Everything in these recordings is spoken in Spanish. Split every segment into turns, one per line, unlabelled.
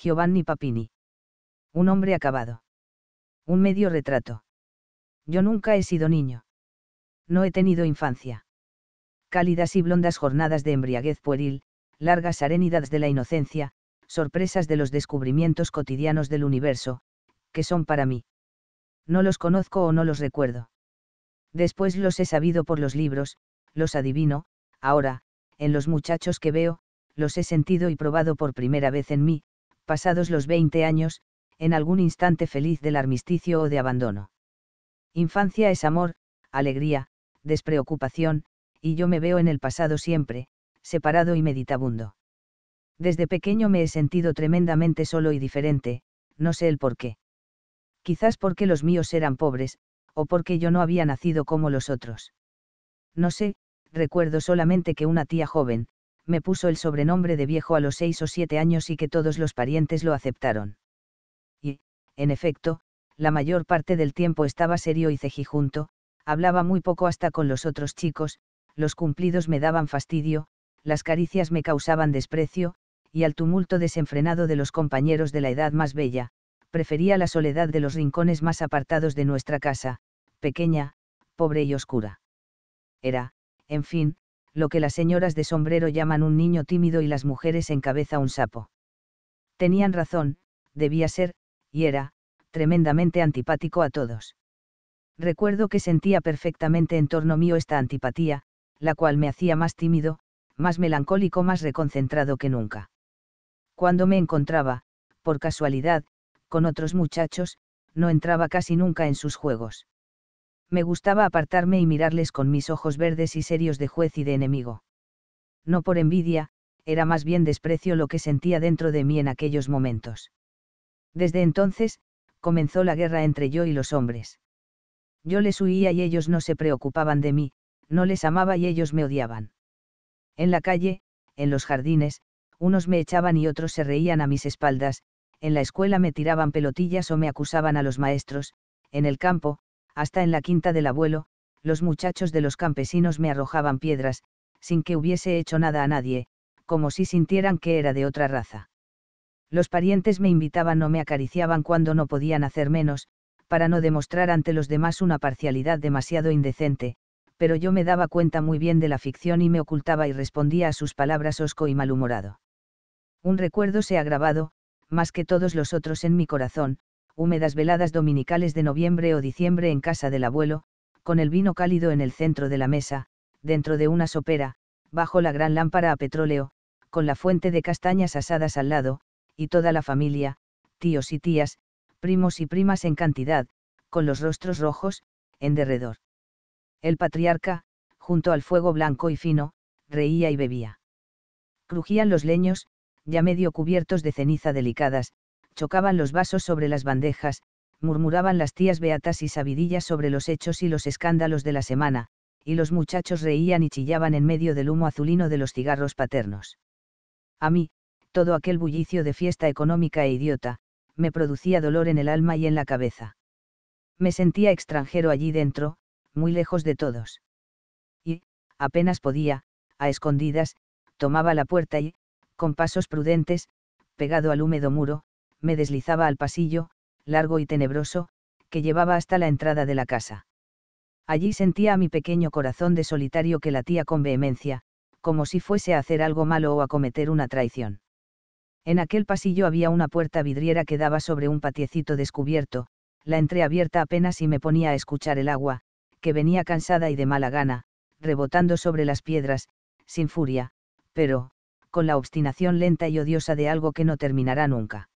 Giovanni Papini. Un hombre acabado. Un medio retrato. Yo nunca he sido niño. No he tenido infancia. Cálidas y blondas jornadas de embriaguez pueril, largas arenidades de la inocencia, sorpresas de los descubrimientos cotidianos del universo, que son para mí. No los conozco o no los recuerdo. Después los he sabido por los libros, los adivino, ahora, en los muchachos que veo, los he sentido y probado por primera vez en mí, pasados los 20 años, en algún instante feliz del armisticio o de abandono. Infancia es amor, alegría, despreocupación, y yo me veo en el pasado siempre, separado y meditabundo. Desde pequeño me he sentido tremendamente solo y diferente, no sé el por qué. Quizás porque los míos eran pobres, o porque yo no había nacido como los otros. No sé, recuerdo solamente que una tía joven, me puso el sobrenombre de viejo a los seis o siete años y que todos los parientes lo aceptaron. Y, en efecto, la mayor parte del tiempo estaba serio y cejijunto, hablaba muy poco hasta con los otros chicos, los cumplidos me daban fastidio, las caricias me causaban desprecio, y al tumulto desenfrenado de los compañeros de la edad más bella, prefería la soledad de los rincones más apartados de nuestra casa, pequeña, pobre y oscura. Era, en fin, lo que las señoras de sombrero llaman un niño tímido y las mujeres en cabeza un sapo. Tenían razón, debía ser, y era, tremendamente antipático a todos. Recuerdo que sentía perfectamente en torno mío esta antipatía, la cual me hacía más tímido, más melancólico, más reconcentrado que nunca. Cuando me encontraba, por casualidad, con otros muchachos, no entraba casi nunca en sus juegos me gustaba apartarme y mirarles con mis ojos verdes y serios de juez y de enemigo. No por envidia, era más bien desprecio lo que sentía dentro de mí en aquellos momentos. Desde entonces, comenzó la guerra entre yo y los hombres. Yo les huía y ellos no se preocupaban de mí, no les amaba y ellos me odiaban. En la calle, en los jardines, unos me echaban y otros se reían a mis espaldas, en la escuela me tiraban pelotillas o me acusaban a los maestros, en el campo, hasta en la quinta del abuelo, los muchachos de los campesinos me arrojaban piedras, sin que hubiese hecho nada a nadie, como si sintieran que era de otra raza. Los parientes me invitaban o me acariciaban cuando no podían hacer menos, para no demostrar ante los demás una parcialidad demasiado indecente, pero yo me daba cuenta muy bien de la ficción y me ocultaba y respondía a sus palabras hosco y malhumorado. Un recuerdo se ha grabado, más que todos los otros en mi corazón, húmedas veladas dominicales de noviembre o diciembre en casa del abuelo, con el vino cálido en el centro de la mesa, dentro de una sopera, bajo la gran lámpara a petróleo, con la fuente de castañas asadas al lado, y toda la familia, tíos y tías, primos y primas en cantidad, con los rostros rojos, en derredor. El patriarca, junto al fuego blanco y fino, reía y bebía. Crujían los leños, ya medio cubiertos de ceniza delicadas, chocaban los vasos sobre las bandejas, murmuraban las tías beatas y sabidillas sobre los hechos y los escándalos de la semana, y los muchachos reían y chillaban en medio del humo azulino de los cigarros paternos. A mí, todo aquel bullicio de fiesta económica e idiota, me producía dolor en el alma y en la cabeza. Me sentía extranjero allí dentro, muy lejos de todos. Y, apenas podía, a escondidas, tomaba la puerta y, con pasos prudentes, pegado al húmedo muro, me deslizaba al pasillo, largo y tenebroso, que llevaba hasta la entrada de la casa. Allí sentía a mi pequeño corazón de solitario que latía con vehemencia, como si fuese a hacer algo malo o a cometer una traición. En aquel pasillo había una puerta vidriera que daba sobre un patiecito descubierto, la entré abierta apenas y me ponía a escuchar el agua, que venía cansada y de mala gana, rebotando sobre las piedras, sin furia, pero, con la obstinación lenta y odiosa de algo que no terminará nunca.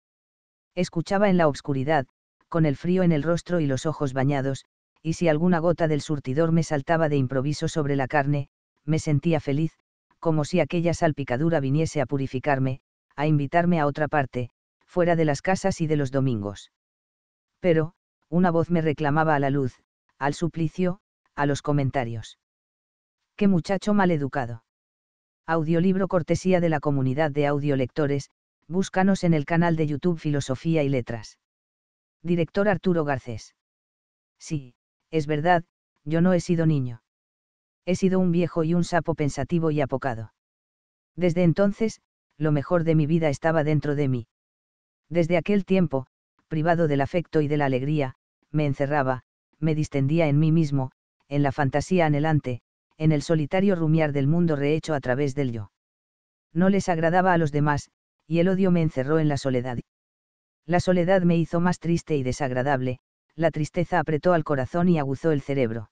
Escuchaba en la obscuridad, con el frío en el rostro y los ojos bañados, y si alguna gota del surtidor me saltaba de improviso sobre la carne, me sentía feliz, como si aquella salpicadura viniese a purificarme, a invitarme a otra parte, fuera de las casas y de los domingos. Pero, una voz me reclamaba a la luz, al suplicio, a los comentarios. ¡Qué muchacho mal educado! Audiolibro cortesía de la comunidad de audiolectores, Búscanos en el canal de YouTube Filosofía y Letras. Director Arturo Garcés. Sí, es verdad, yo no he sido niño. He sido un viejo y un sapo pensativo y apocado. Desde entonces, lo mejor de mi vida estaba dentro de mí. Desde aquel tiempo, privado del afecto y de la alegría, me encerraba, me distendía en mí mismo, en la fantasía anhelante, en el solitario rumiar del mundo rehecho a través del yo. No les agradaba a los demás, y el odio me encerró en la soledad. La soledad me hizo más triste y desagradable, la tristeza apretó al corazón y aguzó el cerebro.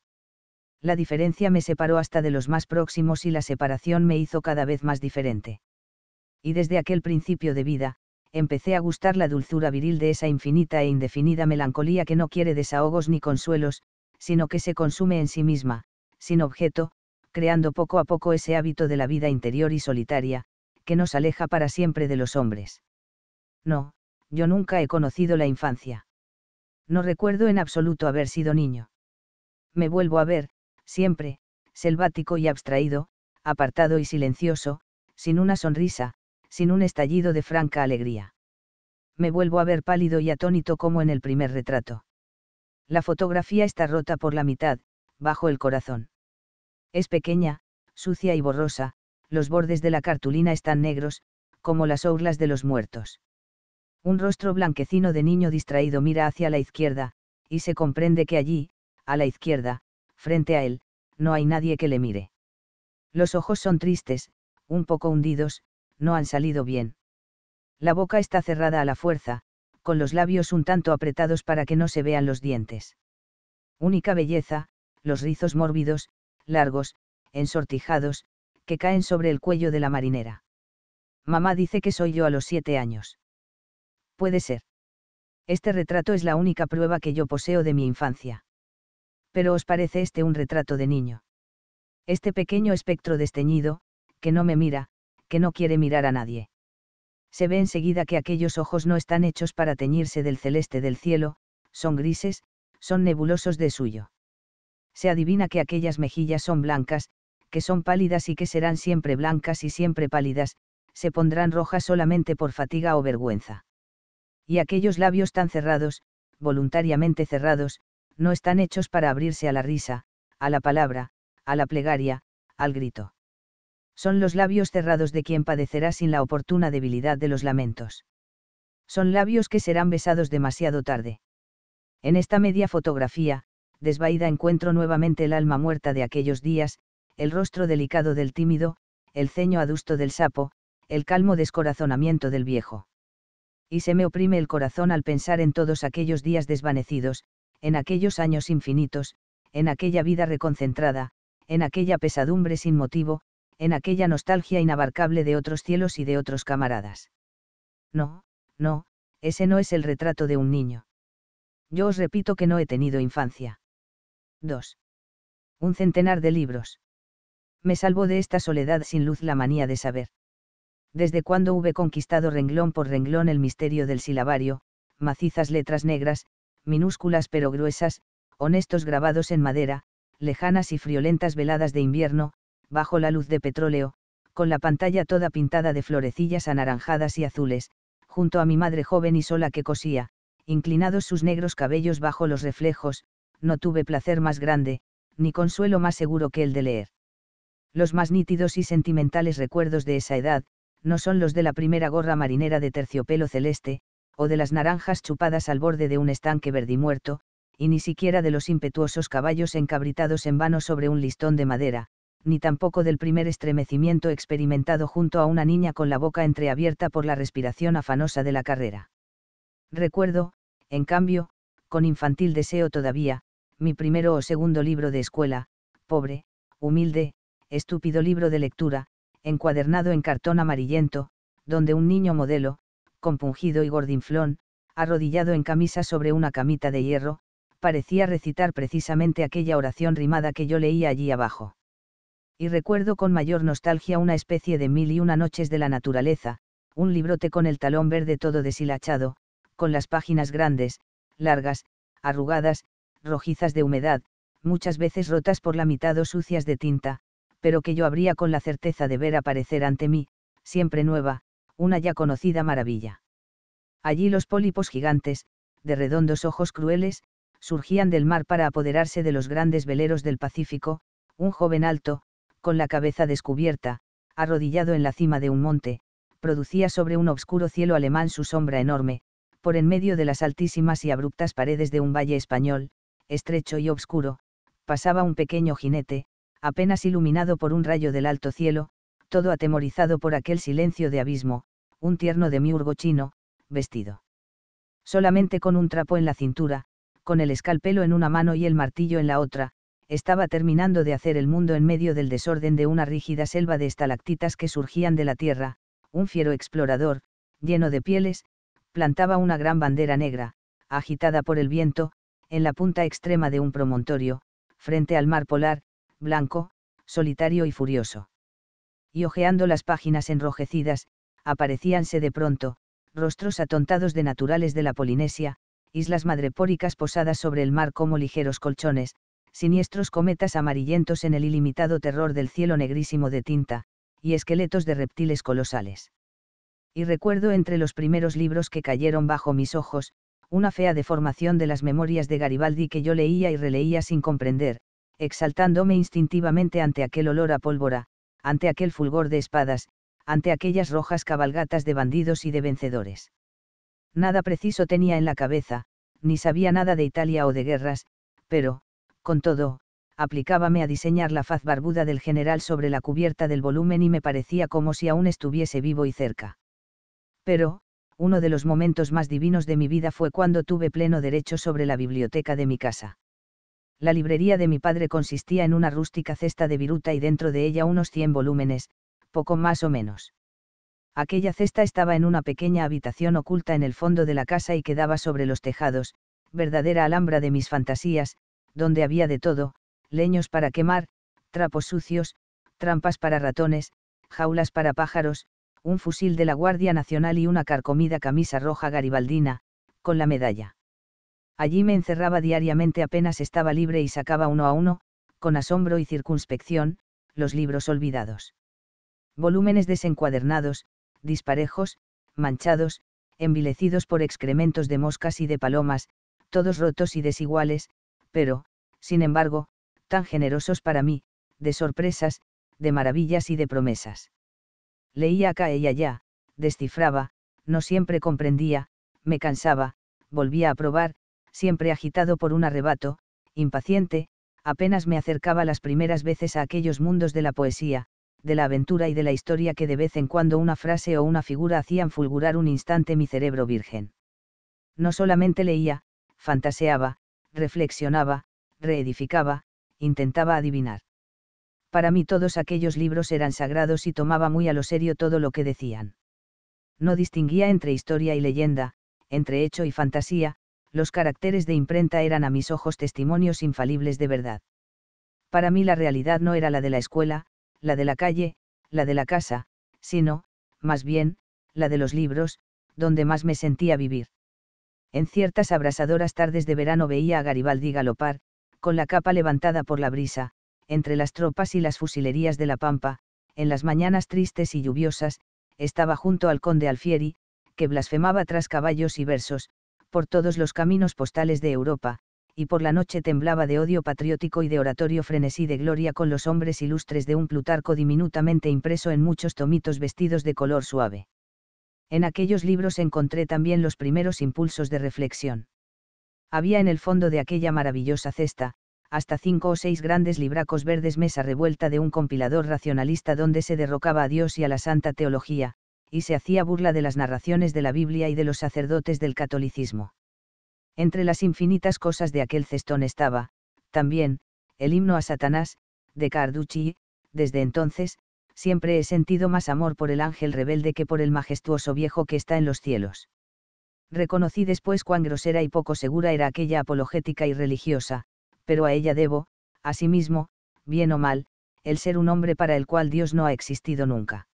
La diferencia me separó hasta de los más próximos y la separación me hizo cada vez más diferente. Y desde aquel principio de vida, empecé a gustar la dulzura viril de esa infinita e indefinida melancolía que no quiere desahogos ni consuelos, sino que se consume en sí misma, sin objeto, creando poco a poco ese hábito de la vida interior y solitaria, nos aleja para siempre de los hombres. No, yo nunca he conocido la infancia. No recuerdo en absoluto haber sido niño. Me vuelvo a ver, siempre, selvático y abstraído, apartado y silencioso, sin una sonrisa, sin un estallido de franca alegría. Me vuelvo a ver pálido y atónito como en el primer retrato. La fotografía está rota por la mitad, bajo el corazón. Es pequeña, sucia y borrosa, los bordes de la cartulina están negros, como las orlas de los muertos. Un rostro blanquecino de niño distraído mira hacia la izquierda, y se comprende que allí, a la izquierda, frente a él, no hay nadie que le mire. Los ojos son tristes, un poco hundidos, no han salido bien. La boca está cerrada a la fuerza, con los labios un tanto apretados para que no se vean los dientes. Única belleza, los rizos mórbidos, largos, ensortijados, que caen sobre el cuello de la marinera. Mamá dice que soy yo a los siete años. Puede ser. Este retrato es la única prueba que yo poseo de mi infancia. Pero ¿os parece este un retrato de niño? Este pequeño espectro desteñido, que no me mira, que no quiere mirar a nadie. Se ve enseguida que aquellos ojos no están hechos para teñirse del celeste del cielo, son grises, son nebulosos de suyo. Se adivina que aquellas mejillas son blancas, que son pálidas y que serán siempre blancas y siempre pálidas, se pondrán rojas solamente por fatiga o vergüenza. Y aquellos labios tan cerrados, voluntariamente cerrados, no están hechos para abrirse a la risa, a la palabra, a la plegaria, al grito. Son los labios cerrados de quien padecerá sin la oportuna debilidad de los lamentos. Son labios que serán besados demasiado tarde. En esta media fotografía, desvaída encuentro nuevamente el alma muerta de aquellos días, el rostro delicado del tímido, el ceño adusto del sapo, el calmo descorazonamiento del viejo. Y se me oprime el corazón al pensar en todos aquellos días desvanecidos, en aquellos años infinitos, en aquella vida reconcentrada, en aquella pesadumbre sin motivo, en aquella nostalgia inabarcable de otros cielos y de otros camaradas. No, no, ese no es el retrato de un niño. Yo os repito que no he tenido infancia. 2. Un centenar de libros me salvó de esta soledad sin luz la manía de saber. Desde cuando hube conquistado renglón por renglón el misterio del silabario, macizas letras negras, minúsculas pero gruesas, honestos grabados en madera, lejanas y friolentas veladas de invierno, bajo la luz de petróleo, con la pantalla toda pintada de florecillas anaranjadas y azules, junto a mi madre joven y sola que cosía, inclinados sus negros cabellos bajo los reflejos, no tuve placer más grande, ni consuelo más seguro que el de leer. Los más nítidos y sentimentales recuerdos de esa edad, no son los de la primera gorra marinera de terciopelo celeste, o de las naranjas chupadas al borde de un estanque verdimuerto, y ni siquiera de los impetuosos caballos encabritados en vano sobre un listón de madera, ni tampoco del primer estremecimiento experimentado junto a una niña con la boca entreabierta por la respiración afanosa de la carrera. Recuerdo, en cambio, con infantil deseo todavía, mi primero o segundo libro de escuela, pobre, humilde, estúpido libro de lectura, encuadernado en cartón amarillento, donde un niño modelo, compungido y gordinflón, arrodillado en camisa sobre una camita de hierro, parecía recitar precisamente aquella oración rimada que yo leía allí abajo. Y recuerdo con mayor nostalgia una especie de mil y una noches de la naturaleza, un librote con el talón verde todo deshilachado, con las páginas grandes, largas, arrugadas, rojizas de humedad, muchas veces rotas por la mitad o sucias de tinta, pero que yo habría con la certeza de ver aparecer ante mí, siempre nueva, una ya conocida maravilla. Allí los pólipos gigantes, de redondos ojos crueles, surgían del mar para apoderarse de los grandes veleros del Pacífico, un joven alto, con la cabeza descubierta, arrodillado en la cima de un monte, producía sobre un obscuro cielo alemán su sombra enorme, por en medio de las altísimas y abruptas paredes de un valle español, estrecho y obscuro, pasaba un pequeño jinete, apenas iluminado por un rayo del alto cielo, todo atemorizado por aquel silencio de abismo, un tierno demiurgo chino, vestido. Solamente con un trapo en la cintura, con el escalpelo en una mano y el martillo en la otra, estaba terminando de hacer el mundo en medio del desorden de una rígida selva de estalactitas que surgían de la tierra, un fiero explorador, lleno de pieles, plantaba una gran bandera negra, agitada por el viento, en la punta extrema de un promontorio, frente al mar polar, blanco, solitario y furioso. Y ojeando las páginas enrojecidas, aparecíanse de pronto, rostros atontados de naturales de la Polinesia, islas madrepóricas posadas sobre el mar como ligeros colchones, siniestros cometas amarillentos en el ilimitado terror del cielo negrísimo de tinta, y esqueletos de reptiles colosales. Y recuerdo entre los primeros libros que cayeron bajo mis ojos, una fea deformación de las memorias de Garibaldi que yo leía y releía sin comprender, exaltándome instintivamente ante aquel olor a pólvora, ante aquel fulgor de espadas, ante aquellas rojas cabalgatas de bandidos y de vencedores. Nada preciso tenía en la cabeza, ni sabía nada de Italia o de guerras, pero, con todo, aplicábame a diseñar la faz barbuda del general sobre la cubierta del volumen y me parecía como si aún estuviese vivo y cerca. Pero, uno de los momentos más divinos de mi vida fue cuando tuve pleno derecho sobre la biblioteca de mi casa. La librería de mi padre consistía en una rústica cesta de viruta y dentro de ella unos 100 volúmenes, poco más o menos. Aquella cesta estaba en una pequeña habitación oculta en el fondo de la casa y quedaba sobre los tejados, verdadera alhambra de mis fantasías, donde había de todo, leños para quemar, trapos sucios, trampas para ratones, jaulas para pájaros, un fusil de la Guardia Nacional y una carcomida camisa roja garibaldina, con la medalla. Allí me encerraba diariamente apenas estaba libre y sacaba uno a uno, con asombro y circunspección, los libros olvidados. Volúmenes desencuadernados, disparejos, manchados, envilecidos por excrementos de moscas y de palomas, todos rotos y desiguales, pero, sin embargo, tan generosos para mí, de sorpresas, de maravillas y de promesas. Leía acá y allá, descifraba, no siempre comprendía, me cansaba, volvía a probar, siempre agitado por un arrebato, impaciente, apenas me acercaba las primeras veces a aquellos mundos de la poesía, de la aventura y de la historia que de vez en cuando una frase o una figura hacían fulgurar un instante mi cerebro virgen. No solamente leía, fantaseaba, reflexionaba, reedificaba, intentaba adivinar. Para mí todos aquellos libros eran sagrados y tomaba muy a lo serio todo lo que decían. No distinguía entre historia y leyenda, entre hecho y fantasía, los caracteres de imprenta eran a mis ojos testimonios infalibles de verdad. Para mí la realidad no era la de la escuela, la de la calle, la de la casa, sino, más bien, la de los libros, donde más me sentía vivir. En ciertas abrasadoras tardes de verano veía a Garibaldi galopar, con la capa levantada por la brisa, entre las tropas y las fusilerías de la Pampa, en las mañanas tristes y lluviosas, estaba junto al conde Alfieri, que blasfemaba tras caballos y versos, por todos los caminos postales de Europa, y por la noche temblaba de odio patriótico y de oratorio frenesí de gloria con los hombres ilustres de un Plutarco diminutamente impreso en muchos tomitos vestidos de color suave. En aquellos libros encontré también los primeros impulsos de reflexión. Había en el fondo de aquella maravillosa cesta, hasta cinco o seis grandes libracos verdes mesa revuelta de un compilador racionalista donde se derrocaba a Dios y a la santa teología, y se hacía burla de las narraciones de la Biblia y de los sacerdotes del catolicismo. Entre las infinitas cosas de aquel cestón estaba, también, el himno a Satanás, de Carducci, desde entonces, siempre he sentido más amor por el ángel rebelde que por el majestuoso viejo que está en los cielos. Reconocí después cuán grosera y poco segura era aquella apologética y religiosa, pero a ella debo, asimismo, bien o mal, el ser un hombre para el cual Dios no ha existido nunca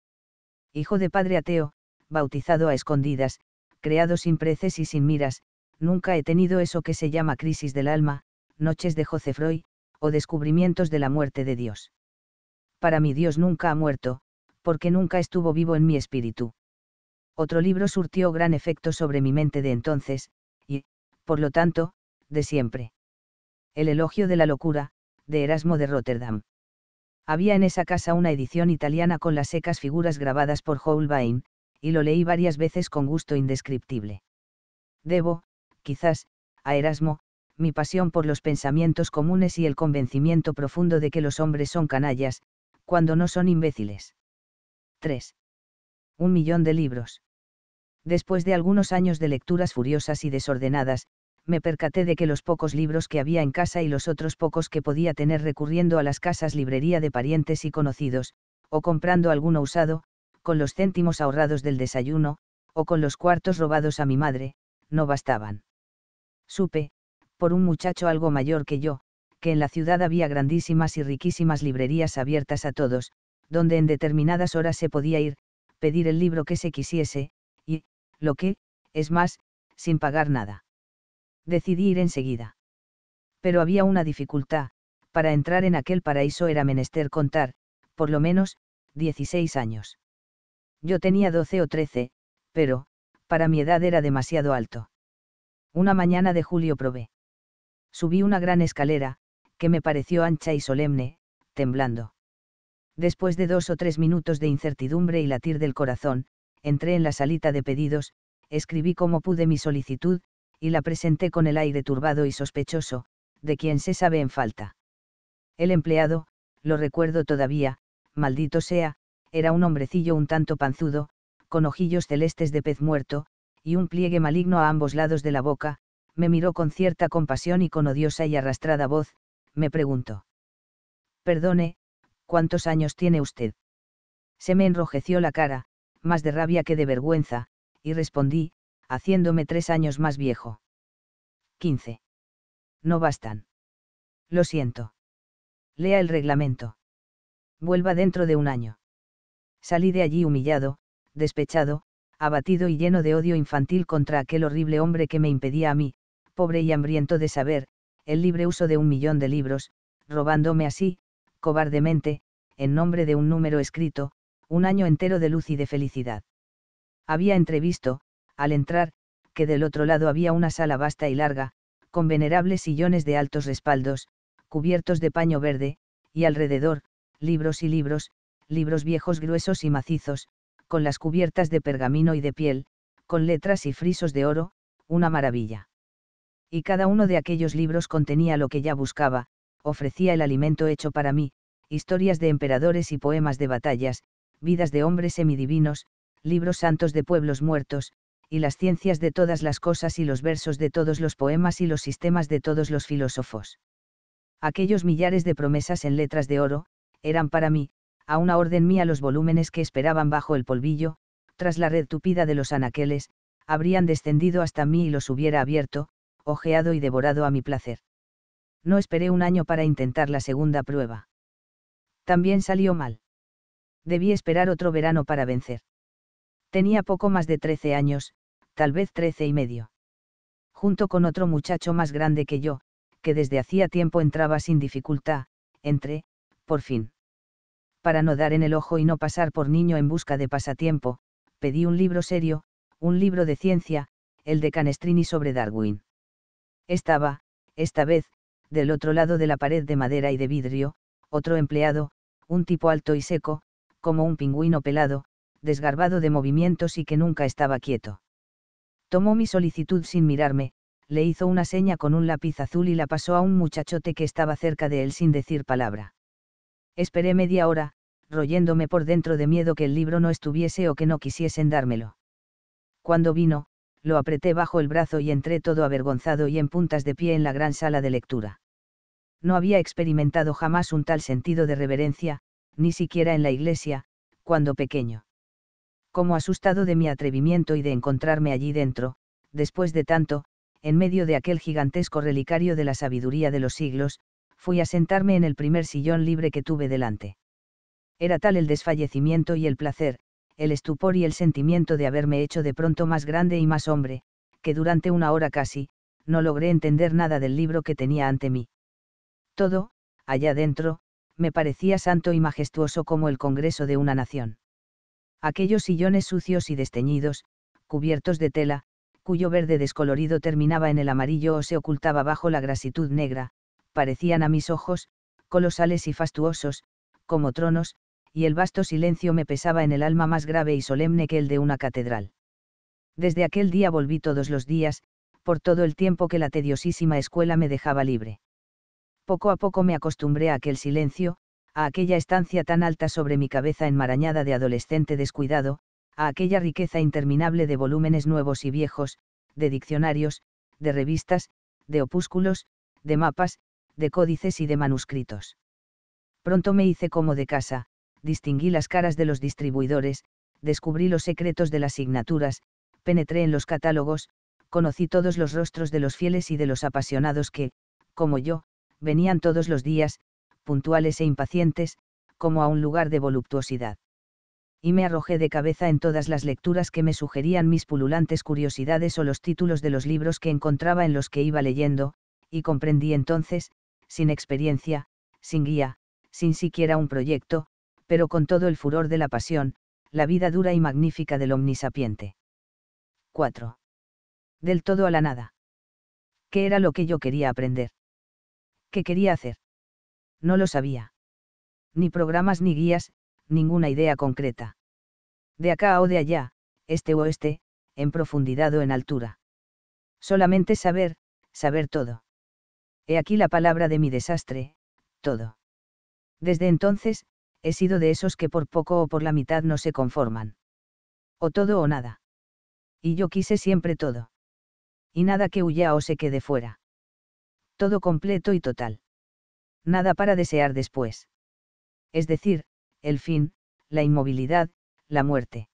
hijo de padre ateo, bautizado a escondidas, creado sin preces y sin miras, nunca he tenido eso que se llama crisis del alma, noches de Freud, o descubrimientos de la muerte de Dios. Para mí Dios nunca ha muerto, porque nunca estuvo vivo en mi espíritu. Otro libro surtió gran efecto sobre mi mente de entonces, y, por lo tanto, de siempre. El elogio de la locura, de Erasmo de Rotterdam. Había en esa casa una edición italiana con las secas figuras grabadas por Holbein, y lo leí varias veces con gusto indescriptible. Debo, quizás, a Erasmo, mi pasión por los pensamientos comunes y el convencimiento profundo de que los hombres son canallas, cuando no son imbéciles. 3. Un millón de libros. Después de algunos años de lecturas furiosas y desordenadas, me percaté de que los pocos libros que había en casa y los otros pocos que podía tener recurriendo a las casas librería de parientes y conocidos, o comprando alguno usado, con los céntimos ahorrados del desayuno, o con los cuartos robados a mi madre, no bastaban. Supe, por un muchacho algo mayor que yo, que en la ciudad había grandísimas y riquísimas librerías abiertas a todos, donde en determinadas horas se podía ir, pedir el libro que se quisiese, y, lo que, es más, sin pagar nada decidí ir enseguida. Pero había una dificultad, para entrar en aquel paraíso era menester contar, por lo menos, 16 años. Yo tenía 12 o 13, pero, para mi edad era demasiado alto. Una mañana de julio probé. Subí una gran escalera, que me pareció ancha y solemne, temblando. Después de dos o tres minutos de incertidumbre y latir del corazón, entré en la salita de pedidos, escribí como pude mi solicitud, y la presenté con el aire turbado y sospechoso, de quien se sabe en falta. El empleado, lo recuerdo todavía, maldito sea, era un hombrecillo un tanto panzudo, con ojillos celestes de pez muerto, y un pliegue maligno a ambos lados de la boca, me miró con cierta compasión y con odiosa y arrastrada voz, me preguntó. Perdone, ¿cuántos años tiene usted? Se me enrojeció la cara, más de rabia que de vergüenza, y respondí, haciéndome tres años más viejo. 15. No bastan. Lo siento. Lea el reglamento. Vuelva dentro de un año. Salí de allí humillado, despechado, abatido y lleno de odio infantil contra aquel horrible hombre que me impedía a mí, pobre y hambriento de saber, el libre uso de un millón de libros, robándome así, cobardemente, en nombre de un número escrito, un año entero de luz y de felicidad. Había entrevisto, al entrar, que del otro lado había una sala vasta y larga, con venerables sillones de altos respaldos, cubiertos de paño verde, y alrededor, libros y libros, libros viejos gruesos y macizos, con las cubiertas de pergamino y de piel, con letras y frisos de oro, una maravilla. Y cada uno de aquellos libros contenía lo que ya buscaba, ofrecía el alimento hecho para mí, historias de emperadores y poemas de batallas, vidas de hombres semidivinos, libros santos de pueblos muertos, y las ciencias de todas las cosas y los versos de todos los poemas y los sistemas de todos los filósofos. Aquellos millares de promesas en letras de oro, eran para mí, a una orden mía los volúmenes que esperaban bajo el polvillo, tras la red tupida de los anaqueles, habrían descendido hasta mí y los hubiera abierto, ojeado y devorado a mi placer. No esperé un año para intentar la segunda prueba. También salió mal. Debí esperar otro verano para vencer tenía poco más de 13 años, tal vez 13 y medio. Junto con otro muchacho más grande que yo, que desde hacía tiempo entraba sin dificultad, entré, por fin. Para no dar en el ojo y no pasar por niño en busca de pasatiempo, pedí un libro serio, un libro de ciencia, el de Canestrini sobre Darwin. Estaba, esta vez, del otro lado de la pared de madera y de vidrio, otro empleado, un tipo alto y seco, como un pingüino pelado, desgarbado de movimientos y que nunca estaba quieto. Tomó mi solicitud sin mirarme, le hizo una seña con un lápiz azul y la pasó a un muchachote que estaba cerca de él sin decir palabra. Esperé media hora, royéndome por dentro de miedo que el libro no estuviese o que no quisiesen dármelo. Cuando vino, lo apreté bajo el brazo y entré todo avergonzado y en puntas de pie en la gran sala de lectura. No había experimentado jamás un tal sentido de reverencia, ni siquiera en la iglesia, cuando pequeño como asustado de mi atrevimiento y de encontrarme allí dentro, después de tanto, en medio de aquel gigantesco relicario de la sabiduría de los siglos, fui a sentarme en el primer sillón libre que tuve delante. Era tal el desfallecimiento y el placer, el estupor y el sentimiento de haberme hecho de pronto más grande y más hombre, que durante una hora casi, no logré entender nada del libro que tenía ante mí. Todo, allá dentro, me parecía santo y majestuoso como el Congreso de una nación aquellos sillones sucios y desteñidos, cubiertos de tela, cuyo verde descolorido terminaba en el amarillo o se ocultaba bajo la grasitud negra, parecían a mis ojos, colosales y fastuosos, como tronos, y el vasto silencio me pesaba en el alma más grave y solemne que el de una catedral. Desde aquel día volví todos los días, por todo el tiempo que la tediosísima escuela me dejaba libre. Poco a poco me acostumbré a aquel silencio, a aquella estancia tan alta sobre mi cabeza enmarañada de adolescente descuidado, a aquella riqueza interminable de volúmenes nuevos y viejos, de diccionarios, de revistas, de opúsculos, de mapas, de códices y de manuscritos. Pronto me hice como de casa, distinguí las caras de los distribuidores, descubrí los secretos de las signaturas, penetré en los catálogos, conocí todos los rostros de los fieles y de los apasionados que, como yo, venían todos los días, puntuales e impacientes, como a un lugar de voluptuosidad. Y me arrojé de cabeza en todas las lecturas que me sugerían mis pululantes curiosidades o los títulos de los libros que encontraba en los que iba leyendo, y comprendí entonces, sin experiencia, sin guía, sin siquiera un proyecto, pero con todo el furor de la pasión, la vida dura y magnífica del omnisapiente. 4. Del todo a la nada. ¿Qué era lo que yo quería aprender? ¿Qué quería hacer? No lo sabía. Ni programas ni guías, ninguna idea concreta. De acá o de allá, este o este, en profundidad o en altura. Solamente saber, saber todo. He aquí la palabra de mi desastre, todo. Desde entonces, he sido de esos que por poco o por la mitad no se conforman. O todo o nada. Y yo quise siempre todo. Y nada que huya o se quede fuera. Todo completo y total nada para desear después. Es decir, el fin, la inmovilidad, la muerte.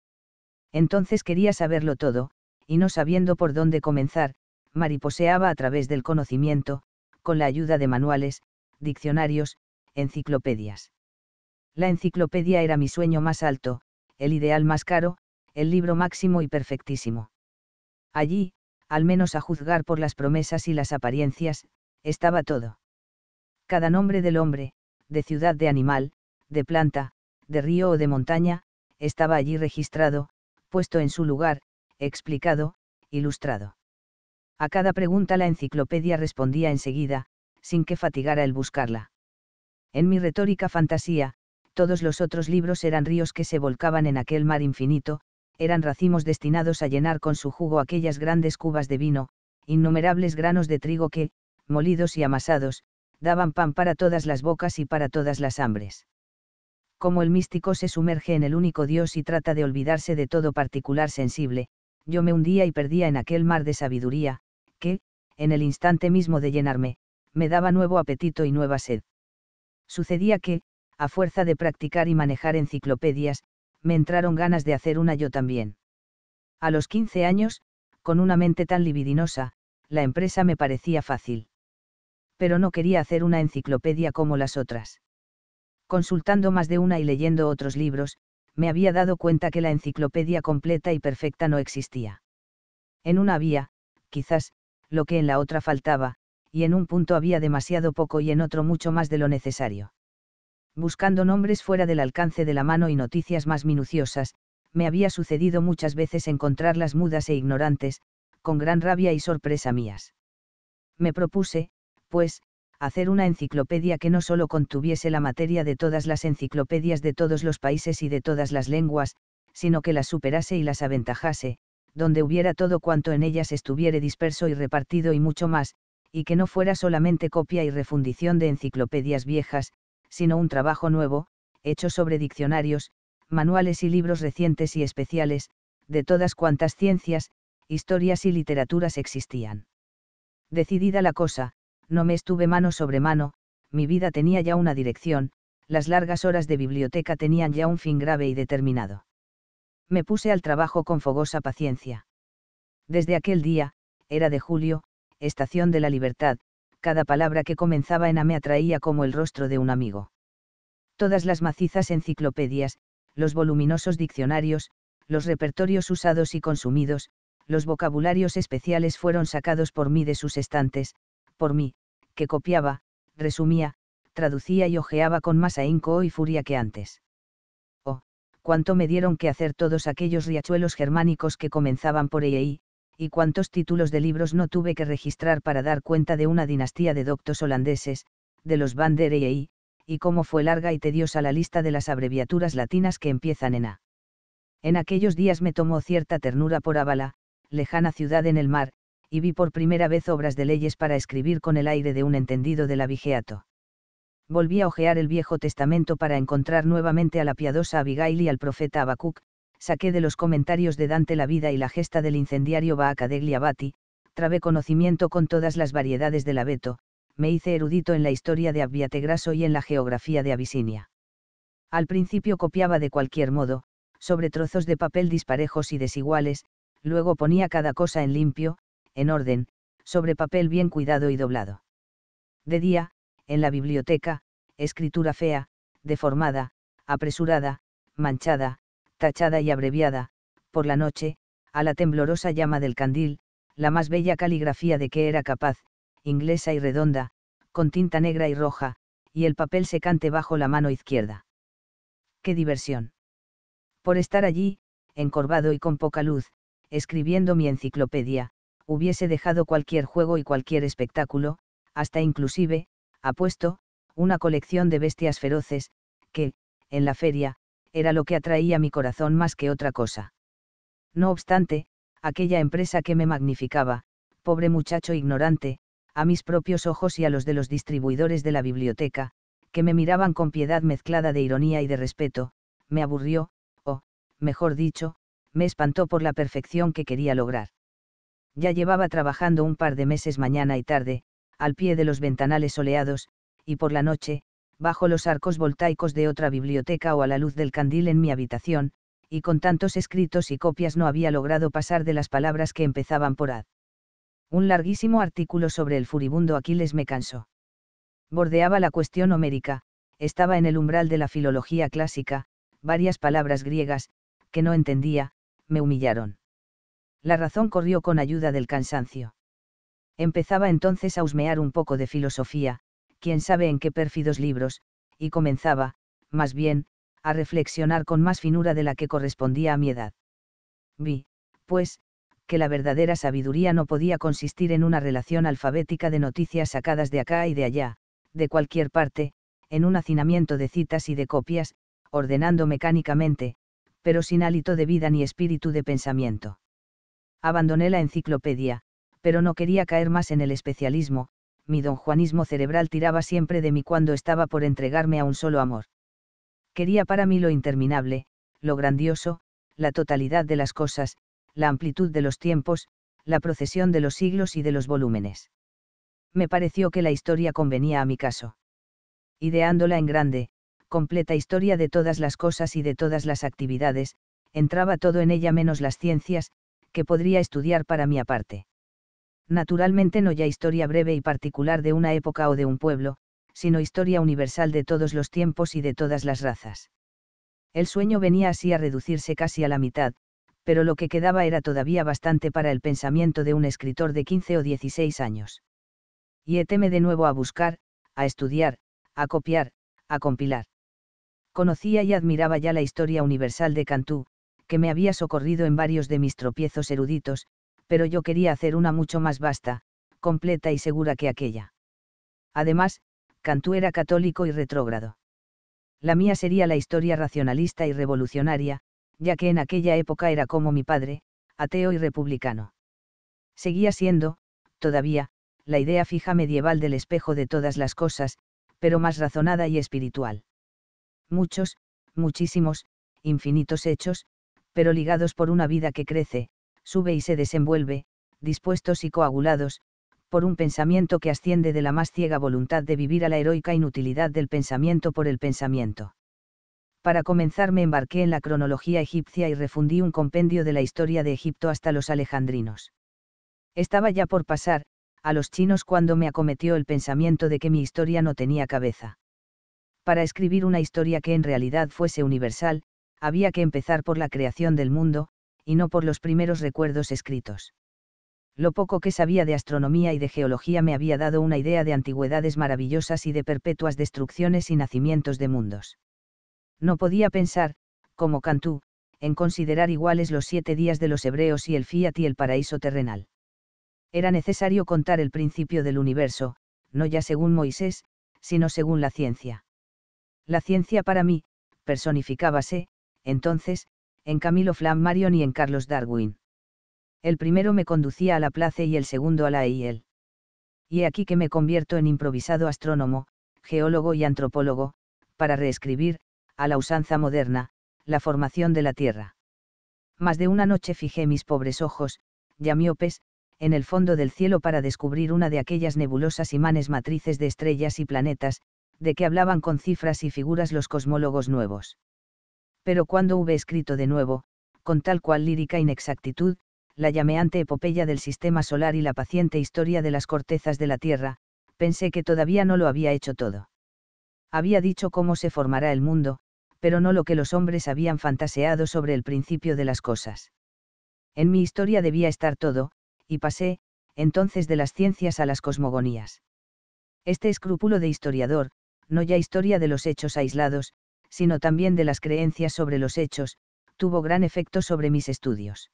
Entonces quería saberlo todo, y no sabiendo por dónde comenzar, mariposeaba a través del conocimiento, con la ayuda de manuales, diccionarios, enciclopedias. La enciclopedia era mi sueño más alto, el ideal más caro, el libro máximo y perfectísimo. Allí, al menos a juzgar por las promesas y las apariencias, estaba todo cada nombre del hombre, de ciudad de animal, de planta, de río o de montaña, estaba allí registrado, puesto en su lugar, explicado, ilustrado. A cada pregunta la enciclopedia respondía enseguida, sin que fatigara el buscarla. En mi retórica fantasía, todos los otros libros eran ríos que se volcaban en aquel mar infinito, eran racimos destinados a llenar con su jugo aquellas grandes cubas de vino, innumerables granos de trigo que, molidos y amasados, daban pan para todas las bocas y para todas las hambres. Como el místico se sumerge en el único Dios y trata de olvidarse de todo particular sensible, yo me hundía y perdía en aquel mar de sabiduría, que, en el instante mismo de llenarme, me daba nuevo apetito y nueva sed. Sucedía que, a fuerza de practicar y manejar enciclopedias, me entraron ganas de hacer una yo también. A los 15 años, con una mente tan libidinosa, la empresa me parecía fácil pero no quería hacer una enciclopedia como las otras. Consultando más de una y leyendo otros libros, me había dado cuenta que la enciclopedia completa y perfecta no existía. En una había, quizás, lo que en la otra faltaba, y en un punto había demasiado poco y en otro mucho más de lo necesario. Buscando nombres fuera del alcance de la mano y noticias más minuciosas, me había sucedido muchas veces encontrarlas mudas e ignorantes, con gran rabia y sorpresa mías. Me propuse, pues, hacer una enciclopedia que no solo contuviese la materia de todas las enciclopedias de todos los países y de todas las lenguas, sino que las superase y las aventajase, donde hubiera todo cuanto en ellas estuviere disperso y repartido y mucho más, y que no fuera solamente copia y refundición de enciclopedias viejas, sino un trabajo nuevo, hecho sobre diccionarios, manuales y libros recientes y especiales, de todas cuantas ciencias, historias y literaturas existían. Decidida la cosa, no me estuve mano sobre mano, mi vida tenía ya una dirección, las largas horas de biblioteca tenían ya un fin grave y determinado. Me puse al trabajo con fogosa paciencia. Desde aquel día, era de julio, estación de la libertad, cada palabra que comenzaba en A me atraía como el rostro de un amigo. Todas las macizas enciclopedias, los voluminosos diccionarios, los repertorios usados y consumidos, los vocabularios especiales fueron sacados por mí de sus estantes, por mí, que copiaba, resumía, traducía y ojeaba con más ahínco y furia que antes. Oh, cuánto me dieron que hacer todos aquellos riachuelos germánicos que comenzaban por EI, e y cuántos títulos de libros no tuve que registrar para dar cuenta de una dinastía de doctos holandeses, de los van der EI, y cómo fue larga y tediosa la lista de las abreviaturas latinas que empiezan en A. En aquellos días me tomó cierta ternura por Ábala, lejana ciudad en el mar, y vi por primera vez obras de leyes para escribir con el aire de un entendido del abigeato. Volví a ojear el Viejo Testamento para encontrar nuevamente a la piadosa Abigail y al profeta Abacuc, saqué de los comentarios de Dante la vida y la gesta del incendiario Baacadegli Abati, trabé conocimiento con todas las variedades del abeto, me hice erudito en la historia de Abbiategraso y en la geografía de Abisinia. Al principio copiaba de cualquier modo, sobre trozos de papel disparejos y desiguales, luego ponía cada cosa en limpio, en orden, sobre papel bien cuidado y doblado. De día, en la biblioteca, escritura fea, deformada, apresurada, manchada, tachada y abreviada, por la noche, a la temblorosa llama del candil, la más bella caligrafía de que era capaz, inglesa y redonda, con tinta negra y roja, y el papel secante bajo la mano izquierda. ¡Qué diversión! Por estar allí, encorvado y con poca luz, escribiendo mi enciclopedia, hubiese dejado cualquier juego y cualquier espectáculo, hasta inclusive, apuesto, una colección de bestias feroces, que, en la feria, era lo que atraía mi corazón más que otra cosa. No obstante, aquella empresa que me magnificaba, pobre muchacho ignorante, a mis propios ojos y a los de los distribuidores de la biblioteca, que me miraban con piedad mezclada de ironía y de respeto, me aburrió, o, mejor dicho, me espantó por la perfección que quería lograr. Ya llevaba trabajando un par de meses mañana y tarde, al pie de los ventanales soleados, y por la noche, bajo los arcos voltaicos de otra biblioteca o a la luz del candil en mi habitación, y con tantos escritos y copias no había logrado pasar de las palabras que empezaban por ad. Un larguísimo artículo sobre el furibundo Aquiles me cansó. Bordeaba la cuestión homérica, estaba en el umbral de la filología clásica, varias palabras griegas, que no entendía, me humillaron. La razón corrió con ayuda del cansancio. Empezaba entonces a husmear un poco de filosofía, quién sabe en qué pérfidos libros, y comenzaba, más bien, a reflexionar con más finura de la que correspondía a mi edad. Vi, pues, que la verdadera sabiduría no podía consistir en una relación alfabética de noticias sacadas de acá y de allá, de cualquier parte, en un hacinamiento de citas y de copias, ordenando mecánicamente, pero sin hálito de vida ni espíritu de pensamiento abandoné la enciclopedia, pero no quería caer más en el especialismo, mi donjuanismo cerebral tiraba siempre de mí cuando estaba por entregarme a un solo amor. Quería para mí lo interminable, lo grandioso, la totalidad de las cosas, la amplitud de los tiempos, la procesión de los siglos y de los volúmenes. Me pareció que la historia convenía a mi caso. Ideándola en grande, completa historia de todas las cosas y de todas las actividades, entraba todo en ella menos las ciencias, que podría estudiar para mi aparte. Naturalmente no ya historia breve y particular de una época o de un pueblo, sino historia universal de todos los tiempos y de todas las razas. El sueño venía así a reducirse casi a la mitad, pero lo que quedaba era todavía bastante para el pensamiento de un escritor de 15 o 16 años. Y éteme de nuevo a buscar, a estudiar, a copiar, a compilar. Conocía y admiraba ya la historia universal de Cantú, que me había socorrido en varios de mis tropiezos eruditos, pero yo quería hacer una mucho más vasta, completa y segura que aquella. Además, Cantú era católico y retrógrado. La mía sería la historia racionalista y revolucionaria, ya que en aquella época era como mi padre, ateo y republicano. Seguía siendo, todavía, la idea fija medieval del espejo de todas las cosas, pero más razonada y espiritual. Muchos, muchísimos, infinitos hechos, pero ligados por una vida que crece, sube y se desenvuelve, dispuestos y coagulados, por un pensamiento que asciende de la más ciega voluntad de vivir a la heroica inutilidad del pensamiento por el pensamiento. Para comenzar me embarqué en la cronología egipcia y refundí un compendio de la historia de Egipto hasta los alejandrinos. Estaba ya por pasar, a los chinos cuando me acometió el pensamiento de que mi historia no tenía cabeza. Para escribir una historia que en realidad fuese universal, había que empezar por la creación del mundo, y no por los primeros recuerdos escritos. Lo poco que sabía de astronomía y de geología me había dado una idea de antigüedades maravillosas y de perpetuas destrucciones y nacimientos de mundos. No podía pensar, como Cantú, en considerar iguales los siete días de los hebreos y el fiat y el paraíso terrenal. Era necesario contar el principio del universo, no ya según Moisés, sino según la ciencia. La ciencia para mí, personificábase, entonces, en Camilo Flammarion y en Carlos Darwin. El primero me conducía a la Place y el segundo a la EIL. Y aquí que me convierto en improvisado astrónomo, geólogo y antropólogo, para reescribir, a la usanza moderna, la formación de la Tierra. Más de una noche fijé mis pobres ojos, ya miopes, en el fondo del cielo para descubrir una de aquellas nebulosas imanes matrices de estrellas y planetas, de que hablaban con cifras y figuras los cosmólogos nuevos pero cuando hube escrito de nuevo, con tal cual lírica inexactitud, la llameante epopeya del sistema solar y la paciente historia de las cortezas de la Tierra, pensé que todavía no lo había hecho todo. Había dicho cómo se formará el mundo, pero no lo que los hombres habían fantaseado sobre el principio de las cosas. En mi historia debía estar todo, y pasé, entonces de las ciencias a las cosmogonías. Este escrúpulo de historiador, no ya historia de los hechos aislados, sino también de las creencias sobre los hechos, tuvo gran efecto sobre mis estudios.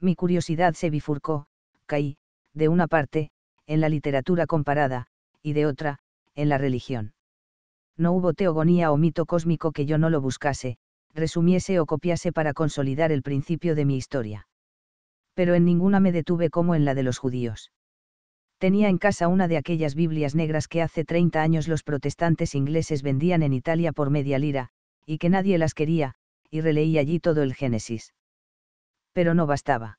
Mi curiosidad se bifurcó, caí, de una parte, en la literatura comparada, y de otra, en la religión. No hubo teogonía o mito cósmico que yo no lo buscase, resumiese o copiase para consolidar el principio de mi historia. Pero en ninguna me detuve como en la de los judíos tenía en casa una de aquellas Biblias negras que hace 30 años los protestantes ingleses vendían en Italia por media lira, y que nadie las quería, y releí allí todo el Génesis. Pero no bastaba.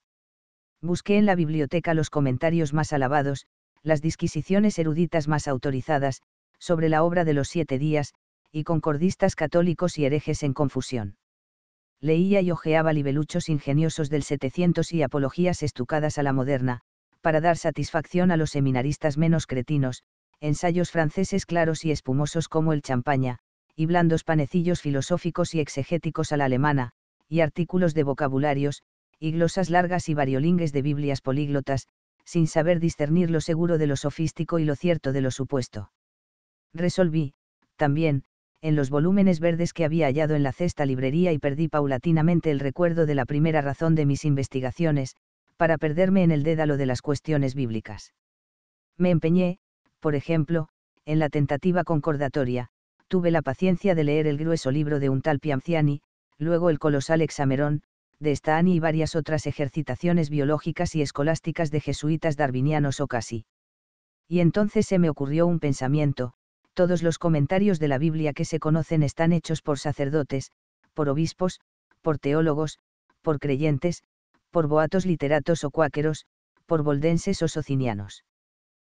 Busqué en la biblioteca los comentarios más alabados, las disquisiciones eruditas más autorizadas, sobre la obra de los siete días, y concordistas católicos y herejes en confusión. Leía y hojeaba libeluchos ingeniosos del 700 y apologías estucadas a la moderna, para dar satisfacción a los seminaristas menos cretinos, ensayos franceses claros y espumosos como el champaña, y blandos panecillos filosóficos y exegéticos a la alemana, y artículos de vocabularios, y glosas largas y variolingues de Biblias políglotas, sin saber discernir lo seguro de lo sofístico y lo cierto de lo supuesto. Resolví, también, en los volúmenes verdes que había hallado en la cesta librería y perdí paulatinamente el recuerdo de la primera razón de mis investigaciones, para perderme en el dédalo de las cuestiones bíblicas. Me empeñé, por ejemplo, en la tentativa concordatoria, tuve la paciencia de leer el grueso libro de un tal Piamciani, luego el colosal Examerón, de Stani y varias otras ejercitaciones biológicas y escolásticas de jesuitas darwinianos o casi. Y entonces se me ocurrió un pensamiento, todos los comentarios de la Biblia que se conocen están hechos por sacerdotes, por obispos, por teólogos, por creyentes, por boatos literatos o cuáqueros, por boldenses o socinianos.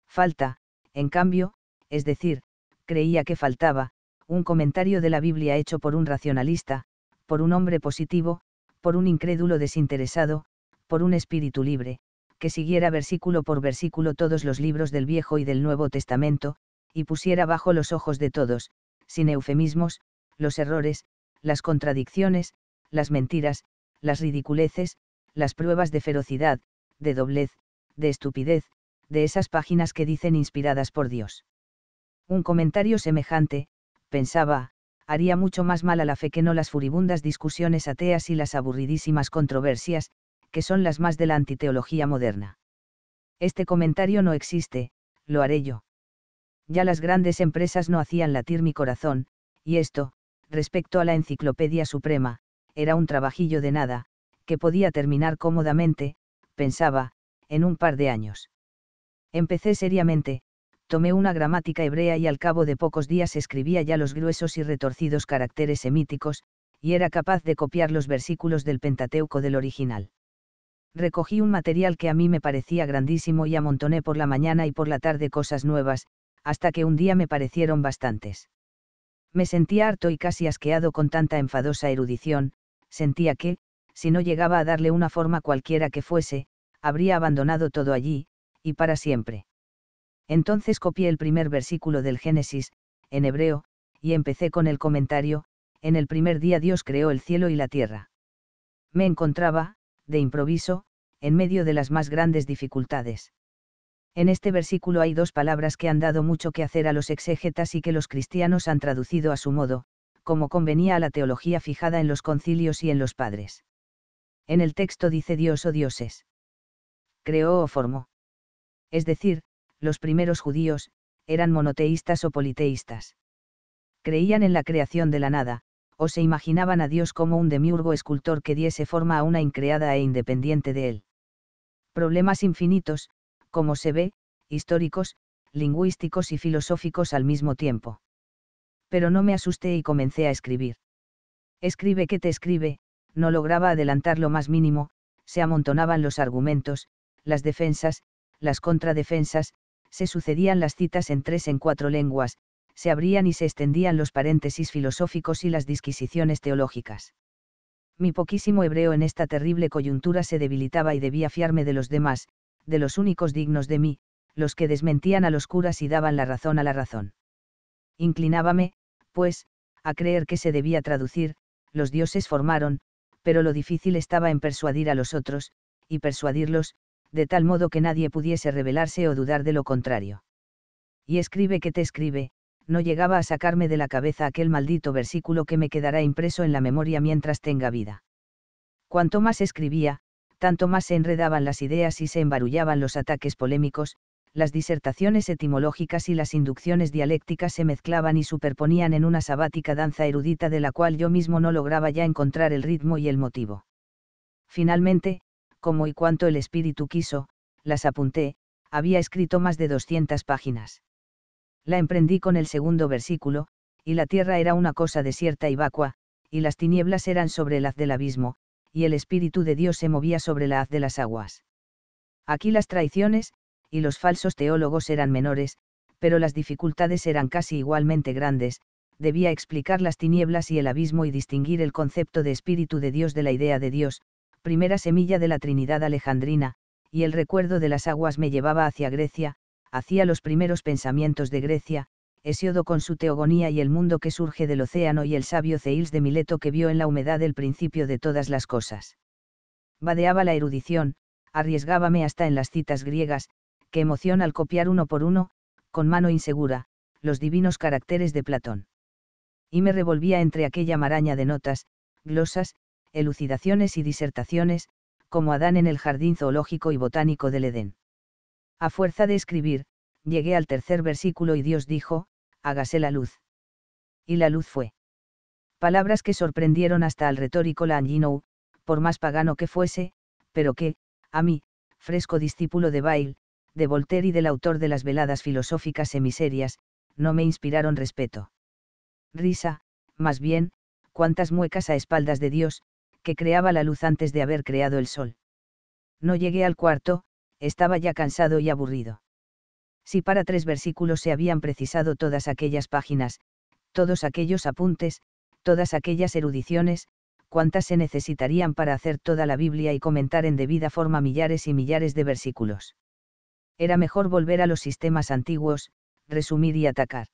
Falta, en cambio, es decir, creía que faltaba, un comentario de la Biblia hecho por un racionalista, por un hombre positivo, por un incrédulo desinteresado, por un espíritu libre, que siguiera versículo por versículo todos los libros del Viejo y del Nuevo Testamento, y pusiera bajo los ojos de todos, sin eufemismos, los errores, las contradicciones, las mentiras, las ridiculeces, las pruebas de ferocidad, de doblez, de estupidez, de esas páginas que dicen inspiradas por Dios. Un comentario semejante, pensaba, haría mucho más mal a la fe que no las furibundas discusiones ateas y las aburridísimas controversias, que son las más de la antiteología moderna. Este comentario no existe, lo haré yo. Ya las grandes empresas no hacían latir mi corazón, y esto, respecto a la Enciclopedia Suprema, era un trabajillo de nada, que podía terminar cómodamente, pensaba, en un par de años. Empecé seriamente, tomé una gramática hebrea y al cabo de pocos días escribía ya los gruesos y retorcidos caracteres semíticos, y era capaz de copiar los versículos del Pentateuco del original. Recogí un material que a mí me parecía grandísimo y amontoné por la mañana y por la tarde cosas nuevas, hasta que un día me parecieron bastantes. Me sentía harto y casi asqueado con tanta enfadosa erudición, sentía que, si no llegaba a darle una forma cualquiera que fuese, habría abandonado todo allí, y para siempre. Entonces copié el primer versículo del Génesis, en hebreo, y empecé con el comentario, en el primer día Dios creó el cielo y la tierra. Me encontraba, de improviso, en medio de las más grandes dificultades. En este versículo hay dos palabras que han dado mucho que hacer a los exégetas y que los cristianos han traducido a su modo, como convenía a la teología fijada en los concilios y en los padres. En el texto dice Dios o dioses. Creó o formó. Es decir, los primeros judíos, eran monoteístas o politeístas. Creían en la creación de la nada, o se imaginaban a Dios como un demiurgo escultor que diese forma a una increada e independiente de él. Problemas infinitos, como se ve, históricos, lingüísticos y filosóficos al mismo tiempo. Pero no me asusté y comencé a escribir. Escribe que te escribe, no lograba adelantar lo más mínimo, se amontonaban los argumentos, las defensas, las contradefensas, se sucedían las citas en tres en cuatro lenguas, se abrían y se extendían los paréntesis filosóficos y las disquisiciones teológicas. Mi poquísimo hebreo en esta terrible coyuntura se debilitaba y debía fiarme de los demás, de los únicos dignos de mí, los que desmentían a los curas y daban la razón a la razón. Inclinábame, pues, a creer que se debía traducir, los dioses formaron, pero lo difícil estaba en persuadir a los otros, y persuadirlos, de tal modo que nadie pudiese rebelarse o dudar de lo contrario. Y escribe que te escribe, no llegaba a sacarme de la cabeza aquel maldito versículo que me quedará impreso en la memoria mientras tenga vida. Cuanto más escribía, tanto más se enredaban las ideas y se embarullaban los ataques polémicos, las disertaciones etimológicas y las inducciones dialécticas se mezclaban y superponían en una sabática danza erudita de la cual yo mismo no lograba ya encontrar el ritmo y el motivo. Finalmente, como y cuanto el espíritu quiso, las apunté, había escrito más de 200 páginas. La emprendí con el segundo versículo, y la tierra era una cosa desierta y vacua, y las tinieblas eran sobre el haz del abismo, y el Espíritu de Dios se movía sobre la haz de las aguas. Aquí las traiciones, y los falsos teólogos eran menores, pero las dificultades eran casi igualmente grandes, debía explicar las tinieblas y el abismo y distinguir el concepto de espíritu de Dios de la idea de Dios, primera semilla de la Trinidad alejandrina, y el recuerdo de las aguas me llevaba hacia Grecia, hacia los primeros pensamientos de Grecia, Hesiodo con su teogonía y el mundo que surge del océano y el sabio Zeils de Mileto que vio en la humedad el principio de todas las cosas. Vadeaba la erudición, arriesgábame hasta en las citas griegas, qué emoción al copiar uno por uno, con mano insegura, los divinos caracteres de Platón. Y me revolvía entre aquella maraña de notas, glosas, elucidaciones y disertaciones, como Adán en el jardín zoológico y botánico del Edén. A fuerza de escribir, llegué al tercer versículo y Dios dijo, hágase la luz. Y la luz fue. Palabras que sorprendieron hasta al retórico Langinou, por más pagano que fuese, pero que, a mí, fresco discípulo de Bail, de Voltaire y del autor de las veladas filosóficas semiserias, no me inspiraron respeto. Risa, más bien, cuántas muecas a espaldas de Dios, que creaba la luz antes de haber creado el sol. No llegué al cuarto, estaba ya cansado y aburrido. Si para tres versículos se habían precisado todas aquellas páginas, todos aquellos apuntes, todas aquellas erudiciones, cuántas se necesitarían para hacer toda la Biblia y comentar en debida forma millares y millares de versículos. Era mejor volver a los sistemas antiguos, resumir y atacar.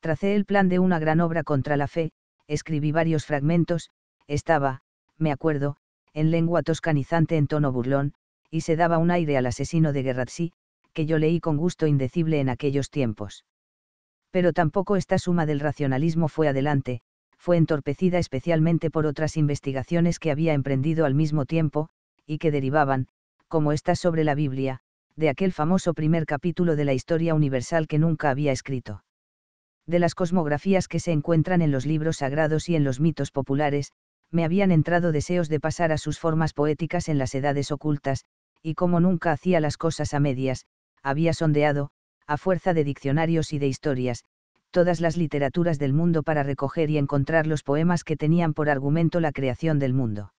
Tracé el plan de una gran obra contra la fe, escribí varios fragmentos, estaba, me acuerdo, en lengua toscanizante en tono burlón, y se daba un aire al asesino de Guerrazzi, que yo leí con gusto indecible en aquellos tiempos. Pero tampoco esta suma del racionalismo fue adelante, fue entorpecida especialmente por otras investigaciones que había emprendido al mismo tiempo, y que derivaban, como estas sobre la Biblia, de aquel famoso primer capítulo de la historia universal que nunca había escrito. De las cosmografías que se encuentran en los libros sagrados y en los mitos populares, me habían entrado deseos de pasar a sus formas poéticas en las edades ocultas, y como nunca hacía las cosas a medias, había sondeado, a fuerza de diccionarios y de historias, todas las literaturas del mundo para recoger y encontrar los poemas que tenían por argumento la creación del mundo.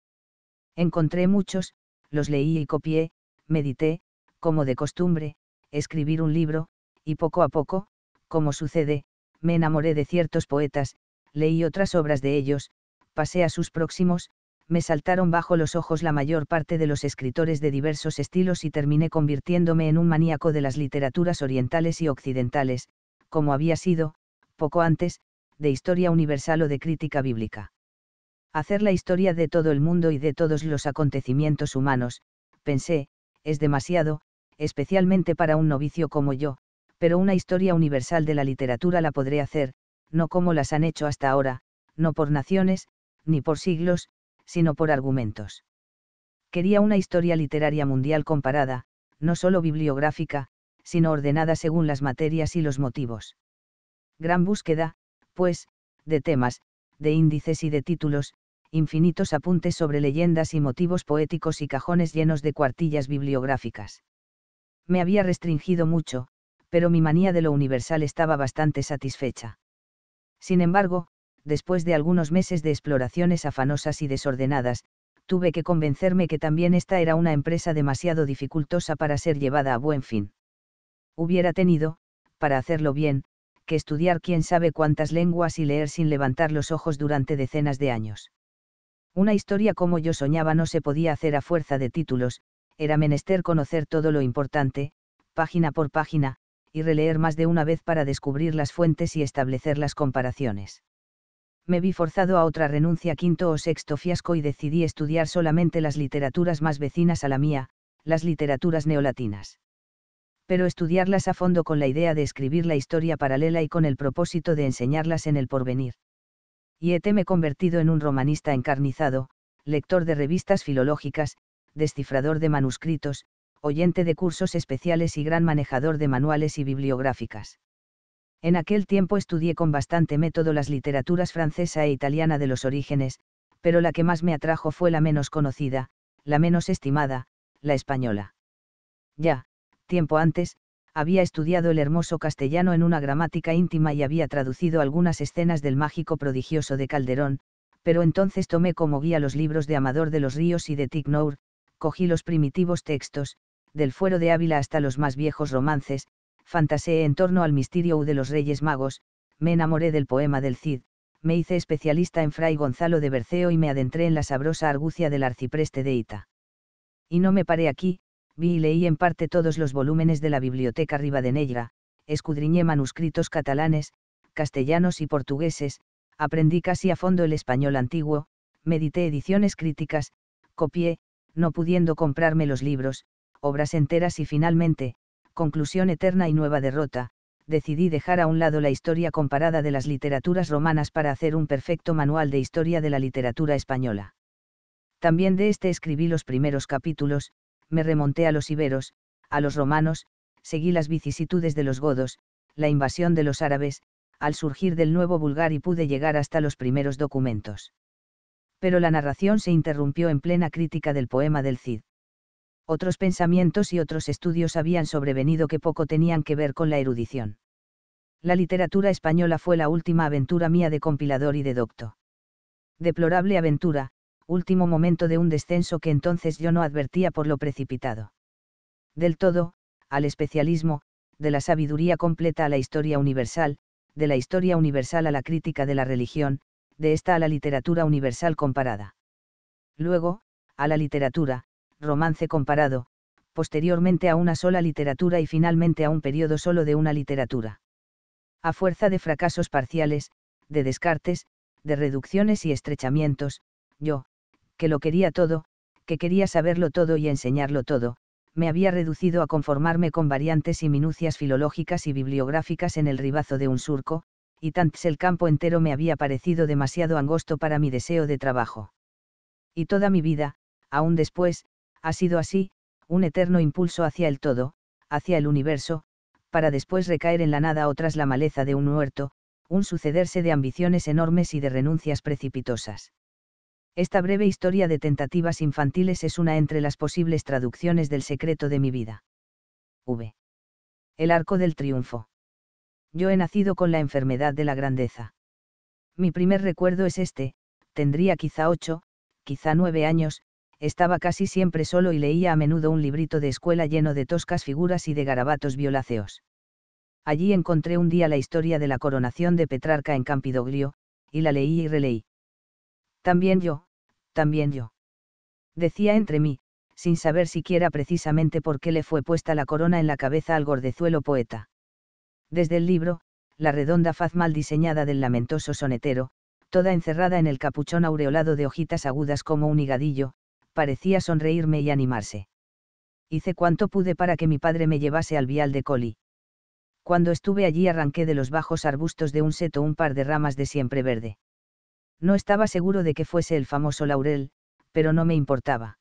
Encontré muchos, los leí y copié, medité, como de costumbre, escribir un libro, y poco a poco, como sucede, me enamoré de ciertos poetas, leí otras obras de ellos, pasé a sus próximos, me saltaron bajo los ojos la mayor parte de los escritores de diversos estilos y terminé convirtiéndome en un maníaco de las literaturas orientales y occidentales, como había sido, poco antes, de historia universal o de crítica bíblica. Hacer la historia de todo el mundo y de todos los acontecimientos humanos, pensé, es demasiado, especialmente para un novicio como yo, pero una historia universal de la literatura la podré hacer, no como las han hecho hasta ahora, no por naciones, ni por siglos, sino por argumentos. Quería una historia literaria mundial comparada, no solo bibliográfica, sino ordenada según las materias y los motivos. Gran búsqueda, pues, de temas, de índices y de títulos, infinitos apuntes sobre leyendas y motivos poéticos y cajones llenos de cuartillas bibliográficas me había restringido mucho, pero mi manía de lo universal estaba bastante satisfecha. Sin embargo, después de algunos meses de exploraciones afanosas y desordenadas, tuve que convencerme que también esta era una empresa demasiado dificultosa para ser llevada a buen fin. Hubiera tenido, para hacerlo bien, que estudiar quién sabe cuántas lenguas y leer sin levantar los ojos durante decenas de años. Una historia como yo soñaba no se podía hacer a fuerza de títulos, era menester conocer todo lo importante, página por página, y releer más de una vez para descubrir las fuentes y establecer las comparaciones. Me vi forzado a otra renuncia quinto o sexto fiasco y decidí estudiar solamente las literaturas más vecinas a la mía, las literaturas neolatinas. Pero estudiarlas a fondo con la idea de escribir la historia paralela y con el propósito de enseñarlas en el porvenir. Y me convertido en un romanista encarnizado, lector de revistas filológicas, descifrador de manuscritos, oyente de cursos especiales y gran manejador de manuales y bibliográficas. En aquel tiempo estudié con bastante método las literaturas francesa e italiana de los orígenes, pero la que más me atrajo fue la menos conocida, la menos estimada, la española. Ya, tiempo antes, había estudiado el hermoso castellano en una gramática íntima y había traducido algunas escenas del mágico prodigioso de Calderón, pero entonces tomé como guía los libros de Amador de los Ríos y de Tignour, cogí los primitivos textos, del fuero de Ávila hasta los más viejos romances, fantaseé en torno al misterio u de los Reyes Magos, me enamoré del poema del Cid, me hice especialista en Fray Gonzalo de Berceo y me adentré en la sabrosa argucia del arcipreste de Ita. Y no me paré aquí, vi y leí en parte todos los volúmenes de la biblioteca Rivadeneira, escudriñé manuscritos catalanes, castellanos y portugueses, aprendí casi a fondo el español antiguo, medité ediciones críticas, copié, no pudiendo comprarme los libros, obras enteras y finalmente, conclusión eterna y nueva derrota, decidí dejar a un lado la historia comparada de las literaturas romanas para hacer un perfecto manual de historia de la literatura española. También de este escribí los primeros capítulos, me remonté a los iberos, a los romanos, seguí las vicisitudes de los godos, la invasión de los árabes, al surgir del nuevo vulgar y pude llegar hasta los primeros documentos pero la narración se interrumpió en plena crítica del poema del Cid. Otros pensamientos y otros estudios habían sobrevenido que poco tenían que ver con la erudición. La literatura española fue la última aventura mía de compilador y de docto. Deplorable aventura, último momento de un descenso que entonces yo no advertía por lo precipitado. Del todo, al especialismo, de la sabiduría completa a la historia universal, de la historia universal a la crítica de la religión, de esta a la literatura universal comparada. Luego, a la literatura, romance comparado, posteriormente a una sola literatura y finalmente a un periodo solo de una literatura. A fuerza de fracasos parciales, de descartes, de reducciones y estrechamientos, yo, que lo quería todo, que quería saberlo todo y enseñarlo todo, me había reducido a conformarme con variantes y minucias filológicas y bibliográficas en el ribazo de un surco, y tantos el campo entero me había parecido demasiado angosto para mi deseo de trabajo. Y toda mi vida, aún después, ha sido así, un eterno impulso hacia el todo, hacia el universo, para después recaer en la nada o tras la maleza de un huerto, un sucederse de ambiciones enormes y de renuncias precipitosas. Esta breve historia de tentativas infantiles es una entre las posibles traducciones del secreto de mi vida. V. El arco del triunfo yo he nacido con la enfermedad de la grandeza. Mi primer recuerdo es este, tendría quizá ocho, quizá nueve años, estaba casi siempre solo y leía a menudo un librito de escuela lleno de toscas figuras y de garabatos violáceos. Allí encontré un día la historia de la coronación de Petrarca en Campidoglio, y la leí y releí. También yo, también yo. Decía entre mí, sin saber siquiera precisamente por qué le fue puesta la corona en la cabeza al gordezuelo poeta desde el libro, la redonda faz mal diseñada del lamentoso sonetero, toda encerrada en el capuchón aureolado de hojitas agudas como un higadillo, parecía sonreírme y animarse. Hice cuanto pude para que mi padre me llevase al vial de Coli. Cuando estuve allí arranqué de los bajos arbustos de un seto un par de ramas de siempre verde. No estaba seguro de que fuese el famoso laurel, pero no me importaba.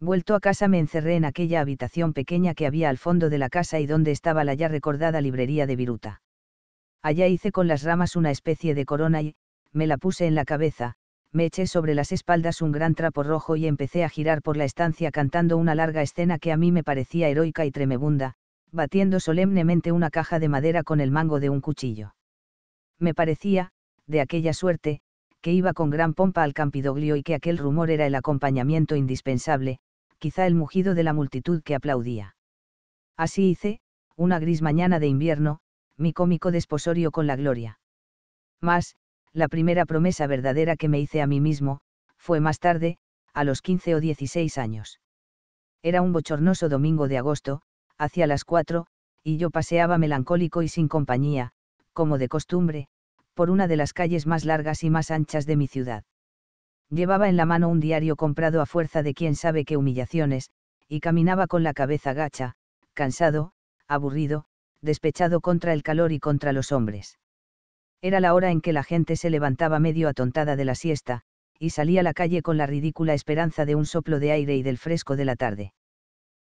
Vuelto a casa me encerré en aquella habitación pequeña que había al fondo de la casa y donde estaba la ya recordada librería de Viruta. Allá hice con las ramas una especie de corona y, me la puse en la cabeza, me eché sobre las espaldas un gran trapo rojo y empecé a girar por la estancia cantando una larga escena que a mí me parecía heroica y tremebunda, batiendo solemnemente una caja de madera con el mango de un cuchillo. Me parecía, de aquella suerte, que iba con gran pompa al Campidoglio y que aquel rumor era el acompañamiento indispensable, quizá el mugido de la multitud que aplaudía. Así hice, una gris mañana de invierno, mi cómico desposorio con la gloria. Mas, la primera promesa verdadera que me hice a mí mismo, fue más tarde, a los 15 o 16 años. Era un bochornoso domingo de agosto, hacia las cuatro, y yo paseaba melancólico y sin compañía, como de costumbre, por una de las calles más largas y más anchas de mi ciudad llevaba en la mano un diario comprado a fuerza de quién sabe qué humillaciones, y caminaba con la cabeza gacha, cansado, aburrido, despechado contra el calor y contra los hombres. Era la hora en que la gente se levantaba medio atontada de la siesta, y salía a la calle con la ridícula esperanza de un soplo de aire y del fresco de la tarde.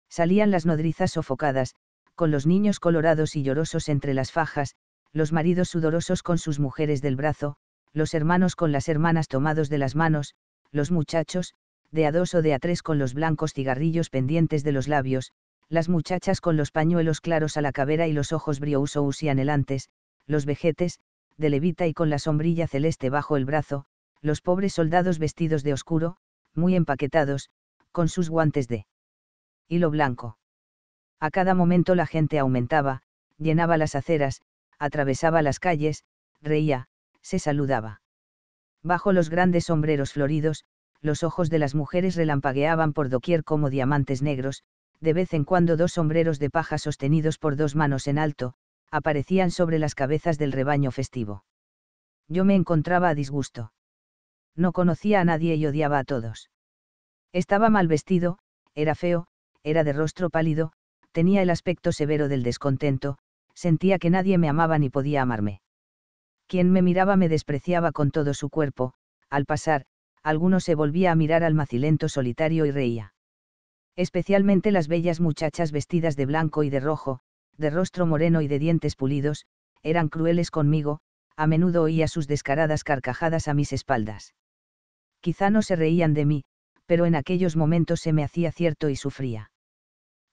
Salían las nodrizas sofocadas, con los niños colorados y llorosos entre las fajas, los maridos sudorosos con sus mujeres del brazo, los hermanos con las hermanas tomados de las manos, los muchachos, de a dos o de a tres con los blancos cigarrillos pendientes de los labios, las muchachas con los pañuelos claros a la cabera y los ojos briousous y anhelantes, los vejetes, de levita y con la sombrilla celeste bajo el brazo, los pobres soldados vestidos de oscuro, muy empaquetados, con sus guantes de hilo blanco. A cada momento la gente aumentaba, llenaba las aceras, atravesaba las calles, reía, se saludaba. Bajo los grandes sombreros floridos, los ojos de las mujeres relampagueaban por doquier como diamantes negros, de vez en cuando dos sombreros de paja sostenidos por dos manos en alto, aparecían sobre las cabezas del rebaño festivo. Yo me encontraba a disgusto. No conocía a nadie y odiaba a todos. Estaba mal vestido, era feo, era de rostro pálido, tenía el aspecto severo del descontento, sentía que nadie me amaba ni podía amarme. Quien me miraba me despreciaba con todo su cuerpo, al pasar, alguno se volvía a mirar al macilento solitario y reía. Especialmente las bellas muchachas vestidas de blanco y de rojo, de rostro moreno y de dientes pulidos, eran crueles conmigo, a menudo oía sus descaradas carcajadas a mis espaldas. Quizá no se reían de mí, pero en aquellos momentos se me hacía cierto y sufría.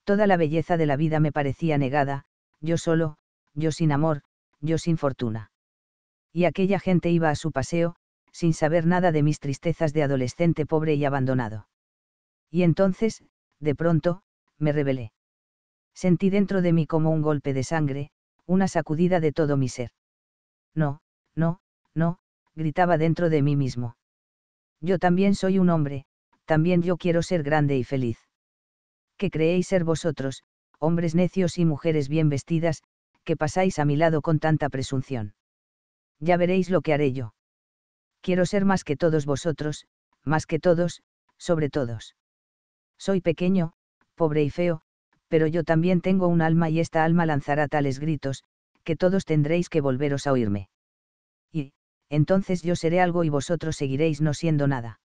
Toda la belleza de la vida me parecía negada, yo solo, yo sin amor, yo sin fortuna y aquella gente iba a su paseo, sin saber nada de mis tristezas de adolescente pobre y abandonado. Y entonces, de pronto, me rebelé. Sentí dentro de mí como un golpe de sangre, una sacudida de todo mi ser. No, no, no, gritaba dentro de mí mismo. Yo también soy un hombre, también yo quiero ser grande y feliz. ¿Qué creéis ser vosotros, hombres necios y mujeres bien vestidas, que pasáis a mi lado con tanta presunción ya veréis lo que haré yo. Quiero ser más que todos vosotros, más que todos, sobre todos. Soy pequeño, pobre y feo, pero yo también tengo un alma y esta alma lanzará tales gritos, que todos tendréis que volveros a oírme. Y, entonces yo seré algo y vosotros seguiréis no siendo nada.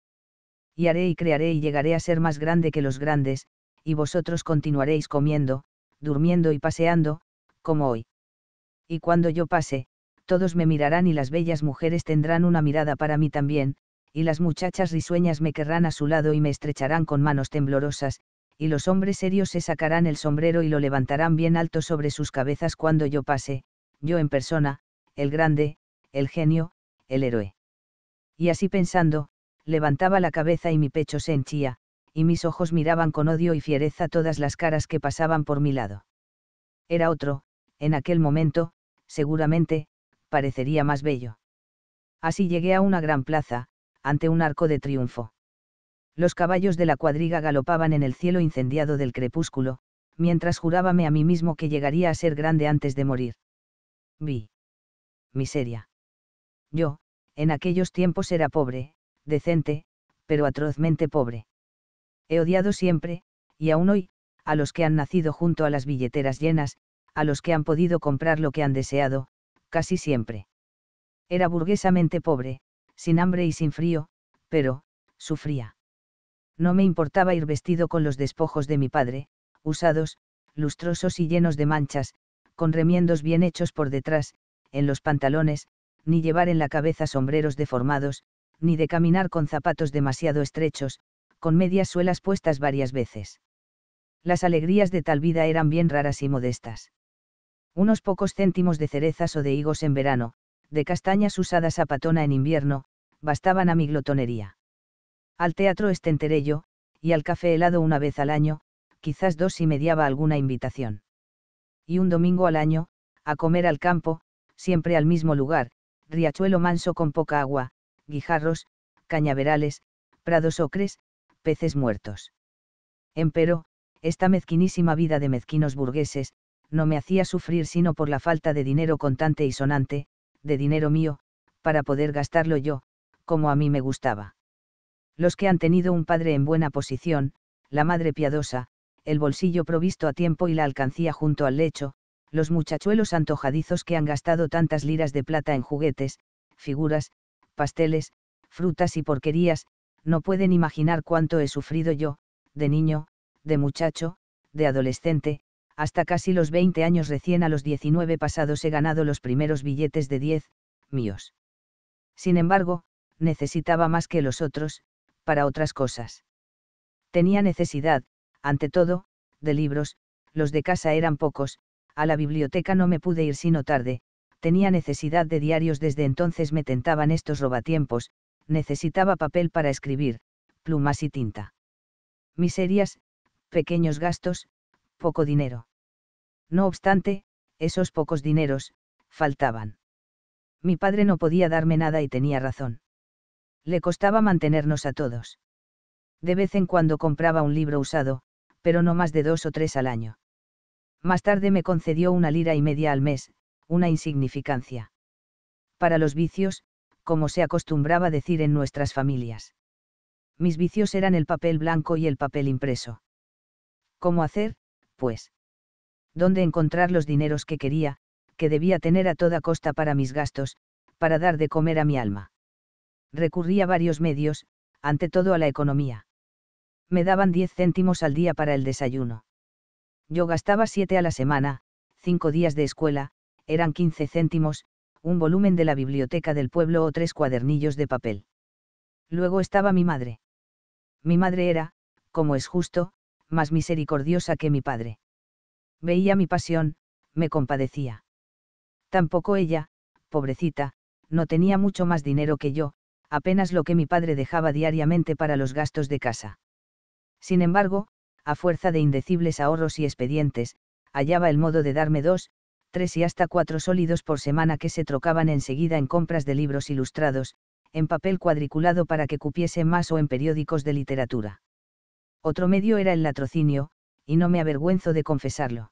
Y haré y crearé y llegaré a ser más grande que los grandes, y vosotros continuaréis comiendo, durmiendo y paseando, como hoy. Y cuando yo pase, todos me mirarán y las bellas mujeres tendrán una mirada para mí también, y las muchachas risueñas me querrán a su lado y me estrecharán con manos temblorosas, y los hombres serios se sacarán el sombrero y lo levantarán bien alto sobre sus cabezas cuando yo pase, yo en persona, el grande, el genio, el héroe. Y así pensando, levantaba la cabeza y mi pecho se henchía, y mis ojos miraban con odio y fiereza todas las caras que pasaban por mi lado. Era otro, en aquel momento, seguramente, parecería más bello. Así llegué a una gran plaza, ante un arco de triunfo. Los caballos de la cuadriga galopaban en el cielo incendiado del crepúsculo, mientras jurábame a mí mismo que llegaría a ser grande antes de morir. Vi. Miseria. Yo, en aquellos tiempos era pobre, decente, pero atrozmente pobre. He odiado siempre, y aún hoy, a los que han nacido junto a las billeteras llenas, a los que han podido comprar lo que han deseado, casi siempre. Era burguesamente pobre, sin hambre y sin frío, pero, sufría. No me importaba ir vestido con los despojos de mi padre, usados, lustrosos y llenos de manchas, con remiendos bien hechos por detrás, en los pantalones, ni llevar en la cabeza sombreros deformados, ni de caminar con zapatos demasiado estrechos, con medias suelas puestas varias veces. Las alegrías de tal vida eran bien raras y modestas. Unos pocos céntimos de cerezas o de higos en verano, de castañas usadas a patona en invierno, bastaban a mi glotonería. Al teatro yo, y al café helado una vez al año, quizás dos si mediaba alguna invitación. Y un domingo al año, a comer al campo, siempre al mismo lugar, riachuelo manso con poca agua, guijarros, cañaverales, prados ocres, peces muertos. Empero, esta mezquinísima vida de mezquinos burgueses, no me hacía sufrir sino por la falta de dinero contante y sonante, de dinero mío, para poder gastarlo yo, como a mí me gustaba. Los que han tenido un padre en buena posición, la madre piadosa, el bolsillo provisto a tiempo y la alcancía junto al lecho, los muchachuelos antojadizos que han gastado tantas liras de plata en juguetes, figuras, pasteles, frutas y porquerías, no pueden imaginar cuánto he sufrido yo, de niño, de muchacho, de adolescente, hasta casi los 20 años recién a los 19 pasados he ganado los primeros billetes de 10, míos. Sin embargo, necesitaba más que los otros, para otras cosas. Tenía necesidad, ante todo, de libros, los de casa eran pocos, a la biblioteca no me pude ir sino tarde, tenía necesidad de diarios desde entonces me tentaban estos robatiempos, necesitaba papel para escribir, plumas y tinta. Miserias, pequeños gastos, poco dinero. No obstante, esos pocos dineros, faltaban. Mi padre no podía darme nada y tenía razón. Le costaba mantenernos a todos. De vez en cuando compraba un libro usado, pero no más de dos o tres al año. Más tarde me concedió una lira y media al mes, una insignificancia. Para los vicios, como se acostumbraba decir en nuestras familias. Mis vicios eran el papel blanco y el papel impreso. ¿Cómo hacer? pues. ¿Dónde encontrar los dineros que quería, que debía tener a toda costa para mis gastos, para dar de comer a mi alma? Recurrí a varios medios, ante todo a la economía. Me daban 10 céntimos al día para el desayuno. Yo gastaba 7 a la semana, 5 días de escuela, eran 15 céntimos, un volumen de la biblioteca del pueblo o tres cuadernillos de papel. Luego estaba mi madre. Mi madre era, como es justo, más misericordiosa que mi padre. Veía mi pasión, me compadecía. Tampoco ella, pobrecita, no tenía mucho más dinero que yo, apenas lo que mi padre dejaba diariamente para los gastos de casa. Sin embargo, a fuerza de indecibles ahorros y expedientes, hallaba el modo de darme dos, tres y hasta cuatro sólidos por semana que se trocaban enseguida en compras de libros ilustrados, en papel cuadriculado para que cupiese más o en periódicos de literatura. Otro medio era el latrocinio, y no me avergüenzo de confesarlo.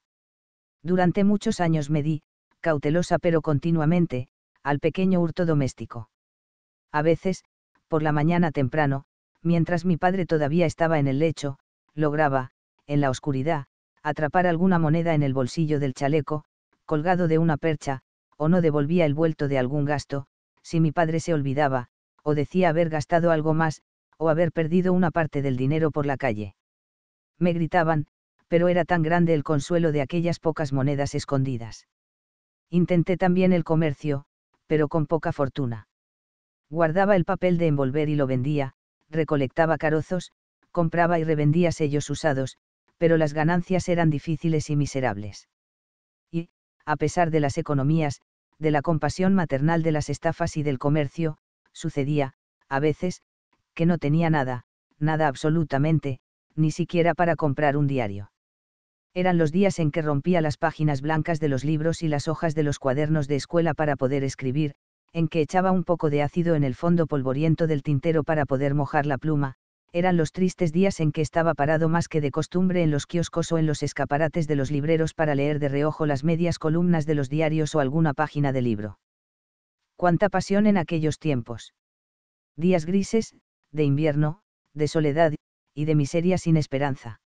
Durante muchos años me di, cautelosa pero continuamente, al pequeño hurto doméstico. A veces, por la mañana temprano, mientras mi padre todavía estaba en el lecho, lograba, en la oscuridad, atrapar alguna moneda en el bolsillo del chaleco, colgado de una percha, o no devolvía el vuelto de algún gasto, si mi padre se olvidaba, o decía haber gastado algo más, o haber perdido una parte del dinero por la calle. Me gritaban, pero era tan grande el consuelo de aquellas pocas monedas escondidas. Intenté también el comercio, pero con poca fortuna. Guardaba el papel de envolver y lo vendía, recolectaba carozos, compraba y revendía sellos usados, pero las ganancias eran difíciles y miserables. Y, a pesar de las economías, de la compasión maternal de las estafas y del comercio, sucedía, a veces, que no tenía nada, nada absolutamente, ni siquiera para comprar un diario. Eran los días en que rompía las páginas blancas de los libros y las hojas de los cuadernos de escuela para poder escribir, en que echaba un poco de ácido en el fondo polvoriento del tintero para poder mojar la pluma, eran los tristes días en que estaba parado más que de costumbre en los kioscos o en los escaparates de los libreros para leer de reojo las medias columnas de los diarios o alguna página de libro. Cuánta pasión en aquellos tiempos. Días grises, de invierno, de soledad, y de miseria sin esperanza.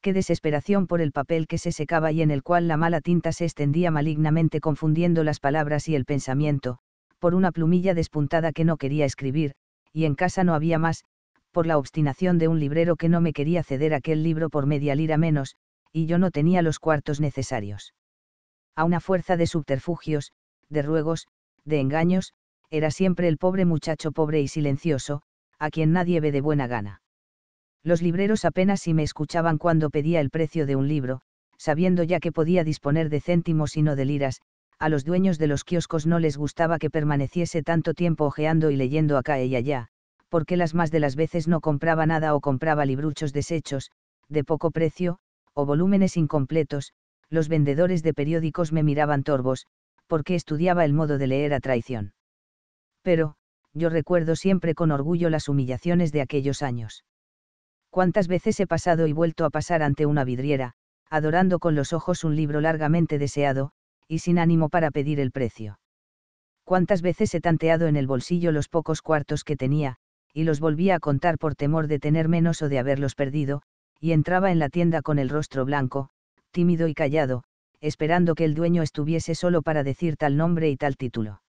Qué desesperación por el papel que se secaba y en el cual la mala tinta se extendía malignamente confundiendo las palabras y el pensamiento, por una plumilla despuntada que no quería escribir, y en casa no había más, por la obstinación de un librero que no me quería ceder aquel libro por media lira menos, y yo no tenía los cuartos necesarios. A una fuerza de subterfugios, de ruegos, de engaños, era siempre el pobre muchacho pobre y silencioso, a quien nadie ve de buena gana. Los libreros apenas si me escuchaban cuando pedía el precio de un libro, sabiendo ya que podía disponer de céntimos y no de liras, a los dueños de los kioscos no les gustaba que permaneciese tanto tiempo ojeando y leyendo acá y allá, porque las más de las veces no compraba nada o compraba libruchos deshechos, de poco precio, o volúmenes incompletos, los vendedores de periódicos me miraban torvos, porque estudiaba el modo de leer a traición. Pero, yo recuerdo siempre con orgullo las humillaciones de aquellos años. Cuántas veces he pasado y vuelto a pasar ante una vidriera, adorando con los ojos un libro largamente deseado, y sin ánimo para pedir el precio. Cuántas veces he tanteado en el bolsillo los pocos cuartos que tenía, y los volvía a contar por temor de tener menos o de haberlos perdido, y entraba en la tienda con el rostro blanco, tímido y callado, esperando que el dueño estuviese solo para decir tal nombre y tal título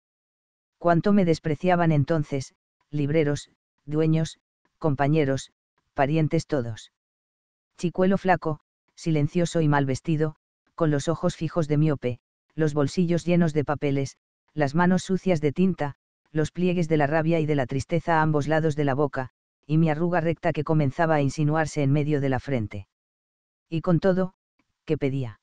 cuánto me despreciaban entonces, libreros, dueños, compañeros, parientes todos. Chicuelo flaco, silencioso y mal vestido, con los ojos fijos de miope, los bolsillos llenos de papeles, las manos sucias de tinta, los pliegues de la rabia y de la tristeza a ambos lados de la boca, y mi arruga recta que comenzaba a insinuarse en medio de la frente. Y con todo, ¿qué pedía?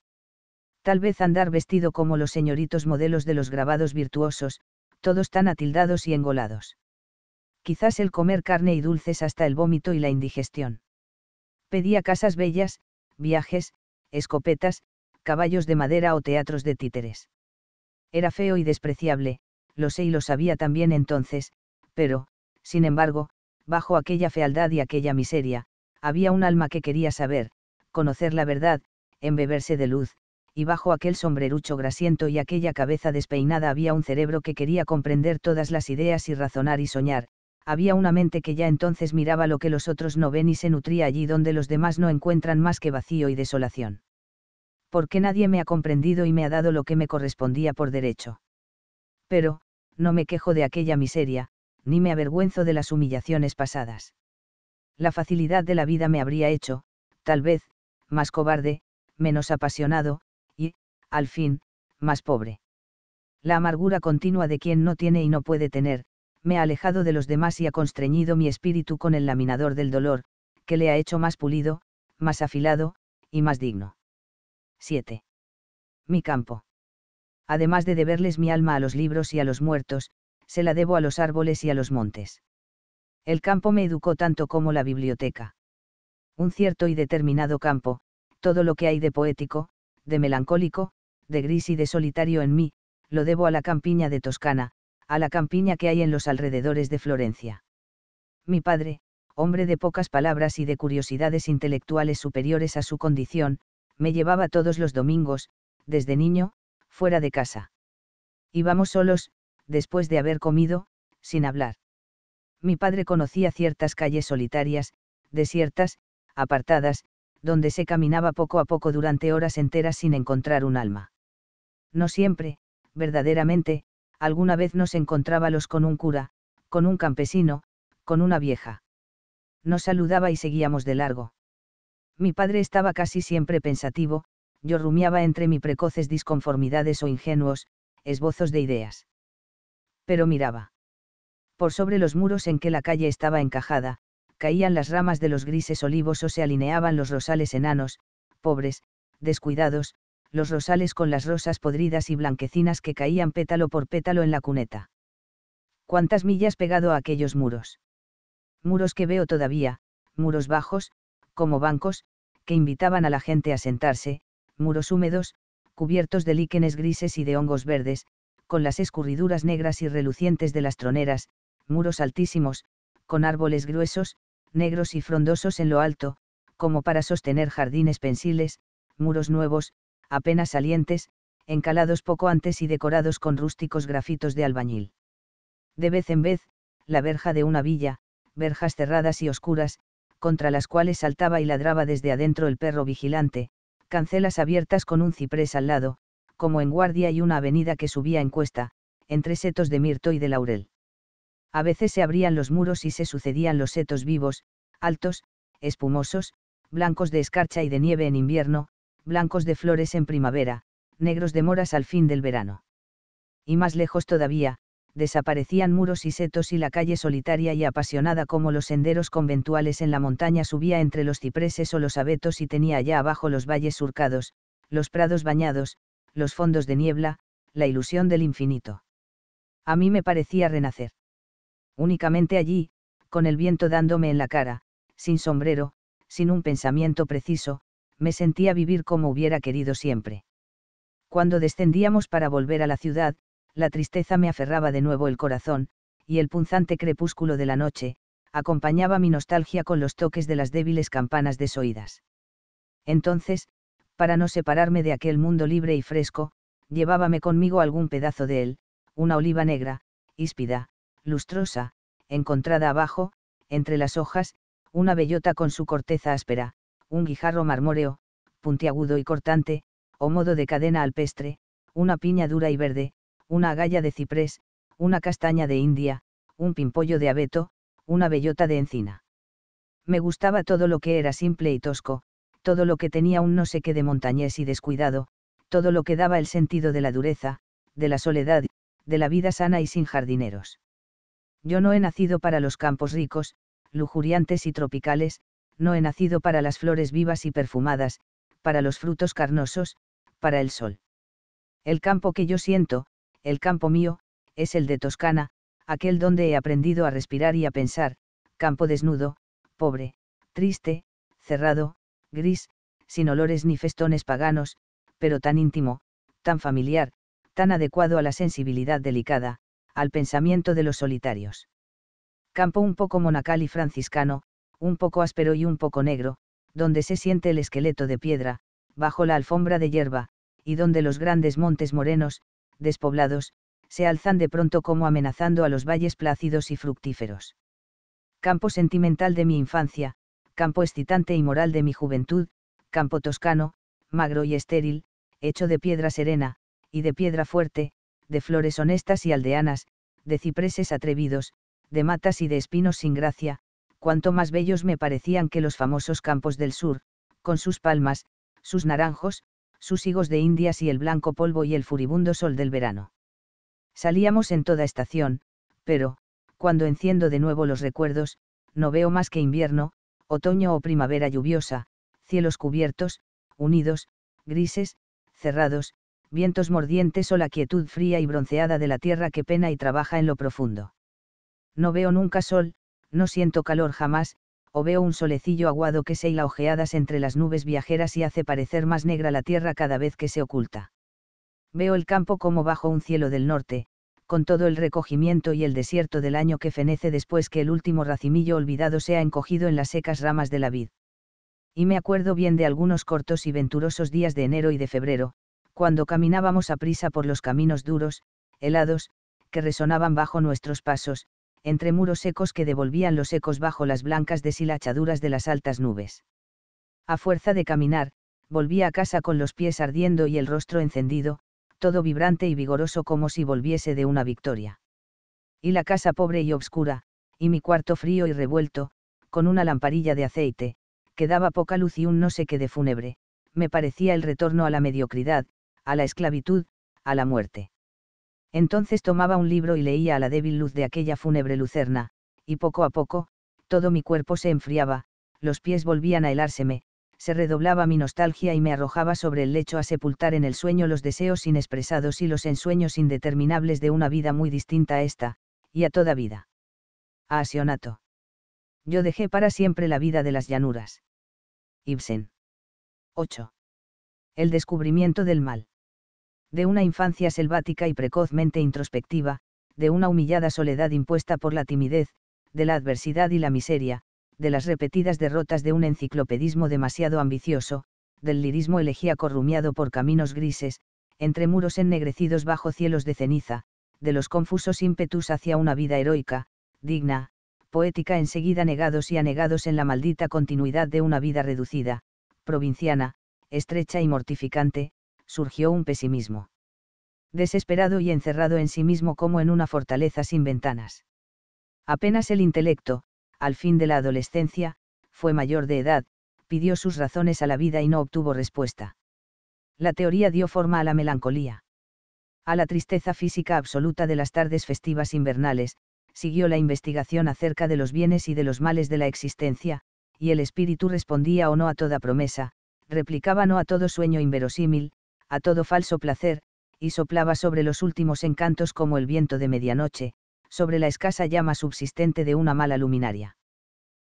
Tal vez andar vestido como los señoritos modelos de los grabados virtuosos, todos tan atildados y engolados. Quizás el comer carne y dulces hasta el vómito y la indigestión. Pedía casas bellas, viajes, escopetas, caballos de madera o teatros de títeres. Era feo y despreciable, lo sé y lo sabía también entonces, pero, sin embargo, bajo aquella fealdad y aquella miseria, había un alma que quería saber, conocer la verdad, embeberse de luz, y bajo aquel sombrerucho grasiento y aquella cabeza despeinada había un cerebro que quería comprender todas las ideas y razonar y soñar, había una mente que ya entonces miraba lo que los otros no ven y se nutría allí donde los demás no encuentran más que vacío y desolación. Porque nadie me ha comprendido y me ha dado lo que me correspondía por derecho. Pero, no me quejo de aquella miseria, ni me avergüenzo de las humillaciones pasadas. La facilidad de la vida me habría hecho, tal vez, más cobarde, menos apasionado, al fin, más pobre. La amargura continua de quien no tiene y no puede tener, me ha alejado de los demás y ha constreñido mi espíritu con el laminador del dolor, que le ha hecho más pulido, más afilado, y más digno. 7. Mi campo. Además de deberles mi alma a los libros y a los muertos, se la debo a los árboles y a los montes. El campo me educó tanto como la biblioteca. Un cierto y determinado campo, todo lo que hay de poético, de melancólico, de gris y de solitario en mí, lo debo a la campiña de Toscana, a la campiña que hay en los alrededores de Florencia. Mi padre, hombre de pocas palabras y de curiosidades intelectuales superiores a su condición, me llevaba todos los domingos, desde niño, fuera de casa. Íbamos solos, después de haber comido, sin hablar. Mi padre conocía ciertas calles solitarias, desiertas, apartadas, donde se caminaba poco a poco durante horas enteras sin encontrar un alma no siempre, verdaderamente, alguna vez nos encontrábamos con un cura, con un campesino, con una vieja. Nos saludaba y seguíamos de largo. Mi padre estaba casi siempre pensativo, yo rumiaba entre mis precoces disconformidades o ingenuos, esbozos de ideas. Pero miraba. Por sobre los muros en que la calle estaba encajada, caían las ramas de los grises olivos o se alineaban los rosales enanos, pobres, descuidados, los rosales con las rosas podridas y blanquecinas que caían pétalo por pétalo en la cuneta. ¿Cuántas millas pegado a aquellos muros? Muros que veo todavía, muros bajos, como bancos, que invitaban a la gente a sentarse, muros húmedos, cubiertos de líquenes grises y de hongos verdes, con las escurriduras negras y relucientes de las troneras, muros altísimos, con árboles gruesos, negros y frondosos en lo alto, como para sostener jardines pensiles, muros nuevos, apenas salientes, encalados poco antes y decorados con rústicos grafitos de albañil. De vez en vez, la verja de una villa, verjas cerradas y oscuras, contra las cuales saltaba y ladraba desde adentro el perro vigilante, cancelas abiertas con un ciprés al lado, como en guardia y una avenida que subía en cuesta, entre setos de mirto y de laurel. A veces se abrían los muros y se sucedían los setos vivos, altos, espumosos, blancos de escarcha y de nieve en invierno, blancos de flores en primavera, negros de moras al fin del verano. Y más lejos todavía, desaparecían muros y setos y la calle solitaria y apasionada como los senderos conventuales en la montaña subía entre los cipreses o los abetos y tenía allá abajo los valles surcados, los prados bañados, los fondos de niebla, la ilusión del infinito. A mí me parecía renacer. Únicamente allí, con el viento dándome en la cara, sin sombrero, sin un pensamiento preciso, me sentía vivir como hubiera querido siempre. Cuando descendíamos para volver a la ciudad, la tristeza me aferraba de nuevo el corazón, y el punzante crepúsculo de la noche, acompañaba mi nostalgia con los toques de las débiles campanas desoídas. Entonces, para no separarme de aquel mundo libre y fresco, llevábame conmigo algún pedazo de él, una oliva negra, híspida, lustrosa, encontrada abajo, entre las hojas, una bellota con su corteza áspera, un guijarro marmóreo, puntiagudo y cortante, o modo de cadena alpestre, una piña dura y verde, una agalla de ciprés, una castaña de India, un pimpollo de abeto, una bellota de encina. Me gustaba todo lo que era simple y tosco, todo lo que tenía un no sé qué de montañés y descuidado, todo lo que daba el sentido de la dureza, de la soledad, de la vida sana y sin jardineros. Yo no he nacido para los campos ricos, lujuriantes y tropicales, no he nacido para las flores vivas y perfumadas, para los frutos carnosos, para el sol. El campo que yo siento, el campo mío, es el de Toscana, aquel donde he aprendido a respirar y a pensar, campo desnudo, pobre, triste, cerrado, gris, sin olores ni festones paganos, pero tan íntimo, tan familiar, tan adecuado a la sensibilidad delicada, al pensamiento de los solitarios. Campo un poco monacal y franciscano, un poco áspero y un poco negro, donde se siente el esqueleto de piedra, bajo la alfombra de hierba, y donde los grandes montes morenos, despoblados, se alzan de pronto como amenazando a los valles plácidos y fructíferos. Campo sentimental de mi infancia, campo excitante y moral de mi juventud, campo toscano, magro y estéril, hecho de piedra serena, y de piedra fuerte, de flores honestas y aldeanas, de cipreses atrevidos, de matas y de espinos sin gracia, cuanto más bellos me parecían que los famosos campos del sur, con sus palmas, sus naranjos, sus higos de indias y el blanco polvo y el furibundo sol del verano. Salíamos en toda estación, pero, cuando enciendo de nuevo los recuerdos, no veo más que invierno, otoño o primavera lluviosa, cielos cubiertos, unidos, grises, cerrados, vientos mordientes o la quietud fría y bronceada de la tierra que pena y trabaja en lo profundo. No veo nunca sol, no siento calor jamás, o veo un solecillo aguado que se hila ojeadas entre las nubes viajeras y hace parecer más negra la tierra cada vez que se oculta. Veo el campo como bajo un cielo del norte, con todo el recogimiento y el desierto del año que fenece después que el último racimillo olvidado sea encogido en las secas ramas de la vid. Y me acuerdo bien de algunos cortos y venturosos días de enero y de febrero, cuando caminábamos a prisa por los caminos duros, helados, que resonaban bajo nuestros pasos, entre muros secos que devolvían los ecos bajo las blancas deshilachaduras de las altas nubes. A fuerza de caminar, volvía a casa con los pies ardiendo y el rostro encendido, todo vibrante y vigoroso como si volviese de una victoria. Y la casa pobre y obscura, y mi cuarto frío y revuelto, con una lamparilla de aceite, que daba poca luz y un no sé qué de fúnebre, me parecía el retorno a la mediocridad, a la esclavitud, a la muerte. Entonces tomaba un libro y leía a la débil luz de aquella fúnebre lucerna, y poco a poco, todo mi cuerpo se enfriaba, los pies volvían a helárseme, se redoblaba mi nostalgia y me arrojaba sobre el lecho a sepultar en el sueño los deseos inexpresados y los ensueños indeterminables de una vida muy distinta a esta, y a toda vida. A Asionato. Yo dejé para siempre la vida de las llanuras. Ibsen. 8. El descubrimiento del mal de una infancia selvática y precozmente introspectiva, de una humillada soledad impuesta por la timidez, de la adversidad y la miseria, de las repetidas derrotas de un enciclopedismo demasiado ambicioso, del lirismo elegíaco rumiado por caminos grises, entre muros ennegrecidos bajo cielos de ceniza, de los confusos ímpetus hacia una vida heroica, digna, poética enseguida negados y anegados en la maldita continuidad de una vida reducida, provinciana, estrecha y mortificante, surgió un pesimismo. Desesperado y encerrado en sí mismo como en una fortaleza sin ventanas. Apenas el intelecto, al fin de la adolescencia, fue mayor de edad, pidió sus razones a la vida y no obtuvo respuesta. La teoría dio forma a la melancolía. A la tristeza física absoluta de las tardes festivas invernales, siguió la investigación acerca de los bienes y de los males de la existencia, y el espíritu respondía o no a toda promesa, replicaba no a todo sueño inverosímil, a todo falso placer, y soplaba sobre los últimos encantos como el viento de medianoche, sobre la escasa llama subsistente de una mala luminaria.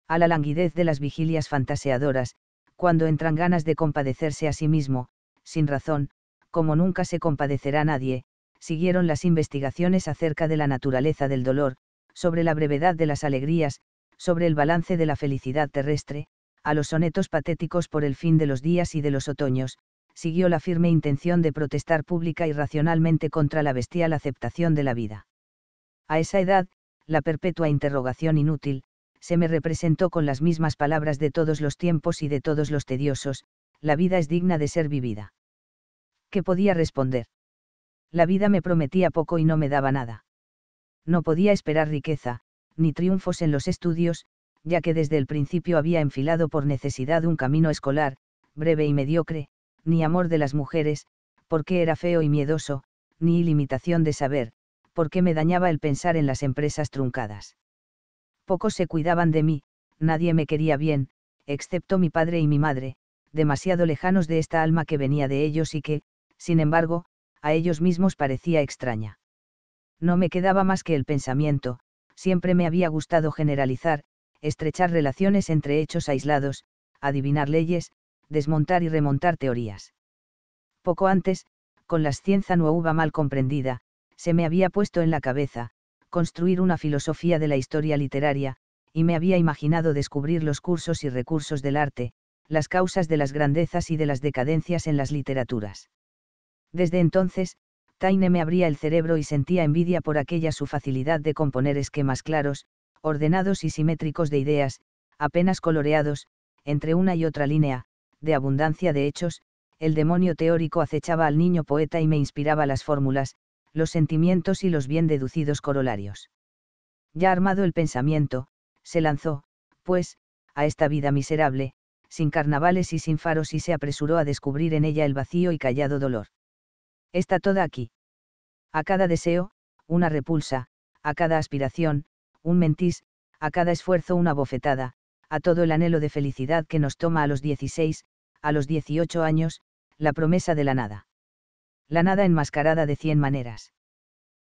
A la languidez de las vigilias fantaseadoras, cuando entran ganas de compadecerse a sí mismo, sin razón, como nunca se compadecerá nadie, siguieron las investigaciones acerca de la naturaleza del dolor, sobre la brevedad de las alegrías, sobre el balance de la felicidad terrestre, a los sonetos patéticos por el fin de los días y de los otoños, siguió la firme intención de protestar pública y racionalmente contra la bestial aceptación de la vida. A esa edad, la perpetua interrogación inútil, se me representó con las mismas palabras de todos los tiempos y de todos los tediosos, la vida es digna de ser vivida. ¿Qué podía responder? La vida me prometía poco y no me daba nada. No podía esperar riqueza, ni triunfos en los estudios, ya que desde el principio había enfilado por necesidad un camino escolar, breve y mediocre, ni amor de las mujeres, porque era feo y miedoso, ni ilimitación de saber, porque me dañaba el pensar en las empresas truncadas. Pocos se cuidaban de mí, nadie me quería bien, excepto mi padre y mi madre, demasiado lejanos de esta alma que venía de ellos y que, sin embargo, a ellos mismos parecía extraña. No me quedaba más que el pensamiento, siempre me había gustado generalizar, estrechar relaciones entre hechos aislados, adivinar leyes, desmontar y remontar teorías. Poco antes, con la ciencia nueva mal comprendida, se me había puesto en la cabeza, construir una filosofía de la historia literaria, y me había imaginado descubrir los cursos y recursos del arte, las causas de las grandezas y de las decadencias en las literaturas. Desde entonces, Taine me abría el cerebro y sentía envidia por aquella su facilidad de componer esquemas claros, ordenados y simétricos de ideas, apenas coloreados, entre una y otra línea, de abundancia de hechos, el demonio teórico acechaba al niño poeta y me inspiraba las fórmulas, los sentimientos y los bien deducidos corolarios. Ya armado el pensamiento, se lanzó, pues, a esta vida miserable, sin carnavales y sin faros y se apresuró a descubrir en ella el vacío y callado dolor. Está toda aquí. A cada deseo, una repulsa, a cada aspiración, un mentís, a cada esfuerzo una bofetada, a todo el anhelo de felicidad que nos toma a los 16, a los 18 años, la promesa de la nada. La nada enmascarada de cien maneras.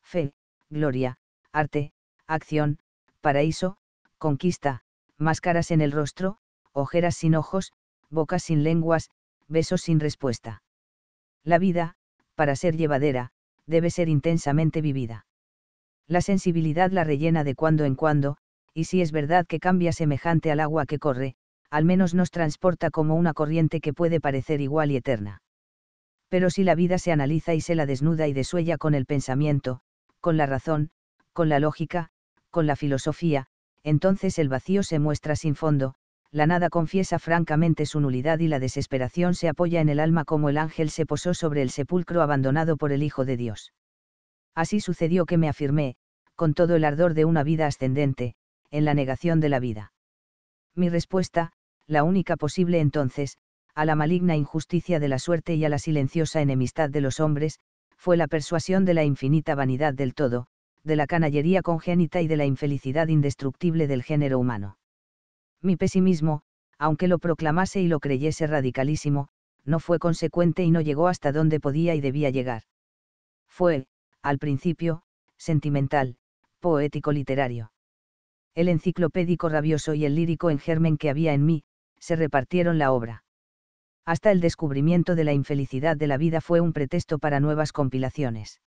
Fe, gloria, arte, acción, paraíso, conquista, máscaras en el rostro, ojeras sin ojos, bocas sin lenguas, besos sin respuesta. La vida, para ser llevadera, debe ser intensamente vivida. La sensibilidad la rellena de cuando en cuando, y si es verdad que cambia semejante al agua que corre, al menos nos transporta como una corriente que puede parecer igual y eterna. Pero si la vida se analiza y se la desnuda y desuella con el pensamiento, con la razón, con la lógica, con la filosofía, entonces el vacío se muestra sin fondo, la nada confiesa francamente su nulidad y la desesperación se apoya en el alma como el ángel se posó sobre el sepulcro abandonado por el Hijo de Dios. Así sucedió que me afirmé, con todo el ardor de una vida ascendente, en la negación de la vida. Mi respuesta, la única posible entonces, a la maligna injusticia de la suerte y a la silenciosa enemistad de los hombres, fue la persuasión de la infinita vanidad del todo, de la canallería congénita y de la infelicidad indestructible del género humano. Mi pesimismo, aunque lo proclamase y lo creyese radicalísimo, no fue consecuente y no llegó hasta donde podía y debía llegar. Fue, al principio, sentimental, poético-literario. El enciclopédico rabioso y el lírico en germen que había en mí, se repartieron la obra. Hasta el descubrimiento de la infelicidad de la vida fue un pretexto para nuevas compilaciones.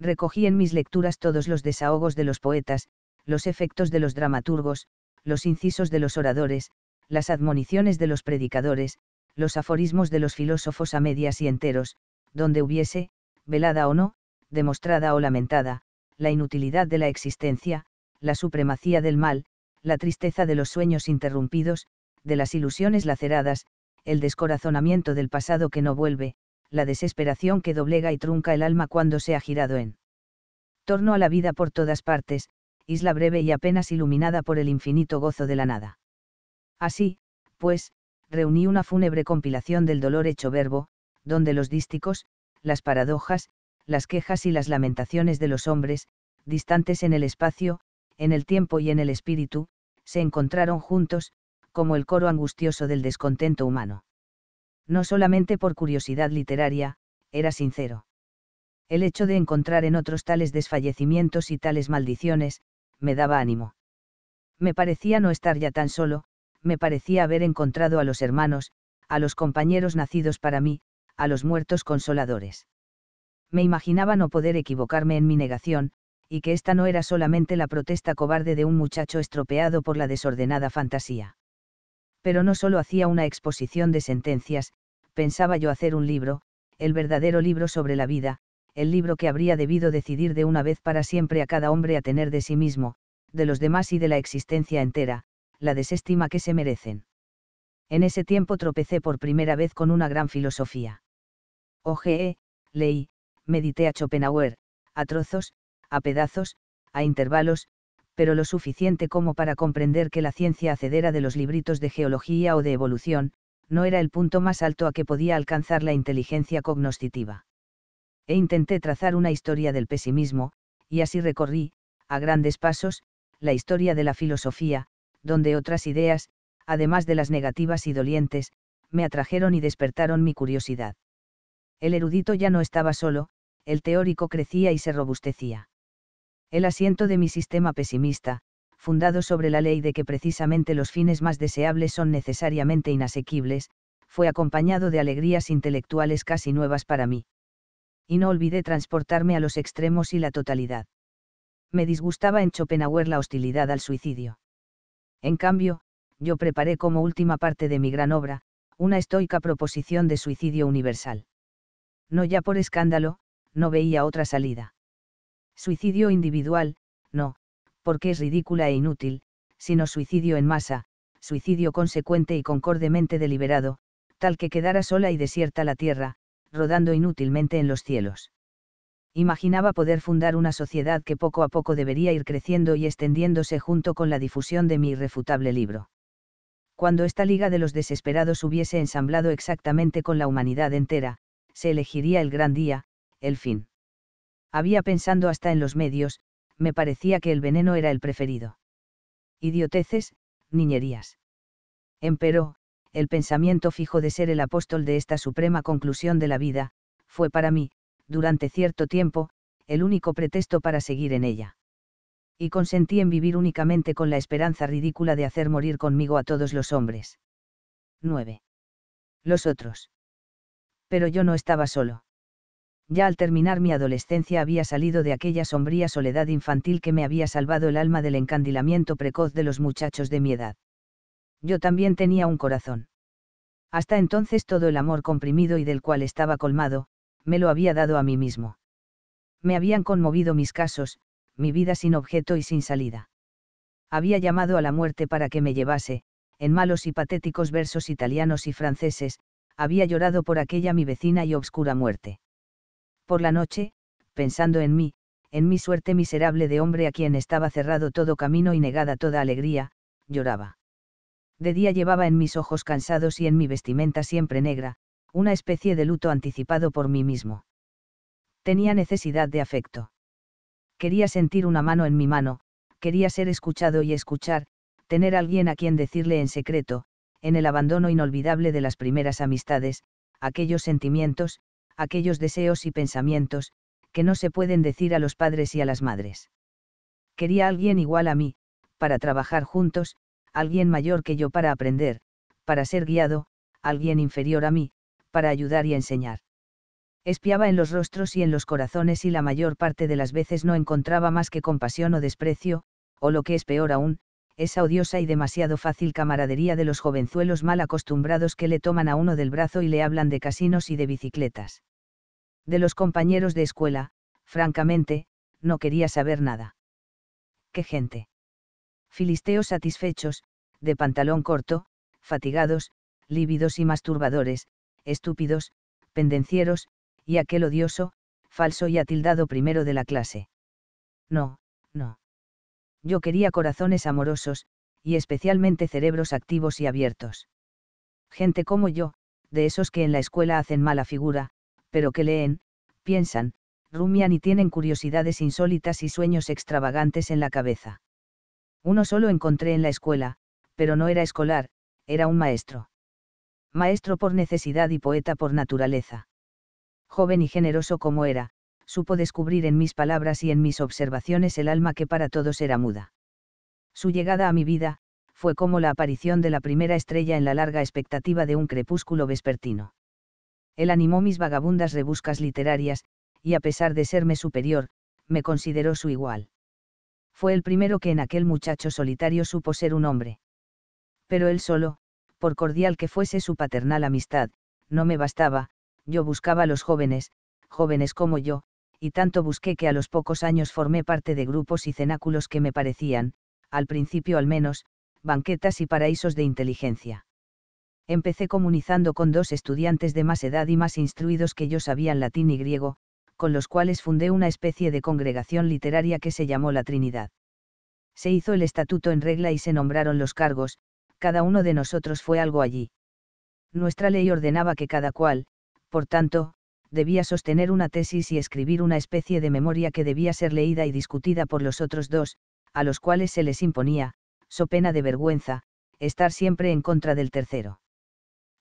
Recogí en mis lecturas todos los desahogos de los poetas, los efectos de los dramaturgos, los incisos de los oradores, las admoniciones de los predicadores, los aforismos de los filósofos a medias y enteros, donde hubiese, velada o no, demostrada o lamentada, la inutilidad de la existencia, la supremacía del mal, la tristeza de los sueños interrumpidos, de las ilusiones laceradas, el descorazonamiento del pasado que no vuelve, la desesperación que doblega y trunca el alma cuando se ha girado en torno a la vida por todas partes, isla breve y apenas iluminada por el infinito gozo de la nada. Así, pues, reuní una fúnebre compilación del dolor hecho verbo, donde los dísticos, las paradojas, las quejas y las lamentaciones de los hombres, distantes en el espacio, en el tiempo y en el espíritu, se encontraron juntos, como el coro angustioso del descontento humano. No solamente por curiosidad literaria, era sincero. El hecho de encontrar en otros tales desfallecimientos y tales maldiciones, me daba ánimo. Me parecía no estar ya tan solo, me parecía haber encontrado a los hermanos, a los compañeros nacidos para mí, a los muertos consoladores. Me imaginaba no poder equivocarme en mi negación, y que esta no era solamente la protesta cobarde de un muchacho estropeado por la desordenada fantasía pero no solo hacía una exposición de sentencias, pensaba yo hacer un libro, el verdadero libro sobre la vida, el libro que habría debido decidir de una vez para siempre a cada hombre a tener de sí mismo, de los demás y de la existencia entera, la desestima que se merecen. En ese tiempo tropecé por primera vez con una gran filosofía. Ojeé, eh, leí, medité a Schopenhauer, a trozos, a pedazos, a intervalos, pero lo suficiente como para comprender que la ciencia acedera de los libritos de geología o de evolución, no era el punto más alto a que podía alcanzar la inteligencia cognoscitiva. E intenté trazar una historia del pesimismo, y así recorrí, a grandes pasos, la historia de la filosofía, donde otras ideas, además de las negativas y dolientes, me atrajeron y despertaron mi curiosidad. El erudito ya no estaba solo, el teórico crecía y se robustecía. El asiento de mi sistema pesimista, fundado sobre la ley de que precisamente los fines más deseables son necesariamente inasequibles, fue acompañado de alegrías intelectuales casi nuevas para mí. Y no olvidé transportarme a los extremos y la totalidad. Me disgustaba en Schopenhauer la hostilidad al suicidio. En cambio, yo preparé como última parte de mi gran obra, una estoica proposición de suicidio universal. No ya por escándalo, no veía otra salida. Suicidio individual, no, porque es ridícula e inútil, sino suicidio en masa, suicidio consecuente y concordemente deliberado, tal que quedara sola y desierta la tierra, rodando inútilmente en los cielos. Imaginaba poder fundar una sociedad que poco a poco debería ir creciendo y extendiéndose junto con la difusión de mi irrefutable libro. Cuando esta Liga de los Desesperados hubiese ensamblado exactamente con la humanidad entera, se elegiría el gran día, el fin había pensando hasta en los medios, me parecía que el veneno era el preferido. Idioteces, niñerías. Empero, el pensamiento fijo de ser el apóstol de esta suprema conclusión de la vida, fue para mí, durante cierto tiempo, el único pretexto para seguir en ella. Y consentí en vivir únicamente con la esperanza ridícula de hacer morir conmigo a todos los hombres. 9. Los otros. Pero yo no estaba solo. Ya al terminar mi adolescencia había salido de aquella sombría soledad infantil que me había salvado el alma del encandilamiento precoz de los muchachos de mi edad. Yo también tenía un corazón. Hasta entonces todo el amor comprimido y del cual estaba colmado, me lo había dado a mí mismo. Me habían conmovido mis casos, mi vida sin objeto y sin salida. Había llamado a la muerte para que me llevase, en malos y patéticos versos italianos y franceses, había llorado por aquella mi vecina y obscura muerte por la noche, pensando en mí, en mi suerte miserable de hombre a quien estaba cerrado todo camino y negada toda alegría, lloraba. De día llevaba en mis ojos cansados y en mi vestimenta siempre negra, una especie de luto anticipado por mí mismo. Tenía necesidad de afecto. Quería sentir una mano en mi mano, quería ser escuchado y escuchar, tener alguien a quien decirle en secreto, en el abandono inolvidable de las primeras amistades, aquellos sentimientos, aquellos deseos y pensamientos, que no se pueden decir a los padres y a las madres. Quería alguien igual a mí, para trabajar juntos, alguien mayor que yo para aprender, para ser guiado, alguien inferior a mí, para ayudar y enseñar. Espiaba en los rostros y en los corazones y la mayor parte de las veces no encontraba más que compasión o desprecio, o lo que es peor aún, esa odiosa y demasiado fácil camaradería de los jovenzuelos mal acostumbrados que le toman a uno del brazo y le hablan de casinos y de bicicletas. De los compañeros de escuela, francamente, no quería saber nada. ¡Qué gente! Filisteos satisfechos, de pantalón corto, fatigados, lívidos y masturbadores, estúpidos, pendencieros, y aquel odioso, falso y atildado primero de la clase.
No, no.
Yo quería corazones amorosos, y especialmente cerebros activos y abiertos. Gente como yo, de esos que en la escuela hacen mala figura, pero que leen, piensan, rumian y tienen curiosidades insólitas y sueños extravagantes en la cabeza. Uno solo encontré en la escuela, pero no era escolar, era un maestro. Maestro por necesidad y poeta por naturaleza. Joven y generoso como era, supo descubrir en mis palabras y en mis observaciones el alma que para todos era muda. Su llegada a mi vida, fue como la aparición de la primera estrella en la larga expectativa de un crepúsculo vespertino. Él animó mis vagabundas rebuscas literarias, y a pesar de serme superior, me consideró su igual. Fue el primero que en aquel muchacho solitario supo ser un hombre. Pero él solo, por cordial que fuese su paternal amistad, no me bastaba, yo buscaba a los jóvenes, jóvenes como yo, y tanto busqué que a los pocos años formé parte de grupos y cenáculos que me parecían, al principio al menos, banquetas y paraísos de inteligencia empecé comunizando con dos estudiantes de más edad y más instruidos que yo sabían latín y griego, con los cuales fundé una especie de congregación literaria que se llamó la Trinidad. Se hizo el estatuto en regla y se nombraron los cargos, cada uno de nosotros fue algo allí. Nuestra ley ordenaba que cada cual, por tanto, debía sostener una tesis y escribir una especie de memoria que debía ser leída y discutida por los otros dos, a los cuales se les imponía, so pena de vergüenza, estar siempre en contra del tercero.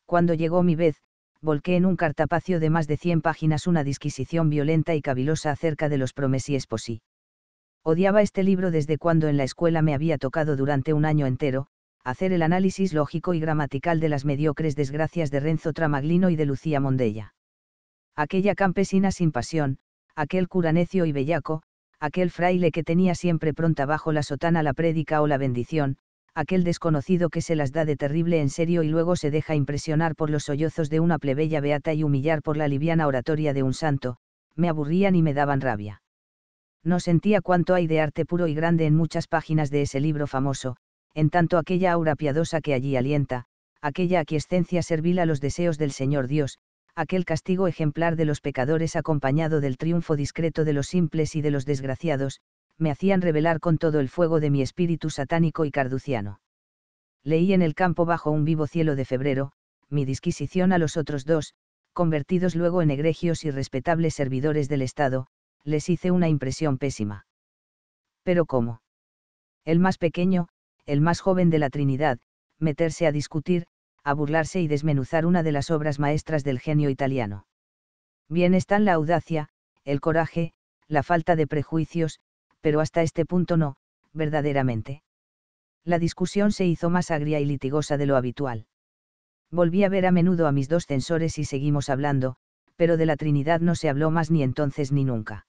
Cuando llegó mi vez, volqué en un cartapacio de más de cien páginas una disquisición violenta y cavilosa acerca de los promesíes posí. Odiaba este libro desde cuando en la escuela me había tocado durante un año entero, hacer el análisis lógico y gramatical de las mediocres desgracias de Renzo Tramaglino y de Lucía Mondella. Aquella campesina sin pasión, aquel cura necio y bellaco, aquel fraile que tenía siempre pronta bajo la sotana la prédica o la bendición, aquel desconocido que se las da de terrible en serio y luego se deja impresionar por los sollozos de una plebeya beata y humillar por la liviana oratoria de un santo, me aburrían y me daban rabia. No sentía cuánto hay de arte puro y grande en muchas páginas de ese libro famoso, en tanto aquella aura piadosa que allí alienta, aquella aquiescencia servil a los deseos del Señor Dios, aquel castigo ejemplar de los pecadores acompañado del triunfo discreto de los simples y de los desgraciados, me hacían revelar con todo el fuego de mi espíritu satánico y carduciano. Leí en el campo bajo un vivo cielo de febrero, mi disquisición a los otros dos, convertidos luego en egregios y respetables servidores del Estado, les hice una impresión pésima. Pero ¿cómo? El más pequeño, el más joven de la Trinidad, meterse a discutir, a burlarse y desmenuzar una de las obras maestras del genio italiano. Bien están la audacia, el coraje, la falta de prejuicios, pero hasta este punto no, verdaderamente. La discusión se hizo más agria y litigosa de lo habitual. Volví a ver a menudo a mis dos censores y seguimos hablando, pero de la Trinidad no se habló más ni entonces ni nunca.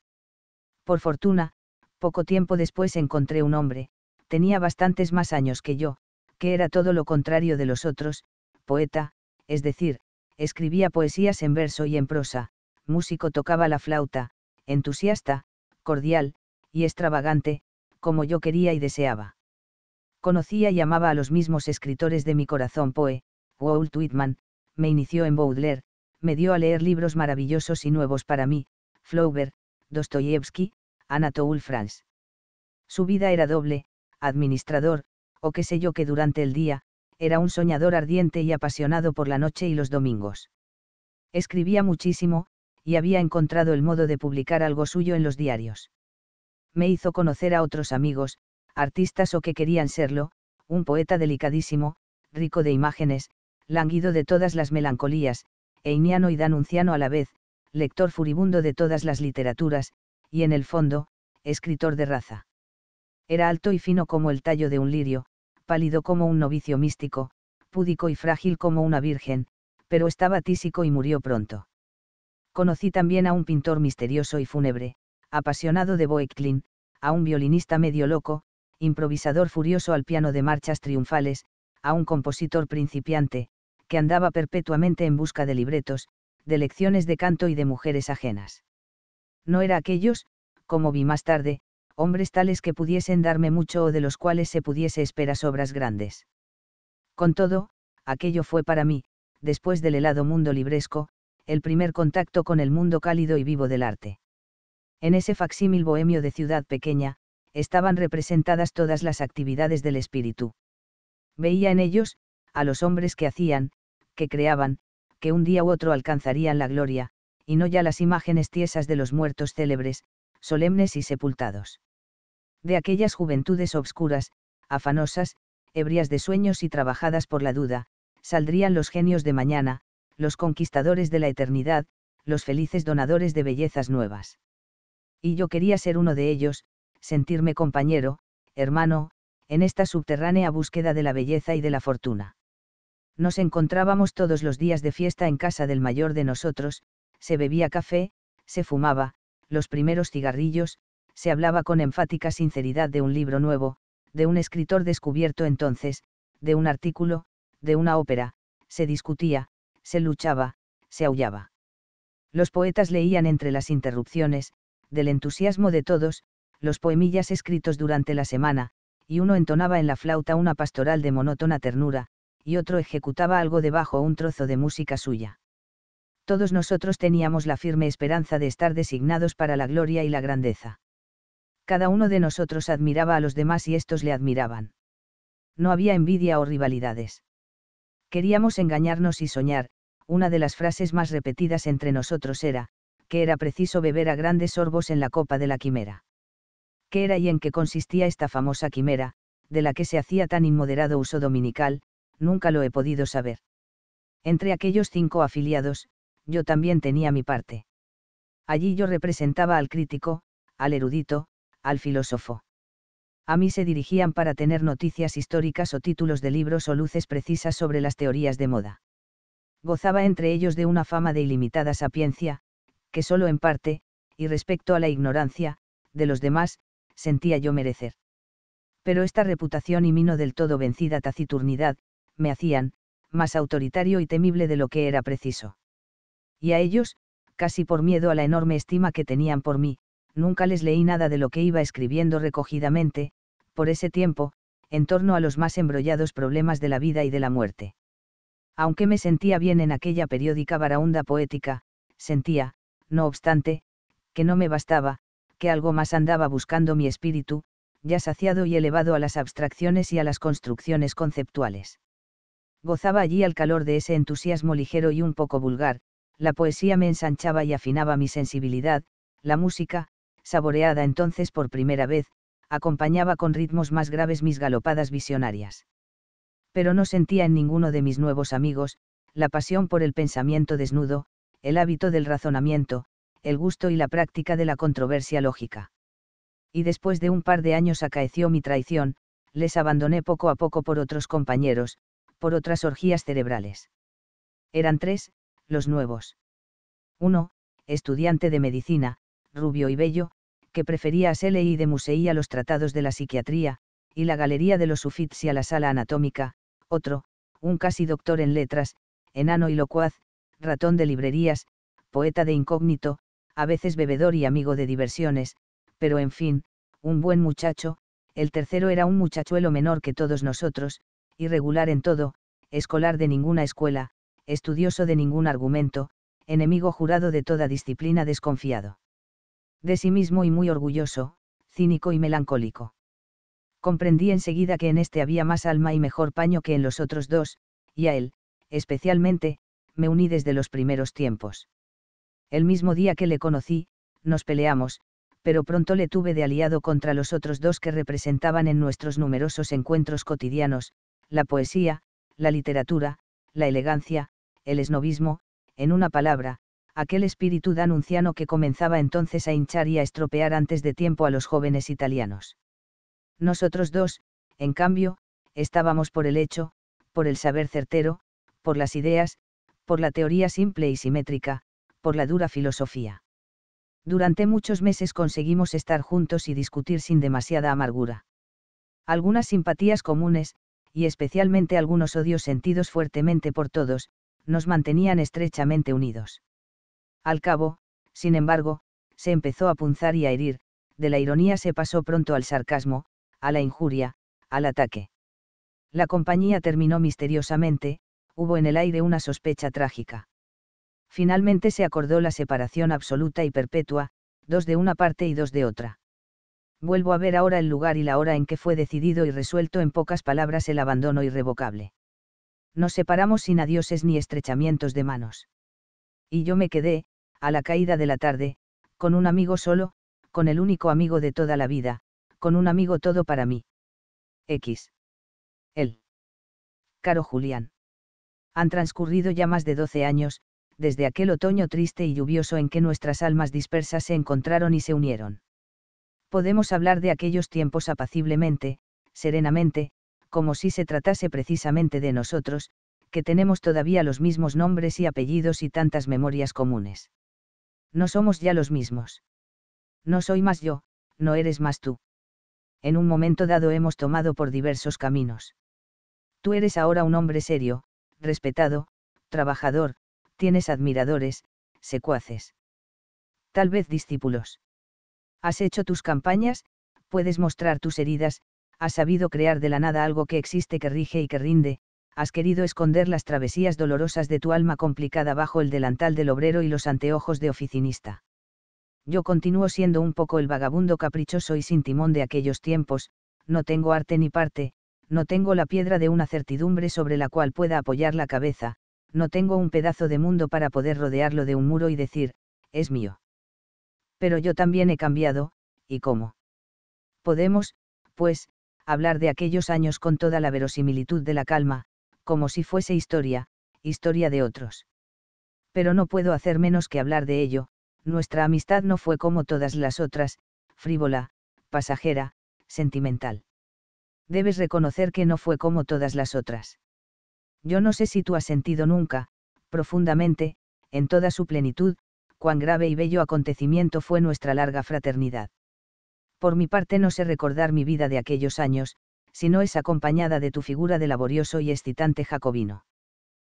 Por fortuna, poco tiempo después encontré un hombre, tenía bastantes más años que yo, que era todo lo contrario de los otros, poeta, es decir, escribía poesías en verso y en prosa, músico tocaba la flauta, entusiasta, cordial, y extravagante, como yo quería y deseaba. Conocía y amaba a los mismos escritores de mi corazón Poe, Walt Whitman, me inició en Baudelaire, me dio a leer libros maravillosos y nuevos para mí, Flaubert, Dostoyevsky, Anatole France. Su vida era doble, administrador, o qué sé yo que durante el día, era un soñador ardiente y apasionado por la noche y los domingos. Escribía muchísimo, y había encontrado el modo de publicar algo suyo en los diarios me hizo conocer a otros amigos, artistas o que querían serlo, un poeta delicadísimo, rico de imágenes, languido de todas las melancolías, einiano y danunciano a la vez, lector furibundo de todas las literaturas, y en el fondo, escritor de raza. Era alto y fino como el tallo de un lirio, pálido como un novicio místico, púdico y frágil como una virgen, pero estaba tísico y murió pronto. Conocí también a un pintor misterioso y fúnebre, apasionado de Boecklin, a un violinista medio loco, improvisador furioso al piano de marchas triunfales, a un compositor principiante, que andaba perpetuamente en busca de libretos, de lecciones de canto y de mujeres ajenas. No era aquellos, como vi más tarde, hombres tales que pudiesen darme mucho o de los cuales se pudiese esperar obras grandes. Con todo, aquello fue para mí, después del helado mundo libresco, el primer contacto con el mundo cálido y vivo del arte. En ese facsímil bohemio de ciudad pequeña, estaban representadas todas las actividades del espíritu. Veía en ellos, a los hombres que hacían, que creaban, que un día u otro alcanzarían la gloria, y no ya las imágenes tiesas de los muertos célebres, solemnes y sepultados. De aquellas juventudes obscuras, afanosas, ebrias de sueños y trabajadas por la duda, saldrían los genios de mañana, los conquistadores de la eternidad, los felices donadores de bellezas nuevas y yo quería ser uno de ellos, sentirme compañero, hermano, en esta subterránea búsqueda de la belleza y de la fortuna. Nos encontrábamos todos los días de fiesta en casa del mayor de nosotros, se bebía café, se fumaba, los primeros cigarrillos, se hablaba con enfática sinceridad de un libro nuevo, de un escritor descubierto entonces, de un artículo, de una ópera, se discutía, se luchaba, se aullaba. Los poetas leían entre las interrupciones, del entusiasmo de todos, los poemillas escritos durante la semana, y uno entonaba en la flauta una pastoral de monótona ternura, y otro ejecutaba algo debajo un trozo de música suya. Todos nosotros teníamos la firme esperanza de estar designados para la gloria y la grandeza. Cada uno de nosotros admiraba a los demás y estos le admiraban. No había envidia o rivalidades. Queríamos engañarnos y soñar, una de las frases más repetidas entre nosotros era, que era preciso beber a grandes sorbos en la copa de la quimera. ¿Qué era y en qué consistía esta famosa quimera, de la que se hacía tan inmoderado uso dominical? Nunca lo he podido saber. Entre aquellos cinco afiliados, yo también tenía mi parte. Allí yo representaba al crítico, al erudito, al filósofo. A mí se dirigían para tener noticias históricas o títulos de libros o luces precisas sobre las teorías de moda. Gozaba entre ellos de una fama de ilimitada sapiencia, que solo en parte, y respecto a la ignorancia, de los demás, sentía yo merecer. Pero esta reputación y mi no del todo vencida taciturnidad, me hacían, más autoritario y temible de lo que era preciso. Y a ellos, casi por miedo a la enorme estima que tenían por mí, nunca les leí nada de lo que iba escribiendo recogidamente, por ese tiempo, en torno a los más embrollados problemas de la vida y de la muerte. Aunque me sentía bien en aquella periódica baraunda poética, sentía, no obstante, que no me bastaba, que algo más andaba buscando mi espíritu, ya saciado y elevado a las abstracciones y a las construcciones conceptuales. Gozaba allí al calor de ese entusiasmo ligero y un poco vulgar, la poesía me ensanchaba y afinaba mi sensibilidad, la música, saboreada entonces por primera vez, acompañaba con ritmos más graves mis galopadas visionarias. Pero no sentía en ninguno de mis nuevos amigos, la pasión por el pensamiento desnudo, el hábito del razonamiento, el gusto y la práctica de la controversia lógica. Y después de un par de años acaeció mi traición, les abandoné poco a poco por otros compañeros, por otras orgías cerebrales. Eran tres, los nuevos. Uno, estudiante de medicina, rubio y bello, que prefería a Selle y de Musei a los tratados de la psiquiatría, y la galería de los Uffizi a la sala anatómica, otro, un casi doctor en letras, enano y locuaz, ratón de librerías, poeta de incógnito, a veces bebedor y amigo de diversiones, pero en fin, un buen muchacho, el tercero era un muchachuelo menor que todos nosotros, irregular en todo, escolar de ninguna escuela, estudioso de ningún argumento, enemigo jurado de toda disciplina desconfiado. De sí mismo y muy orgulloso, cínico y melancólico. Comprendí enseguida que en este había más alma y mejor paño que en los otros dos, y a él, especialmente, me uní desde los primeros tiempos. El mismo día que le conocí, nos peleamos, pero pronto le tuve de aliado contra los otros dos que representaban en nuestros numerosos encuentros cotidianos, la poesía, la literatura, la elegancia, el esnovismo, en una palabra, aquel espíritu danunciano que comenzaba entonces a hinchar y a estropear antes de tiempo a los jóvenes italianos. Nosotros dos, en cambio, estábamos por el hecho, por el saber certero, por las ideas, por la teoría simple y simétrica, por la dura filosofía. Durante muchos meses conseguimos estar juntos y discutir sin demasiada amargura. Algunas simpatías comunes, y especialmente algunos odios sentidos fuertemente por todos, nos mantenían estrechamente unidos. Al cabo, sin embargo, se empezó a punzar y a herir, de la ironía se pasó pronto al sarcasmo, a la injuria, al ataque. La compañía terminó misteriosamente, hubo en el aire una sospecha trágica. Finalmente se acordó la separación absoluta y perpetua, dos de una parte y dos de otra. Vuelvo a ver ahora el lugar y la hora en que fue decidido y resuelto en pocas palabras el abandono irrevocable. Nos separamos sin adioses ni estrechamientos de manos. Y yo me quedé, a la caída de la tarde, con un amigo solo, con el único amigo de toda la vida, con un amigo todo para mí. X. Él. Caro Julián han transcurrido ya más de doce años, desde aquel otoño triste y lluvioso en que nuestras almas dispersas se encontraron y se unieron. Podemos hablar de aquellos tiempos apaciblemente, serenamente, como si se tratase precisamente de nosotros, que tenemos todavía los mismos nombres y apellidos y tantas memorias comunes. No somos ya los mismos. No soy más yo, no eres más tú. En un momento dado hemos tomado por diversos caminos. Tú eres ahora un hombre serio, respetado, trabajador, tienes admiradores, secuaces. Tal vez discípulos. Has hecho tus campañas, puedes mostrar tus heridas, has sabido crear de la nada algo que existe, que rige y que rinde, has querido esconder las travesías dolorosas de tu alma complicada bajo el delantal del obrero y los anteojos de oficinista. Yo continúo siendo un poco el vagabundo caprichoso y sin timón de aquellos tiempos, no tengo arte ni parte, no tengo la piedra de una certidumbre sobre la cual pueda apoyar la cabeza, no tengo un pedazo de mundo para poder rodearlo de un muro y decir, es mío. Pero yo también he cambiado, ¿y cómo? Podemos, pues, hablar de aquellos años con toda la verosimilitud de la calma, como si fuese historia, historia de otros. Pero no puedo hacer menos que hablar de ello, nuestra amistad no fue como todas las otras, frívola, pasajera, sentimental debes reconocer que no fue como todas las otras. Yo no sé si tú has sentido nunca, profundamente, en toda su plenitud, cuán grave y bello acontecimiento fue nuestra larga fraternidad. Por mi parte no sé recordar mi vida de aquellos años, si no es acompañada de tu figura de laborioso y excitante jacobino.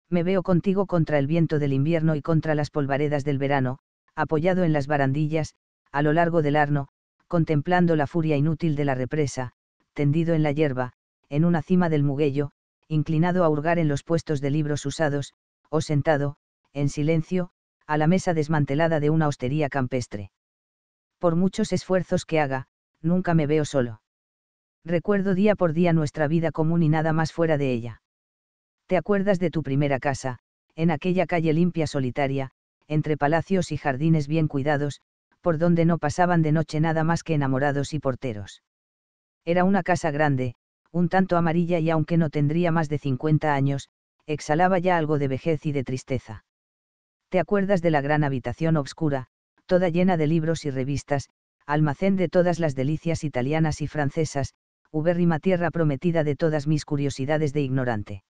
Me veo contigo contra el viento del invierno y contra las polvaredas del verano, apoyado en las barandillas, a lo largo del Arno, contemplando la furia inútil de la represa, tendido en la hierba, en una cima del muguello, inclinado a hurgar en los puestos de libros usados, o sentado, en silencio, a la mesa desmantelada de una hostería campestre. Por muchos esfuerzos que haga, nunca me veo solo. Recuerdo día por día nuestra vida común y nada más fuera de ella. ¿Te acuerdas de tu primera casa, en aquella calle limpia solitaria, entre palacios y jardines bien cuidados, por donde no pasaban de noche nada más que enamorados y porteros? Era una casa grande, un tanto amarilla y aunque no tendría más de 50 años, exhalaba ya algo de vejez y de tristeza. ¿Te acuerdas de la gran habitación obscura, toda llena de libros y revistas, almacén de todas las delicias italianas y francesas, ubérrima tierra prometida de todas mis curiosidades de ignorante?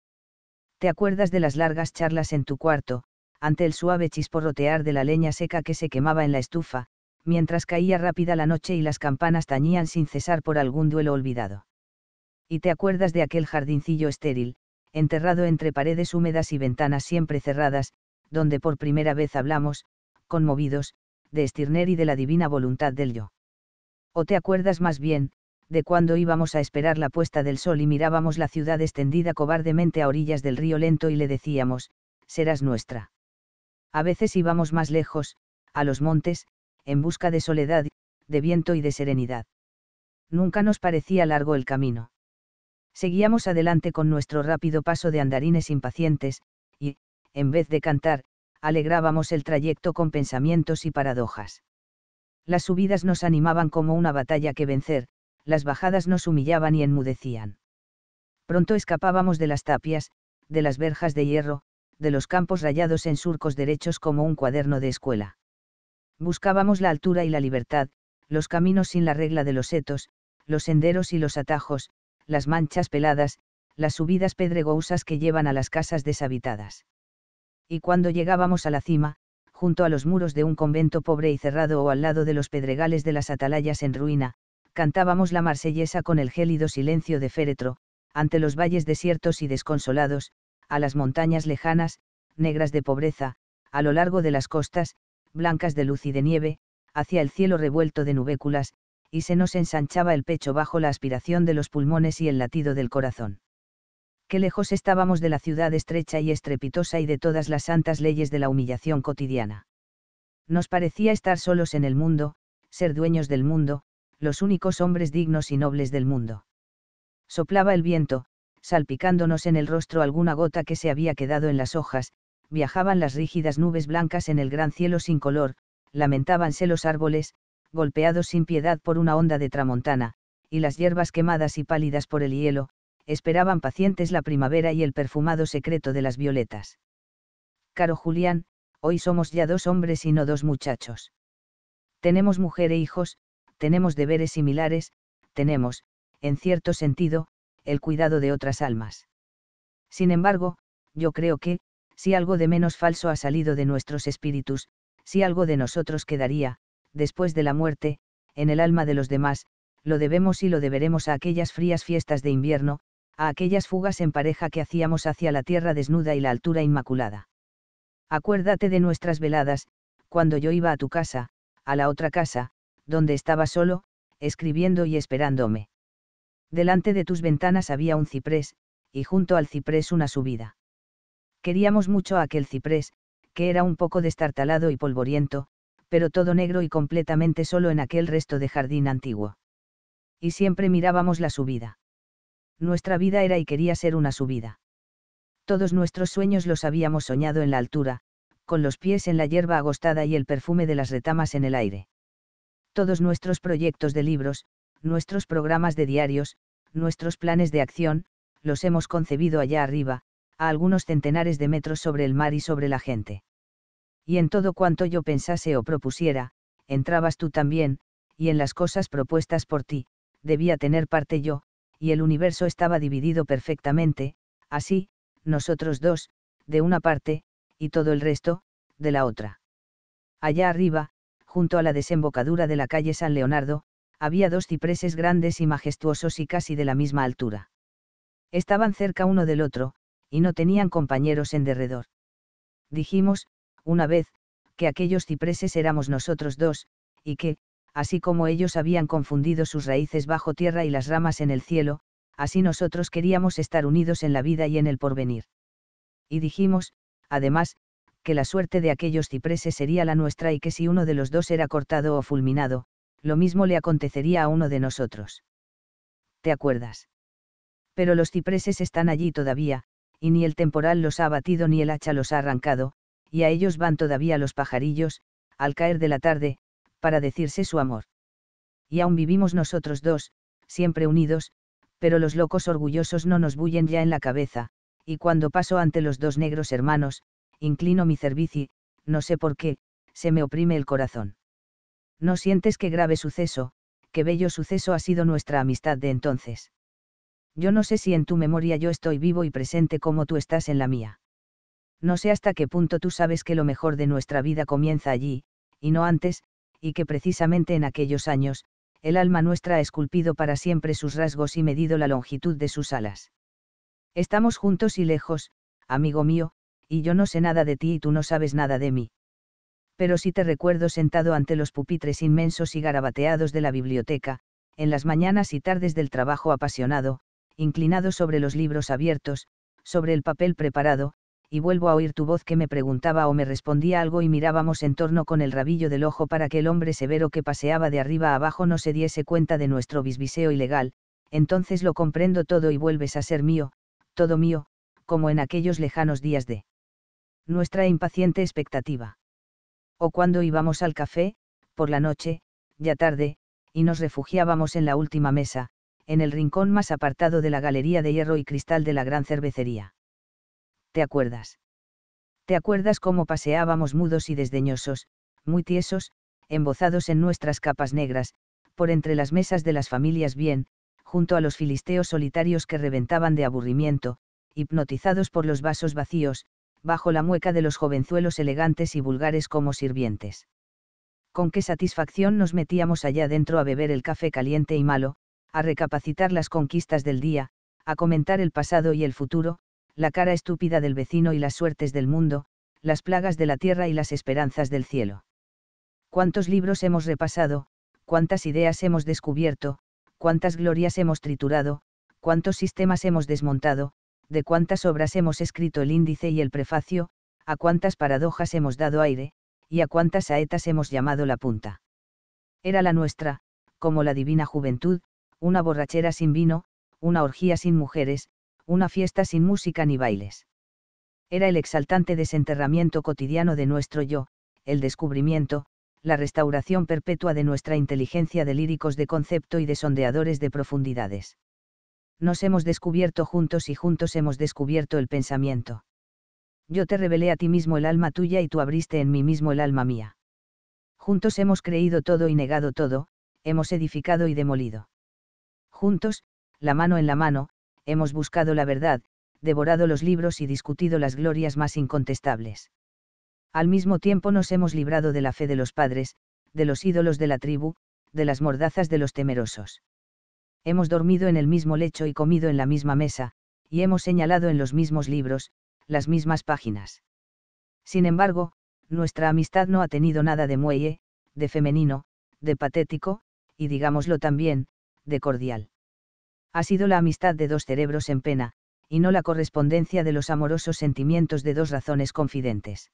¿Te acuerdas de las largas charlas en tu cuarto, ante el suave chisporrotear de la leña seca que se quemaba en la estufa, mientras caía rápida la noche y las campanas tañían sin cesar por algún duelo olvidado. Y te acuerdas de aquel jardincillo estéril, enterrado entre paredes húmedas y ventanas siempre cerradas, donde por primera vez hablamos, conmovidos, de Stirner y de la divina voluntad del yo. O te acuerdas más bien, de cuando íbamos a esperar la puesta del sol y mirábamos la ciudad extendida cobardemente a orillas del río lento y le decíamos, serás nuestra. A veces íbamos más lejos, a los montes, en busca de soledad, de viento y de serenidad. Nunca nos parecía largo el camino. Seguíamos adelante con nuestro rápido paso de andarines impacientes, y, en vez de cantar, alegrábamos el trayecto con pensamientos y paradojas. Las subidas nos animaban como una batalla que vencer, las bajadas nos humillaban y enmudecían. Pronto escapábamos de las tapias, de las verjas de hierro, de los campos rayados en surcos derechos como un cuaderno de escuela. Buscábamos la altura y la libertad, los caminos sin la regla de los setos, los senderos y los atajos, las manchas peladas, las subidas pedregosas que llevan a las casas deshabitadas. Y cuando llegábamos a la cima, junto a los muros de un convento pobre y cerrado o al lado de los pedregales de las atalayas en ruina, cantábamos la marsellesa con el gélido silencio de féretro, ante los valles desiertos y desconsolados, a las montañas lejanas, negras de pobreza, a lo largo de las costas, blancas de luz y de nieve, hacia el cielo revuelto de nubéculas, y se nos ensanchaba el pecho bajo la aspiración de los pulmones y el latido del corazón. Qué lejos estábamos de la ciudad estrecha y estrepitosa y de todas las santas leyes de la humillación cotidiana. Nos parecía estar solos en el mundo, ser dueños del mundo, los únicos hombres dignos y nobles del mundo. Soplaba el viento, salpicándonos en el rostro alguna gota que se había quedado en las hojas, viajaban las rígidas nubes blancas en el gran cielo sin color, lamentábanse los árboles, golpeados sin piedad por una onda de tramontana, y las hierbas quemadas y pálidas por el hielo, esperaban pacientes la primavera y el perfumado secreto de las violetas. Caro Julián, hoy somos ya dos hombres y no dos muchachos. Tenemos mujer e hijos, tenemos deberes similares, tenemos, en cierto sentido, el cuidado de otras almas. Sin embargo, yo creo que, si algo de menos falso ha salido de nuestros espíritus, si algo de nosotros quedaría, después de la muerte, en el alma de los demás, lo debemos y lo deberemos a aquellas frías fiestas de invierno, a aquellas fugas en pareja que hacíamos hacia la tierra desnuda y la altura inmaculada. Acuérdate de nuestras veladas, cuando yo iba a tu casa, a la otra casa, donde estaba solo, escribiendo y esperándome. Delante de tus ventanas había un ciprés, y junto al ciprés una subida. Queríamos mucho a aquel ciprés, que era un poco destartalado y polvoriento, pero todo negro y completamente solo en aquel resto de jardín antiguo. Y siempre mirábamos la subida. Nuestra vida era y quería ser una subida. Todos nuestros sueños los habíamos soñado en la altura, con los pies en la hierba agostada y el perfume de las retamas en el aire. Todos nuestros proyectos de libros, nuestros programas de diarios, nuestros planes de acción, los hemos concebido allá arriba, a algunos centenares de metros sobre el mar y sobre la gente. Y en todo cuanto yo pensase o propusiera, entrabas tú también, y en las cosas propuestas por ti, debía tener parte yo, y el universo estaba dividido perfectamente, así, nosotros dos, de una parte, y todo el resto, de la otra. Allá arriba, junto a la desembocadura de la calle San Leonardo, había dos cipreses grandes y majestuosos y casi de la misma altura. Estaban cerca uno del otro, y no tenían compañeros en derredor. Dijimos, una vez, que aquellos cipreses éramos nosotros dos, y que, así como ellos habían confundido sus raíces bajo tierra y las ramas en el cielo, así nosotros queríamos estar unidos en la vida y en el porvenir. Y dijimos, además, que la suerte de aquellos cipreses sería la nuestra y que si uno de los dos era cortado o fulminado, lo mismo le acontecería a uno de nosotros. ¿Te acuerdas? Pero los cipreses están allí todavía, y ni el temporal los ha batido ni el hacha los ha arrancado, y a ellos van todavía los pajarillos, al caer de la tarde, para decirse su amor. Y aún vivimos nosotros dos, siempre unidos, pero los locos orgullosos no nos bullen ya en la cabeza, y cuando paso ante los dos negros hermanos, inclino mi cervici, no sé por qué, se me oprime el corazón. ¿No sientes qué grave suceso, qué bello suceso ha sido nuestra amistad de entonces? Yo no sé si en tu memoria yo estoy vivo y presente como tú estás en la mía. No sé hasta qué punto tú sabes que lo mejor de nuestra vida comienza allí, y no antes, y que precisamente en aquellos años, el alma nuestra ha esculpido para siempre sus rasgos y medido la longitud de sus alas. Estamos juntos y lejos, amigo mío, y yo no sé nada de ti y tú no sabes nada de mí. Pero si te recuerdo sentado ante los pupitres inmensos y garabateados de la biblioteca, en las mañanas y tardes del trabajo apasionado, inclinado sobre los libros abiertos, sobre el papel preparado, y vuelvo a oír tu voz que me preguntaba o me respondía algo y mirábamos en torno con el rabillo del ojo para que el hombre severo que paseaba de arriba a abajo no se diese cuenta de nuestro bisbiseo ilegal, entonces lo comprendo todo y vuelves a ser mío, todo mío, como en aquellos lejanos días de nuestra impaciente expectativa. O cuando íbamos al café, por la noche, ya tarde, y nos refugiábamos en la última mesa, en el rincón más apartado de la galería de hierro y cristal de la gran cervecería. ¿Te acuerdas? ¿Te acuerdas cómo paseábamos mudos y desdeñosos, muy tiesos, embozados en nuestras capas negras, por entre las mesas de las familias bien, junto a los filisteos solitarios que reventaban de aburrimiento, hipnotizados por los vasos vacíos, bajo la mueca de los jovenzuelos elegantes y vulgares como sirvientes. Con qué satisfacción nos metíamos allá dentro a beber el café caliente y malo, a recapacitar las conquistas del día, a comentar el pasado y el futuro, la cara estúpida del vecino y las suertes del mundo, las plagas de la tierra y las esperanzas del cielo. ¿Cuántos libros hemos repasado? ¿Cuántas ideas hemos descubierto? ¿Cuántas glorias hemos triturado? ¿Cuántos sistemas hemos desmontado? ¿De cuántas obras hemos escrito el índice y el prefacio? ¿A cuántas paradojas hemos dado aire? ¿Y a cuántas saetas hemos llamado la punta? Era la nuestra, como la divina juventud, una borrachera sin vino, una orgía sin mujeres, una fiesta sin música ni bailes. Era el exaltante desenterramiento cotidiano de nuestro yo, el descubrimiento, la restauración perpetua de nuestra inteligencia de líricos de concepto y de sondeadores de profundidades. Nos hemos descubierto juntos y juntos hemos descubierto el pensamiento. Yo te revelé a ti mismo el alma tuya y tú abriste en mí mismo el alma mía. Juntos hemos creído todo y negado todo, hemos edificado y demolido. Juntos, la mano en la mano, hemos buscado la verdad, devorado los libros y discutido las glorias más incontestables. Al mismo tiempo nos hemos librado de la fe de los padres, de los ídolos de la tribu, de las mordazas de los temerosos. Hemos dormido en el mismo lecho y comido en la misma mesa, y hemos señalado en los mismos libros, las mismas páginas. Sin embargo, nuestra amistad no ha tenido nada de muelle, de femenino, de patético, y digámoslo también, de cordial. Ha sido la amistad de dos cerebros en pena, y no la correspondencia de los amorosos sentimientos de dos razones confidentes.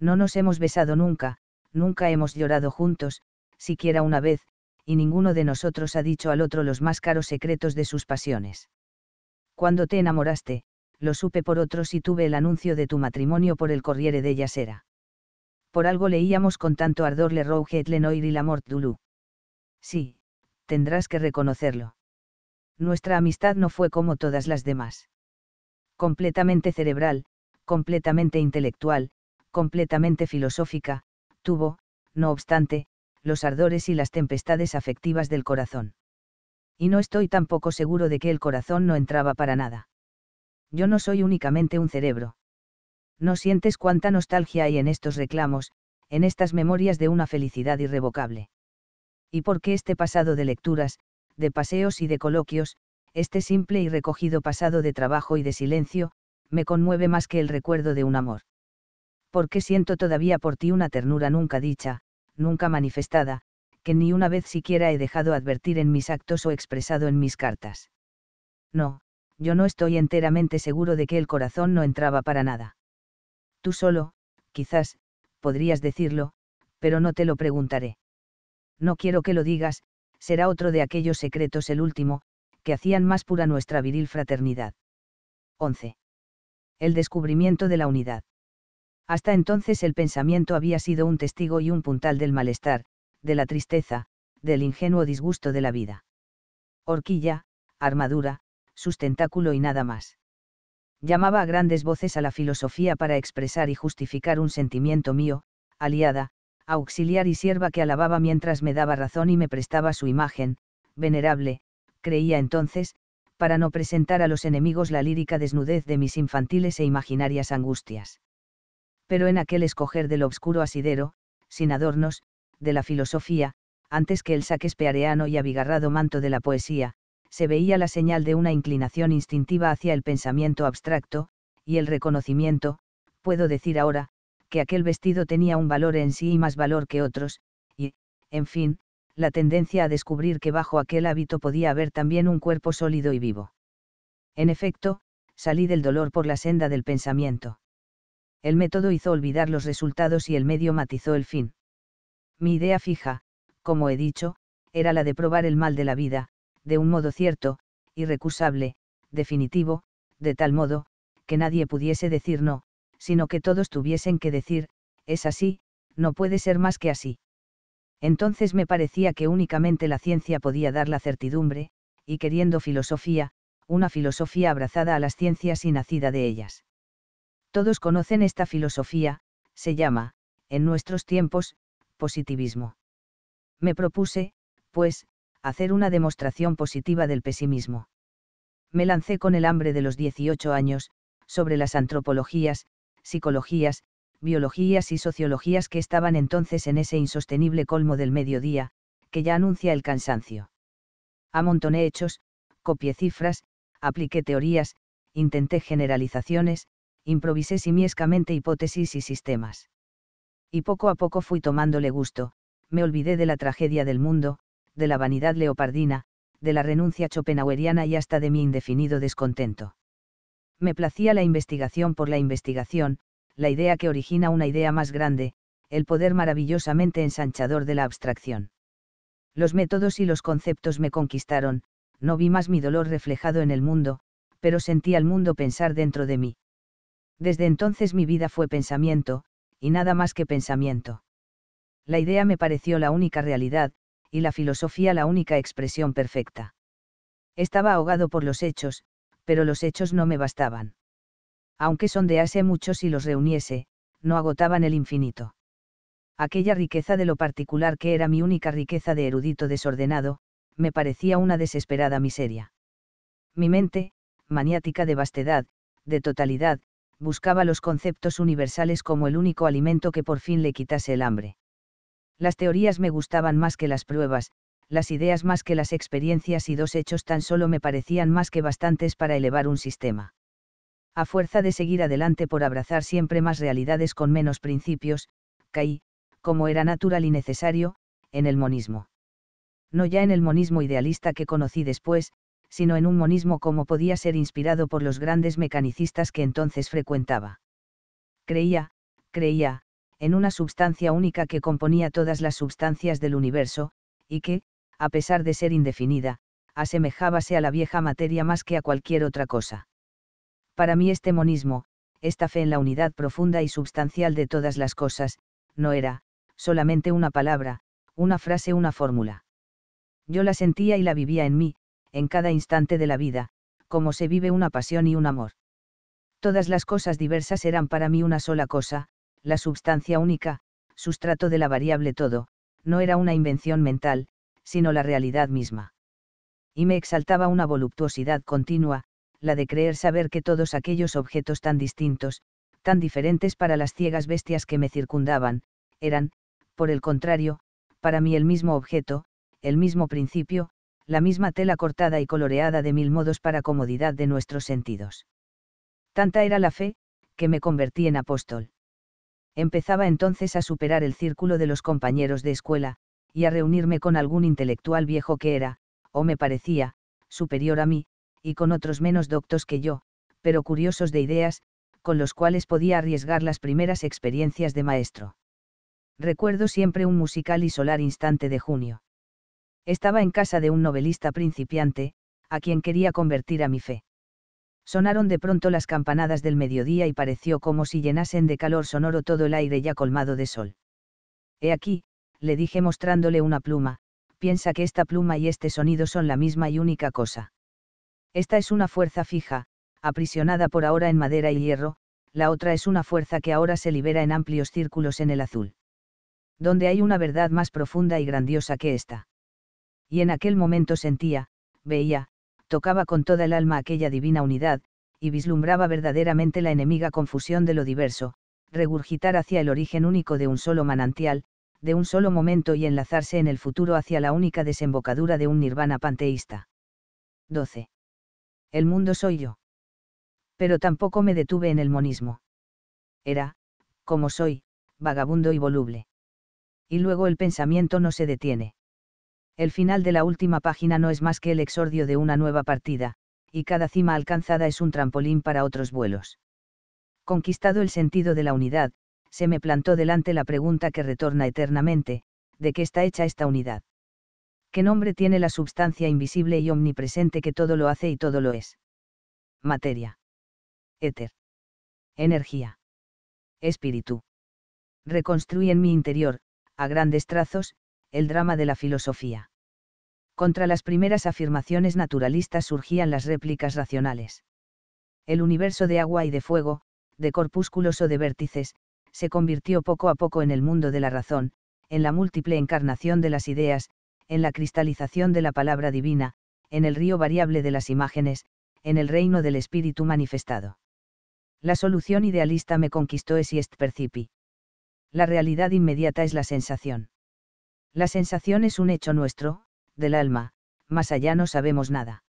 No nos hemos besado nunca, nunca hemos llorado juntos, siquiera una vez, y ninguno de nosotros ha dicho al otro los más caros secretos de sus pasiones. Cuando te enamoraste, lo supe por otros y tuve el anuncio de tu matrimonio por el Corriere de Yasera. Por algo leíamos con tanto ardor Le Rouge et y la Mort Dulu. Sí, tendrás que reconocerlo. Nuestra amistad no fue como todas las demás. Completamente cerebral, completamente intelectual, completamente filosófica, tuvo, no obstante, los ardores y las tempestades afectivas del corazón. Y no estoy tampoco seguro de que el corazón no entraba para nada. Yo no soy únicamente un cerebro. No sientes cuánta nostalgia hay en estos reclamos, en estas memorias de una felicidad irrevocable y porque este pasado de lecturas, de paseos y de coloquios, este simple y recogido pasado de trabajo y de silencio, me conmueve más que el recuerdo de un amor. Porque siento todavía por ti una ternura nunca dicha, nunca manifestada, que ni una vez siquiera he dejado advertir en mis actos o expresado en mis cartas. No, yo no estoy enteramente seguro de que el corazón no entraba para nada. Tú solo, quizás, podrías decirlo, pero no te lo preguntaré. No quiero que lo digas, será otro de aquellos secretos el último, que hacían más pura nuestra viril fraternidad. 11. El descubrimiento de la unidad. Hasta entonces el pensamiento había sido un testigo y un puntal del malestar, de la tristeza, del ingenuo disgusto de la vida. Horquilla, armadura, sustentáculo y nada más. Llamaba a grandes voces a la filosofía para expresar y justificar un sentimiento mío, aliada, auxiliar y sierva que alababa mientras me daba razón y me prestaba su imagen, venerable, creía entonces, para no presentar a los enemigos la lírica desnudez de mis infantiles e imaginarias angustias. Pero en aquel escoger del obscuro asidero, sin adornos, de la filosofía, antes que el saque espeareano y abigarrado manto de la poesía, se veía la señal de una inclinación instintiva hacia el pensamiento abstracto, y el reconocimiento, puedo decir ahora, que aquel vestido tenía un valor en sí y más valor que otros, y, en fin, la tendencia a descubrir que bajo aquel hábito podía haber también un cuerpo sólido y vivo. En efecto, salí del dolor por la senda del pensamiento. El método hizo olvidar los resultados y el medio matizó el fin. Mi idea fija, como he dicho, era la de probar el mal de la vida, de un modo cierto, irrecusable, definitivo, de tal modo, que nadie pudiese decir no, sino que todos tuviesen que decir, es así, no puede ser más que así. Entonces me parecía que únicamente la ciencia podía dar la certidumbre, y queriendo filosofía, una filosofía abrazada a las ciencias y nacida de ellas. Todos conocen esta filosofía, se llama, en nuestros tiempos, positivismo. Me propuse, pues, hacer una demostración positiva del pesimismo. Me lancé con el hambre de los 18 años, sobre las antropologías, psicologías, biologías y sociologías que estaban entonces en ese insostenible colmo del mediodía, que ya anuncia el cansancio. Amontoné hechos, copié cifras, apliqué teorías, intenté generalizaciones, improvisé simiescamente hipótesis y sistemas. Y poco a poco fui tomándole gusto, me olvidé de la tragedia del mundo, de la vanidad leopardina, de la renuncia schopenhaueriana y hasta de mi indefinido descontento. Me placía la investigación por la investigación, la idea que origina una idea más grande, el poder maravillosamente ensanchador de la abstracción. Los métodos y los conceptos me conquistaron, no vi más mi dolor reflejado en el mundo, pero sentí al mundo pensar dentro de mí. Desde entonces mi vida fue pensamiento, y nada más que pensamiento. La idea me pareció la única realidad, y la filosofía la única expresión perfecta. Estaba ahogado por los hechos, pero los hechos no me bastaban. Aunque sondease muchos y los reuniese, no agotaban el infinito. Aquella riqueza de lo particular que era mi única riqueza de erudito desordenado, me parecía una desesperada miseria. Mi mente, maniática de vastedad, de totalidad, buscaba los conceptos universales como el único alimento que por fin le quitase el hambre. Las teorías me gustaban más que las pruebas, las ideas más que las experiencias y dos hechos tan solo me parecían más que bastantes para elevar un sistema. A fuerza de seguir adelante por abrazar siempre más realidades con menos principios, caí, como era natural y necesario, en el monismo. No ya en el monismo idealista que conocí después, sino en un monismo como podía ser inspirado por los grandes mecanicistas que entonces frecuentaba. Creía, creía, en una substancia única que componía todas las sustancias del universo, y que, a pesar de ser indefinida, asemejábase a la vieja materia más que a cualquier otra cosa. Para mí este monismo, esta fe en la unidad profunda y substancial de todas las cosas, no era, solamente una palabra, una frase, una fórmula. Yo la sentía y la vivía en mí, en cada instante de la vida, como se vive una pasión y un amor. Todas las cosas diversas eran para mí una sola cosa, la substancia única, sustrato de la variable todo, no era una invención mental, sino la realidad misma. Y me exaltaba una voluptuosidad continua, la de creer saber que todos aquellos objetos tan distintos, tan diferentes para las ciegas bestias que me circundaban, eran, por el contrario, para mí el mismo objeto, el mismo principio, la misma tela cortada y coloreada de mil modos para comodidad de nuestros sentidos. Tanta era la fe, que me convertí en apóstol. Empezaba entonces a superar el círculo de los compañeros de escuela, y a reunirme con algún intelectual viejo que era, o me parecía, superior a mí, y con otros menos doctos que yo, pero curiosos de ideas, con los cuales podía arriesgar las primeras experiencias de maestro. Recuerdo siempre un musical y solar instante de junio. Estaba en casa de un novelista principiante, a quien quería convertir a mi fe. Sonaron de pronto las campanadas del mediodía y pareció como si llenasen de calor sonoro todo el aire ya colmado de sol. He aquí, le dije mostrándole una pluma, piensa que esta pluma y este sonido son la misma y única cosa. Esta es una fuerza fija, aprisionada por ahora en madera y hierro, la otra es una fuerza que ahora se libera en amplios círculos en el azul. Donde hay una verdad más profunda y grandiosa que esta. Y en aquel momento sentía, veía, tocaba con toda el alma aquella divina unidad, y vislumbraba verdaderamente la enemiga confusión de lo diverso, regurgitar hacia el origen único de un solo manantial, de un solo momento y enlazarse en el futuro hacia la única desembocadura de un nirvana panteísta. 12. El mundo soy yo. Pero tampoco me detuve en el monismo. Era, como soy, vagabundo y voluble. Y luego el pensamiento no se detiene. El final de la última página no es más que el exordio de una nueva partida, y cada cima alcanzada es un trampolín para otros vuelos. Conquistado el sentido de la unidad, se me plantó delante la pregunta que retorna eternamente, ¿de qué está hecha esta unidad? ¿Qué nombre tiene la substancia invisible y omnipresente que todo lo hace y todo lo es? Materia. Éter. Energía. Espíritu. Reconstruí en mi interior, a grandes trazos, el drama de la filosofía. Contra las primeras afirmaciones naturalistas surgían las réplicas racionales. El universo de agua y de fuego, de corpúsculos o de vértices, se convirtió poco a poco en el mundo de la razón, en la múltiple encarnación de las ideas, en la cristalización de la palabra divina, en el río variable de las imágenes, en el reino del espíritu manifestado. La solución idealista me conquistó es y est percipi. La realidad inmediata es la sensación. La sensación es un hecho nuestro, del alma, más allá no sabemos nada.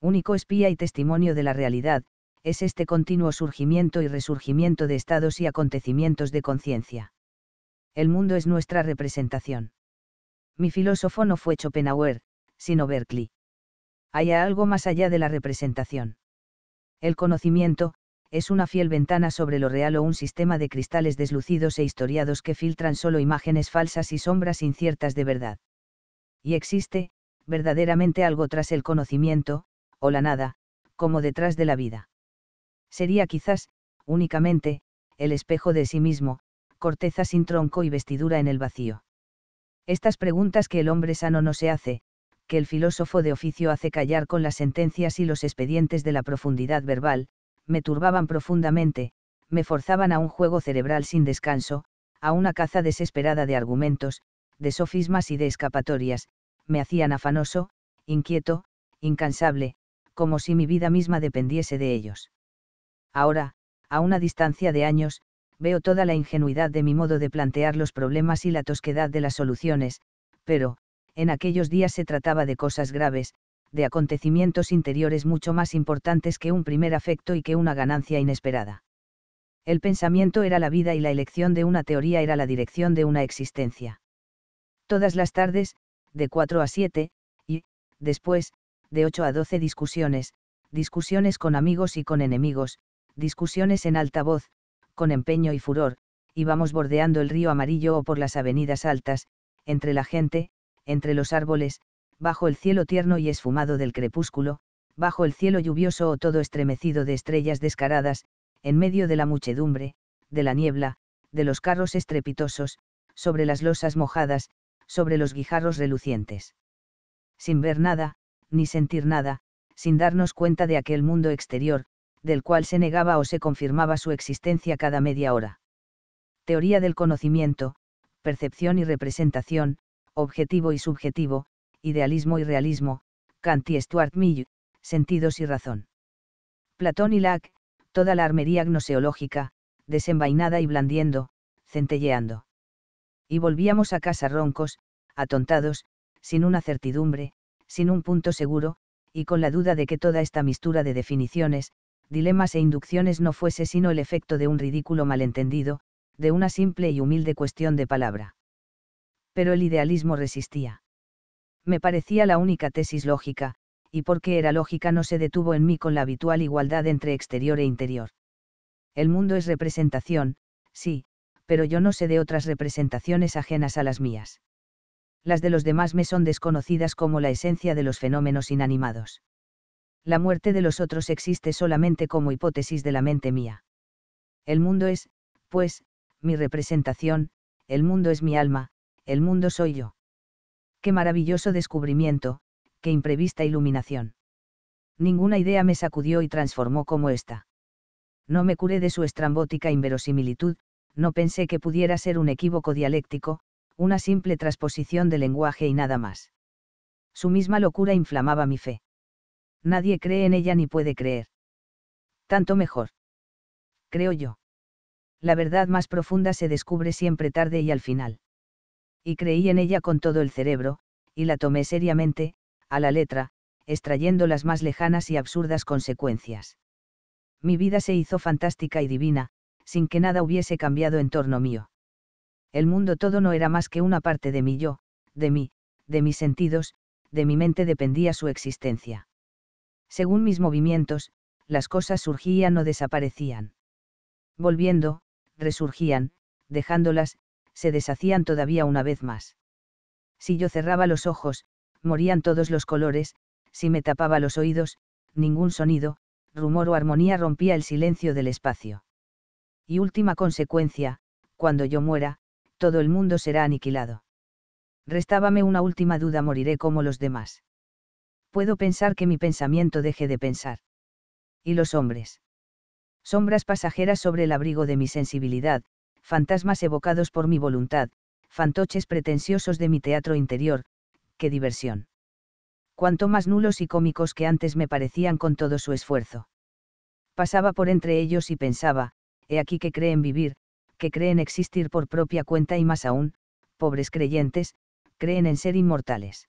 Único espía y testimonio de la realidad, es este continuo surgimiento y resurgimiento de estados y acontecimientos de conciencia. El mundo es nuestra representación. Mi filósofo no fue Schopenhauer, sino Berkeley. Hay algo más allá de la representación. El conocimiento, es una fiel ventana sobre lo real o un sistema de cristales deslucidos e historiados que filtran solo imágenes falsas y sombras inciertas de verdad. Y existe, verdaderamente algo tras el conocimiento, o la nada, como detrás de la vida sería quizás, únicamente, el espejo de sí mismo, corteza sin tronco y vestidura en el vacío. Estas preguntas que el hombre sano no se hace, que el filósofo de oficio hace callar con las sentencias y los expedientes de la profundidad verbal, me turbaban profundamente, me forzaban a un juego cerebral sin descanso, a una caza desesperada de argumentos, de sofismas y de escapatorias, me hacían afanoso, inquieto, incansable, como si mi vida misma dependiese de ellos. Ahora, a una distancia de años, veo toda la ingenuidad de mi modo de plantear los problemas y la tosquedad de las soluciones, pero, en aquellos días se trataba de cosas graves, de acontecimientos interiores mucho más importantes que un primer afecto y que una ganancia inesperada. El pensamiento era la vida y la elección de una teoría era la dirección de una existencia. Todas las tardes, de 4 a 7, y, después, de 8 a 12 discusiones, discusiones con amigos y con enemigos, discusiones en alta voz, con empeño y furor, íbamos bordeando el río amarillo o por las avenidas altas, entre la gente, entre los árboles, bajo el cielo tierno y esfumado del crepúsculo, bajo el cielo lluvioso o todo estremecido de estrellas descaradas, en medio de la muchedumbre, de la niebla, de los carros estrepitosos, sobre las losas mojadas, sobre los guijarros relucientes. Sin ver nada, ni sentir nada, sin darnos cuenta de aquel mundo exterior, del cual se negaba o se confirmaba su existencia cada media hora. Teoría del conocimiento, percepción y representación, objetivo y subjetivo, idealismo y realismo, Kant y Stuart Mill, sentidos y razón. Platón y Lac, toda la armería gnoseológica, desenvainada y blandiendo, centelleando. Y volvíamos a casa roncos, atontados, sin una certidumbre, sin un punto seguro, y con la duda de que toda esta mistura de definiciones, dilemas e inducciones no fuese sino el efecto de un ridículo malentendido, de una simple y humilde cuestión de palabra. Pero el idealismo resistía. Me parecía la única tesis lógica, y porque era lógica no se detuvo en mí con la habitual igualdad entre exterior e interior. El mundo es representación, sí, pero yo no sé de otras representaciones ajenas a las mías. Las de los demás me son desconocidas como la esencia de los fenómenos inanimados la muerte de los otros existe solamente como hipótesis de la mente mía. El mundo es, pues, mi representación, el mundo es mi alma, el mundo soy yo. Qué maravilloso descubrimiento, qué imprevista iluminación. Ninguna idea me sacudió y transformó como esta. No me curé de su estrambótica inverosimilitud, no pensé que pudiera ser un equívoco dialéctico, una simple transposición de lenguaje y nada más. Su misma locura inflamaba mi fe nadie cree en ella ni puede creer. Tanto mejor. Creo yo. La verdad más profunda se descubre siempre tarde y al final. Y creí en ella con todo el cerebro, y la tomé seriamente, a la letra, extrayendo las más lejanas y absurdas consecuencias. Mi vida se hizo fantástica y divina, sin que nada hubiese cambiado en torno mío. El mundo todo no era más que una parte de mí. yo, de mí, de mis sentidos, de mi mente dependía su existencia. Según mis movimientos, las cosas surgían o desaparecían. Volviendo, resurgían, dejándolas, se deshacían todavía una vez más. Si yo cerraba los ojos, morían todos los colores, si me tapaba los oídos, ningún sonido, rumor o armonía rompía el silencio del espacio. Y última consecuencia, cuando yo muera, todo el mundo será aniquilado. Restábame una última duda, moriré como los demás puedo pensar que mi pensamiento deje de pensar. Y los hombres. Sombras pasajeras sobre el abrigo de mi sensibilidad, fantasmas evocados por mi voluntad, fantoches pretenciosos de mi teatro interior, qué diversión. Cuanto más nulos y cómicos que antes me parecían con todo su esfuerzo. Pasaba por entre ellos y pensaba, he aquí que creen vivir, que creen existir por propia cuenta y más aún, pobres creyentes, creen en ser inmortales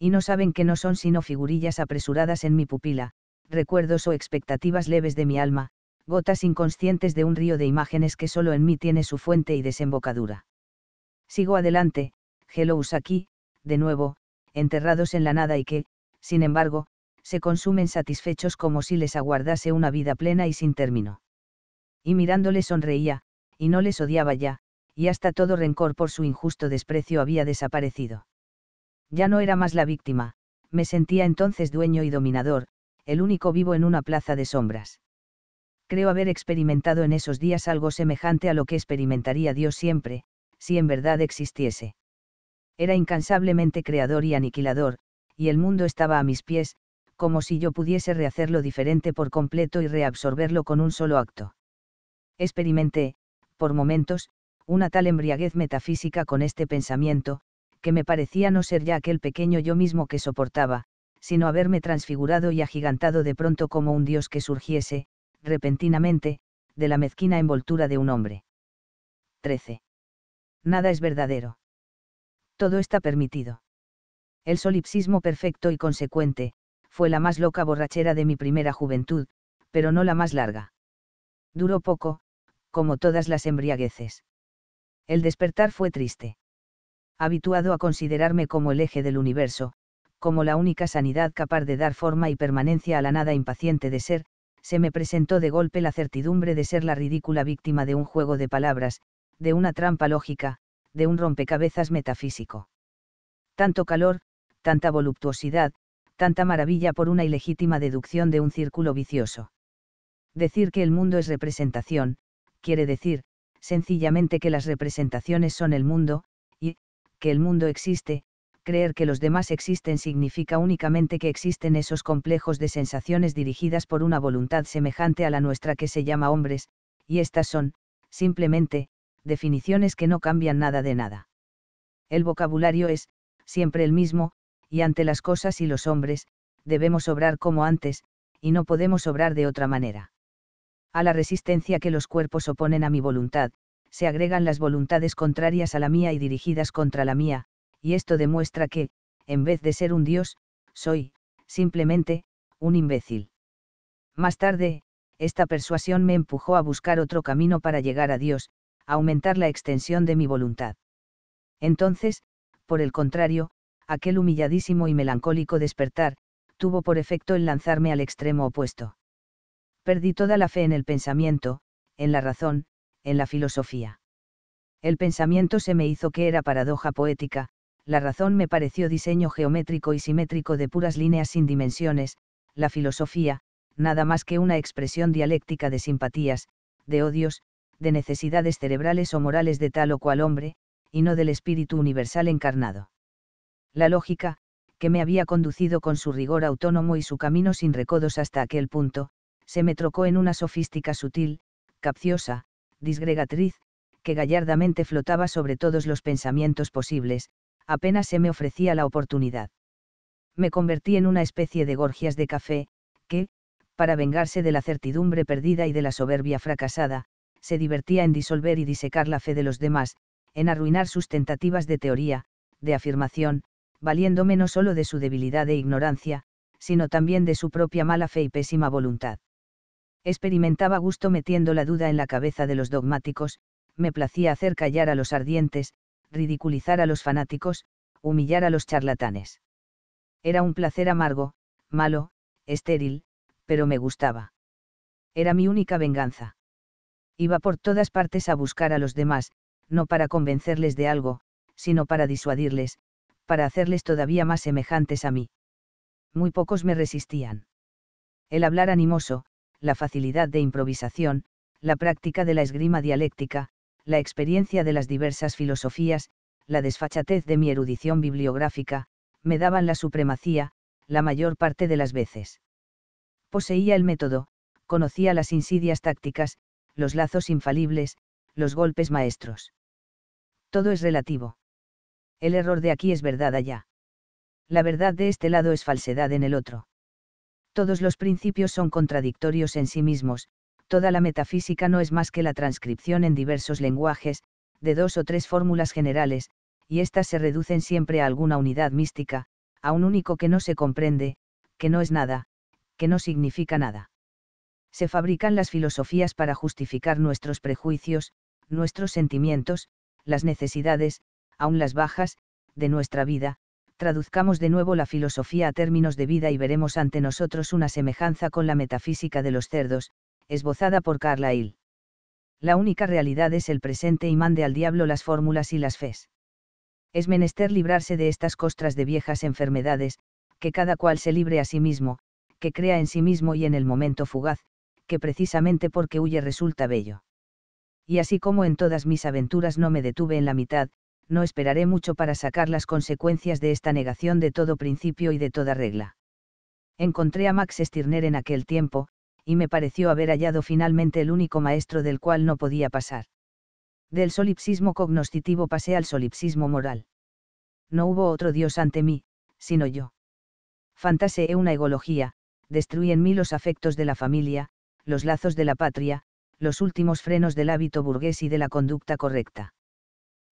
y no saben que no son sino figurillas apresuradas en mi pupila, recuerdos o expectativas leves de mi alma, gotas inconscientes de un río de imágenes que solo en mí tiene su fuente y desembocadura. Sigo adelante, Hellos aquí, de nuevo, enterrados en la nada y que, sin embargo, se consumen satisfechos como si les aguardase una vida plena y sin término. Y mirándoles sonreía, y no les odiaba ya, y hasta todo rencor por su injusto desprecio había desaparecido. Ya no era más la víctima, me sentía entonces dueño y dominador, el único vivo en una plaza de sombras. Creo haber experimentado en esos días algo semejante a lo que experimentaría Dios siempre, si en verdad existiese. Era incansablemente creador y aniquilador, y el mundo estaba a mis pies, como si yo pudiese rehacerlo diferente por completo y reabsorberlo con un solo acto. Experimenté, por momentos, una tal embriaguez metafísica con este pensamiento, que me parecía no ser ya aquel pequeño yo mismo que soportaba, sino haberme transfigurado y agigantado de pronto como un dios que surgiese, repentinamente, de la mezquina envoltura de un hombre. 13. Nada es verdadero. Todo está permitido. El solipsismo perfecto y consecuente, fue la más loca borrachera de mi primera juventud, pero no la más larga. Duró poco, como todas las embriagueces. El despertar fue triste habituado a considerarme como el eje del universo, como la única sanidad capaz de dar forma y permanencia a la nada impaciente de ser, se me presentó de golpe la certidumbre de ser la ridícula víctima de un juego de palabras, de una trampa lógica, de un rompecabezas metafísico. Tanto calor, tanta voluptuosidad, tanta maravilla por una ilegítima deducción de un círculo vicioso. Decir que el mundo es representación, quiere decir, sencillamente que las representaciones son el mundo, que el mundo existe, creer que los demás existen significa únicamente que existen esos complejos de sensaciones dirigidas por una voluntad semejante a la nuestra que se llama hombres, y estas son, simplemente, definiciones que no cambian nada de nada. El vocabulario es, siempre el mismo, y ante las cosas y los hombres, debemos obrar como antes, y no podemos obrar de otra manera. A la resistencia que los cuerpos oponen a mi voluntad, se agregan las voluntades contrarias a la mía y dirigidas contra la mía, y esto demuestra que, en vez de ser un dios, soy, simplemente, un imbécil. Más tarde, esta persuasión me empujó a buscar otro camino para llegar a Dios, a aumentar la extensión de mi voluntad. Entonces, por el contrario, aquel humilladísimo y melancólico despertar, tuvo por efecto el lanzarme al extremo opuesto. Perdí toda la fe en el pensamiento, en la razón, en la filosofía. El pensamiento se me hizo que era paradoja poética, la razón me pareció diseño geométrico y simétrico de puras líneas sin dimensiones, la filosofía, nada más que una expresión dialéctica de simpatías, de odios, de necesidades cerebrales o morales de tal o cual hombre, y no del espíritu universal encarnado. La lógica, que me había conducido con su rigor autónomo y su camino sin recodos hasta aquel punto, se me trocó en una sofística sutil, capciosa, disgregatriz, que gallardamente flotaba sobre todos los pensamientos posibles, apenas se me ofrecía la oportunidad. Me convertí en una especie de gorgias de café, que, para vengarse de la certidumbre perdida y de la soberbia fracasada, se divertía en disolver y disecar la fe de los demás, en arruinar sus tentativas de teoría, de afirmación, valiéndome no solo de su debilidad e ignorancia, sino también de su propia mala fe y pésima voluntad experimentaba gusto metiendo la duda en la cabeza de los dogmáticos, me placía hacer callar a los ardientes, ridiculizar a los fanáticos, humillar a los charlatanes. Era un placer amargo, malo, estéril, pero me gustaba. Era mi única venganza. Iba por todas partes a buscar a los demás, no para convencerles de algo, sino para disuadirles, para hacerles todavía más semejantes a mí. Muy pocos me resistían. El hablar animoso, la facilidad de improvisación, la práctica de la esgrima dialéctica, la experiencia de las diversas filosofías, la desfachatez de mi erudición bibliográfica, me daban la supremacía, la mayor parte de las veces. Poseía el método, conocía las insidias tácticas, los lazos infalibles, los golpes maestros. Todo es relativo. El error de aquí es verdad allá. La verdad de este lado es falsedad en el otro. Todos los principios son contradictorios en sí mismos, toda la metafísica no es más que la transcripción en diversos lenguajes, de dos o tres fórmulas generales, y éstas se reducen siempre a alguna unidad mística, a un único que no se comprende, que no es nada, que no significa nada. Se fabrican las filosofías para justificar nuestros prejuicios, nuestros sentimientos, las necesidades, aun las bajas, de nuestra vida, traduzcamos de nuevo la filosofía a términos de vida y veremos ante nosotros una semejanza con la metafísica de los cerdos, esbozada por Carlyle. La única realidad es el presente y mande al diablo las fórmulas y las fes. Es menester librarse de estas costras de viejas enfermedades, que cada cual se libre a sí mismo, que crea en sí mismo y en el momento fugaz, que precisamente porque huye resulta bello. Y así como en todas mis aventuras no me detuve en la mitad, no esperaré mucho para sacar las consecuencias de esta negación de todo principio y de toda regla. Encontré a Max Stirner en aquel tiempo, y me pareció haber hallado finalmente el único maestro del cual no podía pasar. Del solipsismo cognoscitivo pasé al solipsismo moral. No hubo otro Dios ante mí, sino yo. Fantaseé una egología, destruí en mí los afectos de la familia, los lazos de la patria, los últimos frenos del hábito burgués y de la conducta correcta.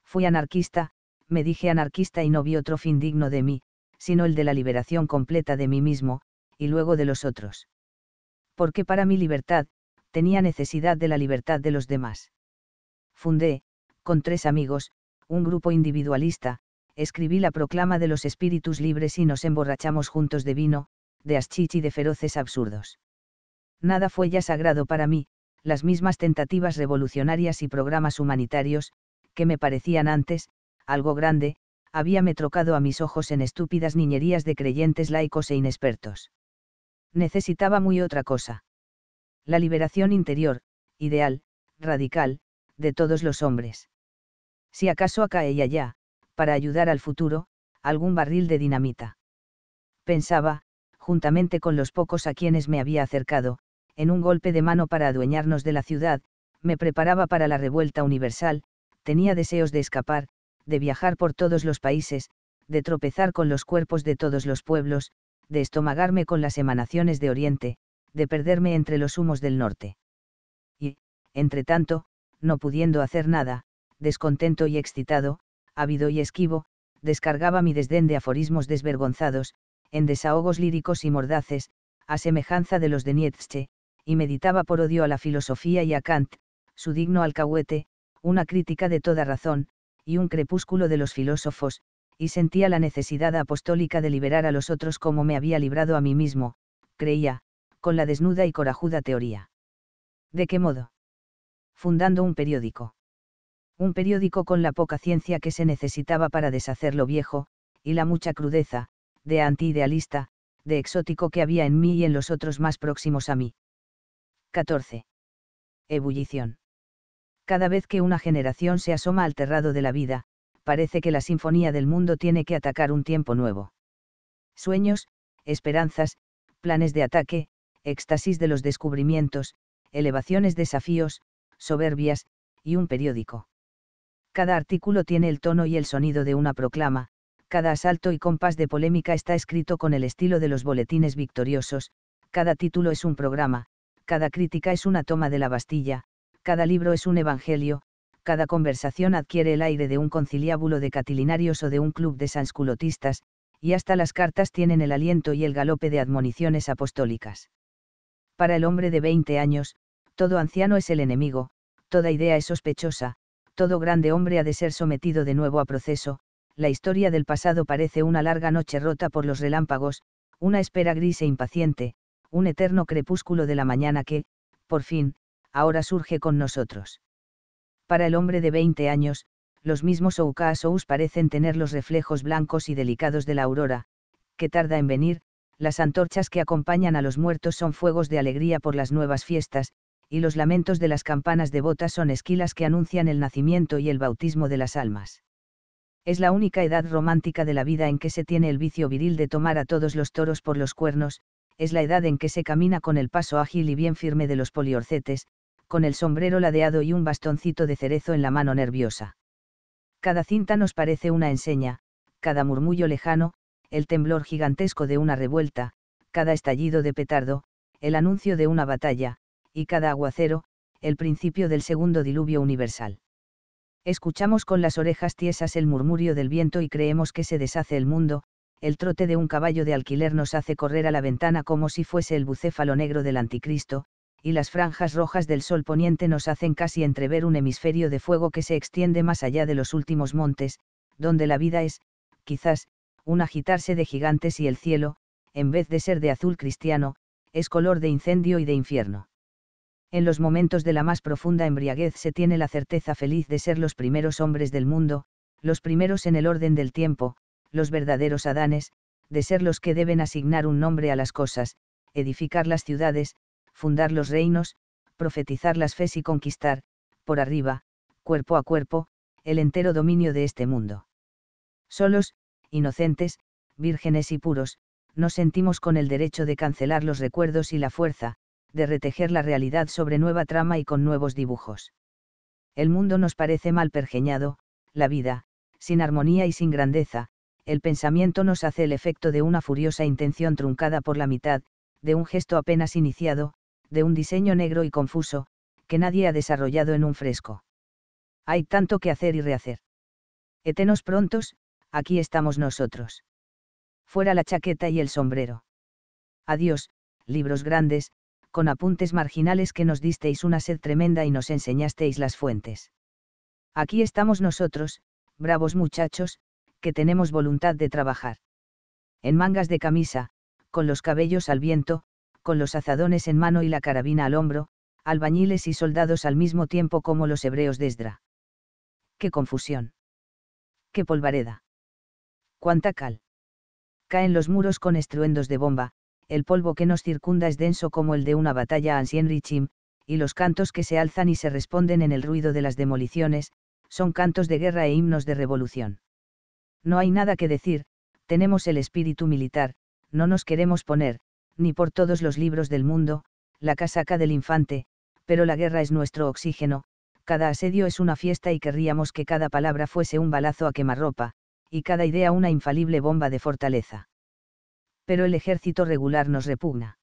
Fui anarquista, me dije anarquista y no vi otro fin digno de mí, sino el de la liberación completa de mí mismo, y luego de los otros. Porque para mi libertad, tenía necesidad de la libertad de los demás. Fundé, con tres amigos, un grupo individualista, escribí la proclama de los espíritus libres y nos emborrachamos juntos de vino, de aschich y de feroces absurdos. Nada fue ya sagrado para mí, las mismas tentativas revolucionarias y programas humanitarios, que me parecían antes, algo grande, habíame trocado a mis ojos en estúpidas niñerías de creyentes laicos e inexpertos. Necesitaba muy otra cosa. La liberación interior, ideal, radical, de todos los hombres. Si acaso acá y allá, para ayudar al futuro, algún barril de dinamita. Pensaba, juntamente con los pocos a quienes me había acercado, en un golpe de mano para adueñarnos de la ciudad, me preparaba para la revuelta universal, tenía deseos de escapar, de viajar por todos los países, de tropezar con los cuerpos de todos los pueblos, de estomagarme con las emanaciones de Oriente, de perderme entre los humos del norte. Y, entre tanto, no pudiendo hacer nada, descontento y excitado, ávido y esquivo, descargaba mi desdén de aforismos desvergonzados, en desahogos líricos y mordaces, a semejanza de los de Nietzsche, y meditaba por odio a la filosofía y a Kant, su digno alcahuete, una crítica de toda razón, y un crepúsculo de los filósofos, y sentía la necesidad apostólica de liberar a los otros como me había librado a mí mismo, creía, con la desnuda y corajuda teoría. ¿De qué modo? Fundando un periódico. Un periódico con la poca ciencia que se necesitaba para deshacer lo viejo, y la mucha crudeza, de antiidealista, de exótico que había en mí y en los otros más próximos a mí. 14. Ebullición cada vez que una generación se asoma al terrado de la vida, parece que la sinfonía del mundo tiene que atacar un tiempo nuevo. Sueños, esperanzas, planes de ataque, éxtasis de los descubrimientos, elevaciones desafíos, soberbias, y un periódico. Cada artículo tiene el tono y el sonido de una proclama, cada asalto y compás de polémica está escrito con el estilo de los boletines victoriosos, cada título es un programa, cada crítica es una toma de la Bastilla, cada libro es un evangelio, cada conversación adquiere el aire de un conciliábulo de catilinarios o de un club de sansculotistas, y hasta las cartas tienen el aliento y el galope de admoniciones apostólicas. Para el hombre de 20 años, todo anciano es el enemigo, toda idea es sospechosa, todo grande hombre ha de ser sometido de nuevo a proceso, la historia del pasado parece una larga noche rota por los relámpagos, una espera gris e impaciente, un eterno crepúsculo de la mañana que, por fin, ahora surge con nosotros. Para el hombre de 20 años, los mismos Oukasous parecen tener los reflejos blancos y delicados de la aurora, que tarda en venir, las antorchas que acompañan a los muertos son fuegos de alegría por las nuevas fiestas, y los lamentos de las campanas devotas son esquilas que anuncian el nacimiento y el bautismo de las almas. Es la única edad romántica de la vida en que se tiene el vicio viril de tomar a todos los toros por los cuernos, es la edad en que se camina con el paso ágil y bien firme de los poliorcetes, con el sombrero ladeado y un bastoncito de cerezo en la mano nerviosa. Cada cinta nos parece una enseña, cada murmullo lejano, el temblor gigantesco de una revuelta, cada estallido de petardo, el anuncio de una batalla, y cada aguacero, el principio del segundo diluvio universal. Escuchamos con las orejas tiesas el murmurio del viento y creemos que se deshace el mundo, el trote de un caballo de alquiler nos hace correr a la ventana como si fuese el bucéfalo negro del anticristo, y las franjas rojas del sol poniente nos hacen casi entrever un hemisferio de fuego que se extiende más allá de los últimos montes, donde la vida es, quizás, un agitarse de gigantes y el cielo, en vez de ser de azul cristiano, es color de incendio y de infierno. En los momentos de la más profunda embriaguez se tiene la certeza feliz de ser los primeros hombres del mundo, los primeros en el orden del tiempo, los verdaderos Adanes, de ser los que deben asignar un nombre a las cosas, edificar las ciudades, fundar los reinos, profetizar las fes y conquistar, por arriba, cuerpo a cuerpo, el entero dominio de este mundo. Solos, inocentes, vírgenes y puros, nos sentimos con el derecho de cancelar los recuerdos y la fuerza, de retejer la realidad sobre nueva trama y con nuevos dibujos. El mundo nos parece mal pergeñado, la vida, sin armonía y sin grandeza, el pensamiento nos hace el efecto de una furiosa intención truncada por la mitad, de un gesto apenas iniciado, de un diseño negro y confuso, que nadie ha desarrollado en un fresco. Hay tanto que hacer y rehacer. Etenos prontos, aquí estamos nosotros. Fuera la chaqueta y el sombrero. Adiós, libros grandes, con apuntes marginales que nos disteis una sed tremenda y nos enseñasteis las fuentes. Aquí estamos nosotros, bravos muchachos, que tenemos voluntad de trabajar. En mangas de camisa, con los cabellos al viento, con los azadones en mano y la carabina al hombro, albañiles y soldados al mismo tiempo como los hebreos de Esdra. ¡Qué confusión! ¡Qué polvareda! ¡Cuánta cal! Caen los muros con estruendos de bomba, el polvo que nos circunda es denso como el de una batalla Ancien richim, y los cantos que se alzan y se responden en el ruido de las demoliciones, son cantos de guerra e himnos de revolución. No hay nada que decir, tenemos el espíritu militar, no nos queremos poner, ni por todos los libros del mundo, la casaca del infante, pero la guerra es nuestro oxígeno, cada asedio es una fiesta y querríamos que cada palabra fuese un balazo a quemarropa, y cada idea una infalible bomba de fortaleza. Pero el ejército regular nos repugna.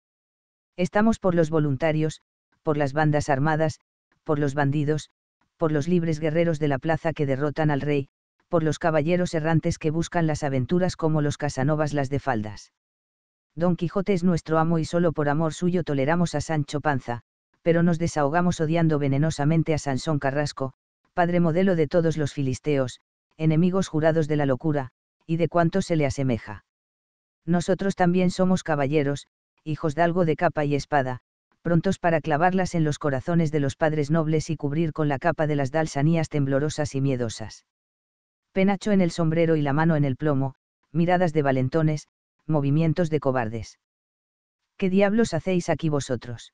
Estamos por los voluntarios, por las bandas armadas, por los bandidos, por los libres guerreros de la plaza que derrotan al rey, por los caballeros errantes que buscan las aventuras como los Casanovas las de faldas. Don Quijote es nuestro amo y solo por amor suyo toleramos a Sancho Panza, pero nos desahogamos odiando venenosamente a Sansón Carrasco, padre modelo de todos los filisteos, enemigos jurados de la locura, y de cuanto se le asemeja. Nosotros también somos caballeros, hijos de algo de capa y espada, prontos para clavarlas en los corazones de los padres nobles y cubrir con la capa de las dalsanías temblorosas y miedosas. Penacho en el sombrero y la mano en el plomo, miradas de valentones, movimientos de cobardes. ¿Qué diablos hacéis aquí vosotros?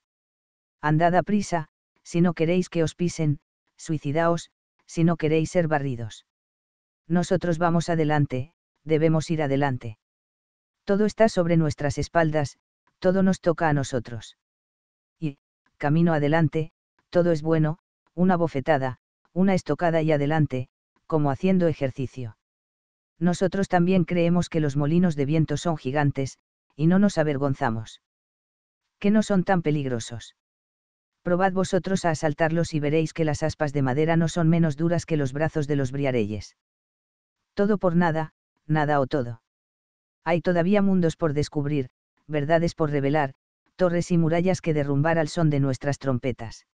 Andad a prisa, si no queréis que os pisen, suicidaos, si no queréis ser barridos. Nosotros vamos adelante, debemos ir adelante. Todo está sobre nuestras espaldas, todo nos toca a nosotros. Y, camino adelante, todo es bueno, una bofetada, una estocada y adelante, como haciendo ejercicio nosotros también creemos que los molinos de viento son gigantes, y no nos avergonzamos. Que no son tan peligrosos. Probad vosotros a asaltarlos y veréis que las aspas de madera no son menos duras que los brazos de los briareyes. Todo por nada, nada o todo. Hay todavía mundos por descubrir, verdades por revelar, torres y murallas que derrumbar al son de nuestras trompetas.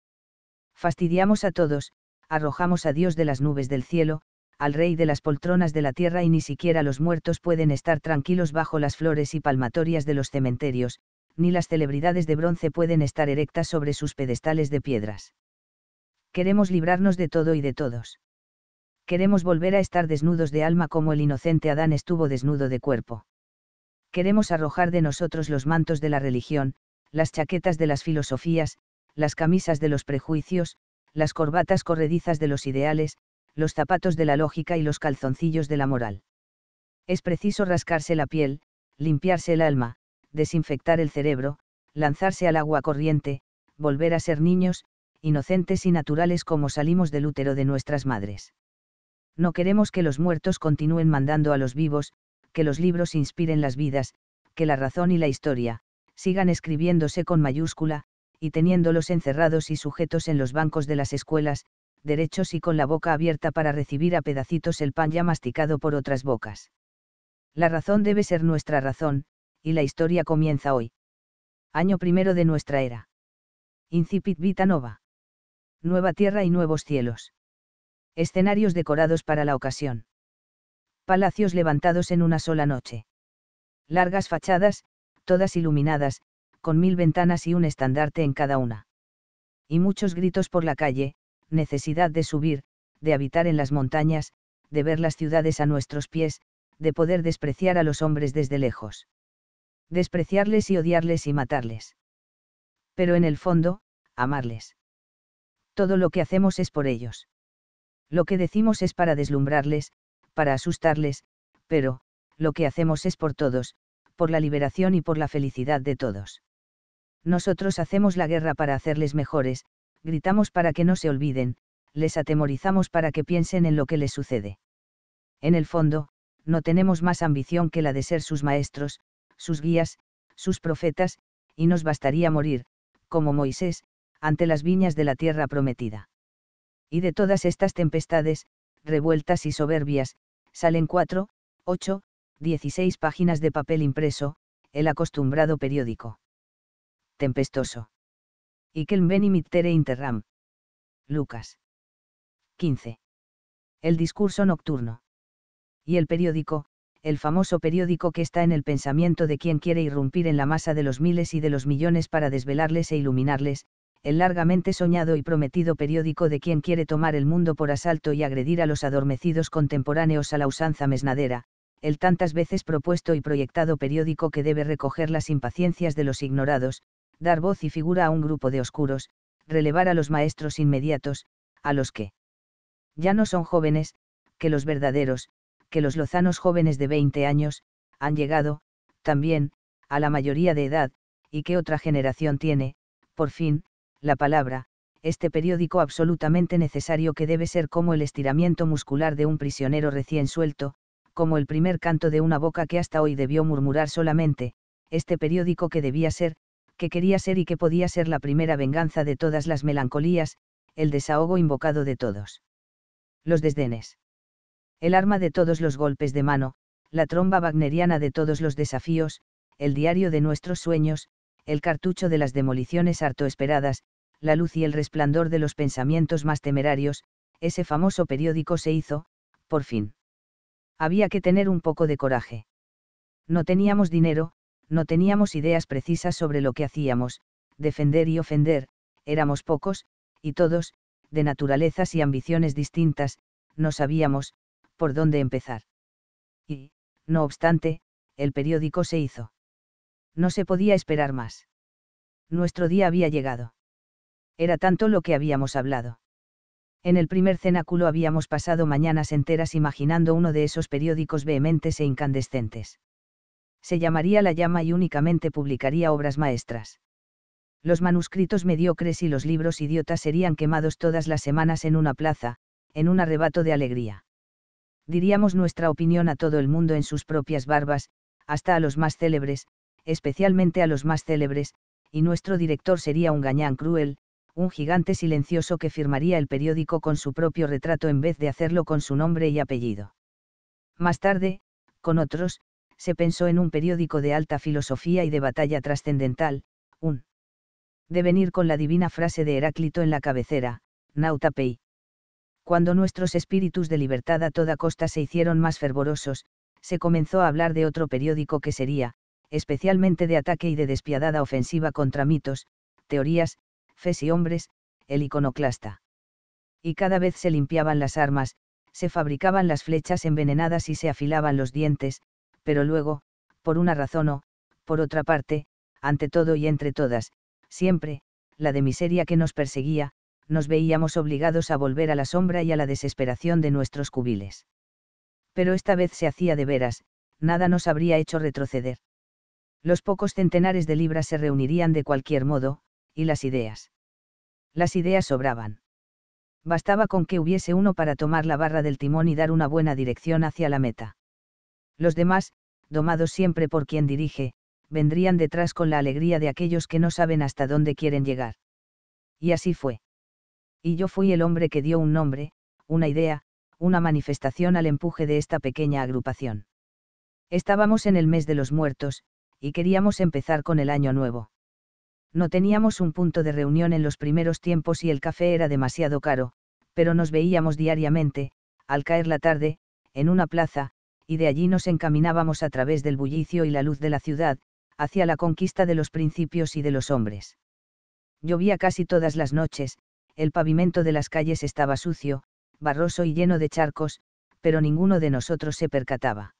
Fastidiamos a todos, arrojamos a Dios de las nubes del cielo, al rey de las poltronas de la tierra y ni siquiera los muertos pueden estar tranquilos bajo las flores y palmatorias de los cementerios, ni las celebridades de bronce pueden estar erectas sobre sus pedestales de piedras. Queremos librarnos de todo y de todos. Queremos volver a estar desnudos de alma como el inocente Adán estuvo desnudo de cuerpo. Queremos arrojar de nosotros los mantos de la religión, las chaquetas de las filosofías, las camisas de los prejuicios, las corbatas corredizas de los ideales, los zapatos de la lógica y los calzoncillos de la moral. Es preciso rascarse la piel, limpiarse el alma, desinfectar el cerebro, lanzarse al agua corriente, volver a ser niños, inocentes y naturales como salimos del útero de nuestras madres. No queremos que los muertos continúen mandando a los vivos, que los libros inspiren las vidas, que la razón y la historia, sigan escribiéndose con mayúscula, y teniéndolos encerrados y sujetos en los bancos de las escuelas, derechos y con la boca abierta para recibir a pedacitos el pan ya masticado por otras bocas. La razón debe ser nuestra razón, y la historia comienza hoy. Año primero de nuestra era. Incipit vita nova. Nueva tierra y nuevos cielos. Escenarios decorados para la ocasión. Palacios levantados en una sola noche. Largas fachadas, todas iluminadas, con mil ventanas y un estandarte en cada una. Y muchos gritos por la calle, necesidad de subir, de habitar en las montañas, de ver las ciudades a nuestros pies, de poder despreciar a los hombres desde lejos. Despreciarles y odiarles y matarles. Pero en el fondo, amarles. Todo lo que hacemos es por ellos. Lo que decimos es para deslumbrarles, para asustarles, pero, lo que hacemos es por todos, por la liberación y por la felicidad de todos. Nosotros hacemos la guerra para hacerles mejores, gritamos para que no se olviden, les atemorizamos para que piensen en lo que les sucede. En el fondo, no tenemos más ambición que la de ser sus maestros, sus guías, sus profetas, y nos bastaría morir, como Moisés, ante las viñas de la tierra prometida. Y de todas estas tempestades, revueltas y soberbias, salen cuatro, ocho, 16 páginas de papel impreso, el acostumbrado periódico. Tempestoso y que Tere interram. Lucas. 15. El discurso nocturno. Y el periódico, el famoso periódico que está en el pensamiento de quien quiere irrumpir en la masa de los miles y de los millones para desvelarles e iluminarles, el largamente soñado y prometido periódico de quien quiere tomar el mundo por asalto y agredir a los adormecidos contemporáneos a la usanza mesnadera, el tantas veces propuesto y proyectado periódico que debe recoger las impaciencias de los ignorados, dar voz y figura a un grupo de oscuros, relevar a los maestros inmediatos, a los que ya no son jóvenes, que los verdaderos, que los lozanos jóvenes de 20 años, han llegado, también, a la mayoría de edad, y que otra generación tiene, por fin, la palabra, este periódico absolutamente necesario que debe ser como el estiramiento muscular de un prisionero recién suelto, como el primer canto de una boca que hasta hoy debió murmurar solamente, este periódico que debía ser, que quería ser y que podía ser la primera venganza de todas las melancolías, el desahogo invocado de todos. Los desdenes. El arma de todos los golpes de mano, la tromba wagneriana de todos los desafíos, el diario de nuestros sueños, el cartucho de las demoliciones harto esperadas, la luz y el resplandor de los pensamientos más temerarios, ese famoso periódico se hizo, por fin. Había que tener un poco de coraje. No teníamos dinero, no teníamos ideas precisas sobre lo que hacíamos, defender y ofender, éramos pocos, y todos, de naturalezas y ambiciones distintas, no sabíamos, por dónde empezar. Y, no obstante, el periódico se hizo. No se podía esperar más. Nuestro día había llegado. Era tanto lo que habíamos hablado. En el primer cenáculo habíamos pasado mañanas enteras imaginando uno de esos periódicos vehementes e incandescentes se llamaría La Llama y únicamente publicaría obras maestras. Los manuscritos mediocres y los libros idiotas serían quemados todas las semanas en una plaza, en un arrebato de alegría. Diríamos nuestra opinión a todo el mundo en sus propias barbas, hasta a los más célebres, especialmente a los más célebres, y nuestro director sería un gañán cruel, un gigante silencioso que firmaría el periódico con su propio retrato en vez de hacerlo con su nombre y apellido. Más tarde, con otros, se pensó en un periódico de alta filosofía y de batalla trascendental, un devenir con la divina frase de Heráclito en la cabecera, Nautapei. Cuando nuestros espíritus de libertad a toda costa se hicieron más fervorosos, se comenzó a hablar de otro periódico que sería, especialmente de ataque y de despiadada ofensiva contra mitos, teorías, fe y hombres, el iconoclasta. Y cada vez se limpiaban las armas, se fabricaban las flechas envenenadas y se afilaban los dientes, pero luego, por una razón o, por otra parte, ante todo y entre todas, siempre, la de miseria que nos perseguía, nos veíamos obligados a volver a la sombra y a la desesperación de nuestros cubiles. Pero esta vez se hacía de veras, nada nos habría hecho retroceder. Los pocos centenares de libras se reunirían de cualquier modo, y las ideas. Las ideas sobraban. Bastaba con que hubiese uno para tomar la barra del timón y dar una buena dirección hacia la meta. Los demás, domados siempre por quien dirige, vendrían detrás con la alegría de aquellos que no saben hasta dónde quieren llegar. Y así fue. Y yo fui el hombre que dio un nombre, una idea, una manifestación al empuje de esta pequeña agrupación. Estábamos en el mes de los muertos, y queríamos empezar con el año nuevo. No teníamos un punto de reunión en los primeros tiempos y el café era demasiado caro, pero nos veíamos diariamente, al caer la tarde, en una plaza, y de allí nos encaminábamos a través del bullicio y la luz de la ciudad, hacia la conquista de los principios y de los hombres. Llovía casi todas las noches, el pavimento de las calles estaba sucio, barroso y lleno de charcos, pero ninguno de nosotros se percataba.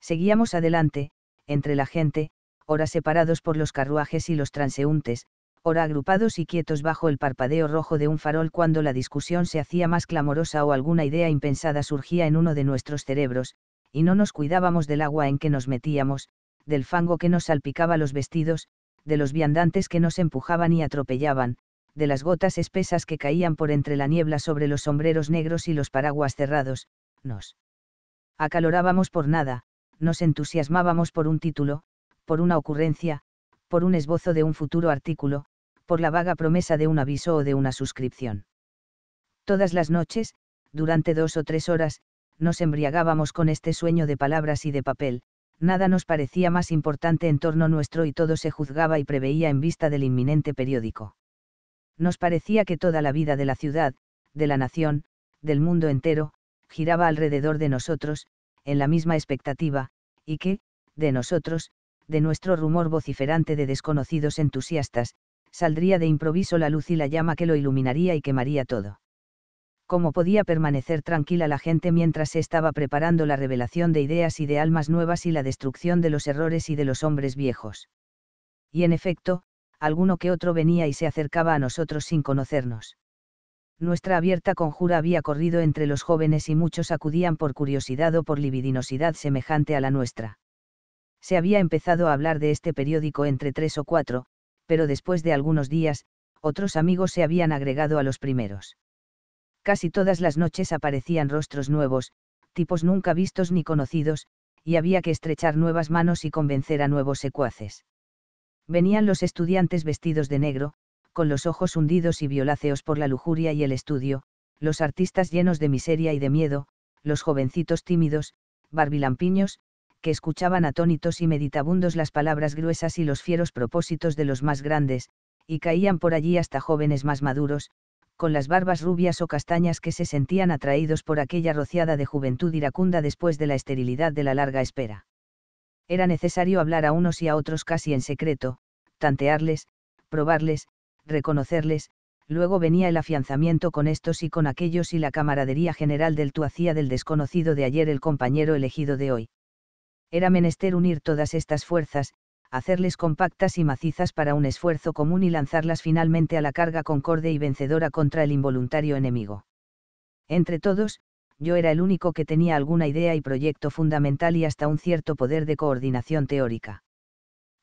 Seguíamos adelante, entre la gente, ora separados por los carruajes y los transeúntes, ora agrupados y quietos bajo el parpadeo rojo de un farol cuando la discusión se hacía más clamorosa o alguna idea impensada surgía en uno de nuestros cerebros, y no nos cuidábamos del agua en que nos metíamos, del fango que nos salpicaba los vestidos, de los viandantes que nos empujaban y atropellaban, de las gotas espesas que caían por entre la niebla sobre los sombreros negros y los paraguas cerrados, nos acalorábamos por nada, nos entusiasmábamos por un título, por una ocurrencia, por un esbozo de un futuro artículo, por la vaga promesa de un aviso o de una suscripción. Todas las noches, durante dos o tres horas, nos embriagábamos con este sueño de palabras y de papel, nada nos parecía más importante en torno nuestro y todo se juzgaba y preveía en vista del inminente periódico. Nos parecía que toda la vida de la ciudad, de la nación, del mundo entero, giraba alrededor de nosotros, en la misma expectativa, y que, de nosotros, de nuestro rumor vociferante de desconocidos entusiastas, saldría de improviso la luz y la llama que lo iluminaría y quemaría todo cómo podía permanecer tranquila la gente mientras se estaba preparando la revelación de ideas y de almas nuevas y la destrucción de los errores y de los hombres viejos. Y en efecto, alguno que otro venía y se acercaba a nosotros sin conocernos. Nuestra abierta conjura había corrido entre los jóvenes y muchos acudían por curiosidad o por libidinosidad semejante a la nuestra. Se había empezado a hablar de este periódico entre tres o cuatro, pero después de algunos días, otros amigos se habían agregado a los primeros Casi todas las noches aparecían rostros nuevos, tipos nunca vistos ni conocidos, y había que estrechar nuevas manos y convencer a nuevos secuaces. Venían los estudiantes vestidos de negro, con los ojos hundidos y violáceos por la lujuria y el estudio, los artistas llenos de miseria y de miedo, los jovencitos tímidos, barbilampiños, que escuchaban atónitos y meditabundos las palabras gruesas y los fieros propósitos de los más grandes, y caían por allí hasta jóvenes más maduros, con las barbas rubias o castañas que se sentían atraídos por aquella rociada de juventud iracunda después de la esterilidad de la larga espera. Era necesario hablar a unos y a otros casi en secreto, tantearles, probarles, reconocerles, luego venía el afianzamiento con estos y con aquellos y la camaradería general del tuacía del desconocido de ayer el compañero elegido de hoy. Era menester unir todas estas fuerzas, hacerles compactas y macizas para un esfuerzo común y lanzarlas finalmente a la carga concorde y vencedora contra el involuntario enemigo. Entre todos, yo era el único que tenía alguna idea y proyecto fundamental y hasta un cierto poder de coordinación teórica.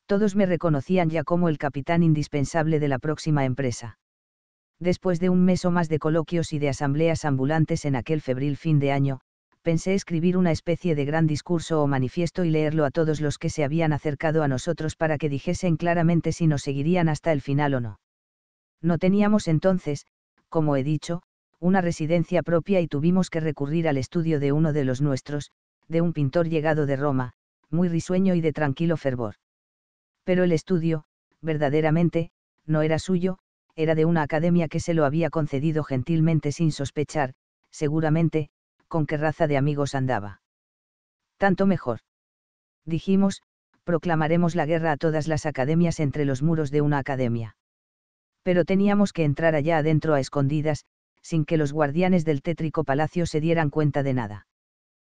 Todos me reconocían ya como el capitán indispensable de la próxima empresa. Después de un mes o más de coloquios y de asambleas ambulantes en aquel febril fin de año, pensé escribir una especie de gran discurso o manifiesto y leerlo a todos los que se habían acercado a nosotros para que dijesen claramente si nos seguirían hasta el final o no. No teníamos entonces, como he dicho, una residencia propia y tuvimos que recurrir al estudio de uno de los nuestros, de un pintor llegado de Roma, muy risueño y de tranquilo fervor. Pero el estudio, verdaderamente, no era suyo, era de una academia que se lo había concedido gentilmente sin sospechar, seguramente, con qué raza de amigos andaba. Tanto mejor. Dijimos, proclamaremos la guerra a todas las academias entre los muros de una academia. Pero teníamos que entrar allá adentro a escondidas, sin que los guardianes del tétrico palacio se dieran cuenta de nada.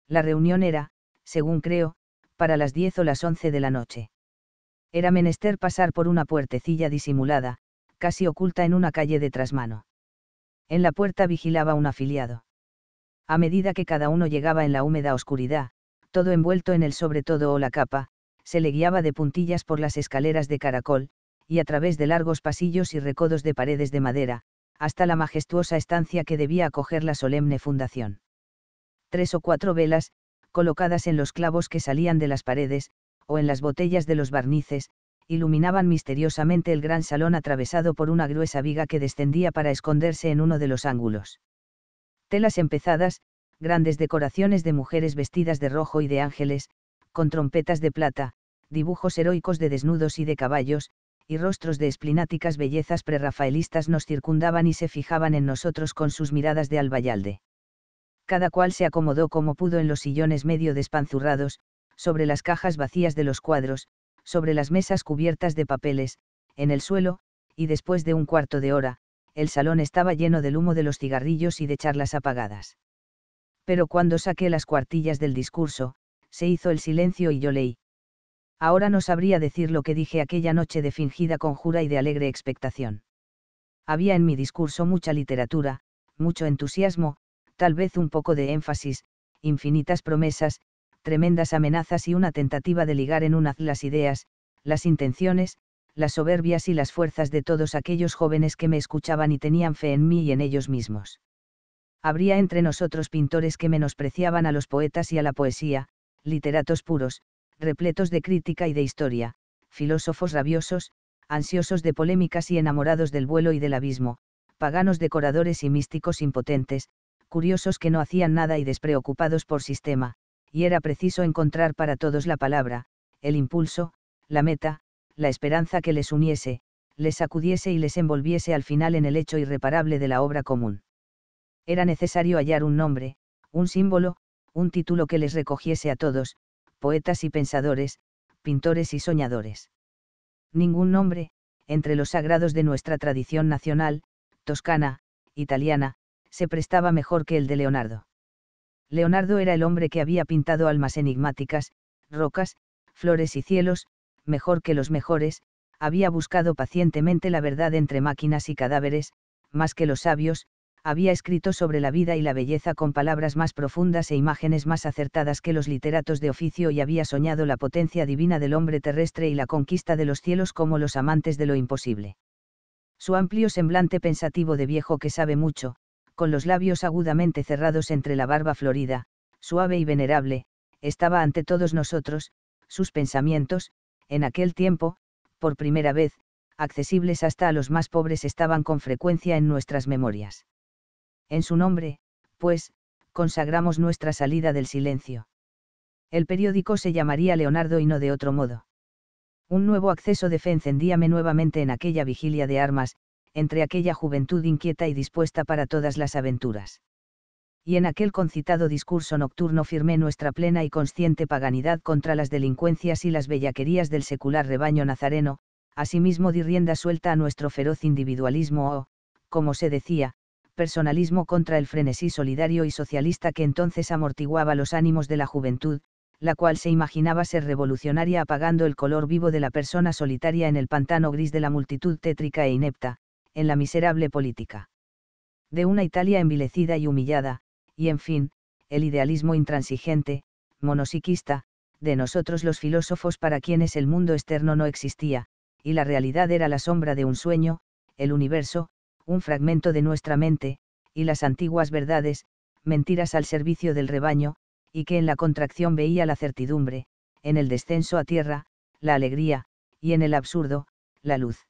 La reunión era, según creo, para las diez o las once de la noche. Era menester pasar por una puertecilla disimulada, casi oculta en una calle de trasmano. En la puerta vigilaba un afiliado a medida que cada uno llegaba en la húmeda oscuridad, todo envuelto en el sobre todo o la capa, se le guiaba de puntillas por las escaleras de caracol, y a través de largos pasillos y recodos de paredes de madera, hasta la majestuosa estancia que debía acoger la solemne fundación. Tres o cuatro velas, colocadas en los clavos que salían de las paredes, o en las botellas de los barnices, iluminaban misteriosamente el gran salón atravesado por una gruesa viga que descendía para esconderse en uno de los ángulos telas empezadas, grandes decoraciones de mujeres vestidas de rojo y de ángeles, con trompetas de plata, dibujos heroicos de desnudos y de caballos, y rostros de esplináticas bellezas prerrafaelistas nos circundaban y se fijaban en nosotros con sus miradas de albayalde. Cada cual se acomodó como pudo en los sillones medio despanzurrados, sobre las cajas vacías de los cuadros, sobre las mesas cubiertas de papeles, en el suelo, y después de un cuarto de hora, el salón estaba lleno del humo de los cigarrillos y de charlas apagadas. Pero cuando saqué las cuartillas del discurso, se hizo el silencio y yo leí. Ahora no sabría decir lo que dije aquella noche de fingida conjura y de alegre expectación. Había en mi discurso mucha literatura, mucho entusiasmo, tal vez un poco de énfasis, infinitas promesas, tremendas amenazas y una tentativa de ligar en un haz las ideas, las intenciones, las soberbias y las fuerzas de todos aquellos jóvenes que me escuchaban y tenían fe en mí y en ellos mismos. Habría entre nosotros pintores que menospreciaban a los poetas y a la poesía, literatos puros, repletos de crítica y de historia, filósofos rabiosos, ansiosos de polémicas y enamorados del vuelo y del abismo, paganos decoradores y místicos impotentes, curiosos que no hacían nada y despreocupados por sistema, y era preciso encontrar para todos la palabra, el impulso, la meta, la esperanza que les uniese, les sacudiese y les envolviese al final en el hecho irreparable de la obra común. Era necesario hallar un nombre, un símbolo, un título que les recogiese a todos, poetas y pensadores, pintores y soñadores. Ningún nombre, entre los sagrados de nuestra tradición nacional, toscana, italiana, se prestaba mejor que el de Leonardo. Leonardo era el hombre que había pintado almas enigmáticas, rocas, flores y cielos, mejor que los mejores, había buscado pacientemente la verdad entre máquinas y cadáveres, más que los sabios, había escrito sobre la vida y la belleza con palabras más profundas e imágenes más acertadas que los literatos de oficio y había soñado la potencia divina del hombre terrestre y la conquista de los cielos como los amantes de lo imposible. Su amplio semblante pensativo de viejo que sabe mucho, con los labios agudamente cerrados entre la barba florida, suave y venerable, estaba ante todos nosotros, sus pensamientos, en aquel tiempo, por primera vez, accesibles hasta a los más pobres estaban con frecuencia en nuestras memorias. En su nombre, pues, consagramos nuestra salida del silencio. El periódico se llamaría Leonardo y no de otro modo. Un nuevo acceso de fe encendíame nuevamente en aquella vigilia de armas, entre aquella juventud inquieta y dispuesta para todas las aventuras y en aquel concitado discurso nocturno firmé nuestra plena y consciente paganidad contra las delincuencias y las bellaquerías del secular rebaño nazareno, asimismo di rienda suelta a nuestro feroz individualismo o, como se decía, personalismo contra el frenesí solidario y socialista que entonces amortiguaba los ánimos de la juventud, la cual se imaginaba ser revolucionaria apagando el color vivo de la persona solitaria en el pantano gris de la multitud tétrica e inepta, en la miserable política. De una Italia envilecida y humillada, y en fin, el idealismo intransigente, monosiquista, de nosotros los filósofos para quienes el mundo externo no existía, y la realidad era la sombra de un sueño, el universo, un fragmento de nuestra mente, y las antiguas verdades, mentiras al servicio del rebaño, y que en la contracción veía la certidumbre, en el descenso a tierra, la alegría, y en el absurdo, la luz.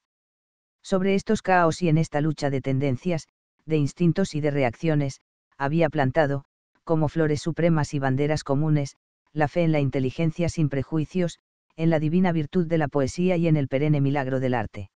Sobre estos caos y en esta lucha de tendencias, de instintos y de reacciones, había plantado, como flores supremas y banderas comunes, la fe en la inteligencia sin prejuicios, en la divina virtud de la poesía y en el perenne milagro del arte.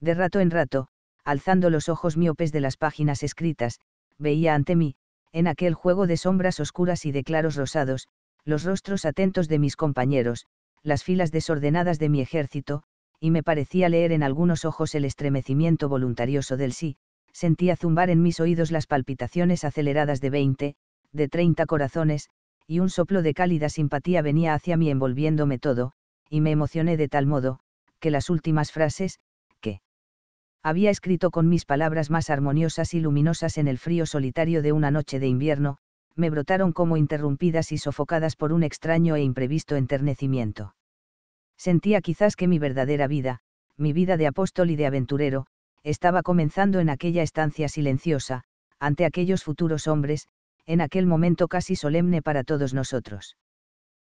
De rato en rato, alzando los ojos miopes de las páginas escritas, veía ante mí, en aquel juego de sombras oscuras y de claros rosados, los rostros atentos de mis compañeros, las filas desordenadas de mi ejército, y me parecía leer en algunos ojos el estremecimiento voluntarioso del sí, sentía zumbar en mis oídos las palpitaciones aceleradas de veinte, de treinta corazones, y un soplo de cálida simpatía venía hacia mí envolviéndome todo, y me emocioné de tal modo, que las últimas frases, que había escrito con mis palabras más armoniosas y luminosas en el frío solitario de una noche de invierno, me brotaron como interrumpidas y sofocadas por un extraño e imprevisto enternecimiento. Sentía quizás que mi verdadera vida, mi vida de apóstol y de aventurero, estaba comenzando en aquella estancia silenciosa, ante aquellos futuros hombres, en aquel momento casi solemne para todos nosotros.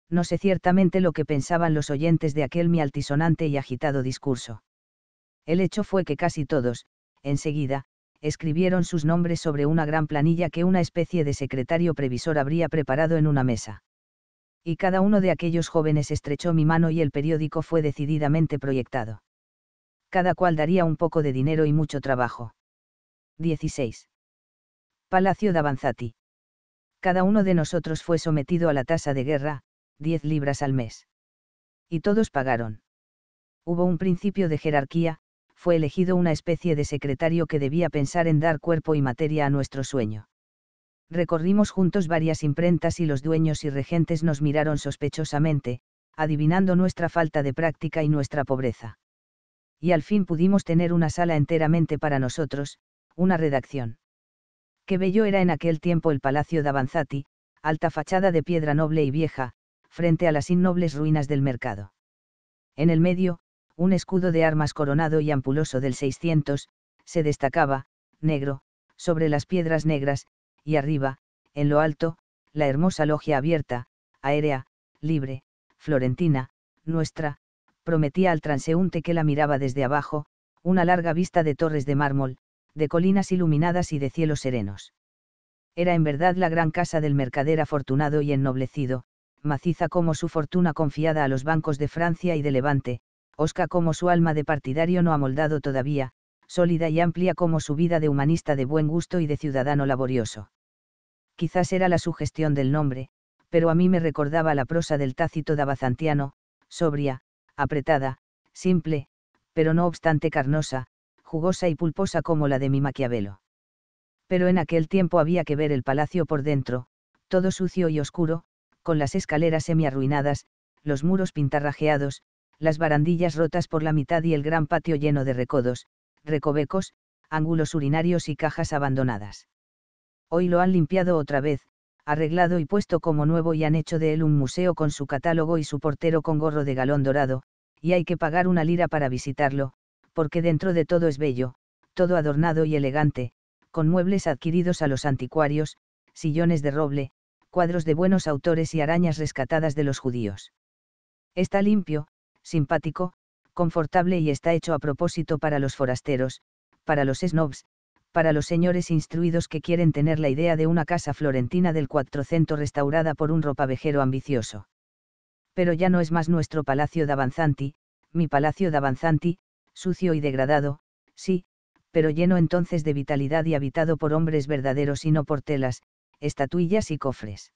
No sé ciertamente lo que pensaban los oyentes de aquel mi altisonante y agitado discurso. El hecho fue que casi todos, enseguida, escribieron sus nombres sobre una gran planilla que una especie de secretario previsor habría preparado en una mesa. Y cada uno de aquellos jóvenes estrechó mi mano y el periódico fue decididamente proyectado. Cada cual daría un poco de dinero y mucho trabajo. 16. Palacio de Cada uno de nosotros fue sometido a la tasa de guerra, 10 libras al mes. Y todos pagaron. Hubo un principio de jerarquía, fue elegido una especie de secretario que debía pensar en dar cuerpo y materia a nuestro sueño. Recorrimos juntos varias imprentas y los dueños y regentes nos miraron sospechosamente, adivinando nuestra falta de práctica y nuestra pobreza y al fin pudimos tener una sala enteramente para nosotros, una redacción. Qué bello era en aquel tiempo el Palacio d'Avanzati, alta fachada de piedra noble y vieja, frente a las innobles ruinas del mercado. En el medio, un escudo de armas coronado y ampuloso del 600, se destacaba, negro, sobre las piedras negras, y arriba, en lo alto, la hermosa logia abierta, aérea, libre, florentina, nuestra, prometía al transeúnte que la miraba desde abajo, una larga vista de torres de mármol, de colinas iluminadas y de cielos serenos. Era en verdad la gran casa del mercader afortunado y ennoblecido, maciza como su fortuna confiada a los bancos de Francia y de Levante, osca como su alma de partidario no amoldado todavía, sólida y amplia como su vida de humanista de buen gusto y de ciudadano laborioso. Quizás era la sugestión del nombre, pero a mí me recordaba la prosa del Tácito da sobria, apretada, simple, pero no obstante carnosa, jugosa y pulposa como la de mi Maquiavelo. Pero en aquel tiempo había que ver el palacio por dentro, todo sucio y oscuro, con las escaleras semiarruinadas, los muros pintarrajeados, las barandillas rotas por la mitad y el gran patio lleno de recodos, recovecos, ángulos urinarios y cajas abandonadas. Hoy lo han limpiado otra vez, arreglado y puesto como nuevo y han hecho de él un museo con su catálogo y su portero con gorro de galón dorado, y hay que pagar una lira para visitarlo, porque dentro de todo es bello, todo adornado y elegante, con muebles adquiridos a los anticuarios, sillones de roble, cuadros de buenos autores y arañas rescatadas de los judíos. Está limpio, simpático, confortable y está hecho a propósito para los forasteros, para los snobs, para los señores instruidos que quieren tener la idea de una casa florentina del 400 restaurada por un ropavejero ambicioso. Pero ya no es más nuestro palacio d'Avanzanti, mi palacio d'Avanzanti, sucio y degradado, sí, pero lleno entonces de vitalidad y habitado por hombres verdaderos y no por telas, estatuillas y cofres.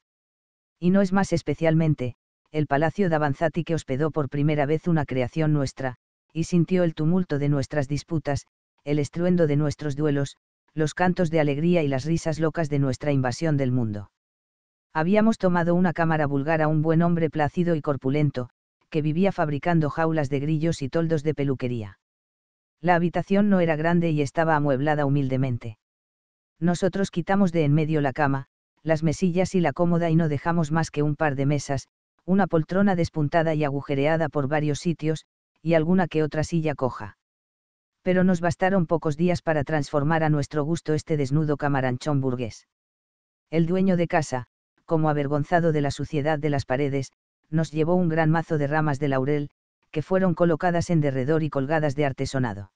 Y no es más especialmente, el palacio d'Avanzati que hospedó por primera vez una creación nuestra, y sintió el tumulto de nuestras disputas, el estruendo de nuestros duelos, los cantos de alegría y las risas locas de nuestra invasión del mundo. Habíamos tomado una cámara vulgar a un buen hombre plácido y corpulento, que vivía fabricando jaulas de grillos y toldos de peluquería. La habitación no era grande y estaba amueblada humildemente. Nosotros quitamos de en medio la cama, las mesillas y la cómoda y no dejamos más que un par de mesas, una poltrona despuntada y agujereada por varios sitios, y alguna que otra silla coja pero nos bastaron pocos días para transformar a nuestro gusto este desnudo camaranchón burgués. El dueño de casa, como avergonzado de la suciedad de las paredes, nos llevó un gran mazo de ramas de laurel, que fueron colocadas en derredor y colgadas de artesonado.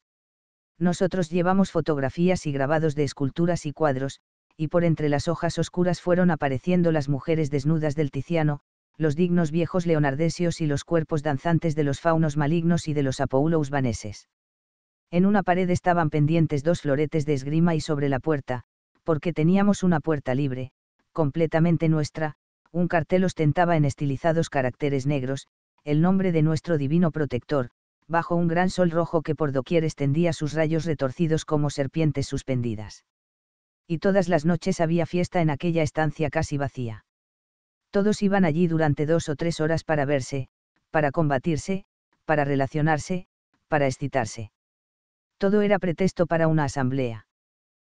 Nosotros llevamos fotografías y grabados de esculturas y cuadros, y por entre las hojas oscuras fueron apareciendo las mujeres desnudas del Tiziano, los dignos viejos leonardesios y los cuerpos danzantes de los faunos malignos y de los apoulos vaneses. En una pared estaban pendientes dos floretes de esgrima y sobre la puerta, porque teníamos una puerta libre, completamente nuestra, un cartel ostentaba en estilizados caracteres negros, el nombre de nuestro divino protector, bajo un gran sol rojo que por doquier extendía sus rayos retorcidos como serpientes suspendidas. Y todas las noches había fiesta en aquella estancia casi vacía. Todos iban allí durante dos o tres horas para verse, para combatirse, para relacionarse, para excitarse. Todo era pretexto para una asamblea.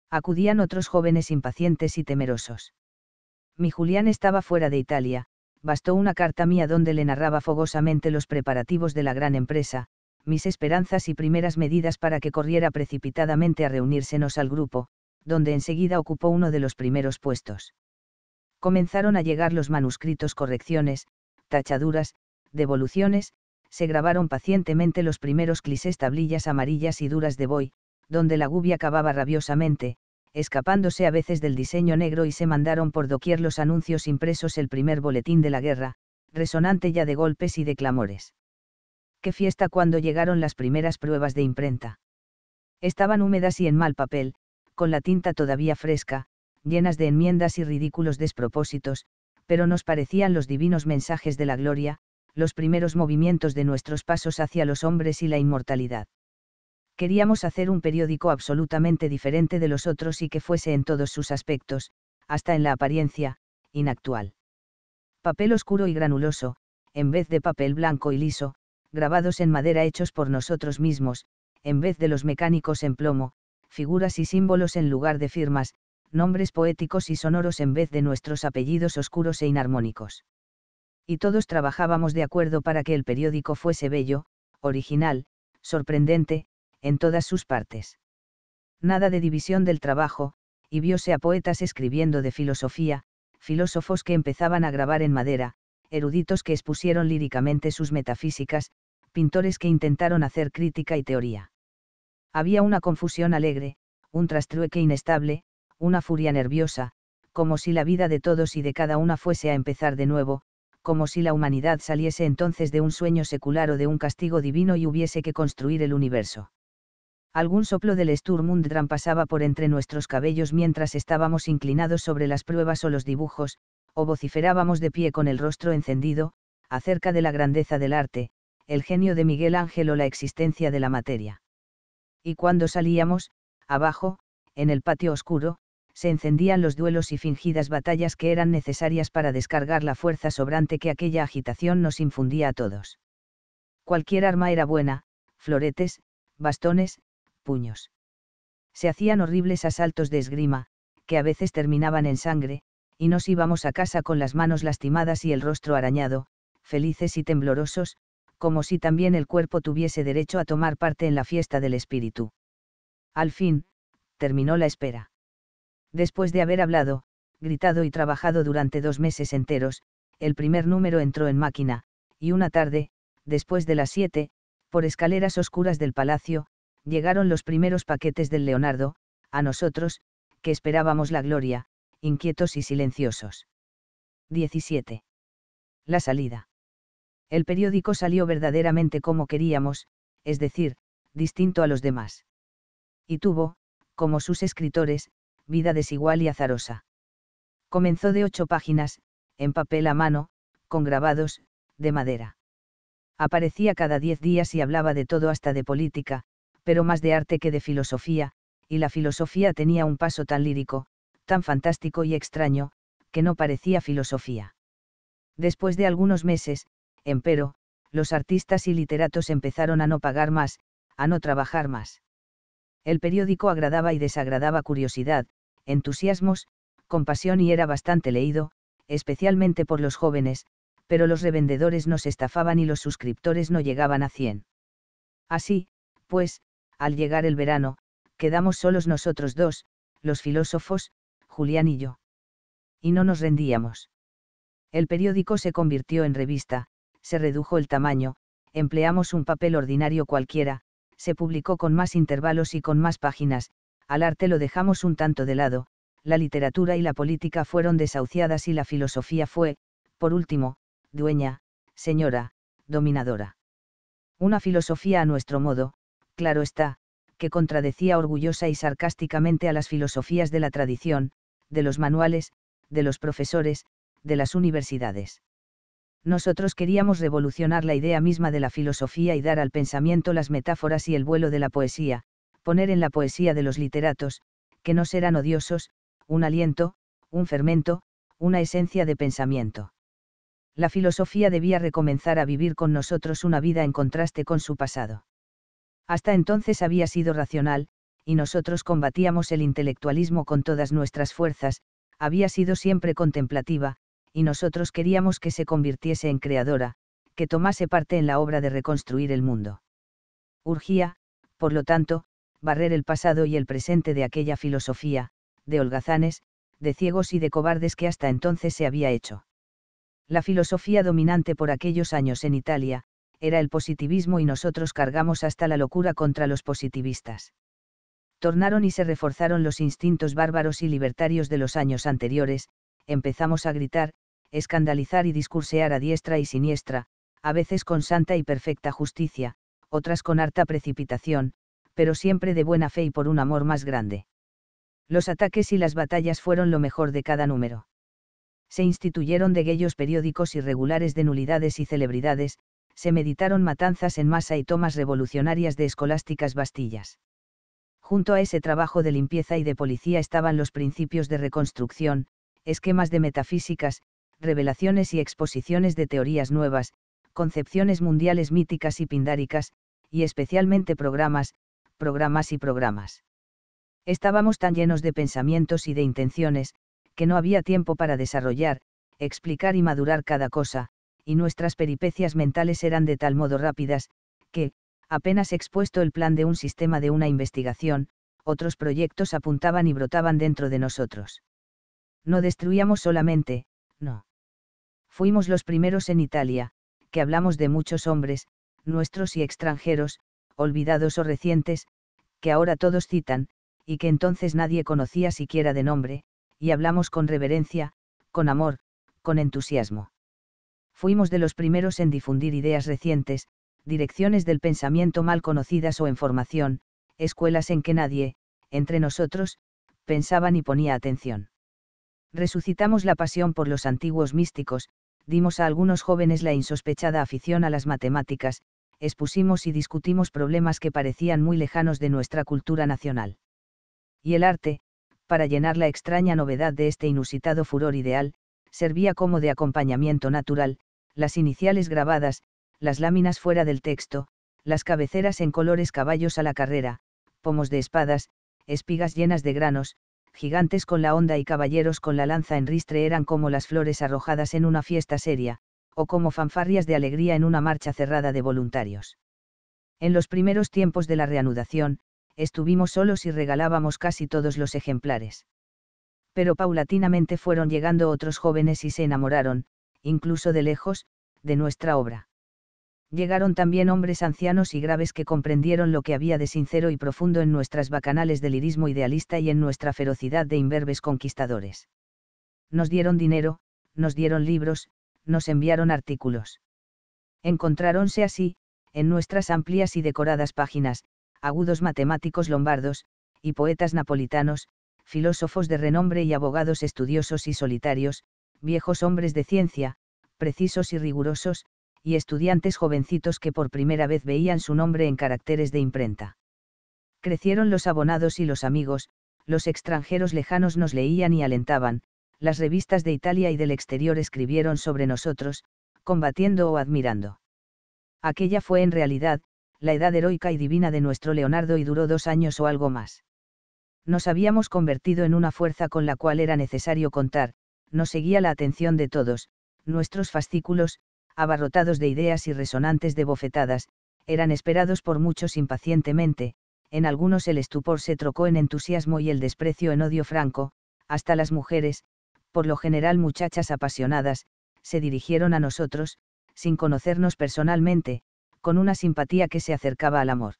Acudían otros jóvenes impacientes y temerosos. Mi Julián estaba fuera de Italia, bastó una carta mía donde le narraba fogosamente los preparativos de la gran empresa, mis esperanzas y primeras medidas para que corriera precipitadamente a reunírsenos al grupo, donde enseguida ocupó uno de los primeros puestos. Comenzaron a llegar los manuscritos correcciones, tachaduras, devoluciones, se grabaron pacientemente los primeros clichés tablillas amarillas y duras de boy, donde la gubia cavaba rabiosamente, escapándose a veces del diseño negro y se mandaron por doquier los anuncios impresos el primer boletín de la guerra, resonante ya de golpes y de clamores. Qué fiesta cuando llegaron las primeras pruebas de imprenta. Estaban húmedas y en mal papel, con la tinta todavía fresca, llenas de enmiendas y ridículos despropósitos, pero nos parecían los divinos mensajes de la gloria, los primeros movimientos de nuestros pasos hacia los hombres y la inmortalidad. Queríamos hacer un periódico absolutamente diferente de los otros y que fuese en todos sus aspectos, hasta en la apariencia, inactual. Papel oscuro y granuloso, en vez de papel blanco y liso, grabados en madera hechos por nosotros mismos, en vez de los mecánicos en plomo, figuras y símbolos en lugar de firmas, nombres poéticos y sonoros en vez de nuestros apellidos oscuros e inarmónicos y todos trabajábamos de acuerdo para que el periódico fuese bello, original, sorprendente, en todas sus partes. Nada de división del trabajo, y viose a poetas escribiendo de filosofía, filósofos que empezaban a grabar en madera, eruditos que expusieron líricamente sus metafísicas, pintores que intentaron hacer crítica y teoría. Había una confusión alegre, un trastrueque inestable, una furia nerviosa, como si la vida de todos y de cada una fuese a empezar de nuevo, como si la humanidad saliese entonces de un sueño secular o de un castigo divino y hubiese que construir el universo. Algún soplo del Drang pasaba por entre nuestros cabellos mientras estábamos inclinados sobre las pruebas o los dibujos, o vociferábamos de pie con el rostro encendido, acerca de la grandeza del arte, el genio de Miguel Ángel o la existencia de la materia. Y cuando salíamos, abajo, en el patio oscuro, se encendían los duelos y fingidas batallas que eran necesarias para descargar la fuerza sobrante que aquella agitación nos infundía a todos. Cualquier arma era buena, floretes, bastones, puños. Se hacían horribles asaltos de esgrima, que a veces terminaban en sangre, y nos íbamos a casa con las manos lastimadas y el rostro arañado, felices y temblorosos, como si también el cuerpo tuviese derecho a tomar parte en la fiesta del espíritu. Al fin, terminó la espera. Después de haber hablado, gritado y trabajado durante dos meses enteros, el primer número entró en máquina, y una tarde, después de las siete, por escaleras oscuras del palacio, llegaron los primeros paquetes del Leonardo, a nosotros, que esperábamos la gloria, inquietos y silenciosos. 17. La salida. El periódico salió verdaderamente como queríamos, es decir, distinto a los demás. Y tuvo, como sus escritores, vida desigual y azarosa. Comenzó de ocho páginas, en papel a mano, con grabados, de madera. Aparecía cada diez días y hablaba de todo hasta de política, pero más de arte que de filosofía, y la filosofía tenía un paso tan lírico, tan fantástico y extraño, que no parecía filosofía. Después de algunos meses, empero, los artistas y literatos empezaron a no pagar más, a no trabajar más. El periódico agradaba y desagradaba curiosidad, entusiasmos, compasión y era bastante leído, especialmente por los jóvenes, pero los revendedores nos estafaban y los suscriptores no llegaban a 100. Así, pues, al llegar el verano, quedamos solos nosotros dos, los filósofos, Julián y yo. Y no nos rendíamos. El periódico se convirtió en revista, se redujo el tamaño, empleamos un papel ordinario cualquiera, se publicó con más intervalos y con más páginas, al arte lo dejamos un tanto de lado, la literatura y la política fueron desahuciadas y la filosofía fue, por último, dueña, señora, dominadora. Una filosofía a nuestro modo, claro está, que contradecía orgullosa y sarcásticamente a las filosofías de la tradición, de los manuales, de los profesores, de las universidades nosotros queríamos revolucionar la idea misma de la filosofía y dar al pensamiento las metáforas y el vuelo de la poesía, poner en la poesía de los literatos, que no serán odiosos, un aliento, un fermento, una esencia de pensamiento. La filosofía debía recomenzar a vivir con nosotros una vida en contraste con su pasado. Hasta entonces había sido racional, y nosotros combatíamos el intelectualismo con todas nuestras fuerzas, había sido siempre contemplativa, y nosotros queríamos que se convirtiese en creadora, que tomase parte en la obra de reconstruir el mundo. Urgía, por lo tanto, barrer el pasado y el presente de aquella filosofía, de holgazanes, de ciegos y de cobardes que hasta entonces se había hecho. La filosofía dominante por aquellos años en Italia, era el positivismo y nosotros cargamos hasta la locura contra los positivistas. Tornaron y se reforzaron los instintos bárbaros y libertarios de los años anteriores, empezamos a gritar, escandalizar y discursear a diestra y siniestra, a veces con santa y perfecta justicia, otras con harta precipitación, pero siempre de buena fe y por un amor más grande. Los ataques y las batallas fueron lo mejor de cada número. Se instituyeron deguellos periódicos irregulares de nulidades y celebridades, se meditaron matanzas en masa y tomas revolucionarias de escolásticas bastillas. Junto a ese trabajo de limpieza y de policía estaban los principios de reconstrucción, esquemas de metafísicas, revelaciones y exposiciones de teorías nuevas, concepciones mundiales míticas y pindáricas, y especialmente programas, programas y programas. Estábamos tan llenos de pensamientos y de intenciones, que no había tiempo para desarrollar, explicar y madurar cada cosa, y nuestras peripecias mentales eran de tal modo rápidas, que, apenas expuesto el plan de un sistema de una investigación, otros proyectos apuntaban y brotaban dentro de nosotros. No destruíamos solamente, no. Fuimos los primeros en Italia, que hablamos de muchos hombres, nuestros y extranjeros, olvidados o recientes, que ahora todos citan, y que entonces nadie conocía siquiera de nombre, y hablamos con reverencia, con amor, con entusiasmo. Fuimos de los primeros en difundir ideas recientes, direcciones del pensamiento mal conocidas o en formación, escuelas en que nadie, entre nosotros, pensaba ni ponía atención resucitamos la pasión por los antiguos místicos, dimos a algunos jóvenes la insospechada afición a las matemáticas, expusimos y discutimos problemas que parecían muy lejanos de nuestra cultura nacional. Y el arte, para llenar la extraña novedad de este inusitado furor ideal, servía como de acompañamiento natural, las iniciales grabadas, las láminas fuera del texto, las cabeceras en colores caballos a la carrera, pomos de espadas, espigas llenas de granos, gigantes con la onda y caballeros con la lanza en ristre eran como las flores arrojadas en una fiesta seria, o como fanfarrias de alegría en una marcha cerrada de voluntarios. En los primeros tiempos de la reanudación, estuvimos solos y regalábamos casi todos los ejemplares. Pero paulatinamente fueron llegando otros jóvenes y se enamoraron, incluso de lejos, de nuestra obra llegaron también hombres ancianos y graves que comprendieron lo que había de sincero y profundo en nuestras bacanales de lirismo idealista y en nuestra ferocidad de imberbes conquistadores. Nos dieron dinero, nos dieron libros, nos enviaron artículos. Encontráronse así, en nuestras amplias y decoradas páginas, agudos matemáticos lombardos, y poetas napolitanos, filósofos de renombre y abogados estudiosos y solitarios, viejos hombres de ciencia, precisos y rigurosos, y estudiantes jovencitos que por primera vez veían su nombre en caracteres de imprenta. Crecieron los abonados y los amigos, los extranjeros lejanos nos leían y alentaban, las revistas de Italia y del exterior escribieron sobre nosotros, combatiendo o admirando. Aquella fue en realidad, la edad heroica y divina de nuestro Leonardo y duró dos años o algo más. Nos habíamos convertido en una fuerza con la cual era necesario contar, nos seguía la atención de todos, nuestros fascículos, abarrotados de ideas y resonantes de bofetadas, eran esperados por muchos impacientemente, en algunos el estupor se trocó en entusiasmo y el desprecio en odio franco, hasta las mujeres, por lo general muchachas apasionadas, se dirigieron a nosotros, sin conocernos personalmente, con una simpatía que se acercaba al amor.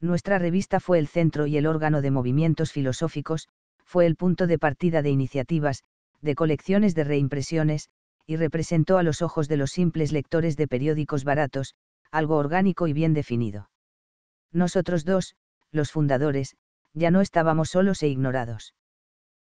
Nuestra revista fue el centro y el órgano de movimientos filosóficos, fue el punto de partida de iniciativas, de colecciones de reimpresiones, y representó a los ojos de los simples lectores de periódicos baratos, algo orgánico y bien definido. Nosotros dos, los fundadores, ya no estábamos solos e ignorados.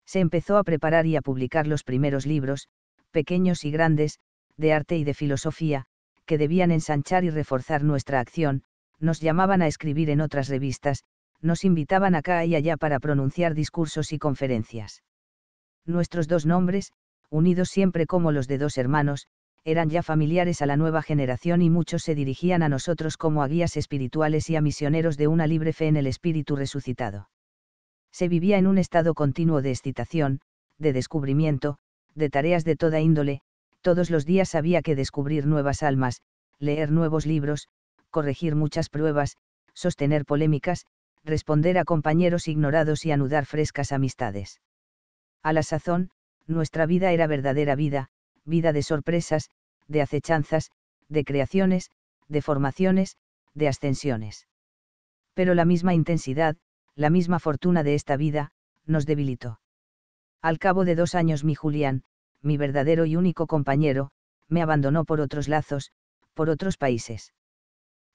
Se empezó a preparar y a publicar los primeros libros, pequeños y grandes, de arte y de filosofía, que debían ensanchar y reforzar nuestra acción, nos llamaban a escribir en otras revistas, nos invitaban acá y allá para pronunciar discursos y conferencias. Nuestros dos nombres, unidos siempre como los de dos hermanos, eran ya familiares a la nueva generación y muchos se dirigían a nosotros como a guías espirituales y a misioneros de una libre fe en el Espíritu resucitado. Se vivía en un estado continuo de excitación, de descubrimiento, de tareas de toda índole, todos los días había que descubrir nuevas almas, leer nuevos libros, corregir muchas pruebas, sostener polémicas, responder a compañeros ignorados y anudar frescas amistades. A la sazón, nuestra vida era verdadera vida, vida de sorpresas, de acechanzas, de creaciones, de formaciones, de ascensiones. Pero la misma intensidad, la misma fortuna de esta vida, nos debilitó. Al cabo de dos años mi Julián, mi verdadero y único compañero, me abandonó por otros lazos, por otros países.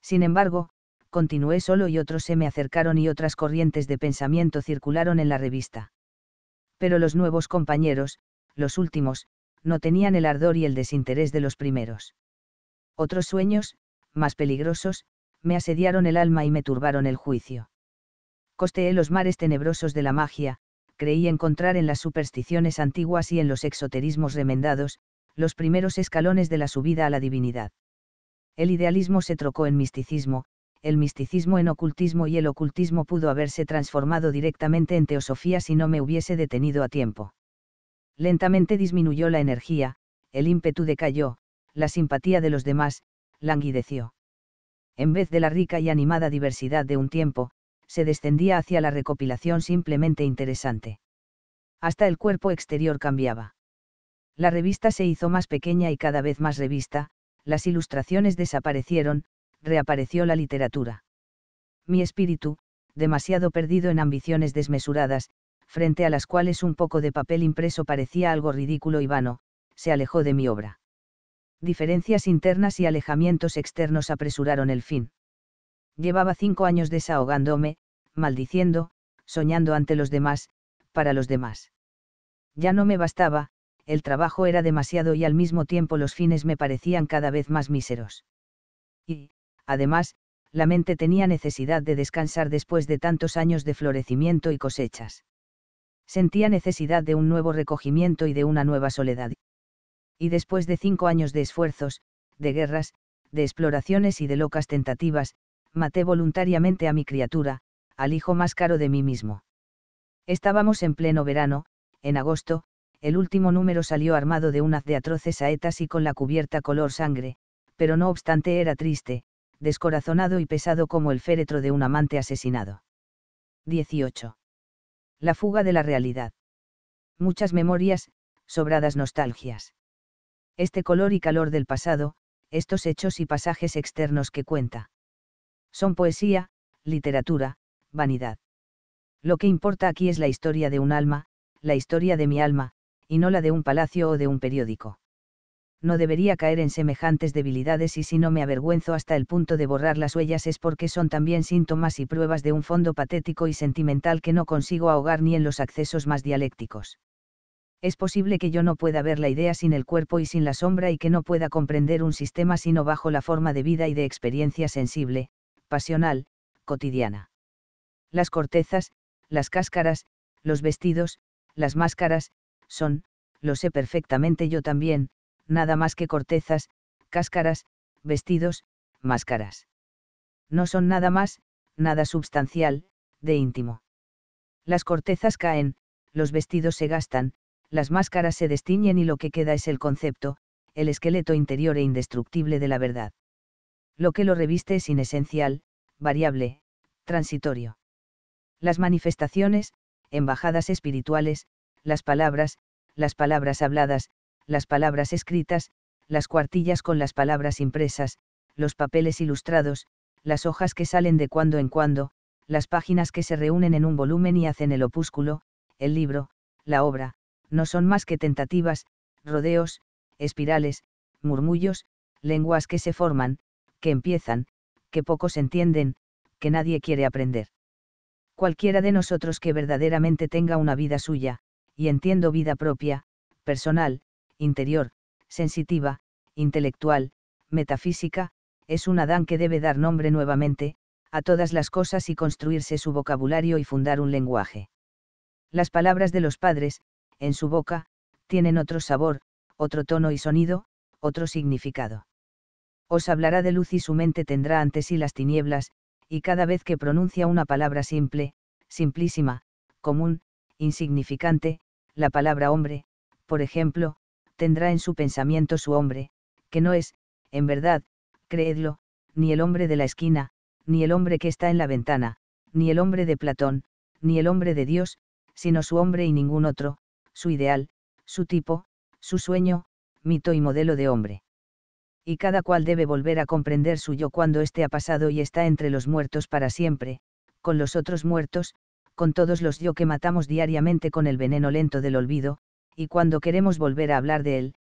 Sin embargo, continué solo y otros se me acercaron y otras corrientes de pensamiento circularon en la revista pero los nuevos compañeros, los últimos, no tenían el ardor y el desinterés de los primeros. Otros sueños, más peligrosos, me asediaron el alma y me turbaron el juicio. Costeé los mares tenebrosos de la magia, creí encontrar en las supersticiones antiguas y en los exoterismos remendados, los primeros escalones de la subida a la divinidad. El idealismo se trocó en misticismo, el misticismo en ocultismo y el ocultismo pudo haberse transformado directamente en teosofía si no me hubiese detenido a tiempo. Lentamente disminuyó la energía, el ímpetu decayó, la simpatía de los demás, languideció. En vez de la rica y animada diversidad de un tiempo, se descendía hacia la recopilación simplemente interesante. Hasta el cuerpo exterior cambiaba. La revista se hizo más pequeña y cada vez más revista, las ilustraciones desaparecieron, reapareció la literatura. Mi espíritu, demasiado perdido en ambiciones desmesuradas, frente a las cuales un poco de papel impreso parecía algo ridículo y vano, se alejó de mi obra. Diferencias internas y alejamientos externos apresuraron el fin. Llevaba cinco años desahogándome, maldiciendo, soñando ante los demás, para los demás. Ya no me bastaba, el trabajo era demasiado y al mismo tiempo los fines me parecían cada vez más míseros. Y, además, la mente tenía necesidad de descansar después de tantos años de florecimiento y cosechas. Sentía necesidad de un nuevo recogimiento y de una nueva soledad. Y después de cinco años de esfuerzos, de guerras, de exploraciones y de locas tentativas, maté voluntariamente a mi criatura, al hijo más caro de mí mismo. Estábamos en pleno verano, en agosto, el último número salió armado de un haz de atroces saetas y con la cubierta color sangre, pero no obstante era triste, descorazonado y pesado como el féretro de un amante asesinado. 18. La fuga de la realidad. Muchas memorias, sobradas nostalgias. Este color y calor del pasado, estos hechos y pasajes externos que cuenta. Son poesía, literatura, vanidad. Lo que importa aquí es la historia de un alma, la historia de mi alma, y no la de un palacio o de un periódico no debería caer en semejantes debilidades y si no me avergüenzo hasta el punto de borrar las huellas es porque son también síntomas y pruebas de un fondo patético y sentimental que no consigo ahogar ni en los accesos más dialécticos. Es posible que yo no pueda ver la idea sin el cuerpo y sin la sombra y que no pueda comprender un sistema sino bajo la forma de vida y de experiencia sensible, pasional, cotidiana. Las cortezas, las cáscaras, los vestidos, las máscaras, son, lo sé perfectamente yo también, nada más que cortezas, cáscaras, vestidos, máscaras. No son nada más, nada substancial, de íntimo. Las cortezas caen, los vestidos se gastan, las máscaras se destiñen y lo que queda es el concepto, el esqueleto interior e indestructible de la verdad. Lo que lo reviste es inesencial, variable, transitorio. Las manifestaciones, embajadas espirituales, las palabras, las palabras habladas, las palabras escritas, las cuartillas con las palabras impresas, los papeles ilustrados, las hojas que salen de cuando en cuando, las páginas que se reúnen en un volumen y hacen el opúsculo, el libro, la obra, no son más que tentativas, rodeos, espirales, murmullos, lenguas que se forman, que empiezan, que pocos entienden, que nadie quiere aprender. Cualquiera de nosotros que verdaderamente tenga una vida suya, y entiendo vida propia, personal, interior, sensitiva, intelectual, metafísica, es un Adán que debe dar nombre nuevamente, a todas las cosas y construirse su vocabulario y fundar un lenguaje. Las palabras de los padres, en su boca, tienen otro sabor, otro tono y sonido, otro significado. Os hablará de luz y su mente tendrá ante sí las tinieblas, y cada vez que pronuncia una palabra simple, simplísima, común, insignificante, la palabra hombre, por ejemplo, tendrá en su pensamiento su hombre, que no es, en verdad, creedlo, ni el hombre de la esquina, ni el hombre que está en la ventana, ni el hombre de Platón, ni el hombre de Dios, sino su hombre y ningún otro, su ideal, su tipo, su sueño, mito y modelo de hombre. Y cada cual debe volver a comprender su yo cuando éste ha pasado y está entre los muertos para siempre, con los otros muertos, con todos los yo que matamos diariamente con el veneno lento del olvido, y cuando queremos volver a hablar de él,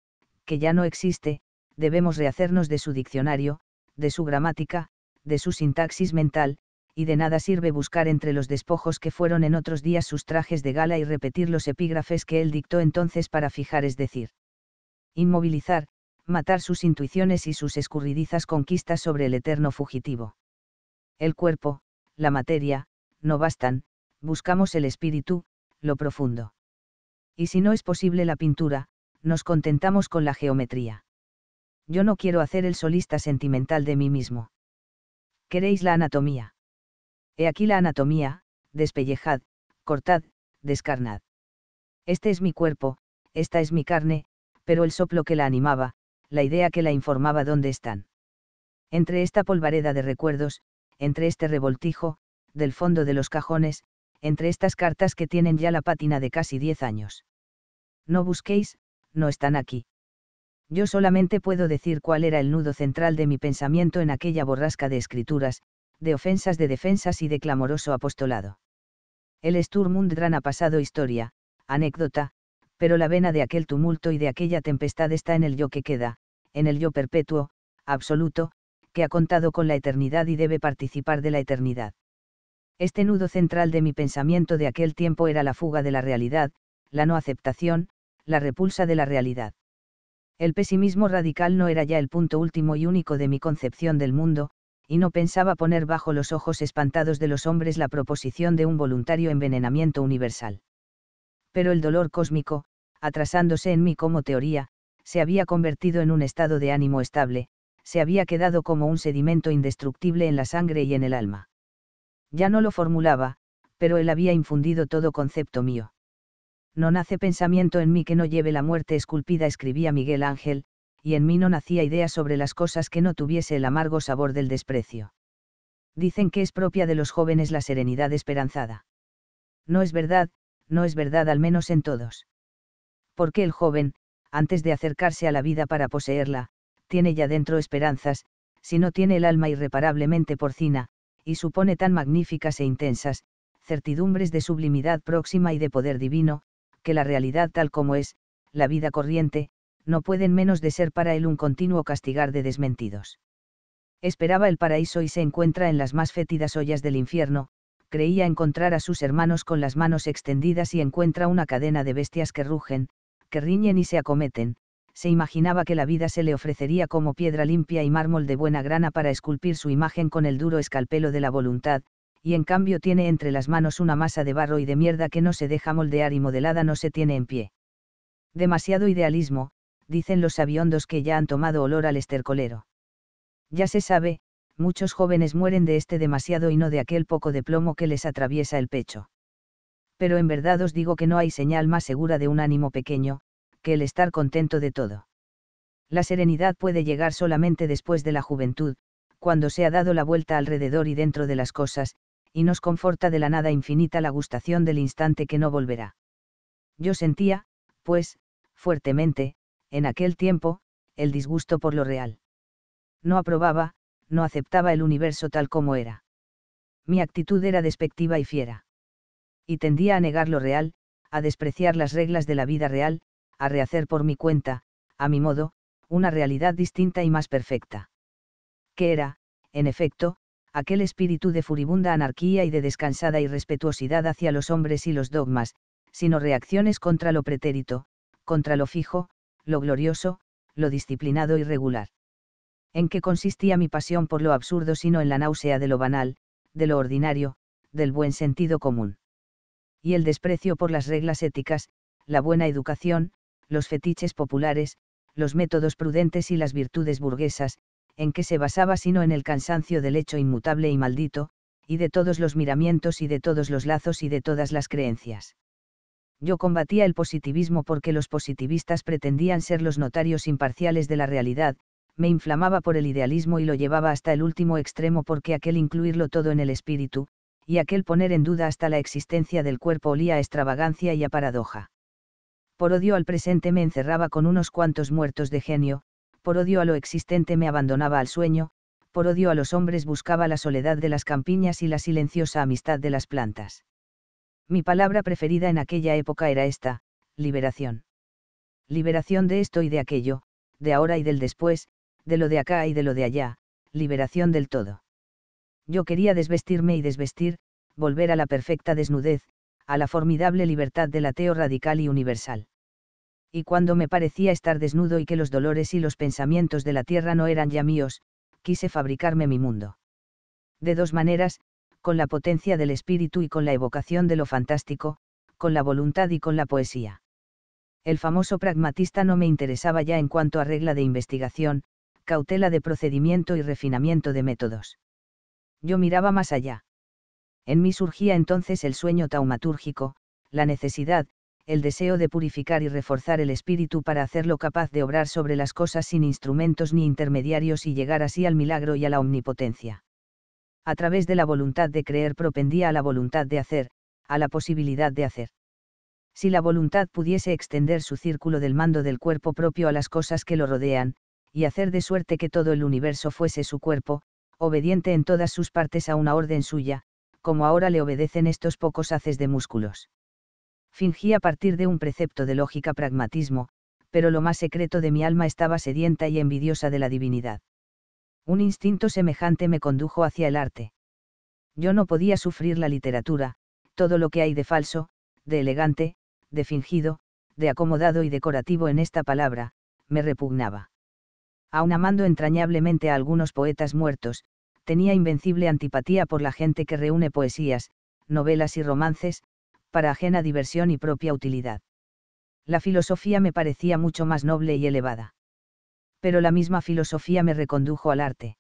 que ya no existe, debemos rehacernos de su diccionario, de su gramática, de su sintaxis mental, y de nada sirve buscar entre los despojos que fueron en otros días sus trajes de gala y repetir los epígrafes que él dictó entonces para fijar, es decir, inmovilizar, matar sus intuiciones y sus escurridizas conquistas sobre el eterno fugitivo. El cuerpo, la materia, no bastan, buscamos el espíritu, lo profundo y si no es posible la pintura, nos contentamos con la geometría. Yo no quiero hacer el solista sentimental de mí mismo. ¿Queréis la anatomía? He aquí la anatomía, despellejad, cortad, descarnad. Este es mi cuerpo, esta es mi carne, pero el soplo que la animaba, la idea que la informaba dónde están. Entre esta polvareda de recuerdos, entre este revoltijo, del fondo de los cajones, entre estas cartas que tienen ya la pátina de casi diez años. No busquéis, no están aquí. Yo solamente puedo decir cuál era el nudo central de mi pensamiento en aquella borrasca de escrituras, de ofensas de defensas y de clamoroso apostolado. El Drang ha pasado historia, anécdota, pero la vena de aquel tumulto y de aquella tempestad está en el yo que queda, en el yo perpetuo, absoluto, que ha contado con la eternidad y debe participar de la eternidad. Este nudo central de mi pensamiento de aquel tiempo era la fuga de la realidad, la no aceptación, la repulsa de la realidad. El pesimismo radical no era ya el punto último y único de mi concepción del mundo, y no pensaba poner bajo los ojos espantados de los hombres la proposición de un voluntario envenenamiento universal. Pero el dolor cósmico, atrasándose en mí como teoría, se había convertido en un estado de ánimo estable, se había quedado como un sedimento indestructible en la sangre y en el alma. Ya no lo formulaba, pero él había infundido todo concepto mío. No nace pensamiento en mí que no lleve la muerte esculpida, escribía Miguel Ángel, y en mí no nacía idea sobre las cosas que no tuviese el amargo sabor del desprecio. Dicen que es propia de los jóvenes la serenidad esperanzada. No es verdad, no es verdad al menos en todos. Porque el joven, antes de acercarse a la vida para poseerla, tiene ya dentro esperanzas, si no tiene el alma irreparablemente porcina, y supone tan magníficas e intensas, certidumbres de sublimidad próxima y de poder divino, que la realidad tal como es, la vida corriente, no pueden menos de ser para él un continuo castigar de desmentidos. Esperaba el paraíso y se encuentra en las más fétidas ollas del infierno, creía encontrar a sus hermanos con las manos extendidas y encuentra una cadena de bestias que rugen, que riñen y se acometen, se imaginaba que la vida se le ofrecería como piedra limpia y mármol de buena grana para esculpir su imagen con el duro escalpelo de la voluntad, y en cambio tiene entre las manos una masa de barro y de mierda que no se deja moldear y modelada no se tiene en pie. Demasiado idealismo, dicen los aviondos que ya han tomado olor al estercolero. Ya se sabe, muchos jóvenes mueren de este demasiado y no de aquel poco de plomo que les atraviesa el pecho. Pero en verdad os digo que no hay señal más segura de un ánimo pequeño, que el estar contento de todo. La serenidad puede llegar solamente después de la juventud, cuando se ha dado la vuelta alrededor y dentro de las cosas, y nos conforta de la nada infinita la gustación del instante que no volverá. Yo sentía, pues, fuertemente, en aquel tiempo, el disgusto por lo real. No aprobaba, no aceptaba el universo tal como era. Mi actitud era despectiva y fiera. Y tendía a negar lo real, a despreciar las reglas de la vida real, a rehacer por mi cuenta, a mi modo, una realidad distinta y más perfecta. Que era, en efecto, aquel espíritu de furibunda anarquía y de descansada irrespetuosidad hacia los hombres y los dogmas, sino reacciones contra lo pretérito, contra lo fijo, lo glorioso, lo disciplinado y regular. ¿En qué consistía mi pasión por lo absurdo sino en la náusea de lo banal, de lo ordinario, del buen sentido común? Y el desprecio por las reglas éticas, la buena educación, los fetiches populares, los métodos prudentes y las virtudes burguesas, en que se basaba sino en el cansancio del hecho inmutable y maldito, y de todos los miramientos y de todos los lazos y de todas las creencias. Yo combatía el positivismo porque los positivistas pretendían ser los notarios imparciales de la realidad, me inflamaba por el idealismo y lo llevaba hasta el último extremo porque aquel incluirlo todo en el espíritu, y aquel poner en duda hasta la existencia del cuerpo olía a extravagancia y a paradoja. Por odio al presente me encerraba con unos cuantos muertos de genio, por odio a lo existente me abandonaba al sueño, por odio a los hombres buscaba la soledad de las campiñas y la silenciosa amistad de las plantas. Mi palabra preferida en aquella época era esta, liberación. Liberación de esto y de aquello, de ahora y del después, de lo de acá y de lo de allá, liberación del todo. Yo quería desvestirme y desvestir, volver a la perfecta desnudez, a la formidable libertad del ateo radical y universal y cuando me parecía estar desnudo y que los dolores y los pensamientos de la tierra no eran ya míos, quise fabricarme mi mundo. De dos maneras, con la potencia del espíritu y con la evocación de lo fantástico, con la voluntad y con la poesía. El famoso pragmatista no me interesaba ya en cuanto a regla de investigación, cautela de procedimiento y refinamiento de métodos. Yo miraba más allá. En mí surgía entonces el sueño taumatúrgico, la necesidad, el deseo de purificar y reforzar el espíritu para hacerlo capaz de obrar sobre las cosas sin instrumentos ni intermediarios y llegar así al milagro y a la omnipotencia. A través de la voluntad de creer propendía a la voluntad de hacer, a la posibilidad de hacer. Si la voluntad pudiese extender su círculo del mando del cuerpo propio a las cosas que lo rodean, y hacer de suerte que todo el universo fuese su cuerpo, obediente en todas sus partes a una orden suya, como ahora le obedecen estos pocos haces de músculos. Fingía partir de un precepto de lógica pragmatismo, pero lo más secreto de mi alma estaba sedienta y envidiosa de la divinidad. Un instinto semejante me condujo hacia el arte. Yo no podía sufrir la literatura, todo lo que hay de falso, de elegante, de fingido, de acomodado y decorativo en esta palabra, me repugnaba. Aun amando entrañablemente a algunos poetas muertos, tenía invencible antipatía por la gente que reúne poesías, novelas y romances, para ajena diversión y propia utilidad. La filosofía me parecía mucho más noble y elevada. Pero la misma filosofía me recondujo al arte.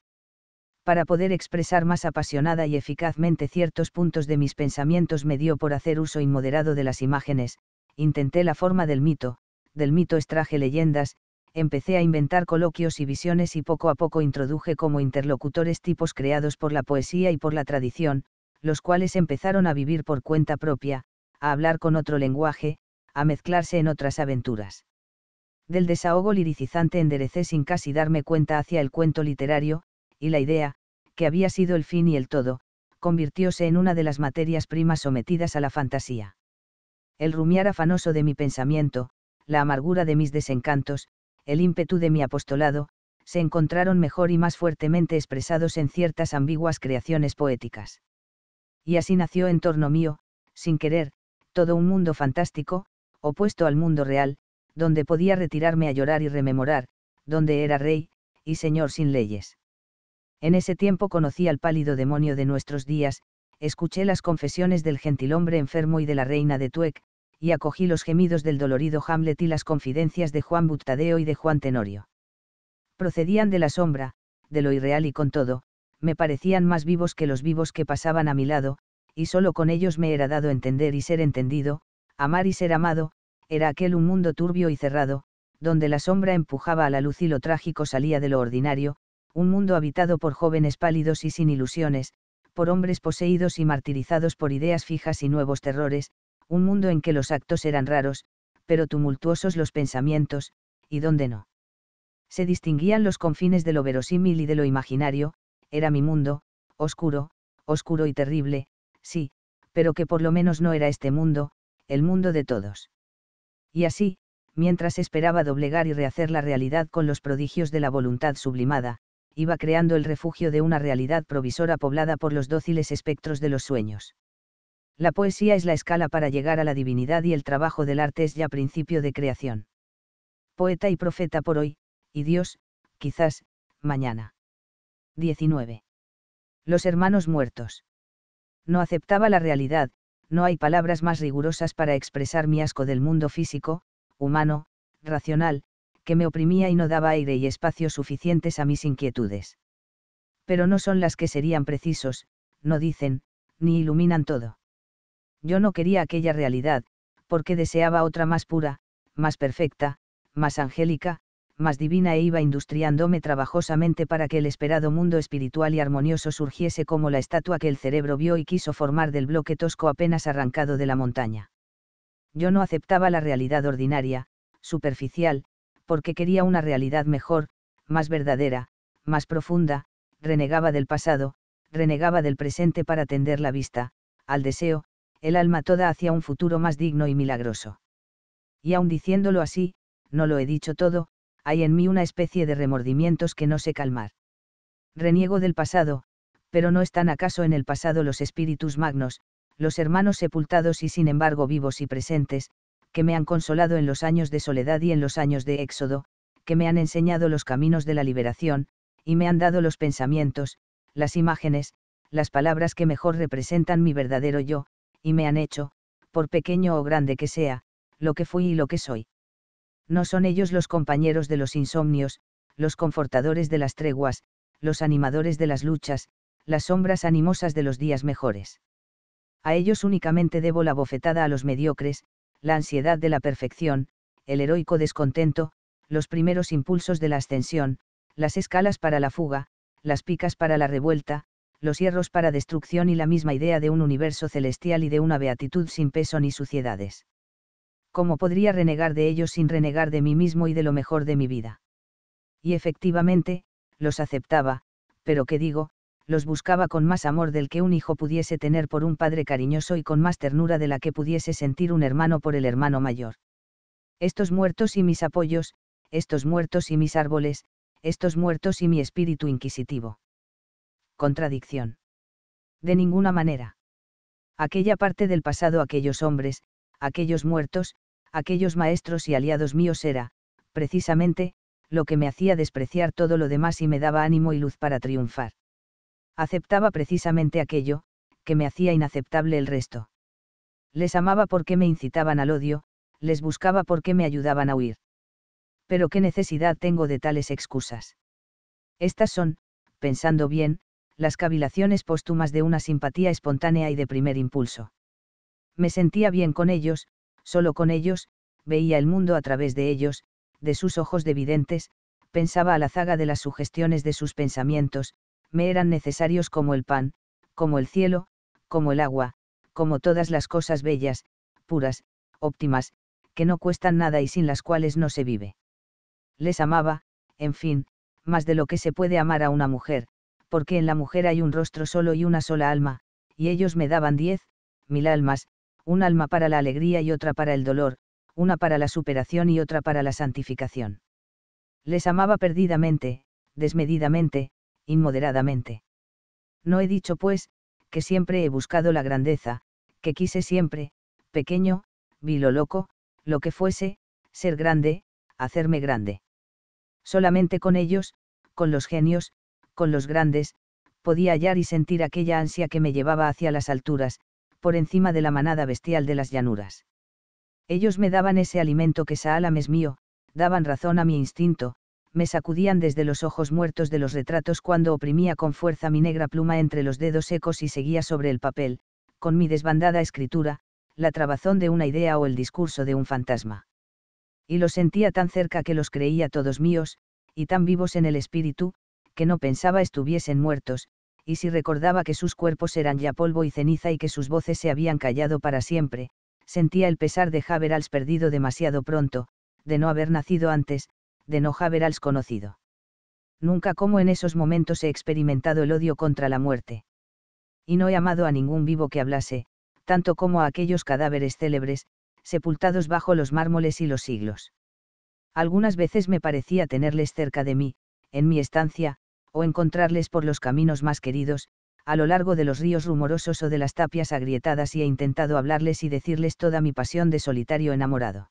Para poder expresar más apasionada y eficazmente ciertos puntos de mis pensamientos me dio por hacer uso inmoderado de las imágenes, intenté la forma del mito, del mito extraje leyendas, empecé a inventar coloquios y visiones y poco a poco introduje como interlocutores tipos creados por la poesía y por la tradición, los cuales empezaron a vivir por cuenta propia, a hablar con otro lenguaje, a mezclarse en otras aventuras. Del desahogo liricizante enderecé sin casi darme cuenta hacia el cuento literario, y la idea, que había sido el fin y el todo, convirtióse en una de las materias primas sometidas a la fantasía. El rumiar afanoso de mi pensamiento, la amargura de mis desencantos, el ímpetu de mi apostolado, se encontraron mejor y más fuertemente expresados en ciertas ambiguas creaciones poéticas. Y así nació en torno mío, sin querer, todo un mundo fantástico, opuesto al mundo real, donde podía retirarme a llorar y rememorar, donde era rey, y señor sin leyes. En ese tiempo conocí al pálido demonio de nuestros días, escuché las confesiones del gentilhombre enfermo y de la reina de Tuec, y acogí los gemidos del dolorido Hamlet y las confidencias de Juan Butadeo y de Juan Tenorio. Procedían de la sombra, de lo irreal y con todo, me parecían más vivos que los vivos que pasaban a mi lado, y solo con ellos me era dado entender y ser entendido, amar y ser amado, era aquel un mundo turbio y cerrado, donde la sombra empujaba a la luz y lo trágico salía de lo ordinario, un mundo habitado por jóvenes pálidos y sin ilusiones, por hombres poseídos y martirizados por ideas fijas y nuevos terrores, un mundo en que los actos eran raros, pero tumultuosos los pensamientos, y donde no. Se distinguían los confines de lo verosímil y de lo imaginario, era mi mundo, oscuro, oscuro y terrible, sí, pero que por lo menos no era este mundo, el mundo de todos. Y así, mientras esperaba doblegar y rehacer la realidad con los prodigios de la voluntad sublimada, iba creando el refugio de una realidad provisora poblada por los dóciles espectros de los sueños. La poesía es la escala para llegar a la divinidad y el trabajo del arte es ya principio de creación. Poeta y profeta por hoy, y Dios, quizás, mañana. 19. Los hermanos muertos no aceptaba la realidad, no hay palabras más rigurosas para expresar mi asco del mundo físico, humano, racional, que me oprimía y no daba aire y espacio suficientes a mis inquietudes. Pero no son las que serían precisos, no dicen, ni iluminan todo. Yo no quería aquella realidad, porque deseaba otra más pura, más perfecta, más angélica, más divina e iba industriándome trabajosamente para que el esperado mundo espiritual y armonioso surgiese como la estatua que el cerebro vio y quiso formar del bloque tosco apenas arrancado de la montaña. Yo no aceptaba la realidad ordinaria, superficial, porque quería una realidad mejor, más verdadera, más profunda, renegaba del pasado, renegaba del presente para tender la vista, al deseo, el alma toda hacia un futuro más digno y milagroso. Y aun diciéndolo así, no lo he dicho todo, hay en mí una especie de remordimientos que no sé calmar. Reniego del pasado, pero no están acaso en el pasado los espíritus magnos, los hermanos sepultados y sin embargo vivos y presentes, que me han consolado en los años de soledad y en los años de éxodo, que me han enseñado los caminos de la liberación, y me han dado los pensamientos, las imágenes, las palabras que mejor representan mi verdadero yo, y me han hecho, por pequeño o grande que sea, lo que fui y lo que soy. No son ellos los compañeros de los insomnios, los confortadores de las treguas, los animadores de las luchas, las sombras animosas de los días mejores. A ellos únicamente debo la bofetada a los mediocres, la ansiedad de la perfección, el heroico descontento, los primeros impulsos de la ascensión, las escalas para la fuga, las picas para la revuelta, los hierros para destrucción y la misma idea de un universo celestial y de una beatitud sin peso ni suciedades. ¿cómo podría renegar de ellos sin renegar de mí mismo y de lo mejor de mi vida? Y efectivamente, los aceptaba, pero qué digo, los buscaba con más amor del que un hijo pudiese tener por un padre cariñoso y con más ternura de la que pudiese sentir un hermano por el hermano mayor. Estos muertos y mis apoyos, estos muertos y mis árboles, estos muertos y mi espíritu inquisitivo. Contradicción. De ninguna manera. Aquella parte del pasado aquellos hombres, aquellos muertos, aquellos maestros y aliados míos era, precisamente, lo que me hacía despreciar todo lo demás y me daba ánimo y luz para triunfar. Aceptaba precisamente aquello, que me hacía inaceptable el resto. Les amaba porque me incitaban al odio, les buscaba porque me ayudaban a huir. Pero qué necesidad tengo de tales excusas. Estas son, pensando bien, las cavilaciones póstumas de una simpatía espontánea y de primer impulso. Me sentía bien con ellos, solo con ellos, veía el mundo a través de ellos, de sus ojos de pensaba a la zaga de las sugestiones de sus pensamientos, me eran necesarios como el pan, como el cielo, como el agua, como todas las cosas bellas, puras, óptimas, que no cuestan nada y sin las cuales no se vive. Les amaba, en fin, más de lo que se puede amar a una mujer, porque en la mujer hay un rostro solo y una sola alma, y ellos me daban diez, mil almas, un alma para la alegría y otra para el dolor, una para la superación y otra para la santificación. Les amaba perdidamente, desmedidamente, inmoderadamente. No he dicho, pues, que siempre he buscado la grandeza, que quise siempre, pequeño, vilo loco, lo que fuese, ser grande, hacerme grande. Solamente con ellos, con los genios, con los grandes, podía hallar y sentir aquella ansia que me llevaba hacia las alturas, por encima de la manada bestial de las llanuras. Ellos me daban ese alimento que Saalam es mío, daban razón a mi instinto, me sacudían desde los ojos muertos de los retratos cuando oprimía con fuerza mi negra pluma entre los dedos secos y seguía sobre el papel, con mi desbandada escritura, la trabazón de una idea o el discurso de un fantasma. Y los sentía tan cerca que los creía todos míos, y tan vivos en el espíritu, que no pensaba estuviesen muertos, y si recordaba que sus cuerpos eran ya polvo y ceniza y que sus voces se habían callado para siempre, sentía el pesar de Haverals perdido demasiado pronto, de no haber nacido antes, de no Haverals conocido. Nunca como en esos momentos he experimentado el odio contra la muerte. Y no he amado a ningún vivo que hablase, tanto como a aquellos cadáveres célebres, sepultados bajo los mármoles y los siglos. Algunas veces me parecía tenerles cerca de mí, en mi estancia, o encontrarles por los caminos más queridos, a lo largo de los ríos rumorosos o de las tapias agrietadas y he intentado hablarles y decirles toda mi pasión de solitario enamorado.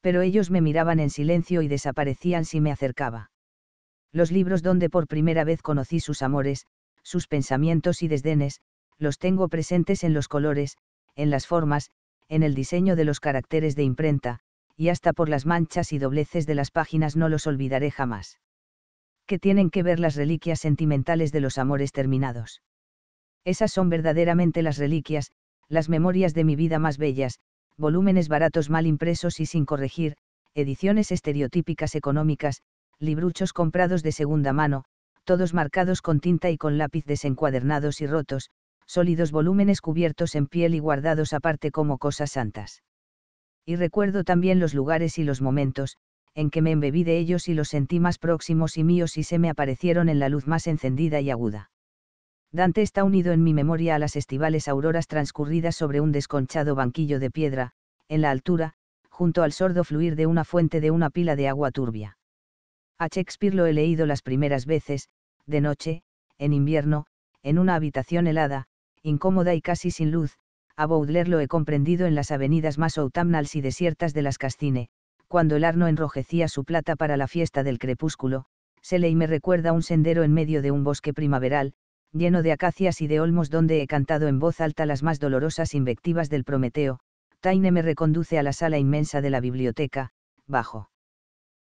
Pero ellos me miraban en silencio y desaparecían si me acercaba. Los libros donde por primera vez conocí sus amores, sus pensamientos y desdenes, los tengo presentes en los colores, en las formas, en el diseño de los caracteres de imprenta, y hasta por las manchas y dobleces de las páginas no los olvidaré jamás que tienen que ver las reliquias sentimentales de los amores terminados. Esas son verdaderamente las reliquias, las memorias de mi vida más bellas, volúmenes baratos mal impresos y sin corregir, ediciones estereotípicas económicas, libruchos comprados de segunda mano, todos marcados con tinta y con lápiz desencuadernados y rotos, sólidos volúmenes cubiertos en piel y guardados aparte como cosas santas. Y recuerdo también los lugares y los momentos, en que me embebí de ellos y los sentí más próximos y míos y se me aparecieron en la luz más encendida y aguda. Dante está unido en mi memoria a las estivales auroras transcurridas sobre un desconchado banquillo de piedra, en la altura, junto al sordo fluir de una fuente de una pila de agua turbia. A Shakespeare lo he leído las primeras veces, de noche, en invierno, en una habitación helada, incómoda y casi sin luz, a Baudelaire lo he comprendido en las avenidas más autumnales y desiertas de las Castine, cuando el arno enrojecía su plata para la fiesta del crepúsculo, y me recuerda un sendero en medio de un bosque primaveral, lleno de acacias y de olmos donde he cantado en voz alta las más dolorosas invectivas del Prometeo, Taine me reconduce a la sala inmensa de la biblioteca, bajo.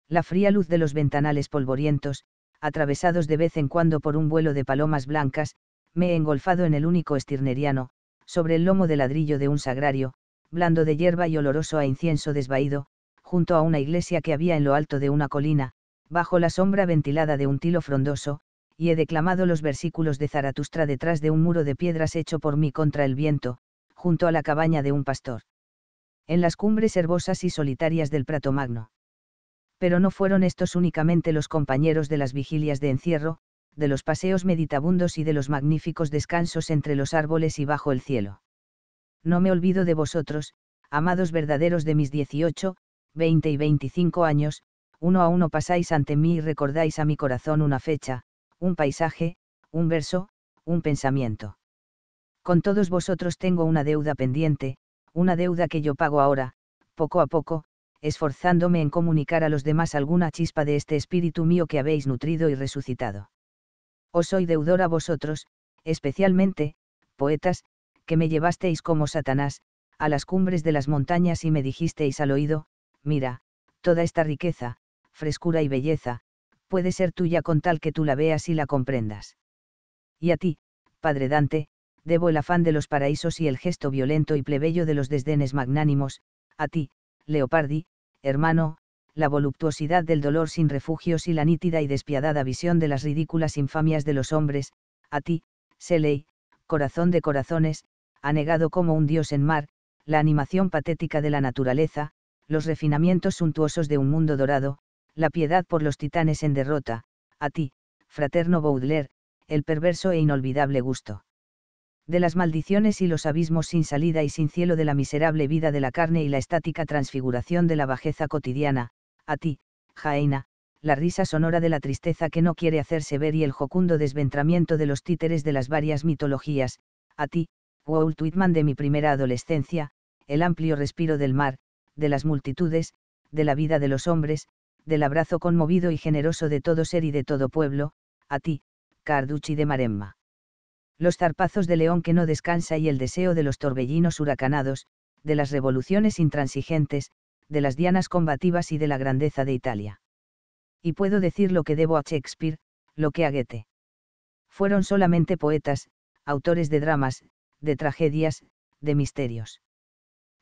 La fría luz de los ventanales polvorientos, atravesados de vez en cuando por un vuelo de palomas blancas, me he engolfado en el único estirneriano, sobre el lomo de ladrillo de un sagrario, blando de hierba y oloroso a incienso desvaído, junto a una iglesia que había en lo alto de una colina, bajo la sombra ventilada de un tilo frondoso, y he declamado los versículos de Zaratustra detrás de un muro de piedras hecho por mí contra el viento, junto a la cabaña de un pastor. En las cumbres herbosas y solitarias del Prato Magno. Pero no fueron estos únicamente los compañeros de las vigilias de encierro, de los paseos meditabundos y de los magníficos descansos entre los árboles y bajo el cielo. No me olvido de vosotros, amados verdaderos de mis dieciocho, 20 y 25 años, uno a uno pasáis ante mí y recordáis a mi corazón una fecha, un paisaje, un verso, un pensamiento. Con todos vosotros tengo una deuda pendiente, una deuda que yo pago ahora, poco a poco, esforzándome en comunicar a los demás alguna chispa de este espíritu mío que habéis nutrido y resucitado. Os soy deudor a vosotros, especialmente, poetas, que me llevasteis como Satanás, a las cumbres de las montañas y me dijisteis al oído, mira, toda esta riqueza, frescura y belleza, puede ser tuya con tal que tú la veas y la comprendas. Y a ti, padre Dante, debo el afán de los paraísos y el gesto violento y plebeyo de los desdenes magnánimos, a ti, Leopardi, hermano, la voluptuosidad del dolor sin refugios y la nítida y despiadada visión de las ridículas infamias de los hombres, a ti, Seley, corazón de corazones, anegado como un dios en mar, la animación patética de la naturaleza, los refinamientos suntuosos de un mundo dorado, la piedad por los titanes en derrota, a ti, fraterno Baudelaire, el perverso e inolvidable gusto. De las maldiciones y los abismos sin salida y sin cielo de la miserable vida de la carne y la estática transfiguración de la bajeza cotidiana, a ti, Jaena, la risa sonora de la tristeza que no quiere hacerse ver y el jocundo desventramiento de los títeres de las varias mitologías, a ti, Walt Whitman de mi primera adolescencia, el amplio respiro del mar, de las multitudes, de la vida de los hombres, del abrazo conmovido y generoso de todo ser y de todo pueblo, a ti, Carducci de Maremma. Los zarpazos de león que no descansa y el deseo de los torbellinos huracanados, de las revoluciones intransigentes, de las dianas combativas y de la grandeza de Italia. Y puedo decir lo que debo a Shakespeare, lo que a Goethe. Fueron solamente poetas, autores de dramas, de tragedias, de misterios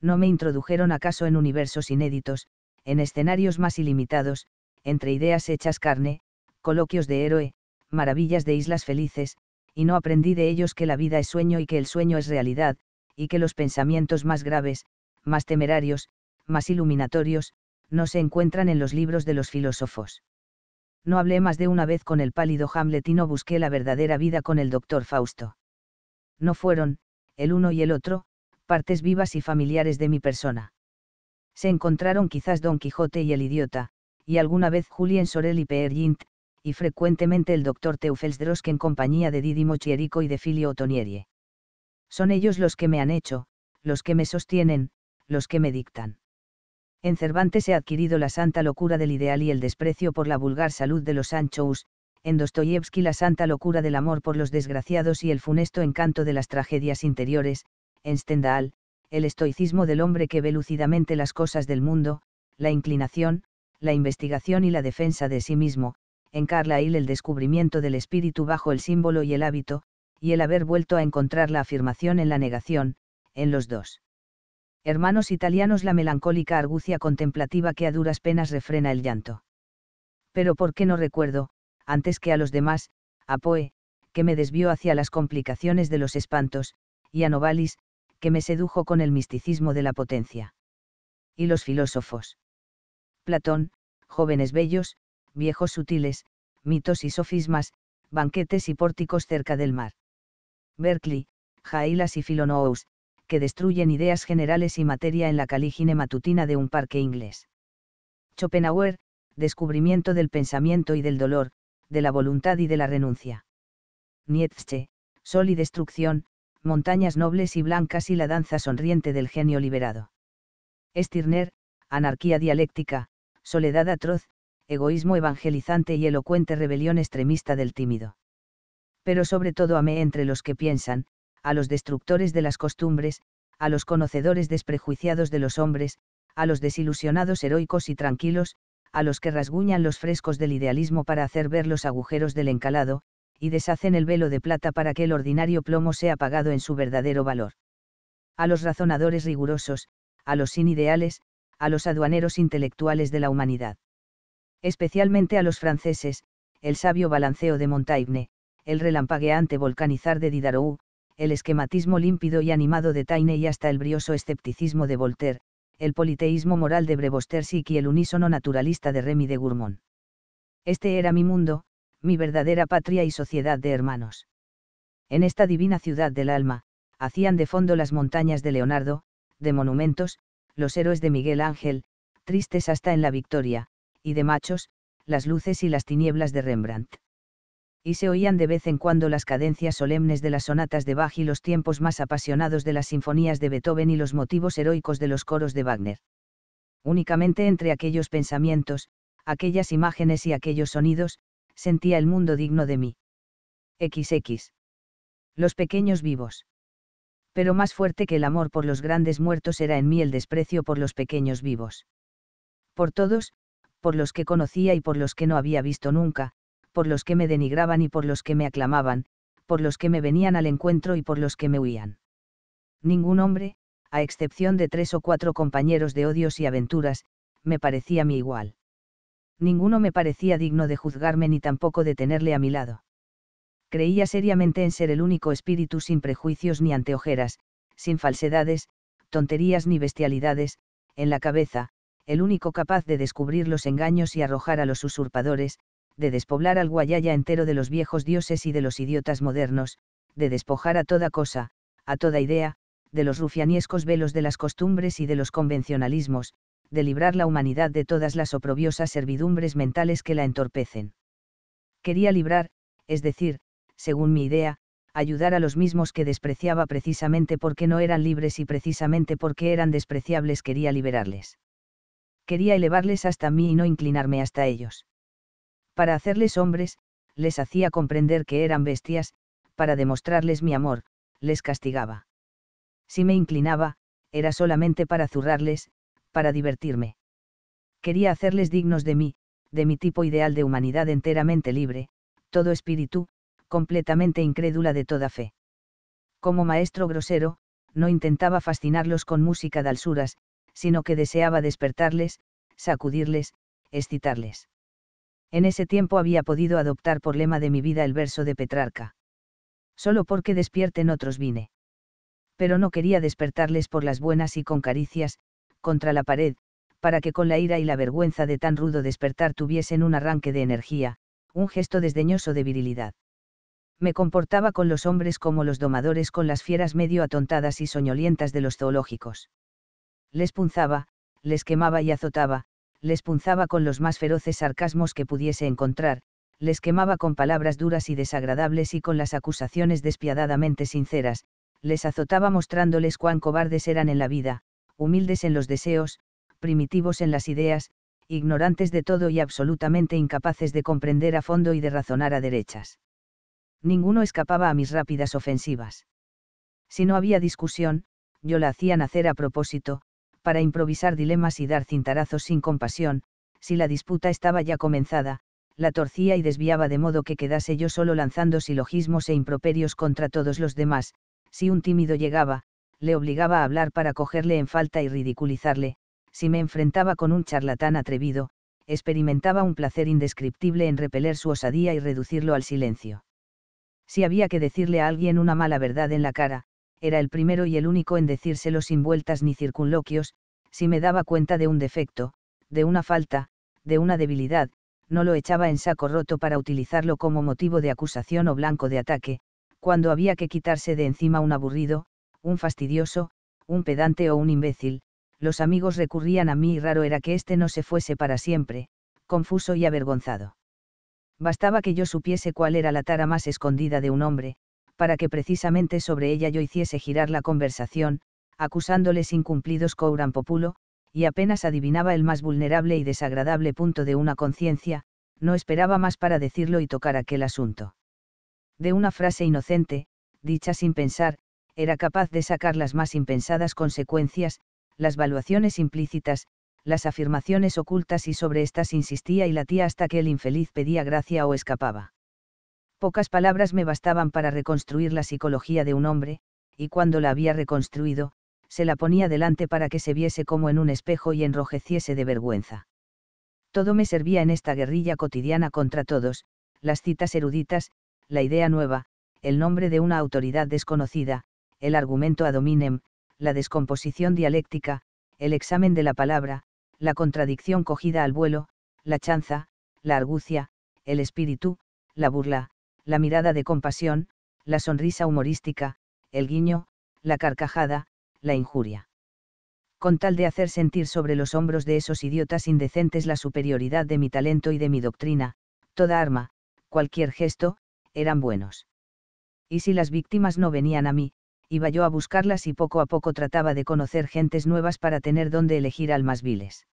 no me introdujeron acaso en universos inéditos, en escenarios más ilimitados, entre ideas hechas carne, coloquios de héroe, maravillas de islas felices, y no aprendí de ellos que la vida es sueño y que el sueño es realidad, y que los pensamientos más graves, más temerarios, más iluminatorios, no se encuentran en los libros de los filósofos. No hablé más de una vez con el pálido Hamlet y no busqué la verdadera vida con el doctor Fausto. No fueron, el uno y el otro, partes vivas y familiares de mi persona. Se encontraron quizás Don Quijote y el idiota, y alguna vez Julien Sorel y Peer Gint, y frecuentemente el doctor Teufelsdrosk en compañía de Didimo Chierico y de Filio Otonieri. Son ellos los que me han hecho, los que me sostienen, los que me dictan. En Cervantes he adquirido la santa locura del ideal y el desprecio por la vulgar salud de los Anchos, en Dostoyevsky la santa locura del amor por los desgraciados y el funesto encanto de las tragedias interiores, en Stendhal, el estoicismo del hombre que ve lúcidamente las cosas del mundo, la inclinación, la investigación y la defensa de sí mismo, en Carlyle el descubrimiento del espíritu bajo el símbolo y el hábito, y el haber vuelto a encontrar la afirmación en la negación, en los dos. Hermanos italianos la melancólica argucia contemplativa que a duras penas refrena el llanto. Pero ¿por qué no recuerdo, antes que a los demás, a Poe, que me desvió hacia las complicaciones de los espantos, y a Novalis, que me sedujo con el misticismo de la potencia. Y los filósofos. Platón, jóvenes bellos, viejos sutiles, mitos y sofismas, banquetes y pórticos cerca del mar. Berkeley, Jailas y Filonous, que destruyen ideas generales y materia en la caligine matutina de un parque inglés. Schopenhauer, descubrimiento del pensamiento y del dolor, de la voluntad y de la renuncia. Nietzsche, sol y destrucción, montañas nobles y blancas y la danza sonriente del genio liberado. Stirner, anarquía dialéctica, soledad atroz, egoísmo evangelizante y elocuente rebelión extremista del tímido. Pero sobre todo amé entre los que piensan, a los destructores de las costumbres, a los conocedores desprejuiciados de los hombres, a los desilusionados heroicos y tranquilos, a los que rasguñan los frescos del idealismo para hacer ver los agujeros del encalado, y deshacen el velo de plata para que el ordinario plomo sea pagado en su verdadero valor. A los razonadores rigurosos, a los sin ideales, a los aduaneros intelectuales de la humanidad. Especialmente a los franceses, el sabio balanceo de Montaigne, el relampagueante volcanizar de Diderot, el esquematismo límpido y animado de Taine y hasta el brioso escepticismo de Voltaire, el politeísmo moral de Brebostersic y el unísono naturalista de Remy de Gourmont. Este era mi mundo, mi verdadera patria y sociedad de hermanos. En esta divina ciudad del alma, hacían de fondo las montañas de Leonardo, de monumentos, los héroes de Miguel Ángel, tristes hasta en la victoria, y de machos, las luces y las tinieblas de Rembrandt. Y se oían de vez en cuando las cadencias solemnes de las sonatas de Bach y los tiempos más apasionados de las sinfonías de Beethoven y los motivos heroicos de los coros de Wagner. Únicamente entre aquellos pensamientos, aquellas imágenes y aquellos sonidos, sentía el mundo digno de mí. XX. Los pequeños vivos. Pero más fuerte que el amor por los grandes muertos era en mí el desprecio por los pequeños vivos. Por todos, por los que conocía y por los que no había visto nunca, por los que me denigraban y por los que me aclamaban, por los que me venían al encuentro y por los que me huían. Ningún hombre, a excepción de tres o cuatro compañeros de odios y aventuras, me parecía mi igual ninguno me parecía digno de juzgarme ni tampoco de tenerle a mi lado. Creía seriamente en ser el único espíritu sin prejuicios ni anteojeras, sin falsedades, tonterías ni bestialidades, en la cabeza, el único capaz de descubrir los engaños y arrojar a los usurpadores, de despoblar al Guayaya entero de los viejos dioses y de los idiotas modernos, de despojar a toda cosa, a toda idea, de los rufianiescos velos de las costumbres y de los convencionalismos, de librar la humanidad de todas las oprobiosas servidumbres mentales que la entorpecen. Quería librar, es decir, según mi idea, ayudar a los mismos que despreciaba precisamente porque no eran libres y precisamente porque eran despreciables quería liberarles. Quería elevarles hasta mí y no inclinarme hasta ellos. Para hacerles hombres, les hacía comprender que eran bestias, para demostrarles mi amor, les castigaba. Si me inclinaba, era solamente para zurrarles, para divertirme. Quería hacerles dignos de mí, de mi tipo ideal de humanidad enteramente libre, todo espíritu, completamente incrédula de toda fe. Como maestro grosero, no intentaba fascinarlos con música de sino que deseaba despertarles, sacudirles, excitarles. En ese tiempo había podido adoptar por lema de mi vida el verso de Petrarca. Solo porque despierten otros vine. Pero no quería despertarles por las buenas y con caricias, contra la pared, para que con la ira y la vergüenza de tan rudo despertar tuviesen un arranque de energía, un gesto desdeñoso de virilidad. Me comportaba con los hombres como los domadores con las fieras medio atontadas y soñolientas de los zoológicos. Les punzaba, les quemaba y azotaba, les punzaba con los más feroces sarcasmos que pudiese encontrar, les quemaba con palabras duras y desagradables y con las acusaciones despiadadamente sinceras, les azotaba mostrándoles cuán cobardes eran en la vida, humildes en los deseos, primitivos en las ideas, ignorantes de todo y absolutamente incapaces de comprender a fondo y de razonar a derechas. Ninguno escapaba a mis rápidas ofensivas. Si no había discusión, yo la hacía nacer a propósito, para improvisar dilemas y dar cintarazos sin compasión, si la disputa estaba ya comenzada, la torcía y desviaba de modo que quedase yo solo lanzando silogismos e improperios contra todos los demás, si un tímido llegaba, le obligaba a hablar para cogerle en falta y ridiculizarle, si me enfrentaba con un charlatán atrevido, experimentaba un placer indescriptible en repeler su osadía y reducirlo al silencio. Si había que decirle a alguien una mala verdad en la cara, era el primero y el único en decírselo sin vueltas ni circunloquios, si me daba cuenta de un defecto, de una falta, de una debilidad, no lo echaba en saco roto para utilizarlo como motivo de acusación o blanco de ataque, cuando había que quitarse de encima un aburrido, un fastidioso, un pedante o un imbécil, los amigos recurrían a mí y raro era que éste no se fuese para siempre, confuso y avergonzado. Bastaba que yo supiese cuál era la tara más escondida de un hombre, para que precisamente sobre ella yo hiciese girar la conversación, acusándoles incumplidos couran populo, y apenas adivinaba el más vulnerable y desagradable punto de una conciencia, no esperaba más para decirlo y tocar aquel asunto. De una frase inocente, dicha sin pensar, era capaz de sacar las más impensadas consecuencias, las valuaciones implícitas, las afirmaciones ocultas y sobre estas insistía y latía hasta que el infeliz pedía gracia o escapaba. Pocas palabras me bastaban para reconstruir la psicología de un hombre, y cuando la había reconstruido, se la ponía delante para que se viese como en un espejo y enrojeciese de vergüenza. Todo me servía en esta guerrilla cotidiana contra todos, las citas eruditas, la idea nueva, el nombre de una autoridad desconocida, el argumento ad hominem, la descomposición dialéctica, el examen de la palabra, la contradicción cogida al vuelo, la chanza, la argucia, el espíritu, la burla, la mirada de compasión, la sonrisa humorística, el guiño, la carcajada, la injuria. Con tal de hacer sentir sobre los hombros de esos idiotas indecentes la superioridad de mi talento y de mi doctrina, toda arma, cualquier gesto, eran buenos. Y si las víctimas no venían a mí, iba yo a buscarlas y poco a poco trataba de conocer gentes nuevas para tener dónde elegir al más viles.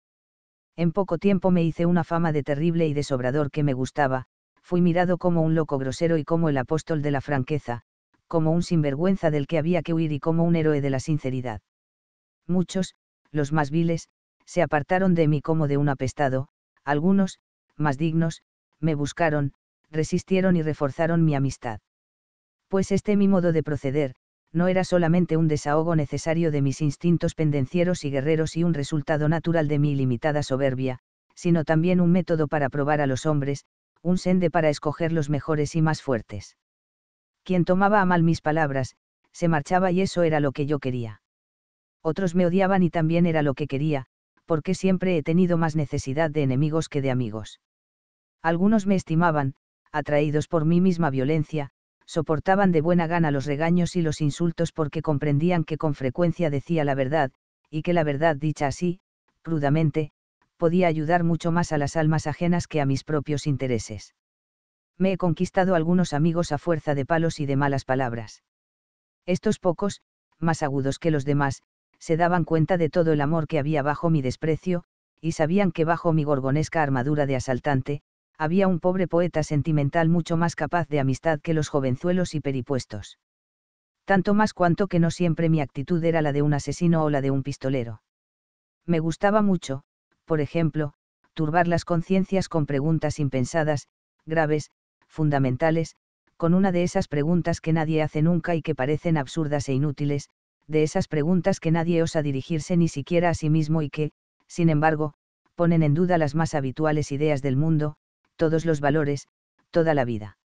En poco tiempo me hice una fama de terrible y de sobrador que me gustaba, fui mirado como un loco grosero y como el apóstol de la franqueza, como un sinvergüenza del que había que huir y como un héroe de la sinceridad. Muchos, los más viles, se apartaron de mí como de un apestado, algunos, más dignos, me buscaron, resistieron y reforzaron mi amistad. Pues este mi modo de proceder, no era solamente un desahogo necesario de mis instintos pendencieros y guerreros y un resultado natural de mi ilimitada soberbia, sino también un método para probar a los hombres, un sende para escoger los mejores y más fuertes. Quien tomaba a mal mis palabras, se marchaba y eso era lo que yo quería. Otros me odiaban y también era lo que quería, porque siempre he tenido más necesidad de enemigos que de amigos. Algunos me estimaban, atraídos por mi misma violencia, soportaban de buena gana los regaños y los insultos porque comprendían que con frecuencia decía la verdad, y que la verdad dicha así, crudamente, podía ayudar mucho más a las almas ajenas que a mis propios intereses. Me he conquistado algunos amigos a fuerza de palos y de malas palabras. Estos pocos, más agudos que los demás, se daban cuenta de todo el amor que había bajo mi desprecio, y sabían que bajo mi gorgonesca armadura de asaltante, había un pobre poeta sentimental mucho más capaz de amistad que los jovenzuelos y peripuestos. Tanto más cuanto que no siempre mi actitud era la de un asesino o la de un pistolero. Me gustaba mucho, por ejemplo, turbar las conciencias con preguntas impensadas, graves, fundamentales, con una de esas preguntas que nadie hace nunca y que parecen absurdas e inútiles, de esas preguntas que nadie osa dirigirse ni siquiera a sí mismo y que, sin embargo, ponen en duda las más habituales ideas del mundo, todos los valores, toda la vida.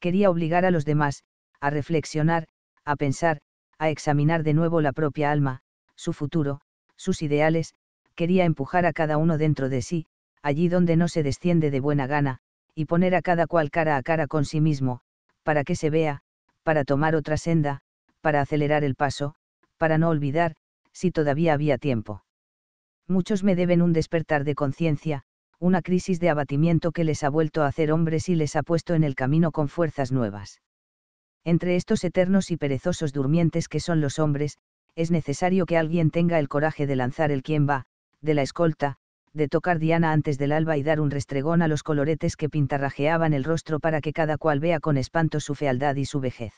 Quería obligar a los demás, a reflexionar, a pensar, a examinar de nuevo la propia alma, su futuro, sus ideales, quería empujar a cada uno dentro de sí, allí donde no se desciende de buena gana, y poner a cada cual cara a cara con sí mismo, para que se vea, para tomar otra senda, para acelerar el paso, para no olvidar, si todavía había tiempo. Muchos me deben un despertar de conciencia, una crisis de abatimiento que les ha vuelto a hacer hombres y les ha puesto en el camino con fuerzas nuevas. Entre estos eternos y perezosos durmientes que son los hombres, es necesario que alguien tenga el coraje de lanzar el quien va, de la escolta, de tocar diana antes del alba y dar un restregón a los coloretes que pintarrajeaban el rostro para que cada cual vea con espanto su fealdad y su vejez.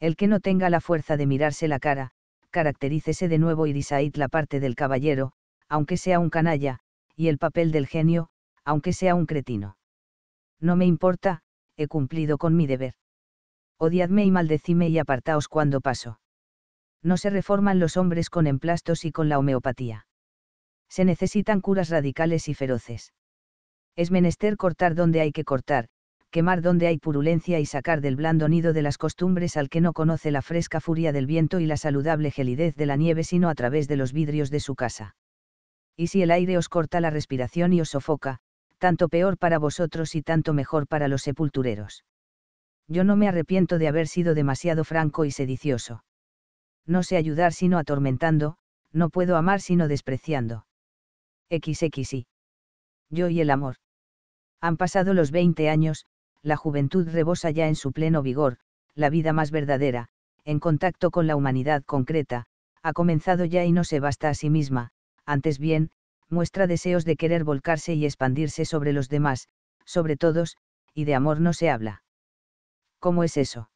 El que no tenga la fuerza de mirarse la cara, caracterícese de nuevo Irisaid la parte del caballero, aunque sea un canalla, y el papel del genio, aunque sea un cretino. No me importa, he cumplido con mi deber. Odiadme y maldecime y apartaos cuando paso. No se reforman los hombres con emplastos y con la homeopatía. Se necesitan curas radicales y feroces. Es menester cortar donde hay que cortar, quemar donde hay purulencia y sacar del blando nido de las costumbres al que no conoce la fresca furia del viento y la saludable gelidez de la nieve sino a través de los vidrios de su casa y si el aire os corta la respiración y os sofoca, tanto peor para vosotros y tanto mejor para los sepultureros. Yo no me arrepiento de haber sido demasiado franco y sedicioso. No sé ayudar sino atormentando, no puedo amar sino despreciando. XXI. Yo y el amor. Han pasado los 20 años, la juventud rebosa ya en su pleno vigor, la vida más verdadera, en contacto con la humanidad concreta, ha comenzado ya y no se basta a sí misma, antes bien, muestra deseos de querer volcarse y expandirse sobre los demás, sobre todos, y de amor no se habla. ¿Cómo es eso?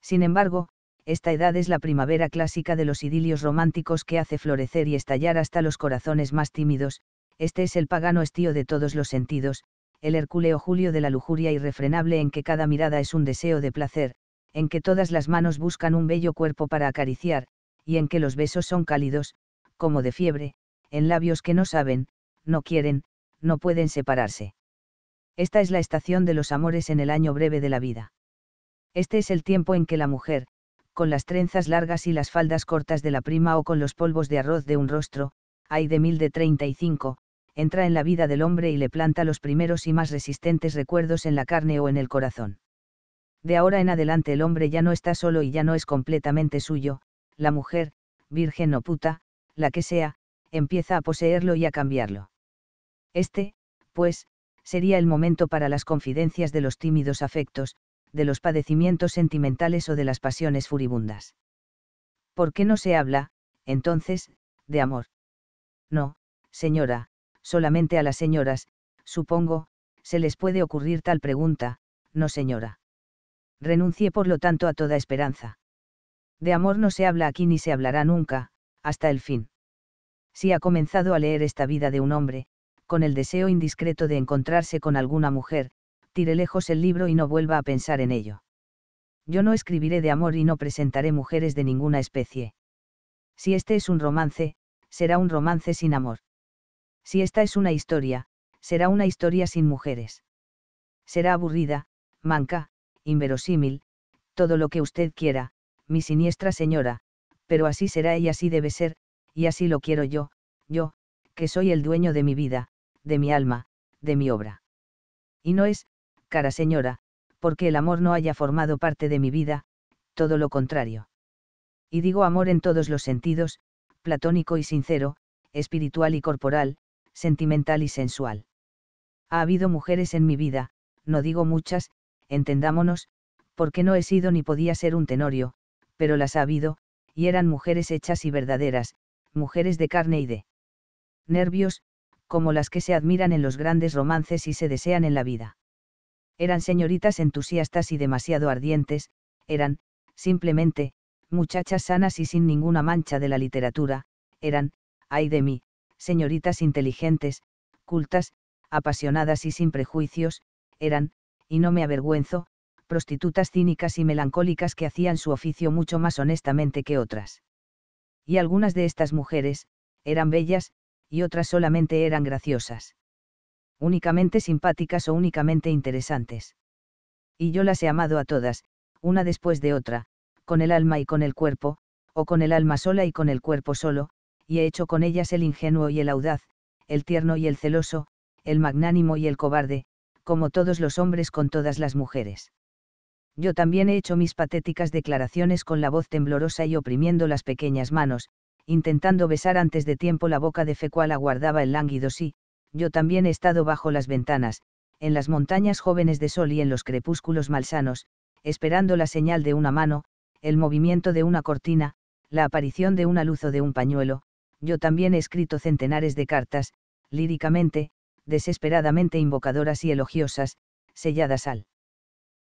Sin embargo, esta edad es la primavera clásica de los idilios románticos que hace florecer y estallar hasta los corazones más tímidos, este es el pagano estío de todos los sentidos, el hercúleo julio de la lujuria irrefrenable en que cada mirada es un deseo de placer, en que todas las manos buscan un bello cuerpo para acariciar, y en que los besos son cálidos, como de fiebre, en labios que no saben, no quieren, no pueden separarse. Esta es la estación de los amores en el año breve de la vida. Este es el tiempo en que la mujer, con las trenzas largas y las faldas cortas de la prima o con los polvos de arroz de un rostro, hay de mil de treinta y cinco, entra en la vida del hombre y le planta los primeros y más resistentes recuerdos en la carne o en el corazón. De ahora en adelante el hombre ya no está solo y ya no es completamente suyo, la mujer, virgen o puta, la que sea, empieza a poseerlo y a cambiarlo. Este, pues, sería el momento para las confidencias de los tímidos afectos, de los padecimientos sentimentales o de las pasiones furibundas. ¿Por qué no se habla, entonces, de amor? No, señora, solamente a las señoras, supongo, se les puede ocurrir tal pregunta, no señora. Renuncie por lo tanto a toda esperanza. De amor no se habla aquí ni se hablará nunca, hasta el fin si ha comenzado a leer esta vida de un hombre, con el deseo indiscreto de encontrarse con alguna mujer, tire lejos el libro y no vuelva a pensar en ello. Yo no escribiré de amor y no presentaré mujeres de ninguna especie. Si este es un romance, será un romance sin amor. Si esta es una historia, será una historia sin mujeres. Será aburrida, manca, inverosímil, todo lo que usted quiera, mi siniestra señora, pero así será y así debe ser, y así lo quiero yo, yo, que soy el dueño de mi vida, de mi alma, de mi obra. Y no es, cara señora, porque el amor no haya formado parte de mi vida, todo lo contrario. Y digo amor en todos los sentidos, platónico y sincero, espiritual y corporal, sentimental y sensual. Ha habido mujeres en mi vida, no digo muchas, entendámonos, porque no he sido ni podía ser un tenorio, pero las ha habido, y eran mujeres hechas y verdaderas, mujeres de carne y de nervios, como las que se admiran en los grandes romances y se desean en la vida. Eran señoritas entusiastas y demasiado ardientes, eran, simplemente, muchachas sanas y sin ninguna mancha de la literatura, eran, ay de mí, señoritas inteligentes, cultas, apasionadas y sin prejuicios, eran, y no me avergüenzo, prostitutas cínicas y melancólicas que hacían su oficio mucho más honestamente que otras. Y algunas de estas mujeres, eran bellas, y otras solamente eran graciosas. Únicamente simpáticas o únicamente interesantes. Y yo las he amado a todas, una después de otra, con el alma y con el cuerpo, o con el alma sola y con el cuerpo solo, y he hecho con ellas el ingenuo y el audaz, el tierno y el celoso, el magnánimo y el cobarde, como todos los hombres con todas las mujeres yo también he hecho mis patéticas declaraciones con la voz temblorosa y oprimiendo las pequeñas manos, intentando besar antes de tiempo la boca de fe cual aguardaba el lánguido sí, yo también he estado bajo las ventanas, en las montañas jóvenes de sol y en los crepúsculos malsanos, esperando la señal de una mano, el movimiento de una cortina, la aparición de una luz o de un pañuelo, yo también he escrito centenares de cartas, líricamente, desesperadamente invocadoras y elogiosas, selladas al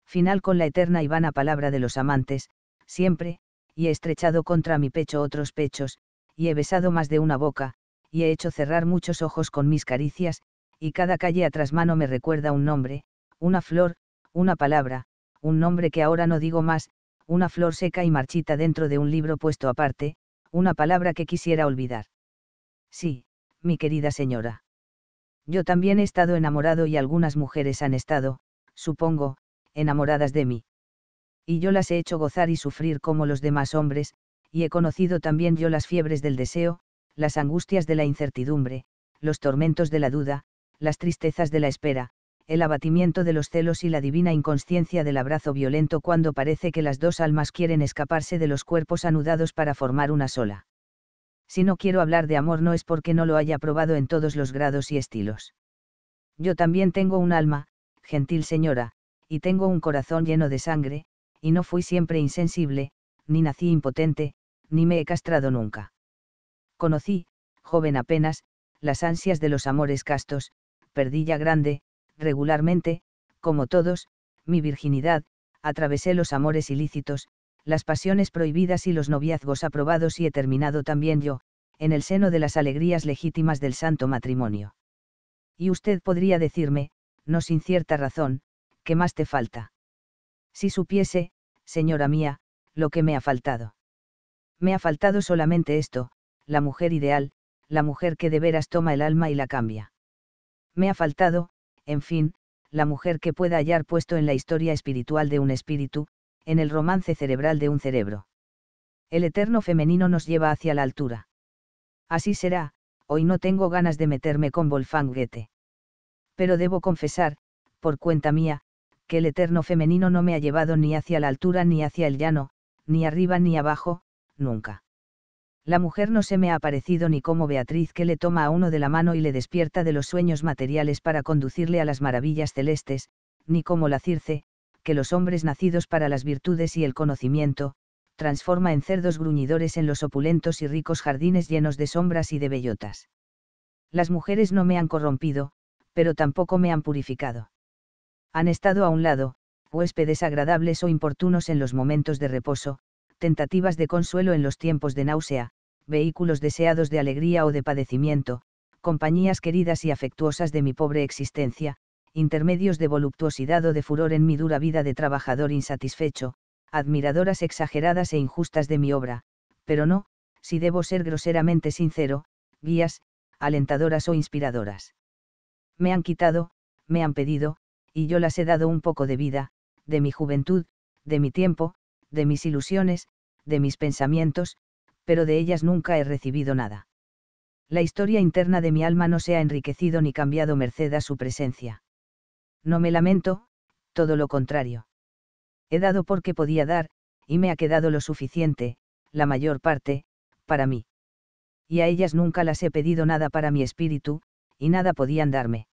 final con la eterna y vana palabra de los amantes, siempre, y he estrechado contra mi pecho otros pechos, y he besado más de una boca, y he hecho cerrar muchos ojos con mis caricias, y cada calle a trasmano mano me recuerda un nombre, una flor, una palabra, un nombre que ahora no digo más, una flor seca y marchita dentro de un libro puesto aparte, una palabra que quisiera olvidar. Sí, mi querida señora. Yo también he estado enamorado y algunas mujeres han estado, supongo, enamoradas de mí. Y yo las he hecho gozar y sufrir como los demás hombres, y he conocido también yo las fiebres del deseo, las angustias de la incertidumbre, los tormentos de la duda, las tristezas de la espera, el abatimiento de los celos y la divina inconsciencia del abrazo violento cuando parece que las dos almas quieren escaparse de los cuerpos anudados para formar una sola. Si no quiero hablar de amor no es porque no lo haya probado en todos los grados y estilos. Yo también tengo un alma, gentil señora, y tengo un corazón lleno de sangre, y no fui siempre insensible, ni nací impotente, ni me he castrado nunca. Conocí, joven apenas, las ansias de los amores castos, perdí ya grande, regularmente, como todos, mi virginidad, atravesé los amores ilícitos, las pasiones prohibidas y los noviazgos aprobados y he terminado también yo, en el seno de las alegrías legítimas del santo matrimonio. Y usted podría decirme, no sin cierta razón, ¿qué más te falta? Si supiese, señora mía, lo que me ha faltado. Me ha faltado solamente esto, la mujer ideal, la mujer que de veras toma el alma y la cambia. Me ha faltado, en fin, la mujer que pueda hallar puesto en la historia espiritual de un espíritu, en el romance cerebral de un cerebro. El eterno femenino nos lleva hacia la altura. Así será, hoy no tengo ganas de meterme con Wolfgang Goethe. Pero debo confesar, por cuenta mía, que el eterno femenino no me ha llevado ni hacia la altura ni hacia el llano, ni arriba ni abajo, nunca. La mujer no se me ha aparecido ni como Beatriz que le toma a uno de la mano y le despierta de los sueños materiales para conducirle a las maravillas celestes, ni como la Circe, que los hombres nacidos para las virtudes y el conocimiento, transforma en cerdos gruñidores en los opulentos y ricos jardines llenos de sombras y de bellotas. Las mujeres no me han corrompido, pero tampoco me han purificado han estado a un lado, huéspedes agradables o importunos en los momentos de reposo, tentativas de consuelo en los tiempos de náusea, vehículos deseados de alegría o de padecimiento, compañías queridas y afectuosas de mi pobre existencia, intermedios de voluptuosidad o de furor en mi dura vida de trabajador insatisfecho, admiradoras exageradas e injustas de mi obra, pero no, si debo ser groseramente sincero, guías, alentadoras o inspiradoras. Me han quitado, me han pedido, y yo las he dado un poco de vida, de mi juventud, de mi tiempo, de mis ilusiones, de mis pensamientos, pero de ellas nunca he recibido nada. La historia interna de mi alma no se ha enriquecido ni cambiado merced a su presencia. No me lamento, todo lo contrario. He dado porque podía dar, y me ha quedado lo suficiente, la mayor parte, para mí. Y a ellas nunca las he pedido nada para mi espíritu, y nada podían darme.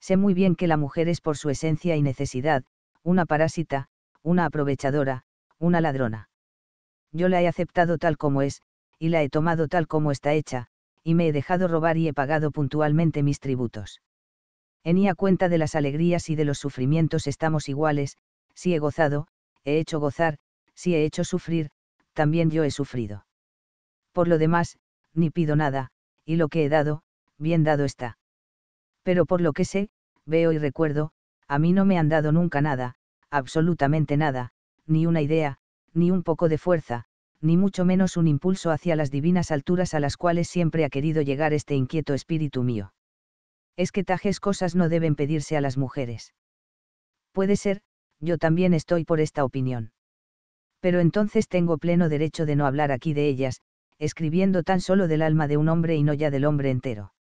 Sé muy bien que la mujer es por su esencia y necesidad, una parásita, una aprovechadora, una ladrona. Yo la he aceptado tal como es, y la he tomado tal como está hecha, y me he dejado robar y he pagado puntualmente mis tributos. Enía cuenta de las alegrías y de los sufrimientos estamos iguales, si he gozado, he hecho gozar, si he hecho sufrir, también yo he sufrido. Por lo demás, ni pido nada, y lo que he dado, bien dado está pero por lo que sé, veo y recuerdo, a mí no me han dado nunca nada, absolutamente nada, ni una idea, ni un poco de fuerza, ni mucho menos un impulso hacia las divinas alturas a las cuales siempre ha querido llegar este inquieto espíritu mío. Es que tajes cosas no deben pedirse a las mujeres. Puede ser, yo también estoy por esta opinión. Pero entonces tengo pleno derecho de no hablar aquí de ellas, escribiendo tan solo del alma de un hombre y no ya del hombre entero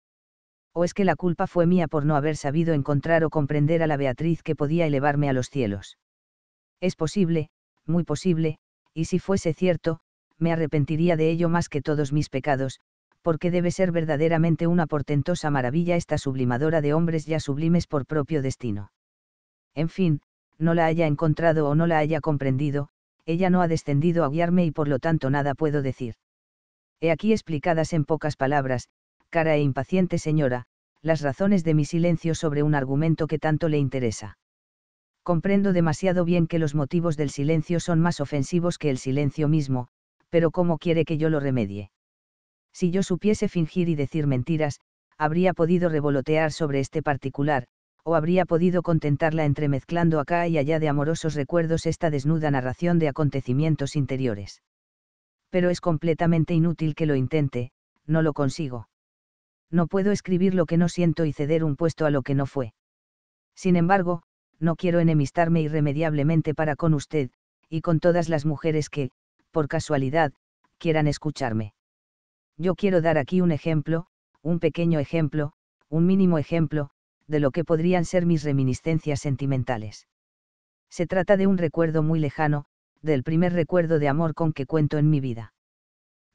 o es que la culpa fue mía por no haber sabido encontrar o comprender a la Beatriz que podía elevarme a los cielos. Es posible, muy posible, y si fuese cierto, me arrepentiría de ello más que todos mis pecados, porque debe ser verdaderamente una portentosa maravilla esta sublimadora de hombres ya sublimes por propio destino. En fin, no la haya encontrado o no la haya comprendido, ella no ha descendido a guiarme y por lo tanto nada puedo decir. He aquí explicadas en pocas palabras, cara e impaciente señora, las razones de mi silencio sobre un argumento que tanto le interesa. Comprendo demasiado bien que los motivos del silencio son más ofensivos que el silencio mismo, pero ¿cómo quiere que yo lo remedie? Si yo supiese fingir y decir mentiras, habría podido revolotear sobre este particular, o habría podido contentarla entremezclando acá y allá de amorosos recuerdos esta desnuda narración de acontecimientos interiores. Pero es completamente inútil que lo intente, no lo consigo no puedo escribir lo que no siento y ceder un puesto a lo que no fue. Sin embargo, no quiero enemistarme irremediablemente para con usted, y con todas las mujeres que, por casualidad, quieran escucharme. Yo quiero dar aquí un ejemplo, un pequeño ejemplo, un mínimo ejemplo, de lo que podrían ser mis reminiscencias sentimentales. Se trata de un recuerdo muy lejano, del primer recuerdo de amor con que cuento en mi vida.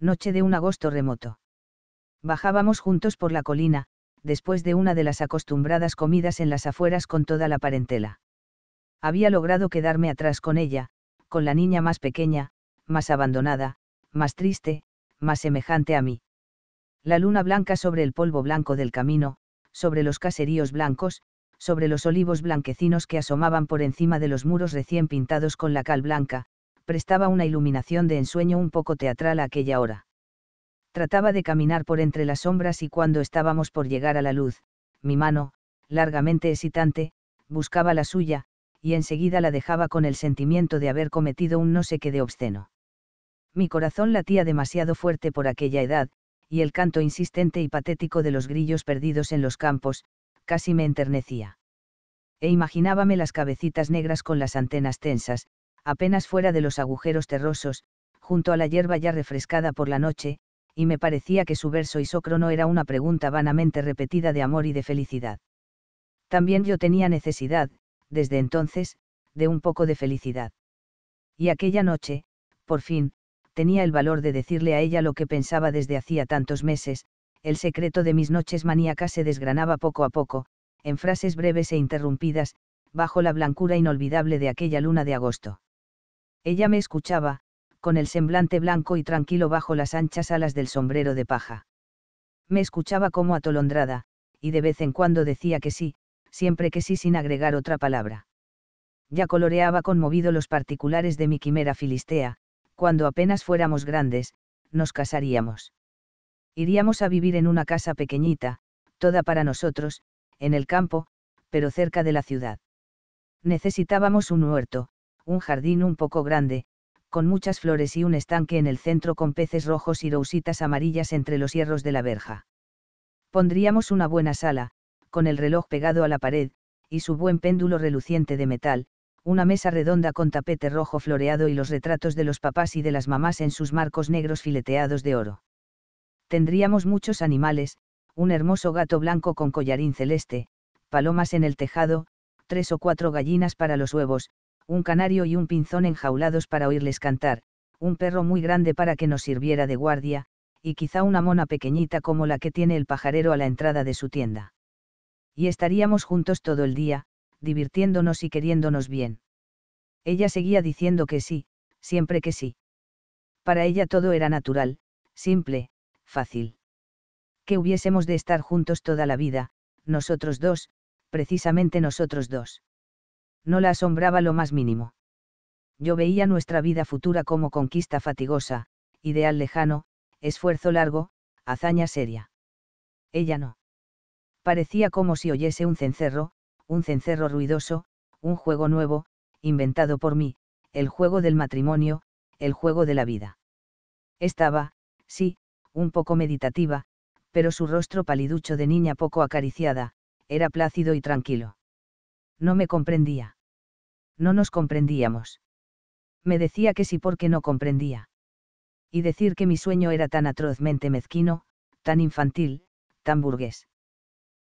Noche de un agosto remoto. Bajábamos juntos por la colina, después de una de las acostumbradas comidas en las afueras con toda la parentela. Había logrado quedarme atrás con ella, con la niña más pequeña, más abandonada, más triste, más semejante a mí. La luna blanca sobre el polvo blanco del camino, sobre los caseríos blancos, sobre los olivos blanquecinos que asomaban por encima de los muros recién pintados con la cal blanca, prestaba una iluminación de ensueño un poco teatral a aquella hora. Trataba de caminar por entre las sombras y cuando estábamos por llegar a la luz, mi mano, largamente hesitante, buscaba la suya, y enseguida la dejaba con el sentimiento de haber cometido un no sé qué de obsceno. Mi corazón latía demasiado fuerte por aquella edad, y el canto insistente y patético de los grillos perdidos en los campos, casi me enternecía. E imaginábame las cabecitas negras con las antenas tensas, apenas fuera de los agujeros terrosos, junto a la hierba ya refrescada por la noche, y me parecía que su verso isócrono era una pregunta vanamente repetida de amor y de felicidad. También yo tenía necesidad, desde entonces, de un poco de felicidad. Y aquella noche, por fin, tenía el valor de decirle a ella lo que pensaba desde hacía tantos meses, el secreto de mis noches maníacas se desgranaba poco a poco, en frases breves e interrumpidas, bajo la blancura inolvidable de aquella luna de agosto. Ella me escuchaba, con el semblante blanco y tranquilo bajo las anchas alas del sombrero de paja. Me escuchaba como atolondrada, y de vez en cuando decía que sí, siempre que sí sin agregar otra palabra. Ya coloreaba conmovido los particulares de mi quimera filistea, cuando apenas fuéramos grandes, nos casaríamos. Iríamos a vivir en una casa pequeñita, toda para nosotros, en el campo, pero cerca de la ciudad. Necesitábamos un huerto, un jardín un poco grande, con muchas flores y un estanque en el centro con peces rojos y rositas amarillas entre los hierros de la verja. Pondríamos una buena sala, con el reloj pegado a la pared, y su buen péndulo reluciente de metal, una mesa redonda con tapete rojo floreado y los retratos de los papás y de las mamás en sus marcos negros fileteados de oro. Tendríamos muchos animales, un hermoso gato blanco con collarín celeste, palomas en el tejado, tres o cuatro gallinas para los huevos, un canario y un pinzón enjaulados para oírles cantar, un perro muy grande para que nos sirviera de guardia, y quizá una mona pequeñita como la que tiene el pajarero a la entrada de su tienda. Y estaríamos juntos todo el día, divirtiéndonos y queriéndonos bien. Ella seguía diciendo que sí, siempre que sí. Para ella todo era natural, simple, fácil. Que hubiésemos de estar juntos toda la vida, nosotros dos, precisamente nosotros dos. No la asombraba lo más mínimo. Yo veía nuestra vida futura como conquista fatigosa, ideal lejano, esfuerzo largo, hazaña seria. Ella no. Parecía como si oyese un cencerro, un cencerro ruidoso, un juego nuevo, inventado por mí, el juego del matrimonio, el juego de la vida. Estaba, sí, un poco meditativa, pero su rostro paliducho de niña poco acariciada, era plácido y tranquilo. No me comprendía. No nos comprendíamos. Me decía que sí porque no comprendía. Y decir que mi sueño era tan atrozmente mezquino, tan infantil, tan burgués.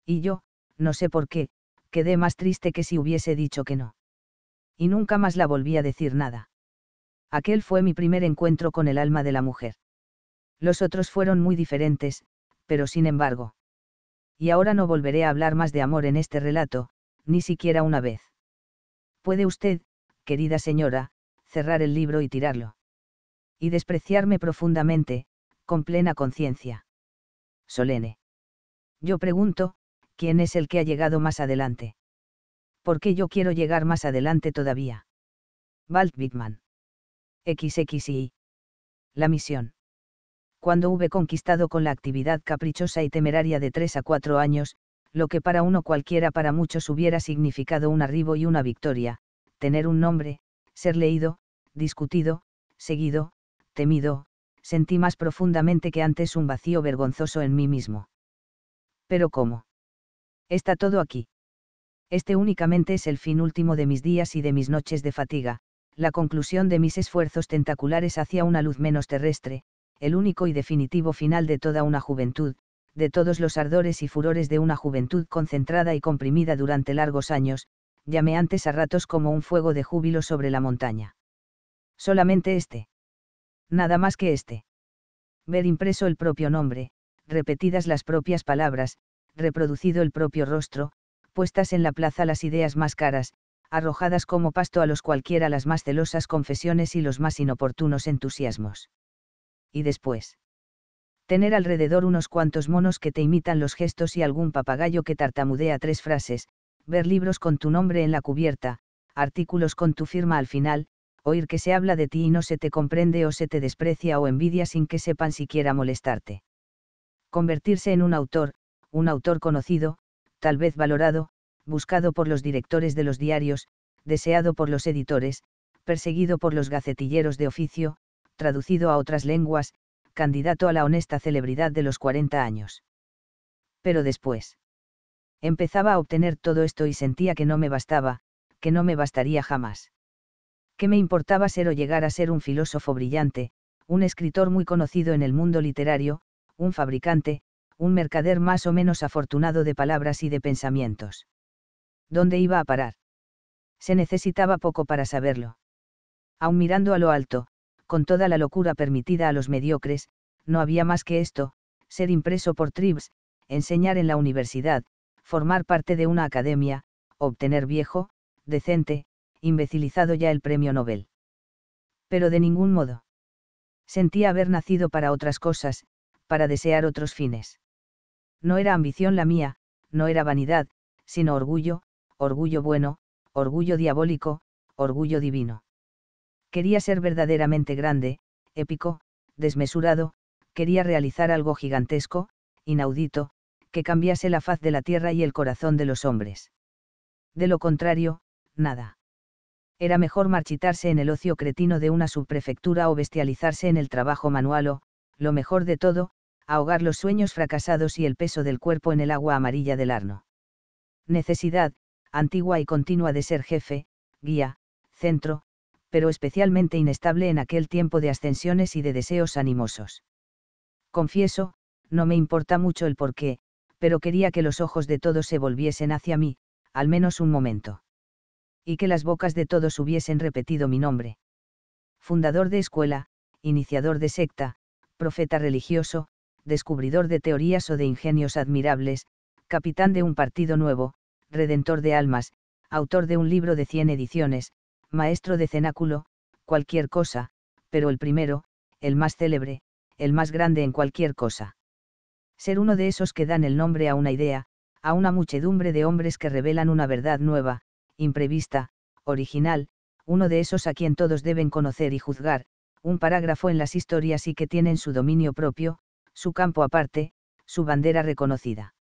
Y yo, no sé por qué, quedé más triste que si hubiese dicho que no. Y nunca más la volví a decir nada. Aquel fue mi primer encuentro con el alma de la mujer. Los otros fueron muy diferentes, pero sin embargo. Y ahora no volveré a hablar más de amor en este relato, ni siquiera una vez. Puede usted, querida señora, cerrar el libro y tirarlo. Y despreciarme profundamente, con plena conciencia. Solene. Yo pregunto, ¿quién es el que ha llegado más adelante? Porque yo quiero llegar más adelante todavía. Walt Bigman. XXI. La misión. Cuando hube conquistado con la actividad caprichosa y temeraria de tres a cuatro años, lo que para uno cualquiera para muchos hubiera significado un arribo y una victoria, tener un nombre, ser leído, discutido, seguido, temido, sentí más profundamente que antes un vacío vergonzoso en mí mismo. Pero ¿cómo? Está todo aquí. Este únicamente es el fin último de mis días y de mis noches de fatiga, la conclusión de mis esfuerzos tentaculares hacia una luz menos terrestre, el único y definitivo final de toda una juventud, de todos los ardores y furores de una juventud concentrada y comprimida durante largos años, llameantes a ratos como un fuego de júbilo sobre la montaña. Solamente este. Nada más que este. Ver impreso el propio nombre, repetidas las propias palabras, reproducido el propio rostro, puestas en la plaza las ideas más caras, arrojadas como pasto a los cualquiera las más celosas confesiones y los más inoportunos entusiasmos. Y después tener alrededor unos cuantos monos que te imitan los gestos y algún papagayo que tartamudea tres frases, ver libros con tu nombre en la cubierta, artículos con tu firma al final, oír que se habla de ti y no se te comprende o se te desprecia o envidia sin que sepan siquiera molestarte. Convertirse en un autor, un autor conocido, tal vez valorado, buscado por los directores de los diarios, deseado por los editores, perseguido por los gacetilleros de oficio, traducido a otras lenguas, candidato a la honesta celebridad de los 40 años. Pero después. Empezaba a obtener todo esto y sentía que no me bastaba, que no me bastaría jamás. ¿Qué me importaba ser o llegar a ser un filósofo brillante, un escritor muy conocido en el mundo literario, un fabricante, un mercader más o menos afortunado de palabras y de pensamientos? ¿Dónde iba a parar? Se necesitaba poco para saberlo. Aun mirando a lo alto, con toda la locura permitida a los mediocres, no había más que esto, ser impreso por Tribes, enseñar en la universidad, formar parte de una academia, obtener viejo, decente, imbecilizado ya el premio Nobel. Pero de ningún modo. Sentía haber nacido para otras cosas, para desear otros fines. No era ambición la mía, no era vanidad, sino orgullo, orgullo bueno, orgullo diabólico, orgullo divino. Quería ser verdaderamente grande, épico, desmesurado, quería realizar algo gigantesco, inaudito, que cambiase la faz de la tierra y el corazón de los hombres. De lo contrario, nada. Era mejor marchitarse en el ocio cretino de una subprefectura o bestializarse en el trabajo manual o, lo mejor de todo, ahogar los sueños fracasados y el peso del cuerpo en el agua amarilla del Arno. Necesidad, antigua y continua de ser jefe, guía, centro, pero especialmente inestable en aquel tiempo de ascensiones y de deseos animosos. Confieso, no me importa mucho el porqué, pero quería que los ojos de todos se volviesen hacia mí, al menos un momento. Y que las bocas de todos hubiesen repetido mi nombre. Fundador de escuela, iniciador de secta, profeta religioso, descubridor de teorías o de ingenios admirables, capitán de un partido nuevo, redentor de almas, autor de un libro de cien ediciones, maestro de cenáculo, cualquier cosa, pero el primero, el más célebre, el más grande en cualquier cosa. Ser uno de esos que dan el nombre a una idea, a una muchedumbre de hombres que revelan una verdad nueva, imprevista, original, uno de esos a quien todos deben conocer y juzgar, un parágrafo en las historias y que tienen su dominio propio, su campo aparte, su bandera reconocida.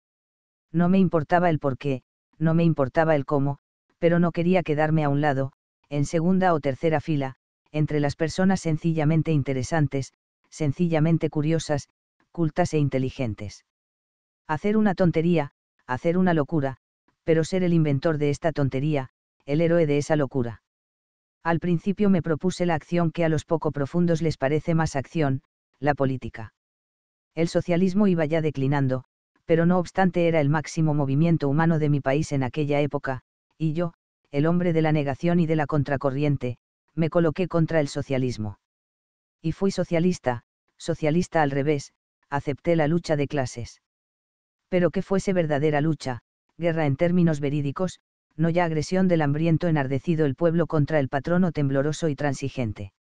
No me importaba el por qué, no me importaba el cómo, pero no quería quedarme a un lado, en segunda o tercera fila, entre las personas sencillamente interesantes, sencillamente curiosas, cultas e inteligentes. Hacer una tontería, hacer una locura, pero ser el inventor de esta tontería, el héroe de esa locura. Al principio me propuse la acción que a los poco profundos les parece más acción, la política. El socialismo iba ya declinando, pero no obstante era el máximo movimiento humano de mi país en aquella época, y yo, el hombre de la negación y de la contracorriente, me coloqué contra el socialismo. Y fui socialista, socialista al revés, acepté la lucha de clases. Pero que fuese verdadera lucha, guerra en términos verídicos, no ya agresión del hambriento enardecido el pueblo contra el patrono tembloroso y transigente.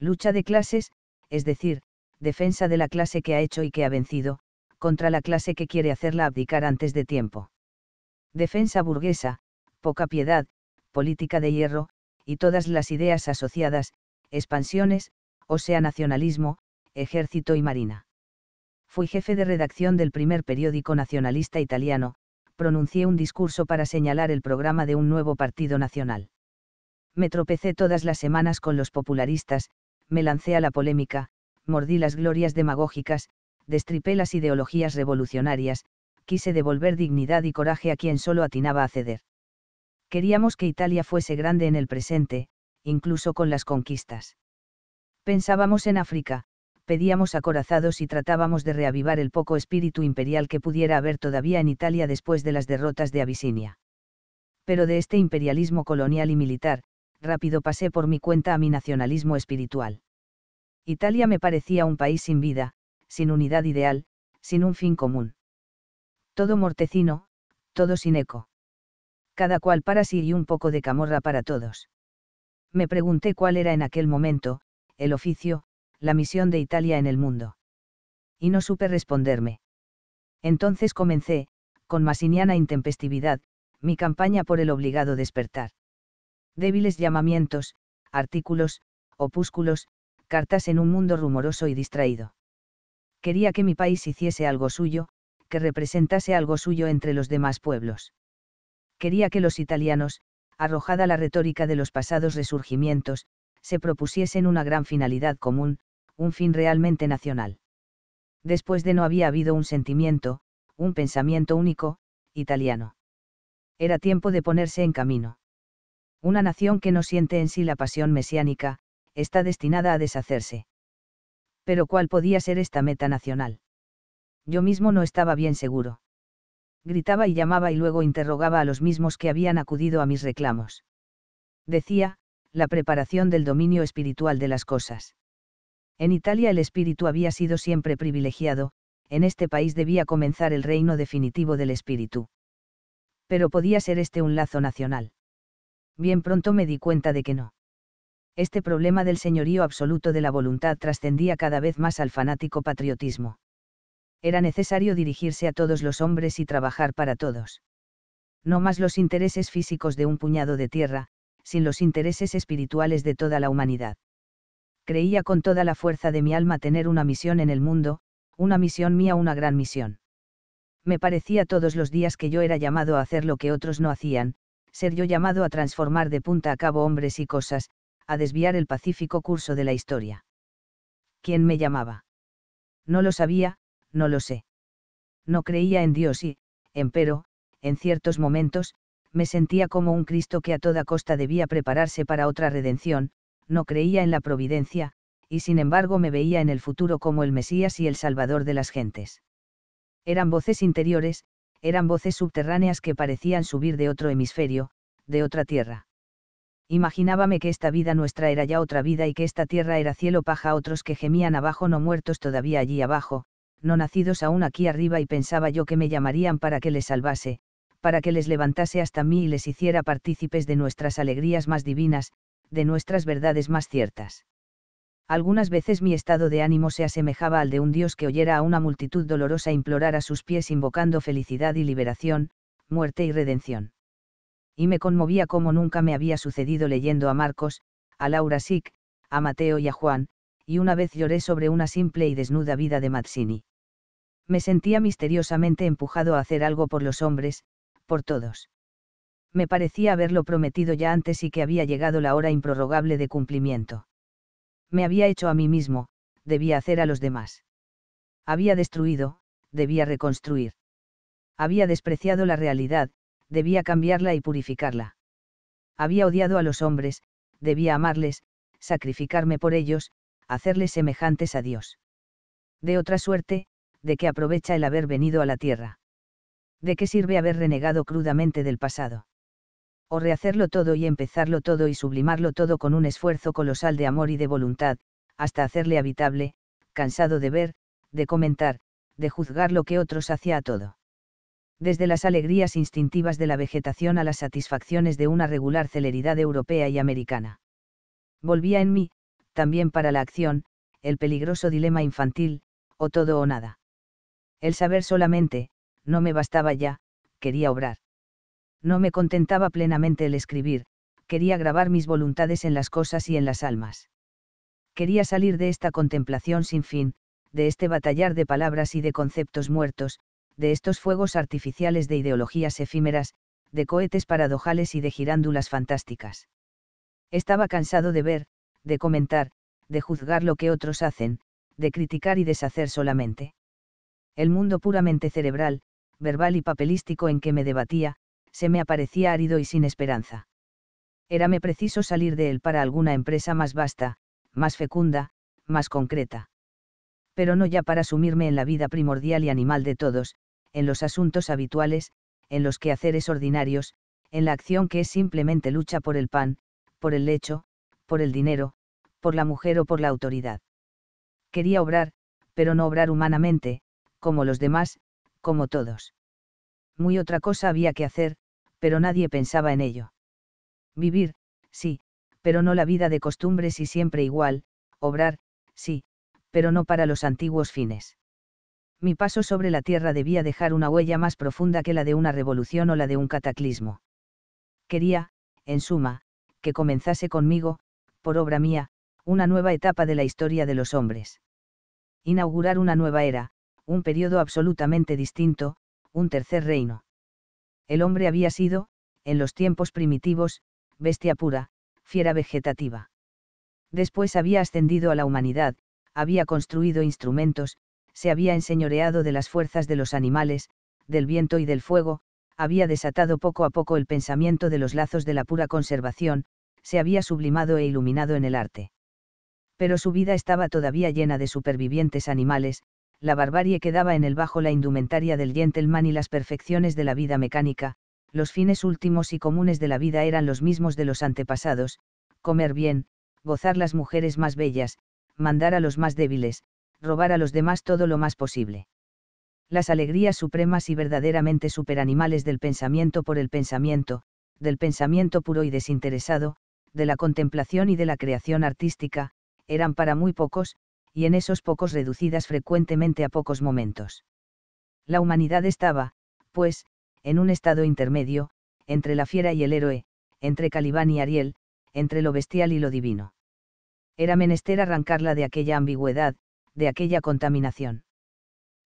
Lucha de clases, es decir, defensa de la clase que ha hecho y que ha vencido, contra la clase que quiere hacerla abdicar antes de tiempo. Defensa burguesa, poca piedad, política de hierro, y todas las ideas asociadas, expansiones, o sea nacionalismo, ejército y marina. Fui jefe de redacción del primer periódico nacionalista italiano, pronuncié un discurso para señalar el programa de un nuevo partido nacional. Me tropecé todas las semanas con los popularistas, me lancé a la polémica, mordí las glorias demagógicas, destripé las ideologías revolucionarias, quise devolver dignidad y coraje a quien solo atinaba a ceder. Queríamos que Italia fuese grande en el presente, incluso con las conquistas. Pensábamos en África, pedíamos acorazados y tratábamos de reavivar el poco espíritu imperial que pudiera haber todavía en Italia después de las derrotas de Abisinia. Pero de este imperialismo colonial y militar, rápido pasé por mi cuenta a mi nacionalismo espiritual. Italia me parecía un país sin vida, sin unidad ideal, sin un fin común. Todo mortecino, todo sin eco cada cual para sí y un poco de camorra para todos. Me pregunté cuál era en aquel momento, el oficio, la misión de Italia en el mundo. Y no supe responderme. Entonces comencé, con masiniana intempestividad, mi campaña por el obligado despertar. Débiles llamamientos, artículos, opúsculos, cartas en un mundo rumoroso y distraído. Quería que mi país hiciese algo suyo, que representase algo suyo entre los demás pueblos quería que los italianos, arrojada la retórica de los pasados resurgimientos, se propusiesen una gran finalidad común, un fin realmente nacional. Después de no había habido un sentimiento, un pensamiento único, italiano. Era tiempo de ponerse en camino. Una nación que no siente en sí la pasión mesiánica, está destinada a deshacerse. Pero ¿cuál podía ser esta meta nacional? Yo mismo no estaba bien seguro gritaba y llamaba y luego interrogaba a los mismos que habían acudido a mis reclamos. Decía, la preparación del dominio espiritual de las cosas. En Italia el espíritu había sido siempre privilegiado, en este país debía comenzar el reino definitivo del espíritu. Pero podía ser este un lazo nacional. Bien pronto me di cuenta de que no. Este problema del señorío absoluto de la voluntad trascendía cada vez más al fanático patriotismo era necesario dirigirse a todos los hombres y trabajar para todos. No más los intereses físicos de un puñado de tierra, sin los intereses espirituales de toda la humanidad. Creía con toda la fuerza de mi alma tener una misión en el mundo, una misión mía, una gran misión. Me parecía todos los días que yo era llamado a hacer lo que otros no hacían, ser yo llamado a transformar de punta a cabo hombres y cosas, a desviar el pacífico curso de la historia. ¿Quién me llamaba? No lo sabía, no lo sé. No creía en Dios y, empero, en ciertos momentos, me sentía como un Cristo que a toda costa debía prepararse para otra redención, no creía en la providencia, y sin embargo me veía en el futuro como el Mesías y el Salvador de las gentes. Eran voces interiores, eran voces subterráneas que parecían subir de otro hemisferio, de otra tierra. Imaginábame que esta vida nuestra era ya otra vida y que esta tierra era cielo paja a otros que gemían abajo no muertos todavía allí abajo, no nacidos aún aquí arriba y pensaba yo que me llamarían para que les salvase, para que les levantase hasta mí y les hiciera partícipes de nuestras alegrías más divinas, de nuestras verdades más ciertas. Algunas veces mi estado de ánimo se asemejaba al de un dios que oyera a una multitud dolorosa implorar a sus pies invocando felicidad y liberación, muerte y redención. Y me conmovía como nunca me había sucedido leyendo a Marcos, a Laura Sick, a Mateo y a Juan, y una vez lloré sobre una simple y desnuda vida de Mazzini me sentía misteriosamente empujado a hacer algo por los hombres, por todos. Me parecía haberlo prometido ya antes y que había llegado la hora improrrogable de cumplimiento. Me había hecho a mí mismo, debía hacer a los demás. Había destruido, debía reconstruir. Había despreciado la realidad, debía cambiarla y purificarla. Había odiado a los hombres, debía amarles, sacrificarme por ellos, hacerles semejantes a Dios. De otra suerte, de qué aprovecha el haber venido a la tierra. ¿De qué sirve haber renegado crudamente del pasado? O rehacerlo todo y empezarlo todo y sublimarlo todo con un esfuerzo colosal de amor y de voluntad, hasta hacerle habitable, cansado de ver, de comentar, de juzgar lo que otros hacía a todo. Desde las alegrías instintivas de la vegetación a las satisfacciones de una regular celeridad europea y americana. Volvía en mí, también para la acción, el peligroso dilema infantil, o todo o nada. El saber solamente, no me bastaba ya, quería obrar. No me contentaba plenamente el escribir, quería grabar mis voluntades en las cosas y en las almas. Quería salir de esta contemplación sin fin, de este batallar de palabras y de conceptos muertos, de estos fuegos artificiales de ideologías efímeras, de cohetes paradojales y de girándulas fantásticas. Estaba cansado de ver, de comentar, de juzgar lo que otros hacen, de criticar y deshacer solamente el mundo puramente cerebral, verbal y papelístico en que me debatía, se me aparecía árido y sin esperanza. Érame preciso salir de él para alguna empresa más vasta, más fecunda, más concreta. Pero no ya para sumirme en la vida primordial y animal de todos, en los asuntos habituales, en los quehaceres ordinarios, en la acción que es simplemente lucha por el pan, por el lecho, por el dinero, por la mujer o por la autoridad. Quería obrar, pero no obrar humanamente, como los demás, como todos. Muy otra cosa había que hacer, pero nadie pensaba en ello. Vivir, sí, pero no la vida de costumbres y siempre igual, obrar, sí, pero no para los antiguos fines. Mi paso sobre la tierra debía dejar una huella más profunda que la de una revolución o la de un cataclismo. Quería, en suma, que comenzase conmigo, por obra mía, una nueva etapa de la historia de los hombres. Inaugurar una nueva era, un periodo absolutamente distinto, un tercer reino. El hombre había sido, en los tiempos primitivos, bestia pura, fiera vegetativa. Después había ascendido a la humanidad, había construido instrumentos, se había enseñoreado de las fuerzas de los animales, del viento y del fuego, había desatado poco a poco el pensamiento de los lazos de la pura conservación, se había sublimado e iluminado en el arte. Pero su vida estaba todavía llena de supervivientes animales, la barbarie quedaba en el bajo la indumentaria del gentleman y las perfecciones de la vida mecánica, los fines últimos y comunes de la vida eran los mismos de los antepasados, comer bien, gozar las mujeres más bellas, mandar a los más débiles, robar a los demás todo lo más posible. Las alegrías supremas y verdaderamente superanimales del pensamiento por el pensamiento, del pensamiento puro y desinteresado, de la contemplación y de la creación artística, eran para muy pocos, y en esos pocos reducidas frecuentemente a pocos momentos. La humanidad estaba, pues, en un estado intermedio, entre la fiera y el héroe, entre Calibán y Ariel, entre lo bestial y lo divino. Era menester arrancarla de aquella ambigüedad, de aquella contaminación.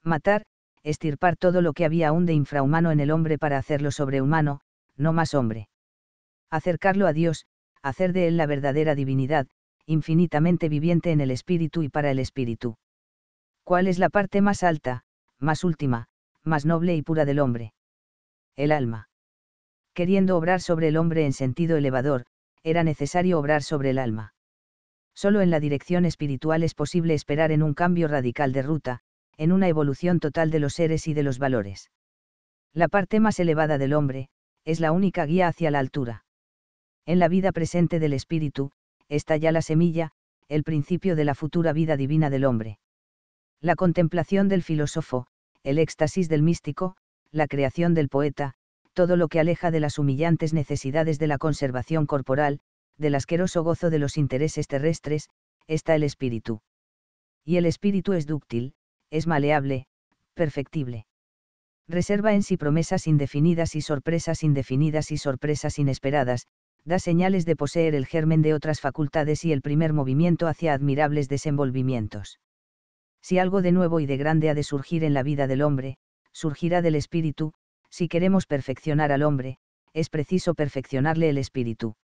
Matar, estirpar todo lo que había aún de infrahumano en el hombre para hacerlo sobrehumano, no más hombre. Acercarlo a Dios, hacer de él la verdadera divinidad, infinitamente viviente en el espíritu y para el espíritu. ¿Cuál es la parte más alta, más última, más noble y pura del hombre? El alma. Queriendo obrar sobre el hombre en sentido elevador, era necesario obrar sobre el alma. Solo en la dirección espiritual es posible esperar en un cambio radical de ruta, en una evolución total de los seres y de los valores. La parte más elevada del hombre, es la única guía hacia la altura. En la vida presente del espíritu, está ya la semilla, el principio de la futura vida divina del hombre. La contemplación del filósofo, el éxtasis del místico, la creación del poeta, todo lo que aleja de las humillantes necesidades de la conservación corporal, del asqueroso gozo de los intereses terrestres, está el espíritu. Y el espíritu es dúctil, es maleable, perfectible. Reserva en sí promesas indefinidas y sorpresas indefinidas y sorpresas inesperadas, da señales de poseer el germen de otras facultades y el primer movimiento hacia admirables desenvolvimientos. Si algo de nuevo y de grande ha de surgir en la vida del hombre, surgirá del espíritu, si queremos perfeccionar al hombre, es preciso perfeccionarle el espíritu.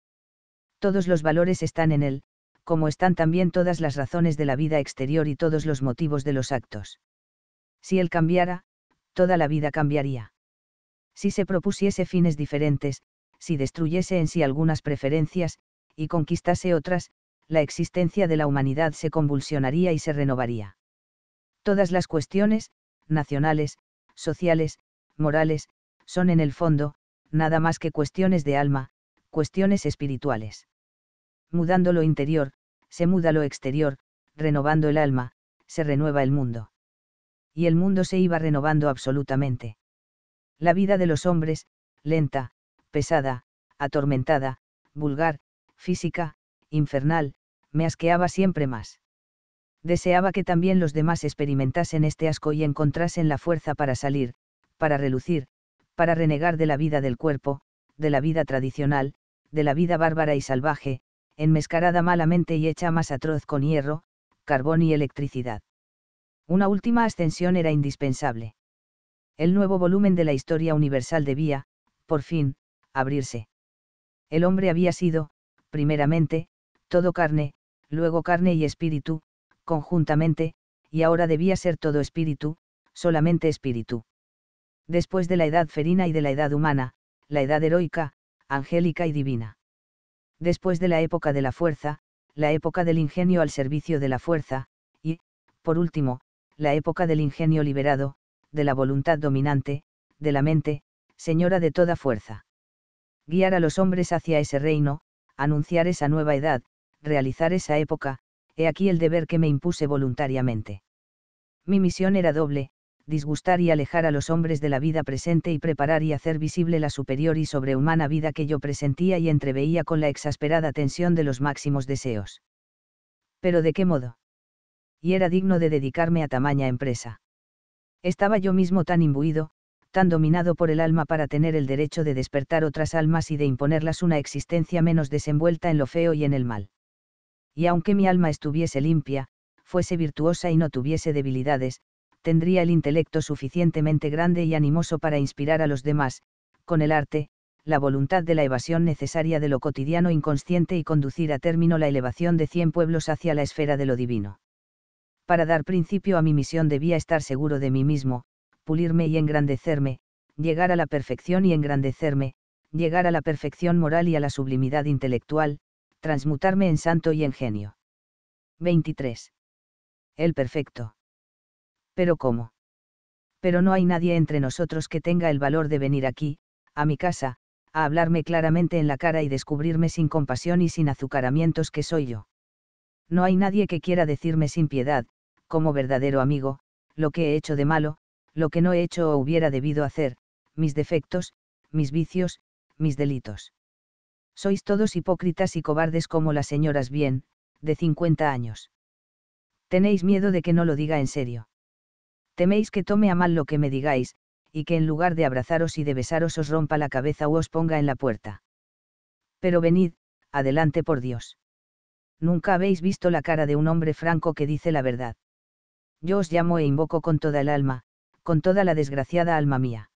Todos los valores están en él, como están también todas las razones de la vida exterior y todos los motivos de los actos. Si él cambiara, toda la vida cambiaría. Si se propusiese fines diferentes, si destruyese en sí algunas preferencias, y conquistase otras, la existencia de la humanidad se convulsionaría y se renovaría. Todas las cuestiones, nacionales, sociales, morales, son en el fondo, nada más que cuestiones de alma, cuestiones espirituales. Mudando lo interior, se muda lo exterior, renovando el alma, se renueva el mundo. Y el mundo se iba renovando absolutamente. La vida de los hombres, lenta, pesada, atormentada, vulgar, física, infernal, me asqueaba siempre más. Deseaba que también los demás experimentasen este asco y encontrasen la fuerza para salir, para relucir, para renegar de la vida del cuerpo, de la vida tradicional, de la vida bárbara y salvaje, enmescarada malamente y hecha más atroz con hierro, carbón y electricidad. Una última ascensión era indispensable. El nuevo volumen de la historia universal debía, por fin, abrirse. El hombre había sido, primeramente, todo carne, luego carne y espíritu, conjuntamente, y ahora debía ser todo espíritu, solamente espíritu. Después de la edad ferina y de la edad humana, la edad heroica, angélica y divina. Después de la época de la fuerza, la época del ingenio al servicio de la fuerza, y, por último, la época del ingenio liberado, de la voluntad dominante, de la mente, señora de toda fuerza guiar a los hombres hacia ese reino, anunciar esa nueva edad, realizar esa época, he aquí el deber que me impuse voluntariamente. Mi misión era doble, disgustar y alejar a los hombres de la vida presente y preparar y hacer visible la superior y sobrehumana vida que yo presentía y entreveía con la exasperada tensión de los máximos deseos. Pero ¿de qué modo? Y era digno de dedicarme a tamaña empresa. Estaba yo mismo tan imbuido, tan dominado por el alma para tener el derecho de despertar otras almas y de imponerlas una existencia menos desenvuelta en lo feo y en el mal. Y aunque mi alma estuviese limpia, fuese virtuosa y no tuviese debilidades, tendría el intelecto suficientemente grande y animoso para inspirar a los demás, con el arte, la voluntad de la evasión necesaria de lo cotidiano inconsciente y conducir a término la elevación de cien pueblos hacia la esfera de lo divino. Para dar principio a mi misión debía estar seguro de mí mismo, pulirme y engrandecerme, llegar a la perfección y engrandecerme, llegar a la perfección moral y a la sublimidad intelectual, transmutarme en santo y en genio. 23. El perfecto. Pero ¿cómo? Pero no hay nadie entre nosotros que tenga el valor de venir aquí, a mi casa, a hablarme claramente en la cara y descubrirme sin compasión y sin azucaramientos que soy yo. No hay nadie que quiera decirme sin piedad, como verdadero amigo, lo que he hecho de malo, lo que no he hecho o hubiera debido hacer, mis defectos, mis vicios, mis delitos. Sois todos hipócritas y cobardes como las señoras bien, de 50 años. Tenéis miedo de que no lo diga en serio. Teméis que tome a mal lo que me digáis, y que en lugar de abrazaros y de besaros os rompa la cabeza o os ponga en la puerta. Pero venid, adelante por Dios. Nunca habéis visto la cara de un hombre franco que dice la verdad. Yo os llamo e invoco con toda el alma, con toda la desgraciada alma mía.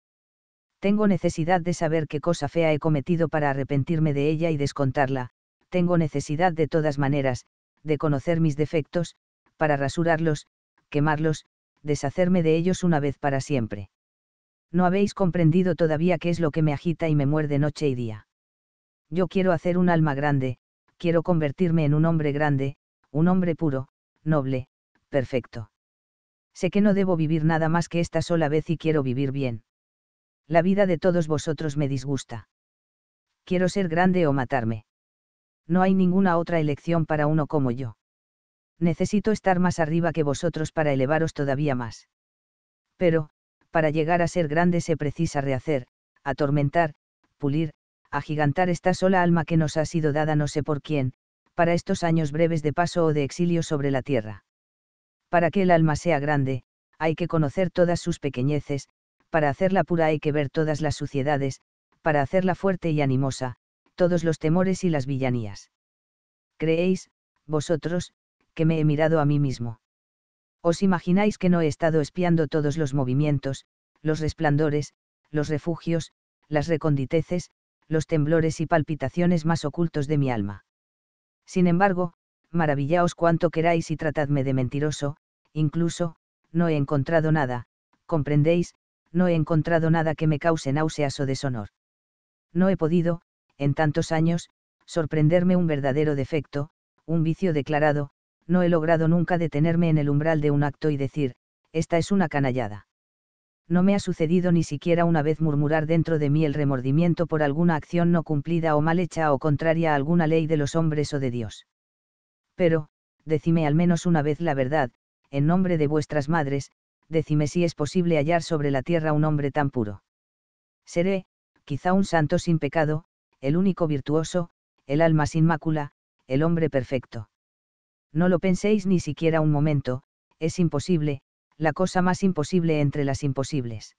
Tengo necesidad de saber qué cosa fea he cometido para arrepentirme de ella y descontarla, tengo necesidad de todas maneras, de conocer mis defectos, para rasurarlos, quemarlos, deshacerme de ellos una vez para siempre. No habéis comprendido todavía qué es lo que me agita y me muerde noche y día. Yo quiero hacer un alma grande, quiero convertirme en un hombre grande, un hombre puro, noble, perfecto sé que no debo vivir nada más que esta sola vez y quiero vivir bien. La vida de todos vosotros me disgusta. Quiero ser grande o matarme. No hay ninguna otra elección para uno como yo. Necesito estar más arriba que vosotros para elevaros todavía más. Pero, para llegar a ser grande se precisa rehacer, atormentar, pulir, agigantar esta sola alma que nos ha sido dada no sé por quién, para estos años breves de paso o de exilio sobre la tierra. Para que el alma sea grande, hay que conocer todas sus pequeñeces, para hacerla pura hay que ver todas las suciedades, para hacerla fuerte y animosa, todos los temores y las villanías. ¿Creéis, vosotros, que me he mirado a mí mismo? ¿Os imagináis que no he estado espiando todos los movimientos, los resplandores, los refugios, las reconditeces, los temblores y palpitaciones más ocultos de mi alma? Sin embargo, maravillaos cuanto queráis y tratadme de mentiroso, incluso, no he encontrado nada, comprendéis, no he encontrado nada que me cause náuseas o deshonor. No he podido, en tantos años, sorprenderme un verdadero defecto, un vicio declarado, no he logrado nunca detenerme en el umbral de un acto y decir, esta es una canallada. No me ha sucedido ni siquiera una vez murmurar dentro de mí el remordimiento por alguna acción no cumplida o mal hecha o contraria a alguna ley de los hombres o de Dios. Pero, decime al menos una vez la verdad, en nombre de vuestras madres, decime si es posible hallar sobre la tierra un hombre tan puro. Seré, quizá un santo sin pecado, el único virtuoso, el alma sin mácula, el hombre perfecto. No lo penséis ni siquiera un momento, es imposible, la cosa más imposible entre las imposibles.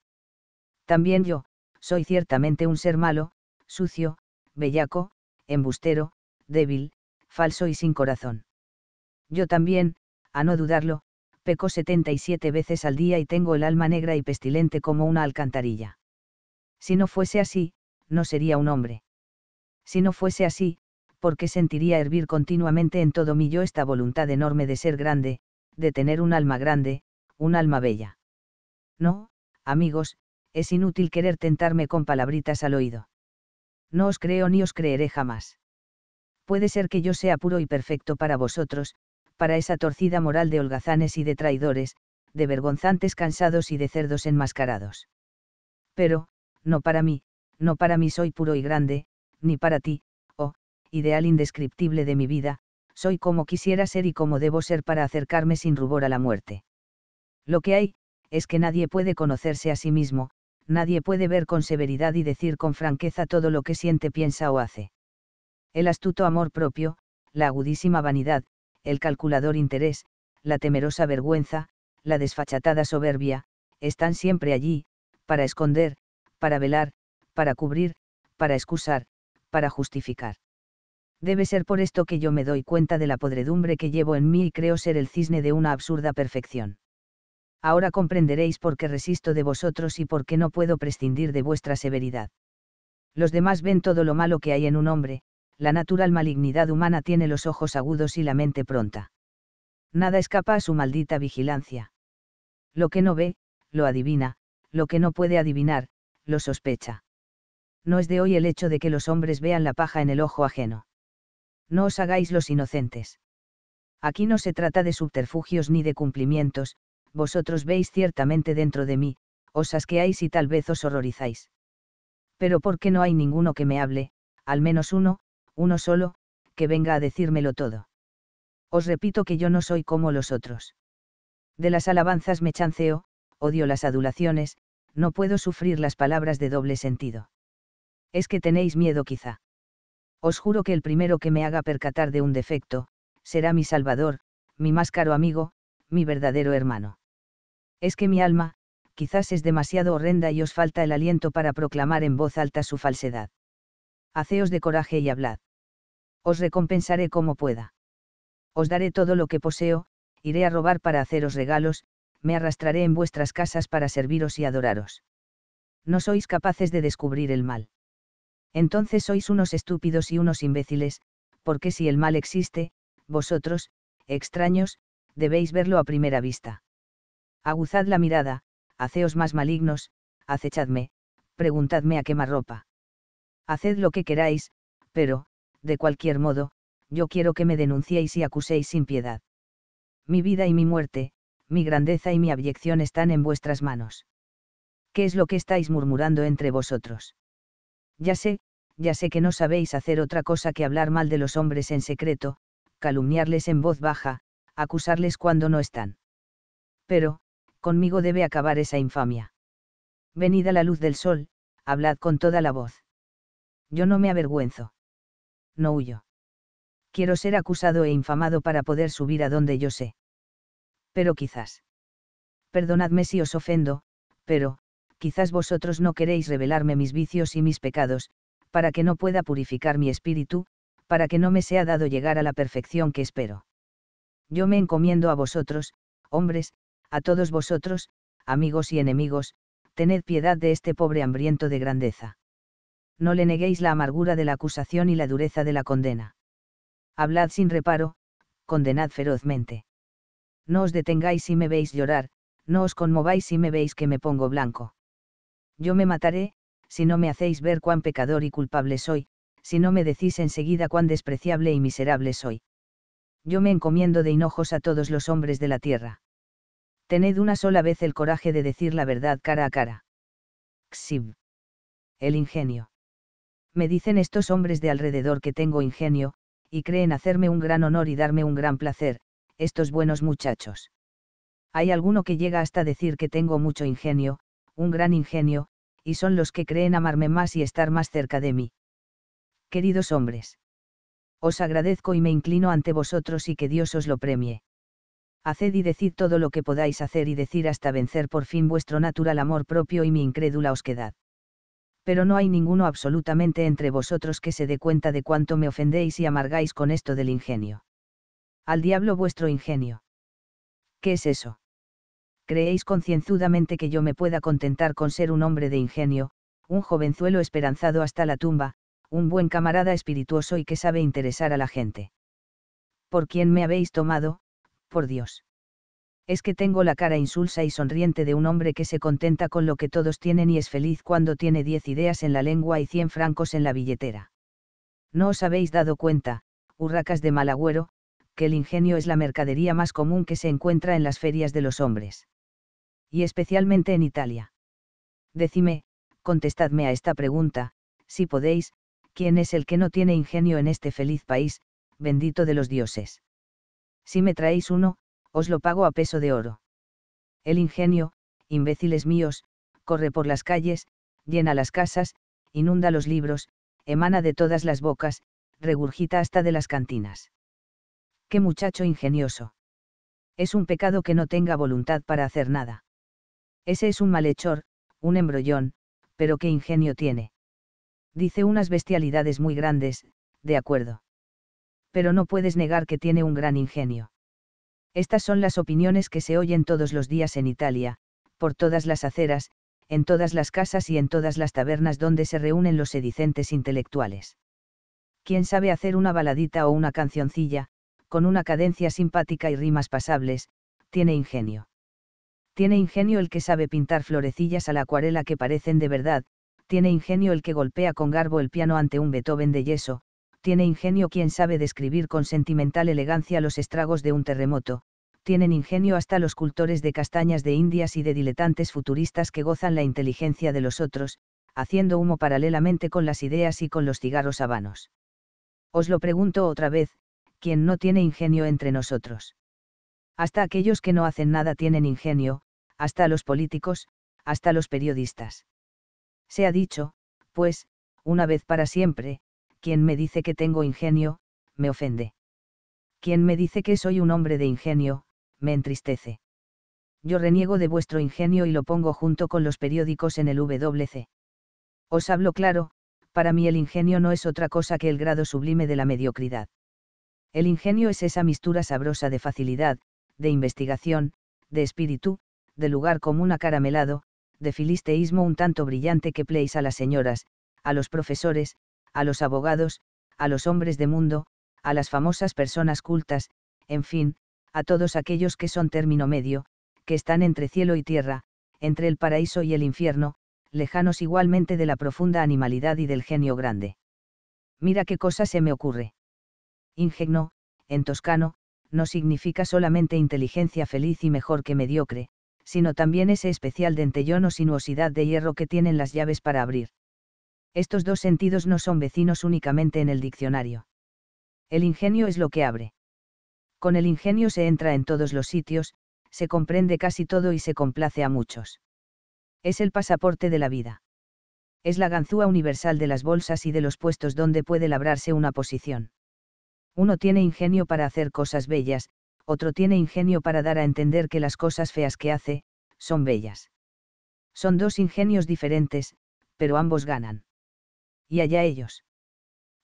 También yo, soy ciertamente un ser malo, sucio, bellaco, embustero, débil, falso y sin corazón. Yo también, a no dudarlo, peco 77 veces al día y tengo el alma negra y pestilente como una alcantarilla. Si no fuese así, no sería un hombre. Si no fuese así, porque sentiría hervir continuamente en todo mi yo esta voluntad enorme de ser grande, de tener un alma grande, un alma bella. No, amigos, es inútil querer tentarme con palabritas al oído. No os creo ni os creeré jamás. Puede ser que yo sea puro y perfecto para vosotros, para esa torcida moral de holgazanes y de traidores, de vergonzantes cansados y de cerdos enmascarados. Pero, no para mí, no para mí soy puro y grande, ni para ti, oh, ideal indescriptible de mi vida, soy como quisiera ser y como debo ser para acercarme sin rubor a la muerte. Lo que hay, es que nadie puede conocerse a sí mismo, nadie puede ver con severidad y decir con franqueza todo lo que siente, piensa o hace. El astuto amor propio, la agudísima vanidad, el calculador interés, la temerosa vergüenza, la desfachatada soberbia, están siempre allí, para esconder, para velar, para cubrir, para excusar, para justificar. Debe ser por esto que yo me doy cuenta de la podredumbre que llevo en mí y creo ser el cisne de una absurda perfección. Ahora comprenderéis por qué resisto de vosotros y por qué no puedo prescindir de vuestra severidad. Los demás ven todo lo malo que hay en un hombre, la natural malignidad humana tiene los ojos agudos y la mente pronta. Nada escapa a su maldita vigilancia. Lo que no ve, lo adivina, lo que no puede adivinar, lo sospecha. No es de hoy el hecho de que los hombres vean la paja en el ojo ajeno. No os hagáis los inocentes. Aquí no se trata de subterfugios ni de cumplimientos, vosotros veis ciertamente dentro de mí, os asqueáis y tal vez os horrorizáis. Pero ¿por qué no hay ninguno que me hable, al menos uno, uno solo, que venga a decírmelo todo. Os repito que yo no soy como los otros. De las alabanzas me chanceo, odio las adulaciones, no puedo sufrir las palabras de doble sentido. Es que tenéis miedo quizá. Os juro que el primero que me haga percatar de un defecto, será mi Salvador, mi más caro amigo, mi verdadero hermano. Es que mi alma, quizás es demasiado horrenda y os falta el aliento para proclamar en voz alta su falsedad. Haceos de coraje y hablad. Os recompensaré como pueda. Os daré todo lo que poseo, iré a robar para haceros regalos, me arrastraré en vuestras casas para serviros y adoraros. No sois capaces de descubrir el mal. Entonces sois unos estúpidos y unos imbéciles, porque si el mal existe, vosotros, extraños, debéis verlo a primera vista. Aguzad la mirada, haceos más malignos, acechadme, preguntadme a quemarropa. Haced lo que queráis, pero, de cualquier modo, yo quiero que me denunciéis y acuséis sin piedad. Mi vida y mi muerte, mi grandeza y mi abyección están en vuestras manos. ¿Qué es lo que estáis murmurando entre vosotros? Ya sé, ya sé que no sabéis hacer otra cosa que hablar mal de los hombres en secreto, calumniarles en voz baja, acusarles cuando no están. Pero, conmigo debe acabar esa infamia. Venid a la luz del sol, hablad con toda la voz. Yo no me avergüenzo no huyo. Quiero ser acusado e infamado para poder subir a donde yo sé. Pero quizás. Perdonadme si os ofendo, pero, quizás vosotros no queréis revelarme mis vicios y mis pecados, para que no pueda purificar mi espíritu, para que no me sea dado llegar a la perfección que espero. Yo me encomiendo a vosotros, hombres, a todos vosotros, amigos y enemigos, tened piedad de este pobre hambriento de grandeza no le neguéis la amargura de la acusación y la dureza de la condena. Hablad sin reparo, condenad ferozmente. No os detengáis si me veis llorar, no os conmováis si me veis que me pongo blanco. Yo me mataré, si no me hacéis ver cuán pecador y culpable soy, si no me decís enseguida cuán despreciable y miserable soy. Yo me encomiendo de hinojos a todos los hombres de la tierra. Tened una sola vez el coraje de decir la verdad cara a cara. Xib. El ingenio me dicen estos hombres de alrededor que tengo ingenio, y creen hacerme un gran honor y darme un gran placer, estos buenos muchachos. Hay alguno que llega hasta decir que tengo mucho ingenio, un gran ingenio, y son los que creen amarme más y estar más cerca de mí. Queridos hombres, os agradezco y me inclino ante vosotros y que Dios os lo premie. Haced y decid todo lo que podáis hacer y decir hasta vencer por fin vuestro natural amor propio y mi incrédula osquedad pero no hay ninguno absolutamente entre vosotros que se dé cuenta de cuánto me ofendéis y amargáis con esto del ingenio. Al diablo vuestro ingenio. ¿Qué es eso? ¿Creéis concienzudamente que yo me pueda contentar con ser un hombre de ingenio, un jovenzuelo esperanzado hasta la tumba, un buen camarada espirituoso y que sabe interesar a la gente? ¿Por quién me habéis tomado, por Dios? es que tengo la cara insulsa y sonriente de un hombre que se contenta con lo que todos tienen y es feliz cuando tiene diez ideas en la lengua y cien francos en la billetera. No os habéis dado cuenta, urracas de mal agüero, que el ingenio es la mercadería más común que se encuentra en las ferias de los hombres. Y especialmente en Italia. Decime, contestadme a esta pregunta, si podéis, ¿quién es el que no tiene ingenio en este feliz país, bendito de los dioses? Si me traéis uno, os lo pago a peso de oro. El ingenio, imbéciles míos, corre por las calles, llena las casas, inunda los libros, emana de todas las bocas, regurgita hasta de las cantinas. ¡Qué muchacho ingenioso! Es un pecado que no tenga voluntad para hacer nada. Ese es un malhechor, un embrollón, pero qué ingenio tiene. Dice unas bestialidades muy grandes, de acuerdo. Pero no puedes negar que tiene un gran ingenio. Estas son las opiniones que se oyen todos los días en Italia, por todas las aceras, en todas las casas y en todas las tabernas donde se reúnen los sedicentes intelectuales. Quien sabe hacer una baladita o una cancioncilla, con una cadencia simpática y rimas pasables, tiene ingenio. Tiene ingenio el que sabe pintar florecillas a la acuarela que parecen de verdad, tiene ingenio el que golpea con garbo el piano ante un Beethoven de yeso, tiene ingenio quien sabe describir con sentimental elegancia los estragos de un terremoto, tienen ingenio hasta los cultores de castañas de indias y de diletantes futuristas que gozan la inteligencia de los otros, haciendo humo paralelamente con las ideas y con los cigarros habanos. Os lo pregunto otra vez, ¿quién no tiene ingenio entre nosotros? Hasta aquellos que no hacen nada tienen ingenio, hasta los políticos, hasta los periodistas. Se ha dicho, pues, una vez para siempre, quien me dice que tengo ingenio, me ofende. Quien me dice que soy un hombre de ingenio, me entristece. Yo reniego de vuestro ingenio y lo pongo junto con los periódicos en el WC. Os hablo claro, para mí el ingenio no es otra cosa que el grado sublime de la mediocridad. El ingenio es esa mistura sabrosa de facilidad, de investigación, de espíritu, de lugar común acaramelado, de filisteísmo un tanto brillante que pleis a las señoras, a los profesores, a los abogados, a los hombres de mundo, a las famosas personas cultas, en fin, a todos aquellos que son término medio, que están entre cielo y tierra, entre el paraíso y el infierno, lejanos igualmente de la profunda animalidad y del genio grande. Mira qué cosa se me ocurre. Ingenio, en toscano, no significa solamente inteligencia feliz y mejor que mediocre, sino también ese especial dentellón o sinuosidad de hierro que tienen las llaves para abrir. Estos dos sentidos no son vecinos únicamente en el diccionario. El ingenio es lo que abre. Con el ingenio se entra en todos los sitios, se comprende casi todo y se complace a muchos. Es el pasaporte de la vida. Es la ganzúa universal de las bolsas y de los puestos donde puede labrarse una posición. Uno tiene ingenio para hacer cosas bellas, otro tiene ingenio para dar a entender que las cosas feas que hace, son bellas. Son dos ingenios diferentes, pero ambos ganan y allá ellos.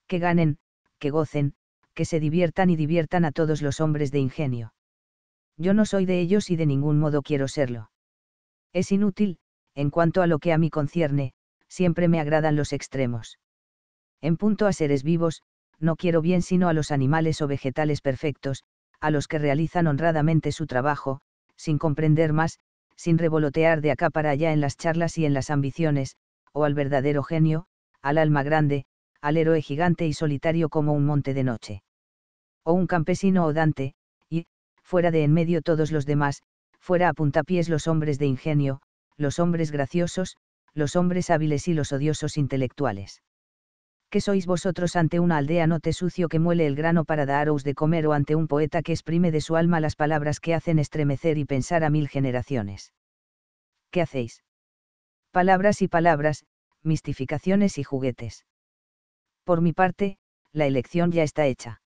Que ganen, que gocen, que se diviertan y diviertan a todos los hombres de ingenio. Yo no soy de ellos y de ningún modo quiero serlo. Es inútil, en cuanto a lo que a mí concierne, siempre me agradan los extremos. En punto a seres vivos, no quiero bien sino a los animales o vegetales perfectos, a los que realizan honradamente su trabajo, sin comprender más, sin revolotear de acá para allá en las charlas y en las ambiciones, o al verdadero genio, al alma grande, al héroe gigante y solitario como un monte de noche. O un campesino o Dante, y, fuera de en medio todos los demás, fuera a puntapiés los hombres de ingenio, los hombres graciosos, los hombres hábiles y los odiosos intelectuales. ¿Qué sois vosotros ante una aldea note sucio que muele el grano para daros de comer o ante un poeta que exprime de su alma las palabras que hacen estremecer y pensar a mil generaciones? ¿Qué hacéis? Palabras y palabras, mistificaciones y juguetes. Por mi parte, la elección ya está hecha.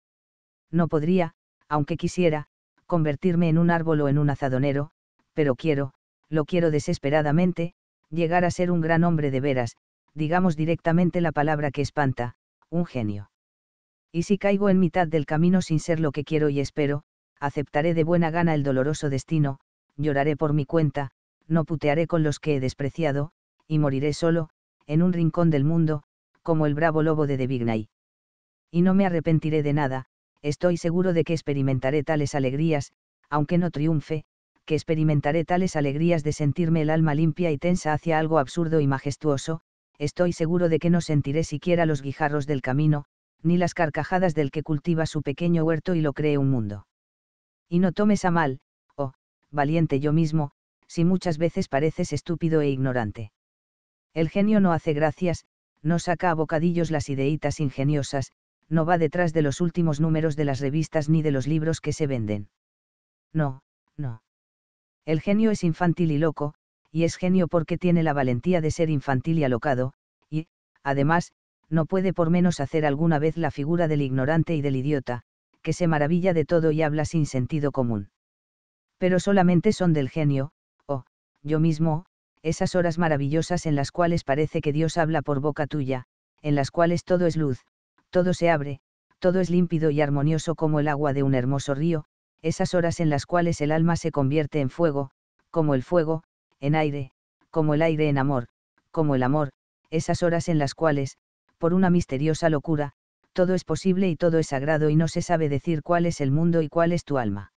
No podría, aunque quisiera, convertirme en un árbol o en un azadonero, pero quiero, lo quiero desesperadamente, llegar a ser un gran hombre de veras, digamos directamente la palabra que espanta, un genio. Y si caigo en mitad del camino sin ser lo que quiero y espero, aceptaré de buena gana el doloroso destino, lloraré por mi cuenta, no putearé con los que he despreciado, y moriré solo, en un rincón del mundo, como el bravo lobo de De Y no me arrepentiré de nada, estoy seguro de que experimentaré tales alegrías, aunque no triunfe, que experimentaré tales alegrías de sentirme el alma limpia y tensa hacia algo absurdo y majestuoso, estoy seguro de que no sentiré siquiera los guijarros del camino, ni las carcajadas del que cultiva su pequeño huerto y lo cree un mundo. Y no tomes a mal, oh, valiente yo mismo, si muchas veces pareces estúpido e ignorante. El genio no hace gracias, no saca a bocadillos las ideitas ingeniosas, no va detrás de los últimos números de las revistas ni de los libros que se venden. No, no. El genio es infantil y loco, y es genio porque tiene la valentía de ser infantil y alocado, y, además, no puede por menos hacer alguna vez la figura del ignorante y del idiota, que se maravilla de todo y habla sin sentido común. Pero solamente son del genio, o, yo mismo, esas horas maravillosas en las cuales parece que Dios habla por boca tuya, en las cuales todo es luz, todo se abre, todo es límpido y armonioso como el agua de un hermoso río, esas horas en las cuales el alma se convierte en fuego, como el fuego, en aire, como el aire en amor, como el amor, esas horas en las cuales, por una misteriosa locura, todo es posible y todo es sagrado y no se sabe decir cuál es el mundo y cuál es tu alma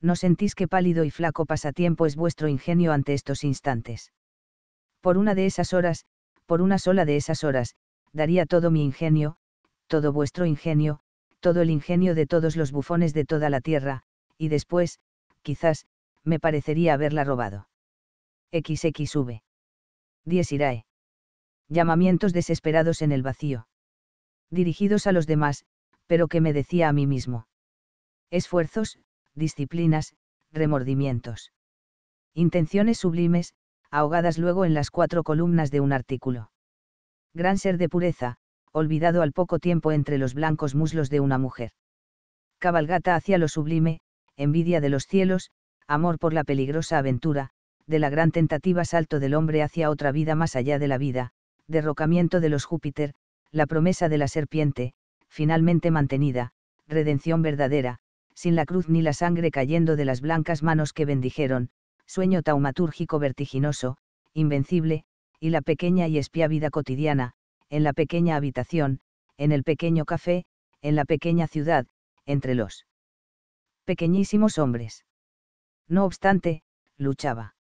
no sentís que pálido y flaco pasatiempo es vuestro ingenio ante estos instantes. Por una de esas horas, por una sola de esas horas, daría todo mi ingenio, todo vuestro ingenio, todo el ingenio de todos los bufones de toda la tierra, y después, quizás, me parecería haberla robado. XXV. 10 Irae. Llamamientos desesperados en el vacío. Dirigidos a los demás, pero que me decía a mí mismo. Esfuerzos, disciplinas, remordimientos. Intenciones sublimes, ahogadas luego en las cuatro columnas de un artículo. Gran ser de pureza, olvidado al poco tiempo entre los blancos muslos de una mujer. Cabalgata hacia lo sublime, envidia de los cielos, amor por la peligrosa aventura, de la gran tentativa salto del hombre hacia otra vida más allá de la vida, derrocamiento de los Júpiter, la promesa de la serpiente, finalmente mantenida, redención verdadera, sin la cruz ni la sangre cayendo de las blancas manos que bendijeron, sueño taumatúrgico vertiginoso, invencible, y la pequeña y espía vida cotidiana, en la pequeña habitación, en el pequeño café, en la pequeña ciudad, entre los pequeñísimos hombres. No obstante, luchaba.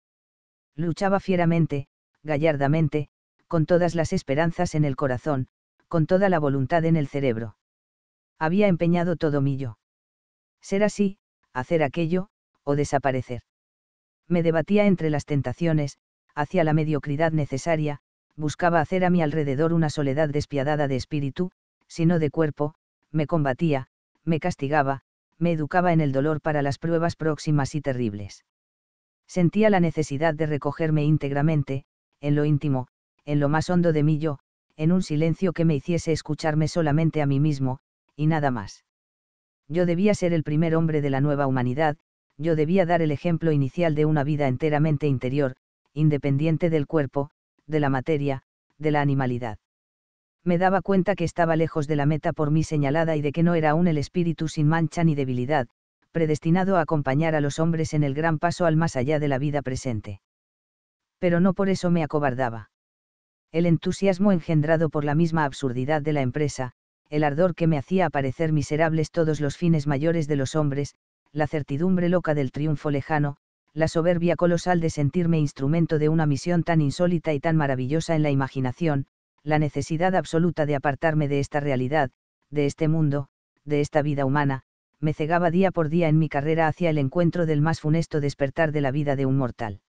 Luchaba fieramente, gallardamente, con todas las esperanzas en el corazón, con toda la voluntad en el cerebro. Había empeñado todo mi yo ser así, hacer aquello, o desaparecer. Me debatía entre las tentaciones, hacia la mediocridad necesaria, buscaba hacer a mi alrededor una soledad despiadada de espíritu, sino de cuerpo, me combatía, me castigaba, me educaba en el dolor para las pruebas próximas y terribles. Sentía la necesidad de recogerme íntegramente, en lo íntimo, en lo más hondo de mí yo, en un silencio que me hiciese escucharme solamente a mí mismo, y nada más yo debía ser el primer hombre de la nueva humanidad, yo debía dar el ejemplo inicial de una vida enteramente interior, independiente del cuerpo, de la materia, de la animalidad. Me daba cuenta que estaba lejos de la meta por mí señalada y de que no era aún el espíritu sin mancha ni debilidad, predestinado a acompañar a los hombres en el gran paso al más allá de la vida presente. Pero no por eso me acobardaba. El entusiasmo engendrado por la misma absurdidad de la empresa, el ardor que me hacía aparecer miserables todos los fines mayores de los hombres, la certidumbre loca del triunfo lejano, la soberbia colosal de sentirme instrumento de una misión tan insólita y tan maravillosa en la imaginación, la necesidad absoluta de apartarme de esta realidad, de este mundo, de esta vida humana, me cegaba día por día en mi carrera hacia el encuentro del más funesto despertar de la vida de un mortal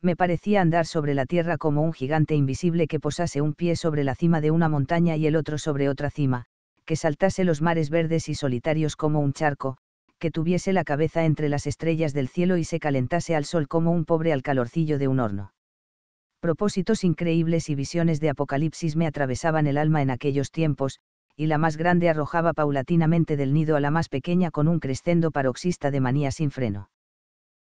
me parecía andar sobre la tierra como un gigante invisible que posase un pie sobre la cima de una montaña y el otro sobre otra cima, que saltase los mares verdes y solitarios como un charco, que tuviese la cabeza entre las estrellas del cielo y se calentase al sol como un pobre al calorcillo de un horno. Propósitos increíbles y visiones de apocalipsis me atravesaban el alma en aquellos tiempos, y la más grande arrojaba paulatinamente del nido a la más pequeña con un crescendo paroxista de manía sin freno.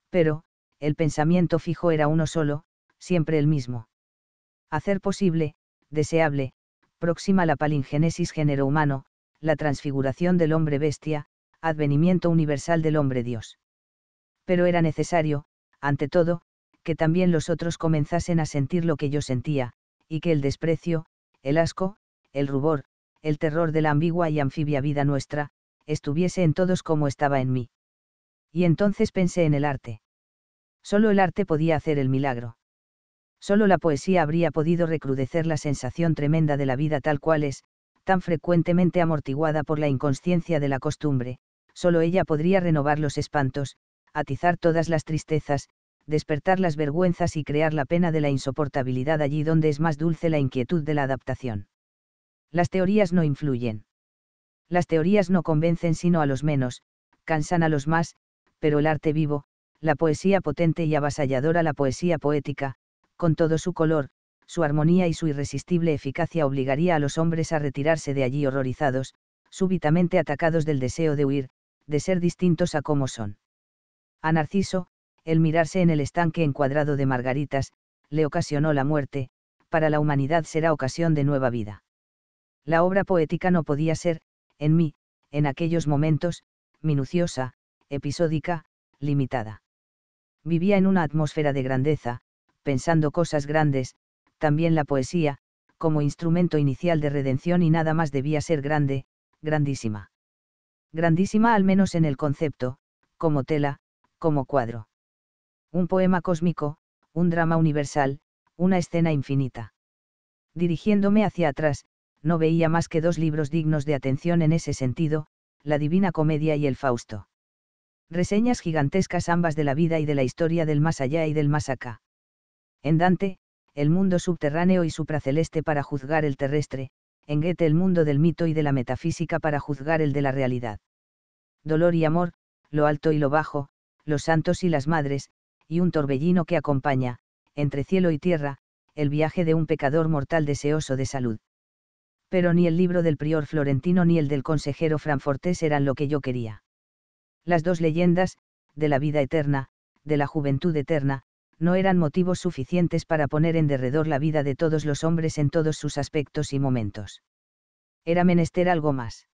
Pero, el pensamiento fijo era uno solo, siempre el mismo. Hacer posible, deseable, próxima la palingénesis género humano, la transfiguración del hombre bestia, advenimiento universal del hombre Dios. Pero era necesario, ante todo, que también los otros comenzasen a sentir lo que yo sentía, y que el desprecio, el asco, el rubor, el terror de la ambigua y anfibia vida nuestra, estuviese en todos como estaba en mí. Y entonces pensé en el arte. Solo el arte podía hacer el milagro. Solo la poesía habría podido recrudecer la sensación tremenda de la vida tal cual es, tan frecuentemente amortiguada por la inconsciencia de la costumbre, solo ella podría renovar los espantos, atizar todas las tristezas, despertar las vergüenzas y crear la pena de la insoportabilidad allí donde es más dulce la inquietud de la adaptación. Las teorías no influyen. Las teorías no convencen sino a los menos, cansan a los más, pero el arte vivo, la poesía potente y avasalladora, la poesía poética, con todo su color, su armonía y su irresistible eficacia obligaría a los hombres a retirarse de allí horrorizados, súbitamente atacados del deseo de huir, de ser distintos a como son. A Narciso, el mirarse en el estanque encuadrado de margaritas, le ocasionó la muerte, para la humanidad será ocasión de nueva vida. La obra poética no podía ser, en mí, en aquellos momentos, minuciosa, episódica, limitada. Vivía en una atmósfera de grandeza, pensando cosas grandes, también la poesía, como instrumento inicial de redención y nada más debía ser grande, grandísima. Grandísima al menos en el concepto, como tela, como cuadro. Un poema cósmico, un drama universal, una escena infinita. Dirigiéndome hacia atrás, no veía más que dos libros dignos de atención en ese sentido, La Divina Comedia y El Fausto reseñas gigantescas ambas de la vida y de la historia del más allá y del más acá. En Dante, el mundo subterráneo y supraceleste para juzgar el terrestre, en Goethe el mundo del mito y de la metafísica para juzgar el de la realidad. Dolor y amor, lo alto y lo bajo, los santos y las madres, y un torbellino que acompaña, entre cielo y tierra, el viaje de un pecador mortal deseoso de salud. Pero ni el libro del prior florentino ni el del consejero franfortés eran lo que yo quería. Las dos leyendas, de la vida eterna, de la juventud eterna, no eran motivos suficientes para poner en derredor la vida de todos los hombres en todos sus aspectos y momentos. Era menester algo más.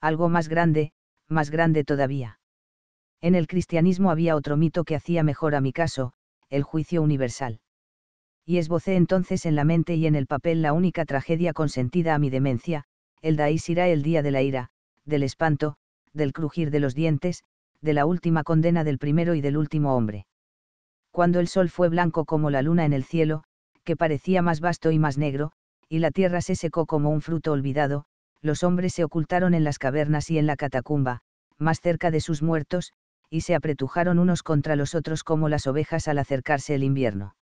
Algo más grande, más grande todavía. En el cristianismo había otro mito que hacía mejor a mi caso, el juicio universal. Y esbocé entonces en la mente y en el papel la única tragedia consentida a mi demencia, el irá el día de la ira, del espanto, del crujir de los dientes, de la última condena del primero y del último hombre. Cuando el sol fue blanco como la luna en el cielo, que parecía más vasto y más negro, y la tierra se secó como un fruto olvidado, los hombres se ocultaron en las cavernas y en la catacumba, más cerca de sus muertos, y se apretujaron unos contra los otros como las ovejas al acercarse el invierno.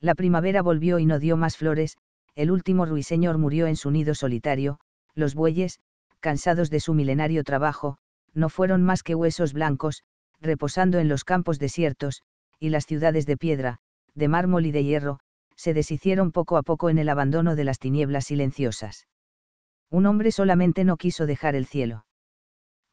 La primavera volvió y no dio más flores, el último ruiseñor murió en su nido solitario, los bueyes, cansados de su milenario trabajo, no fueron más que huesos blancos, reposando en los campos desiertos, y las ciudades de piedra, de mármol y de hierro, se deshicieron poco a poco en el abandono de las tinieblas silenciosas. Un hombre solamente no quiso dejar el cielo.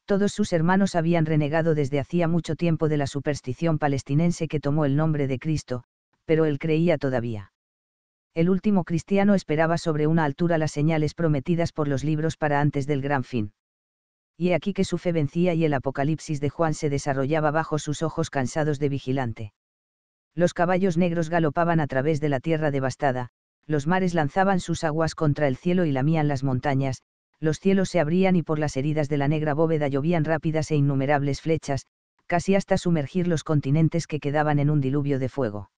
Todos sus hermanos habían renegado desde hacía mucho tiempo de la superstición palestinense que tomó el nombre de Cristo, pero él creía todavía el último cristiano esperaba sobre una altura las señales prometidas por los libros para antes del gran fin. Y he aquí que su fe vencía y el apocalipsis de Juan se desarrollaba bajo sus ojos cansados de vigilante. Los caballos negros galopaban a través de la tierra devastada, los mares lanzaban sus aguas contra el cielo y lamían las montañas, los cielos se abrían y por las heridas de la negra bóveda llovían rápidas e innumerables flechas, casi hasta sumergir los continentes que quedaban en un diluvio de fuego.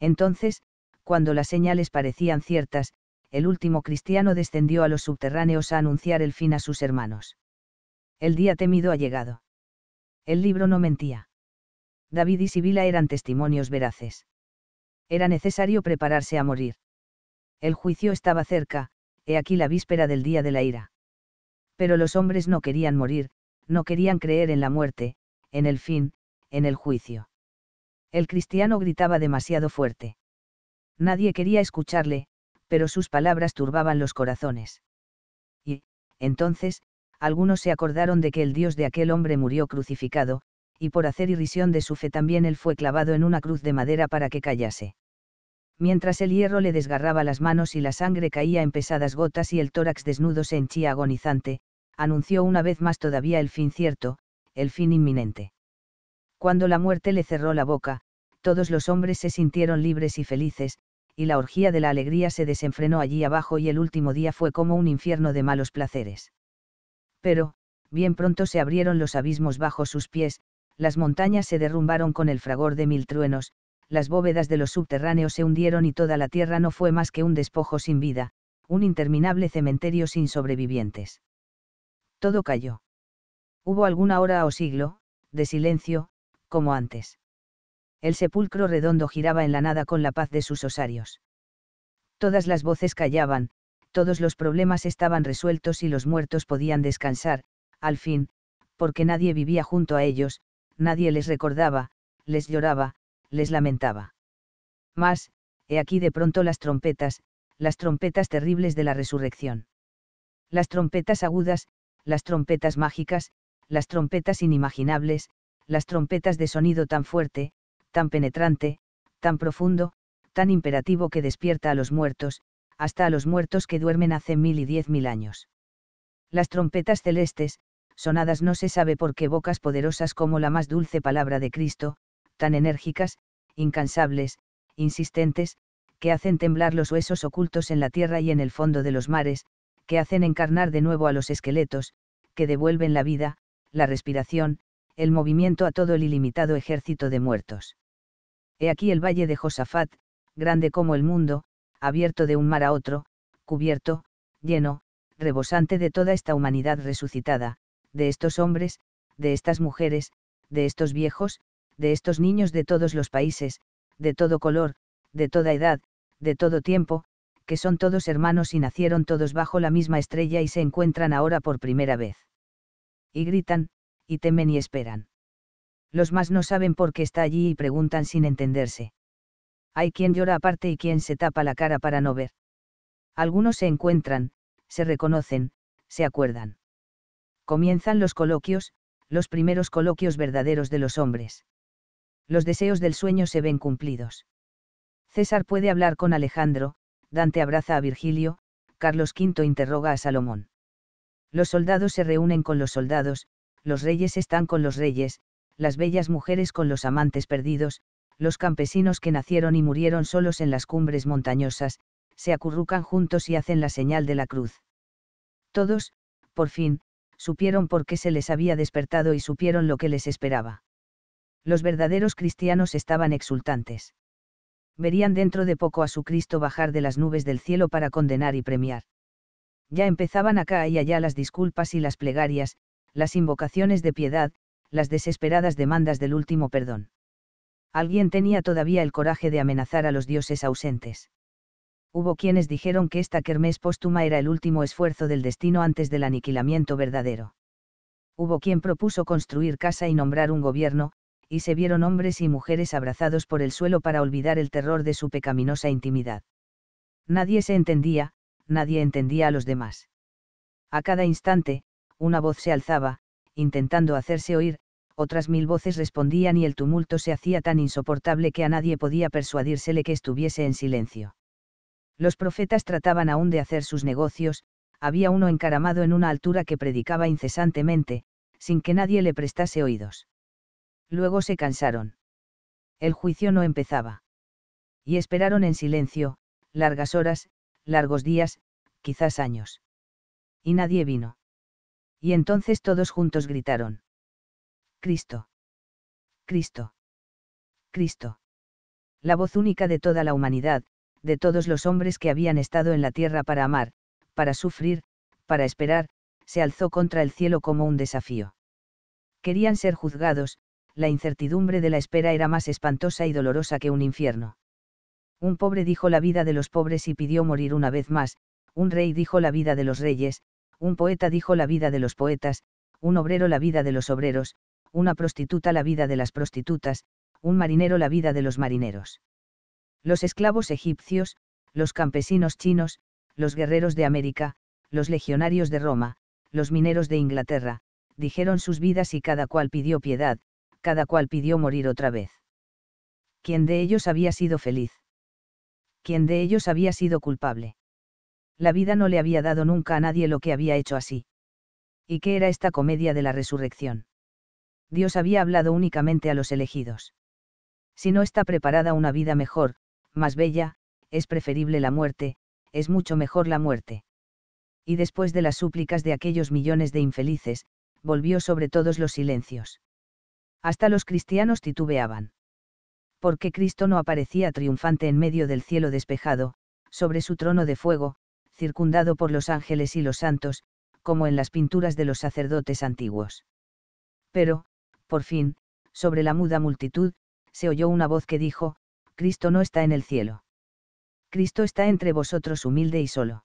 Entonces, cuando las señales parecían ciertas, el último cristiano descendió a los subterráneos a anunciar el fin a sus hermanos. El día temido ha llegado. El libro no mentía. David y Sibila eran testimonios veraces. Era necesario prepararse a morir. El juicio estaba cerca, he aquí la víspera del día de la ira. Pero los hombres no querían morir, no querían creer en la muerte, en el fin, en el juicio. El cristiano gritaba demasiado fuerte. Nadie quería escucharle, pero sus palabras turbaban los corazones. Y, entonces, algunos se acordaron de que el Dios de aquel hombre murió crucificado, y por hacer irrisión de su fe también él fue clavado en una cruz de madera para que callase. Mientras el hierro le desgarraba las manos y la sangre caía en pesadas gotas y el tórax desnudo se henchía agonizante, anunció una vez más todavía el fin cierto, el fin inminente. Cuando la muerte le cerró la boca, todos los hombres se sintieron libres y felices, y la orgía de la alegría se desenfrenó allí abajo y el último día fue como un infierno de malos placeres. Pero, bien pronto se abrieron los abismos bajo sus pies, las montañas se derrumbaron con el fragor de mil truenos, las bóvedas de los subterráneos se hundieron y toda la tierra no fue más que un despojo sin vida, un interminable cementerio sin sobrevivientes. Todo cayó. Hubo alguna hora o siglo, de silencio, como antes el sepulcro redondo giraba en la nada con la paz de sus osarios. Todas las voces callaban, todos los problemas estaban resueltos y los muertos podían descansar, al fin, porque nadie vivía junto a ellos, nadie les recordaba, les lloraba, les lamentaba. Mas, he aquí de pronto las trompetas, las trompetas terribles de la resurrección. Las trompetas agudas, las trompetas mágicas, las trompetas inimaginables, las trompetas de sonido tan fuerte, tan penetrante, tan profundo, tan imperativo que despierta a los muertos, hasta a los muertos que duermen hace mil y diez mil años. Las trompetas celestes, sonadas no se sabe por qué bocas poderosas como la más dulce palabra de Cristo, tan enérgicas, incansables, insistentes, que hacen temblar los huesos ocultos en la tierra y en el fondo de los mares, que hacen encarnar de nuevo a los esqueletos, que devuelven la vida, la respiración, el movimiento a todo el ilimitado ejército de muertos. He aquí el valle de Josafat, grande como el mundo, abierto de un mar a otro, cubierto, lleno, rebosante de toda esta humanidad resucitada, de estos hombres, de estas mujeres, de estos viejos, de estos niños de todos los países, de todo color, de toda edad, de todo tiempo, que son todos hermanos y nacieron todos bajo la misma estrella y se encuentran ahora por primera vez. Y gritan, y temen y esperan. Los más no saben por qué está allí y preguntan sin entenderse. Hay quien llora aparte y quien se tapa la cara para no ver. Algunos se encuentran, se reconocen, se acuerdan. Comienzan los coloquios, los primeros coloquios verdaderos de los hombres. Los deseos del sueño se ven cumplidos. César puede hablar con Alejandro, Dante abraza a Virgilio, Carlos V interroga a Salomón. Los soldados se reúnen con los soldados, los reyes están con los reyes, las bellas mujeres con los amantes perdidos, los campesinos que nacieron y murieron solos en las cumbres montañosas, se acurrucan juntos y hacen la señal de la cruz. Todos, por fin, supieron por qué se les había despertado y supieron lo que les esperaba. Los verdaderos cristianos estaban exultantes. Verían dentro de poco a su Cristo bajar de las nubes del cielo para condenar y premiar. Ya empezaban acá y allá las disculpas y las plegarias, las invocaciones de piedad, las desesperadas demandas del último perdón. Alguien tenía todavía el coraje de amenazar a los dioses ausentes. Hubo quienes dijeron que esta kermés póstuma era el último esfuerzo del destino antes del aniquilamiento verdadero. Hubo quien propuso construir casa y nombrar un gobierno, y se vieron hombres y mujeres abrazados por el suelo para olvidar el terror de su pecaminosa intimidad. Nadie se entendía, nadie entendía a los demás. A cada instante, una voz se alzaba, intentando hacerse oír, otras mil voces respondían y el tumulto se hacía tan insoportable que a nadie podía persuadírsele que estuviese en silencio. Los profetas trataban aún de hacer sus negocios, había uno encaramado en una altura que predicaba incesantemente, sin que nadie le prestase oídos. Luego se cansaron. El juicio no empezaba. Y esperaron en silencio, largas horas, largos días, quizás años. Y nadie vino y entonces todos juntos gritaron. Cristo. Cristo. Cristo. La voz única de toda la humanidad, de todos los hombres que habían estado en la tierra para amar, para sufrir, para esperar, se alzó contra el cielo como un desafío. Querían ser juzgados, la incertidumbre de la espera era más espantosa y dolorosa que un infierno. Un pobre dijo la vida de los pobres y pidió morir una vez más, un rey dijo la vida de los reyes, un poeta dijo la vida de los poetas, un obrero la vida de los obreros, una prostituta la vida de las prostitutas, un marinero la vida de los marineros. Los esclavos egipcios, los campesinos chinos, los guerreros de América, los legionarios de Roma, los mineros de Inglaterra, dijeron sus vidas y cada cual pidió piedad, cada cual pidió morir otra vez. ¿Quién de ellos había sido feliz? ¿Quién de ellos había sido culpable? la vida no le había dado nunca a nadie lo que había hecho así. ¿Y qué era esta comedia de la resurrección? Dios había hablado únicamente a los elegidos. Si no está preparada una vida mejor, más bella, es preferible la muerte, es mucho mejor la muerte. Y después de las súplicas de aquellos millones de infelices, volvió sobre todos los silencios. Hasta los cristianos titubeaban. Porque Cristo no aparecía triunfante en medio del cielo despejado, sobre su trono de fuego, circundado por los ángeles y los santos, como en las pinturas de los sacerdotes antiguos. Pero, por fin, sobre la muda multitud, se oyó una voz que dijo, Cristo no está en el cielo. Cristo está entre vosotros humilde y solo.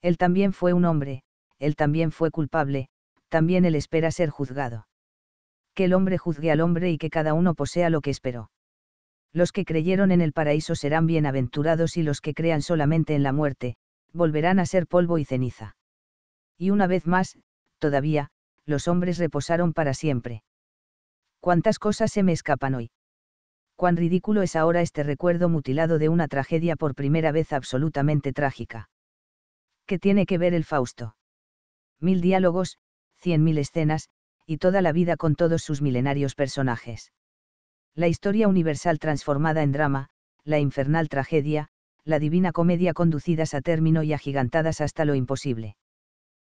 Él también fue un hombre, él también fue culpable, también él espera ser juzgado. Que el hombre juzgue al hombre y que cada uno posea lo que esperó. Los que creyeron en el paraíso serán bienaventurados y los que crean solamente en la muerte, volverán a ser polvo y ceniza. Y una vez más, todavía, los hombres reposaron para siempre. Cuántas cosas se me escapan hoy. Cuán ridículo es ahora este recuerdo mutilado de una tragedia por primera vez absolutamente trágica. ¿Qué tiene que ver el Fausto? Mil diálogos, cien mil escenas, y toda la vida con todos sus milenarios personajes. La historia universal transformada en drama, la infernal tragedia, la divina comedia conducidas a término y agigantadas hasta lo imposible.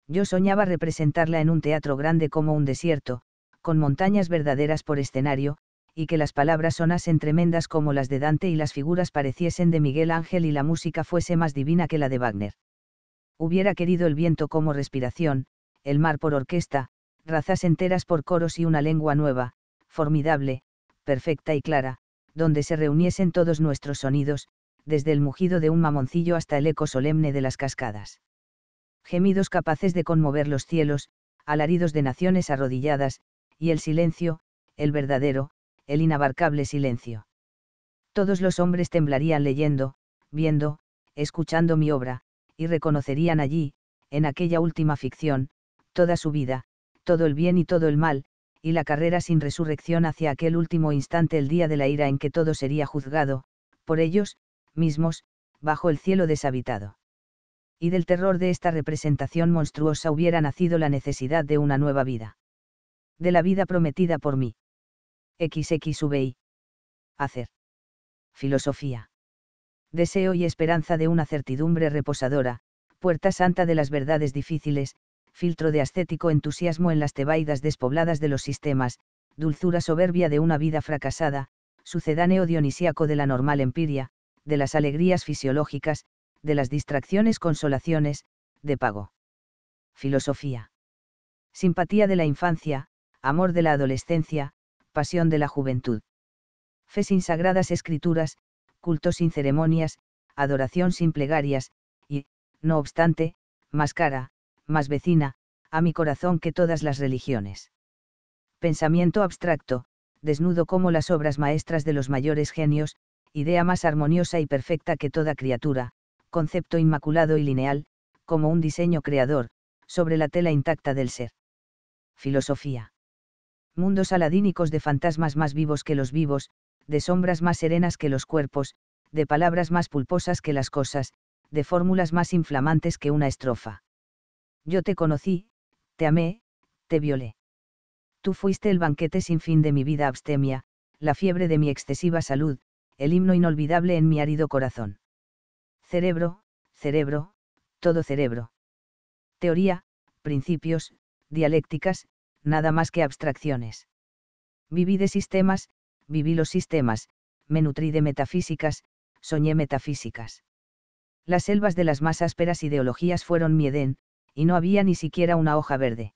Yo soñaba representarla en un teatro grande como un desierto, con montañas verdaderas por escenario, y que las palabras sonasen tremendas como las de Dante y las figuras pareciesen de Miguel Ángel y la música fuese más divina que la de Wagner. Hubiera querido el viento como respiración, el mar por orquesta, razas enteras por coros y una lengua nueva, formidable, perfecta y clara, donde se reuniesen todos nuestros sonidos, desde el mugido de un mamoncillo hasta el eco solemne de las cascadas. Gemidos capaces de conmover los cielos, alaridos de naciones arrodilladas, y el silencio, el verdadero, el inabarcable silencio. Todos los hombres temblarían leyendo, viendo, escuchando mi obra, y reconocerían allí, en aquella última ficción, toda su vida, todo el bien y todo el mal, y la carrera sin resurrección hacia aquel último instante el día de la ira en que todo sería juzgado, por ellos, mismos, bajo el cielo deshabitado. Y del terror de esta representación monstruosa hubiera nacido la necesidad de una nueva vida. De la vida prometida por mí. XXVI. Hacer. Filosofía. Deseo y esperanza de una certidumbre reposadora, puerta santa de las verdades difíciles, filtro de ascético entusiasmo en las tebaidas despobladas de los sistemas, dulzura soberbia de una vida fracasada, sucedáneo dionisíaco de la normal empiria, de las alegrías fisiológicas, de las distracciones consolaciones, de pago. Filosofía. Simpatía de la infancia, amor de la adolescencia, pasión de la juventud. Fe sin sagradas escrituras, culto sin ceremonias, adoración sin plegarias, y, no obstante, más cara, más vecina, a mi corazón que todas las religiones. Pensamiento abstracto, desnudo como las obras maestras de los mayores genios, idea más armoniosa y perfecta que toda criatura, concepto inmaculado y lineal, como un diseño creador, sobre la tela intacta del ser. Filosofía. Mundos aladínicos de fantasmas más vivos que los vivos, de sombras más serenas que los cuerpos, de palabras más pulposas que las cosas, de fórmulas más inflamantes que una estrofa. Yo te conocí, te amé, te violé. Tú fuiste el banquete sin fin de mi vida abstemia, la fiebre de mi excesiva salud, el himno inolvidable en mi árido corazón. Cerebro, cerebro, todo cerebro. Teoría, principios, dialécticas, nada más que abstracciones. Viví de sistemas, viví los sistemas, me nutrí de metafísicas, soñé metafísicas. Las selvas de las más ásperas ideologías fueron mi Edén, y no había ni siquiera una hoja verde.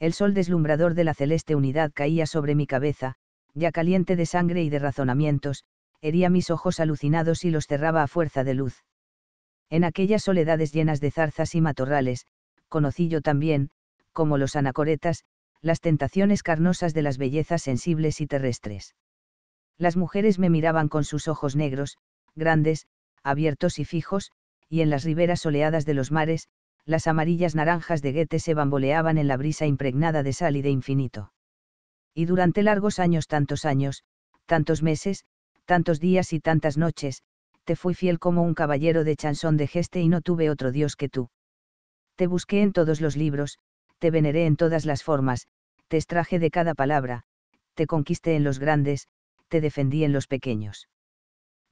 El sol deslumbrador de la celeste unidad caía sobre mi cabeza, ya caliente de sangre y de razonamientos, hería mis ojos alucinados y los cerraba a fuerza de luz. En aquellas soledades llenas de zarzas y matorrales, conocí yo también, como los anacoretas, las tentaciones carnosas de las bellezas sensibles y terrestres. Las mujeres me miraban con sus ojos negros, grandes, abiertos y fijos, y en las riberas oleadas de los mares, las amarillas naranjas de Goethe se bamboleaban en la brisa impregnada de sal y de infinito. Y durante largos años, tantos años, tantos meses, tantos días y tantas noches, te fui fiel como un caballero de chansón de geste y no tuve otro Dios que tú. Te busqué en todos los libros, te veneré en todas las formas, te extraje de cada palabra, te conquisté en los grandes, te defendí en los pequeños.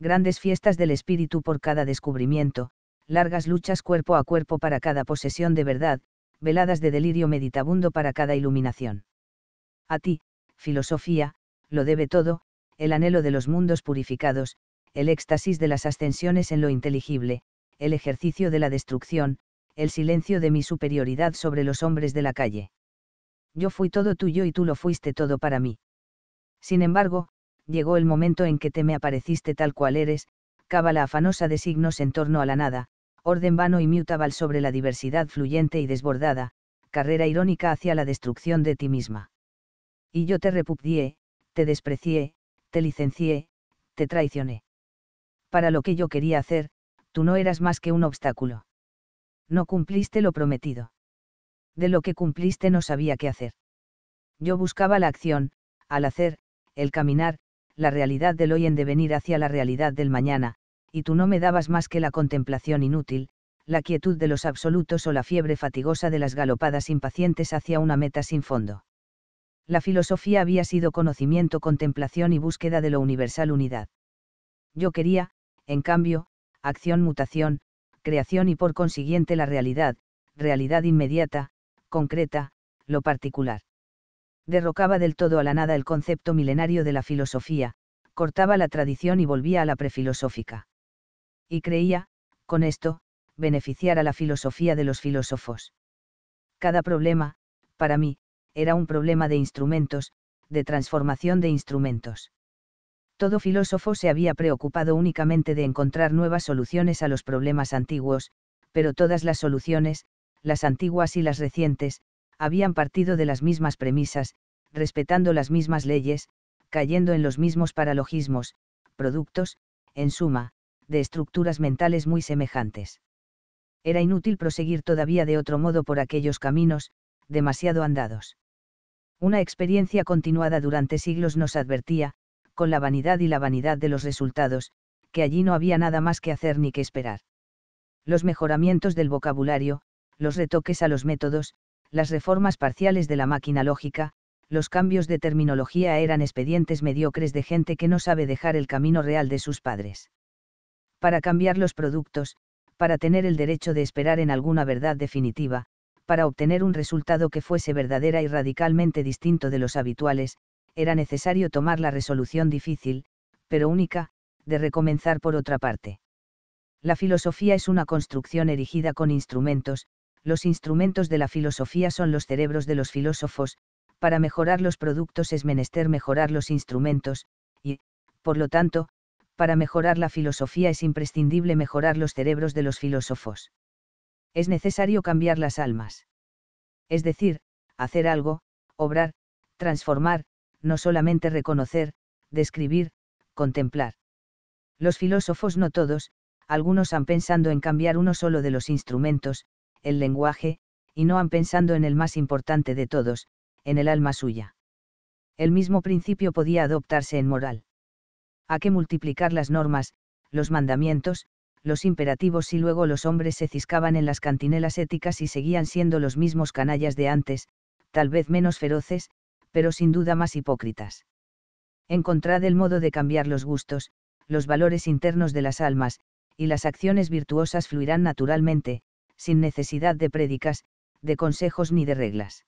Grandes fiestas del espíritu por cada descubrimiento, largas luchas cuerpo a cuerpo para cada posesión de verdad, veladas de delirio meditabundo para cada iluminación. A ti, filosofía, lo debe todo, el anhelo de los mundos purificados, el éxtasis de las ascensiones en lo inteligible, el ejercicio de la destrucción, el silencio de mi superioridad sobre los hombres de la calle. Yo fui todo tuyo y tú lo fuiste todo para mí. Sin embargo, llegó el momento en que te me apareciste tal cual eres, cábala afanosa de signos en torno a la nada, orden vano y mutable sobre la diversidad fluyente y desbordada, carrera irónica hacia la destrucción de ti misma. Y yo te repudié, te desprecié, te licencié, te traicioné. Para lo que yo quería hacer, tú no eras más que un obstáculo. No cumpliste lo prometido. De lo que cumpliste no sabía qué hacer. Yo buscaba la acción, al hacer, el caminar, la realidad del hoy en devenir hacia la realidad del mañana, y tú no me dabas más que la contemplación inútil, la quietud de los absolutos o la fiebre fatigosa de las galopadas impacientes hacia una meta sin fondo la filosofía había sido conocimiento, contemplación y búsqueda de lo universal unidad. Yo quería, en cambio, acción, mutación, creación y por consiguiente la realidad, realidad inmediata, concreta, lo particular. Derrocaba del todo a la nada el concepto milenario de la filosofía, cortaba la tradición y volvía a la prefilosófica. Y creía, con esto, beneficiar a la filosofía de los filósofos. Cada problema, para mí, era un problema de instrumentos, de transformación de instrumentos. Todo filósofo se había preocupado únicamente de encontrar nuevas soluciones a los problemas antiguos, pero todas las soluciones, las antiguas y las recientes, habían partido de las mismas premisas, respetando las mismas leyes, cayendo en los mismos paralogismos, productos, en suma, de estructuras mentales muy semejantes. Era inútil proseguir todavía de otro modo por aquellos caminos, demasiado andados. Una experiencia continuada durante siglos nos advertía, con la vanidad y la vanidad de los resultados, que allí no había nada más que hacer ni que esperar. Los mejoramientos del vocabulario, los retoques a los métodos, las reformas parciales de la máquina lógica, los cambios de terminología eran expedientes mediocres de gente que no sabe dejar el camino real de sus padres. Para cambiar los productos, para tener el derecho de esperar en alguna verdad definitiva, para obtener un resultado que fuese verdadera y radicalmente distinto de los habituales, era necesario tomar la resolución difícil, pero única, de recomenzar por otra parte. La filosofía es una construcción erigida con instrumentos, los instrumentos de la filosofía son los cerebros de los filósofos, para mejorar los productos es menester mejorar los instrumentos, y, por lo tanto, para mejorar la filosofía es imprescindible mejorar los cerebros de los filósofos es necesario cambiar las almas. Es decir, hacer algo, obrar, transformar, no solamente reconocer, describir, contemplar. Los filósofos no todos, algunos han pensado en cambiar uno solo de los instrumentos, el lenguaje, y no han pensado en el más importante de todos, en el alma suya. El mismo principio podía adoptarse en moral. ¿A qué multiplicar las normas, los mandamientos, los imperativos y luego los hombres se ciscaban en las cantinelas éticas y seguían siendo los mismos canallas de antes, tal vez menos feroces, pero sin duda más hipócritas. Encontrad el modo de cambiar los gustos, los valores internos de las almas, y las acciones virtuosas fluirán naturalmente, sin necesidad de prédicas, de consejos ni de reglas.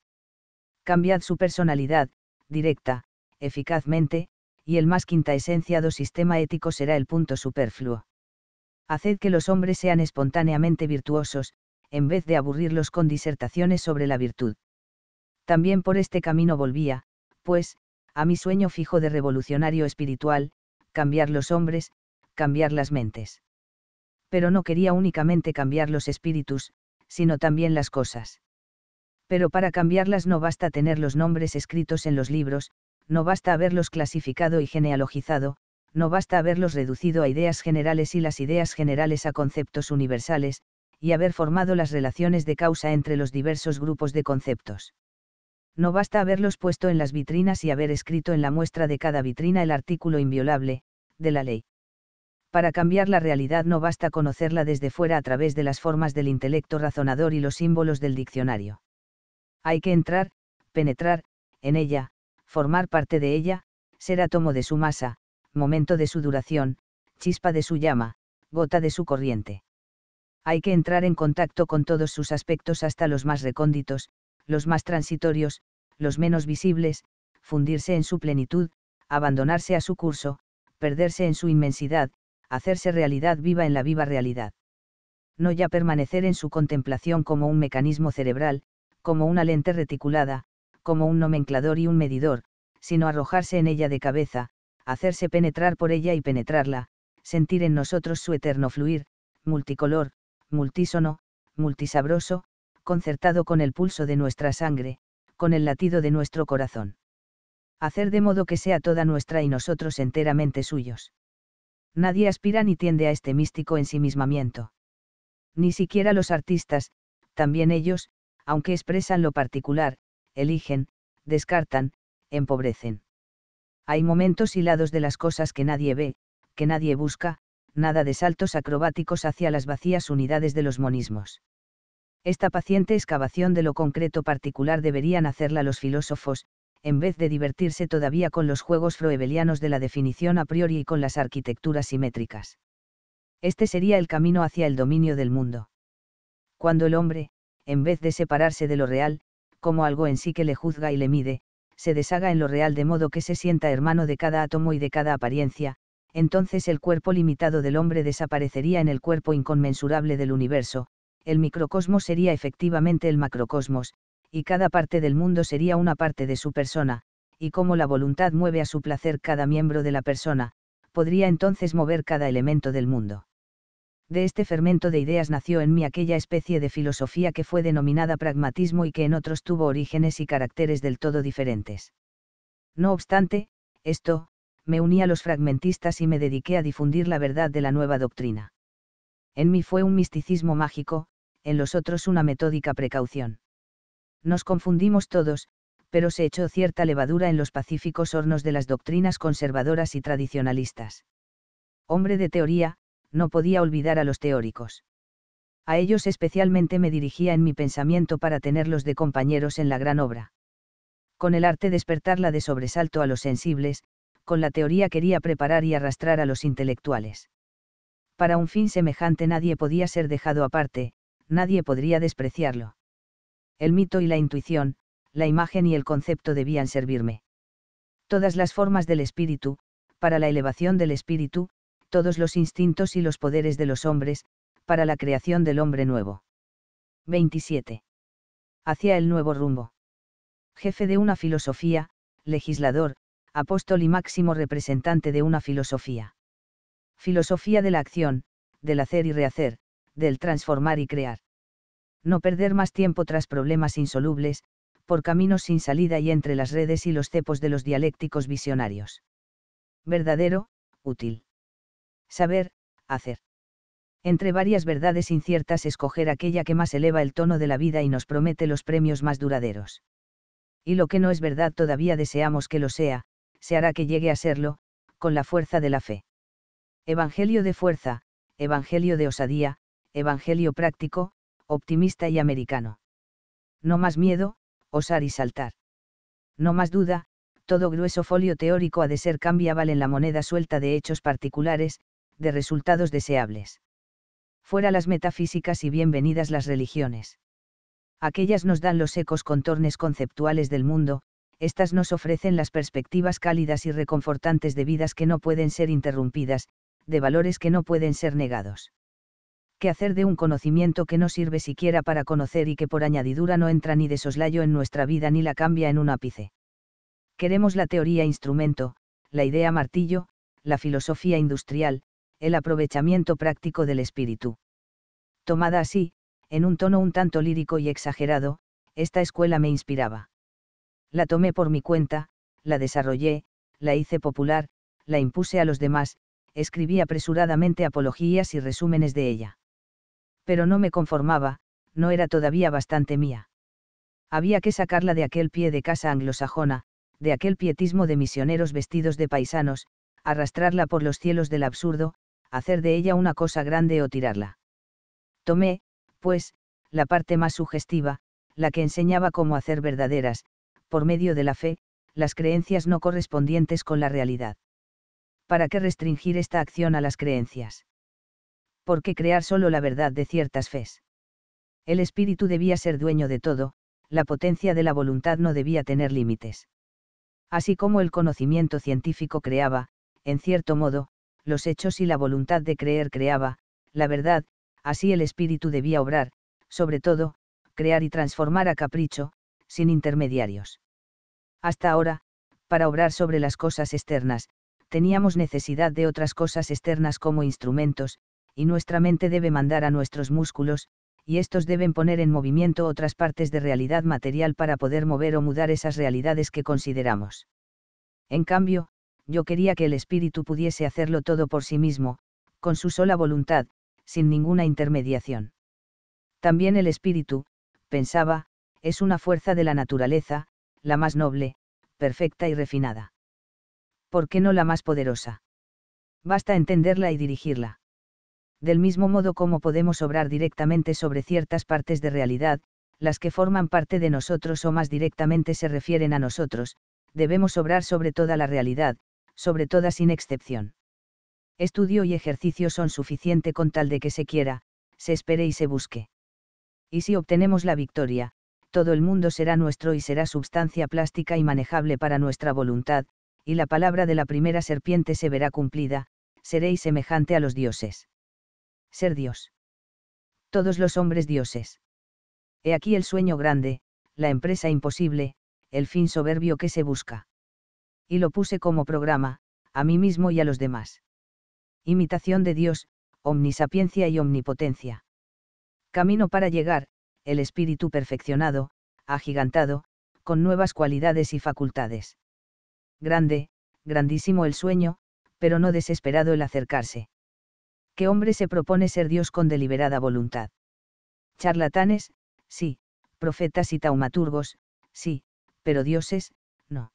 Cambiad su personalidad, directa, eficazmente, y el más quinta esenciado sistema ético será el punto superfluo haced que los hombres sean espontáneamente virtuosos, en vez de aburrirlos con disertaciones sobre la virtud. También por este camino volvía, pues, a mi sueño fijo de revolucionario espiritual, cambiar los hombres, cambiar las mentes. Pero no quería únicamente cambiar los espíritus, sino también las cosas. Pero para cambiarlas no basta tener los nombres escritos en los libros, no basta haberlos clasificado y genealogizado, no basta haberlos reducido a ideas generales y las ideas generales a conceptos universales, y haber formado las relaciones de causa entre los diversos grupos de conceptos. No basta haberlos puesto en las vitrinas y haber escrito en la muestra de cada vitrina el artículo inviolable, de la ley. Para cambiar la realidad no basta conocerla desde fuera a través de las formas del intelecto razonador y los símbolos del diccionario. Hay que entrar, penetrar, en ella, formar parte de ella, ser átomo de su masa, momento de su duración, chispa de su llama, gota de su corriente. Hay que entrar en contacto con todos sus aspectos hasta los más recónditos, los más transitorios, los menos visibles, fundirse en su plenitud, abandonarse a su curso, perderse en su inmensidad, hacerse realidad viva en la viva realidad. No ya permanecer en su contemplación como un mecanismo cerebral, como una lente reticulada, como un nomenclador y un medidor, sino arrojarse en ella de cabeza, hacerse penetrar por ella y penetrarla, sentir en nosotros su eterno fluir, multicolor, multísono, multisabroso, concertado con el pulso de nuestra sangre, con el latido de nuestro corazón. Hacer de modo que sea toda nuestra y nosotros enteramente suyos. Nadie aspira ni tiende a este místico ensimismamiento. Ni siquiera los artistas, también ellos, aunque expresan lo particular, eligen, descartan, empobrecen. Hay momentos hilados de las cosas que nadie ve, que nadie busca, nada de saltos acrobáticos hacia las vacías unidades de los monismos. Esta paciente excavación de lo concreto particular deberían hacerla los filósofos, en vez de divertirse todavía con los juegos froebelianos de la definición a priori y con las arquitecturas simétricas. Este sería el camino hacia el dominio del mundo. Cuando el hombre, en vez de separarse de lo real, como algo en sí que le juzga y le mide, se deshaga en lo real de modo que se sienta hermano de cada átomo y de cada apariencia, entonces el cuerpo limitado del hombre desaparecería en el cuerpo inconmensurable del universo, el microcosmos sería efectivamente el macrocosmos, y cada parte del mundo sería una parte de su persona, y como la voluntad mueve a su placer cada miembro de la persona, podría entonces mover cada elemento del mundo. De este fermento de ideas nació en mí aquella especie de filosofía que fue denominada pragmatismo y que en otros tuvo orígenes y caracteres del todo diferentes. No obstante, esto, me uní a los fragmentistas y me dediqué a difundir la verdad de la nueva doctrina. En mí fue un misticismo mágico, en los otros una metódica precaución. Nos confundimos todos, pero se echó cierta levadura en los pacíficos hornos de las doctrinas conservadoras y tradicionalistas. Hombre de teoría, no podía olvidar a los teóricos. A ellos especialmente me dirigía en mi pensamiento para tenerlos de compañeros en la gran obra. Con el arte despertarla de sobresalto a los sensibles, con la teoría quería preparar y arrastrar a los intelectuales. Para un fin semejante nadie podía ser dejado aparte, nadie podría despreciarlo. El mito y la intuición, la imagen y el concepto debían servirme. Todas las formas del espíritu, para la elevación del espíritu, todos los instintos y los poderes de los hombres, para la creación del hombre nuevo. 27. Hacia el nuevo rumbo. Jefe de una filosofía, legislador, apóstol y máximo representante de una filosofía. Filosofía de la acción, del hacer y rehacer, del transformar y crear. No perder más tiempo tras problemas insolubles, por caminos sin salida y entre las redes y los cepos de los dialécticos visionarios. Verdadero, útil saber, hacer. Entre varias verdades inciertas escoger aquella que más eleva el tono de la vida y nos promete los premios más duraderos. Y lo que no es verdad todavía deseamos que lo sea, se hará que llegue a serlo, con la fuerza de la fe. Evangelio de fuerza, Evangelio de osadía, Evangelio práctico, optimista y americano. No más miedo, osar y saltar. No más duda, todo grueso folio teórico ha de ser cambiable en la moneda suelta de hechos particulares, de resultados deseables. Fuera las metafísicas y bienvenidas las religiones. Aquellas nos dan los secos contornes conceptuales del mundo, estas nos ofrecen las perspectivas cálidas y reconfortantes de vidas que no pueden ser interrumpidas, de valores que no pueden ser negados. ¿Qué hacer de un conocimiento que no sirve siquiera para conocer y que por añadidura no entra ni de soslayo en nuestra vida ni la cambia en un ápice? Queremos la teoría instrumento, la idea martillo, la filosofía industrial, el aprovechamiento práctico del espíritu. Tomada así, en un tono un tanto lírico y exagerado, esta escuela me inspiraba. La tomé por mi cuenta, la desarrollé, la hice popular, la impuse a los demás, escribí apresuradamente apologías y resúmenes de ella. Pero no me conformaba, no era todavía bastante mía. Había que sacarla de aquel pie de casa anglosajona, de aquel pietismo de misioneros vestidos de paisanos, arrastrarla por los cielos del absurdo, hacer de ella una cosa grande o tirarla. Tomé, pues, la parte más sugestiva, la que enseñaba cómo hacer verdaderas, por medio de la fe, las creencias no correspondientes con la realidad. ¿Para qué restringir esta acción a las creencias? ¿Por qué crear solo la verdad de ciertas fes? El espíritu debía ser dueño de todo, la potencia de la voluntad no debía tener límites. Así como el conocimiento científico creaba, en cierto modo, los hechos y la voluntad de creer creaba, la verdad, así el espíritu debía obrar, sobre todo, crear y transformar a capricho, sin intermediarios. Hasta ahora, para obrar sobre las cosas externas, teníamos necesidad de otras cosas externas como instrumentos, y nuestra mente debe mandar a nuestros músculos, y estos deben poner en movimiento otras partes de realidad material para poder mover o mudar esas realidades que consideramos. En cambio, yo quería que el espíritu pudiese hacerlo todo por sí mismo, con su sola voluntad, sin ninguna intermediación. También el espíritu, pensaba, es una fuerza de la naturaleza, la más noble, perfecta y refinada. ¿Por qué no la más poderosa? Basta entenderla y dirigirla. Del mismo modo como podemos obrar directamente sobre ciertas partes de realidad, las que forman parte de nosotros o más directamente se refieren a nosotros, debemos obrar sobre toda la realidad, sobre todas sin excepción. Estudio y ejercicio son suficiente con tal de que se quiera, se espere y se busque. Y si obtenemos la victoria, todo el mundo será nuestro y será substancia plástica y manejable para nuestra voluntad, y la palabra de la primera serpiente se verá cumplida, seréis semejante a los dioses. Ser Dios. Todos los hombres dioses. He aquí el sueño grande, la empresa imposible, el fin soberbio que se busca y lo puse como programa, a mí mismo y a los demás. Imitación de Dios, omnisapiencia y omnipotencia. Camino para llegar, el espíritu perfeccionado, agigantado, con nuevas cualidades y facultades. Grande, grandísimo el sueño, pero no desesperado el acercarse. ¿Qué hombre se propone ser Dios con deliberada voluntad? Charlatanes, sí, profetas y taumaturgos, sí, pero dioses, no.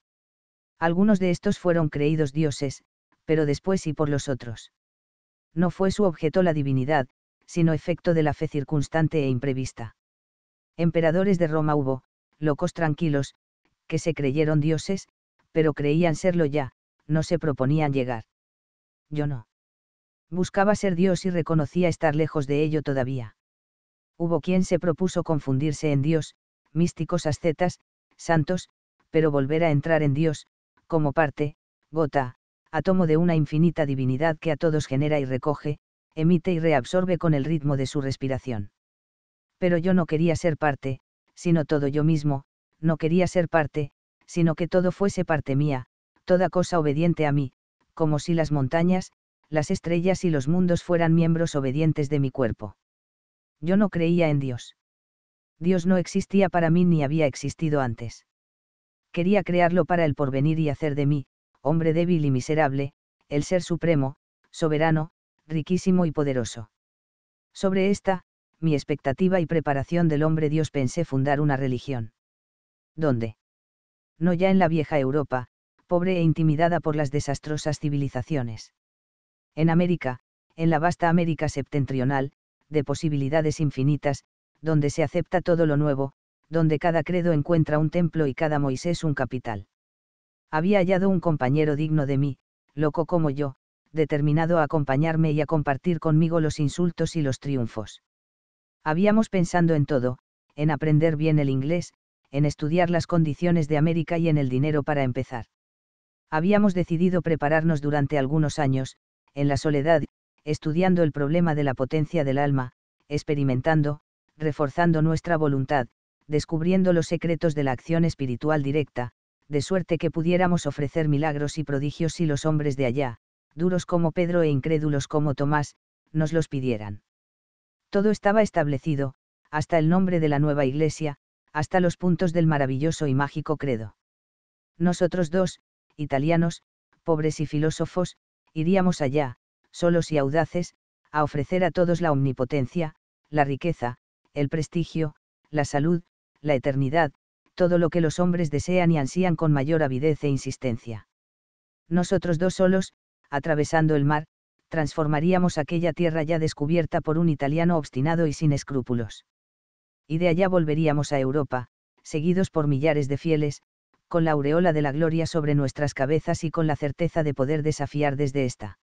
Algunos de estos fueron creídos dioses, pero después y por los otros. No fue su objeto la divinidad, sino efecto de la fe circunstante e imprevista. Emperadores de Roma hubo, locos tranquilos, que se creyeron dioses, pero creían serlo ya, no se proponían llegar. Yo no. Buscaba ser Dios y reconocía estar lejos de ello todavía. Hubo quien se propuso confundirse en Dios, místicos ascetas, santos, pero volver a entrar en Dios, como parte, gota, átomo de una infinita divinidad que a todos genera y recoge, emite y reabsorbe con el ritmo de su respiración. Pero yo no quería ser parte, sino todo yo mismo, no quería ser parte, sino que todo fuese parte mía, toda cosa obediente a mí, como si las montañas, las estrellas y los mundos fueran miembros obedientes de mi cuerpo. Yo no creía en Dios. Dios no existía para mí ni había existido antes quería crearlo para el porvenir y hacer de mí, hombre débil y miserable, el ser supremo, soberano, riquísimo y poderoso. Sobre esta, mi expectativa y preparación del hombre Dios pensé fundar una religión. ¿Dónde? No ya en la vieja Europa, pobre e intimidada por las desastrosas civilizaciones. En América, en la vasta América septentrional, de posibilidades infinitas, donde se acepta todo lo nuevo, donde cada credo encuentra un templo y cada Moisés un capital. Había hallado un compañero digno de mí, loco como yo, determinado a acompañarme y a compartir conmigo los insultos y los triunfos. Habíamos pensando en todo, en aprender bien el inglés, en estudiar las condiciones de América y en el dinero para empezar. Habíamos decidido prepararnos durante algunos años, en la soledad, estudiando el problema de la potencia del alma, experimentando, reforzando nuestra voluntad, descubriendo los secretos de la acción espiritual directa, de suerte que pudiéramos ofrecer milagros y prodigios si los hombres de allá, duros como Pedro e incrédulos como Tomás, nos los pidieran. Todo estaba establecido, hasta el nombre de la nueva iglesia, hasta los puntos del maravilloso y mágico credo. Nosotros dos, italianos, pobres y filósofos, iríamos allá, solos y audaces, a ofrecer a todos la omnipotencia, la riqueza, el prestigio, la salud, la eternidad, todo lo que los hombres desean y ansían con mayor avidez e insistencia. Nosotros dos solos, atravesando el mar, transformaríamos aquella tierra ya descubierta por un italiano obstinado y sin escrúpulos. Y de allá volveríamos a Europa, seguidos por millares de fieles, con la aureola de la gloria sobre nuestras cabezas y con la certeza de poder desafiar desde esta.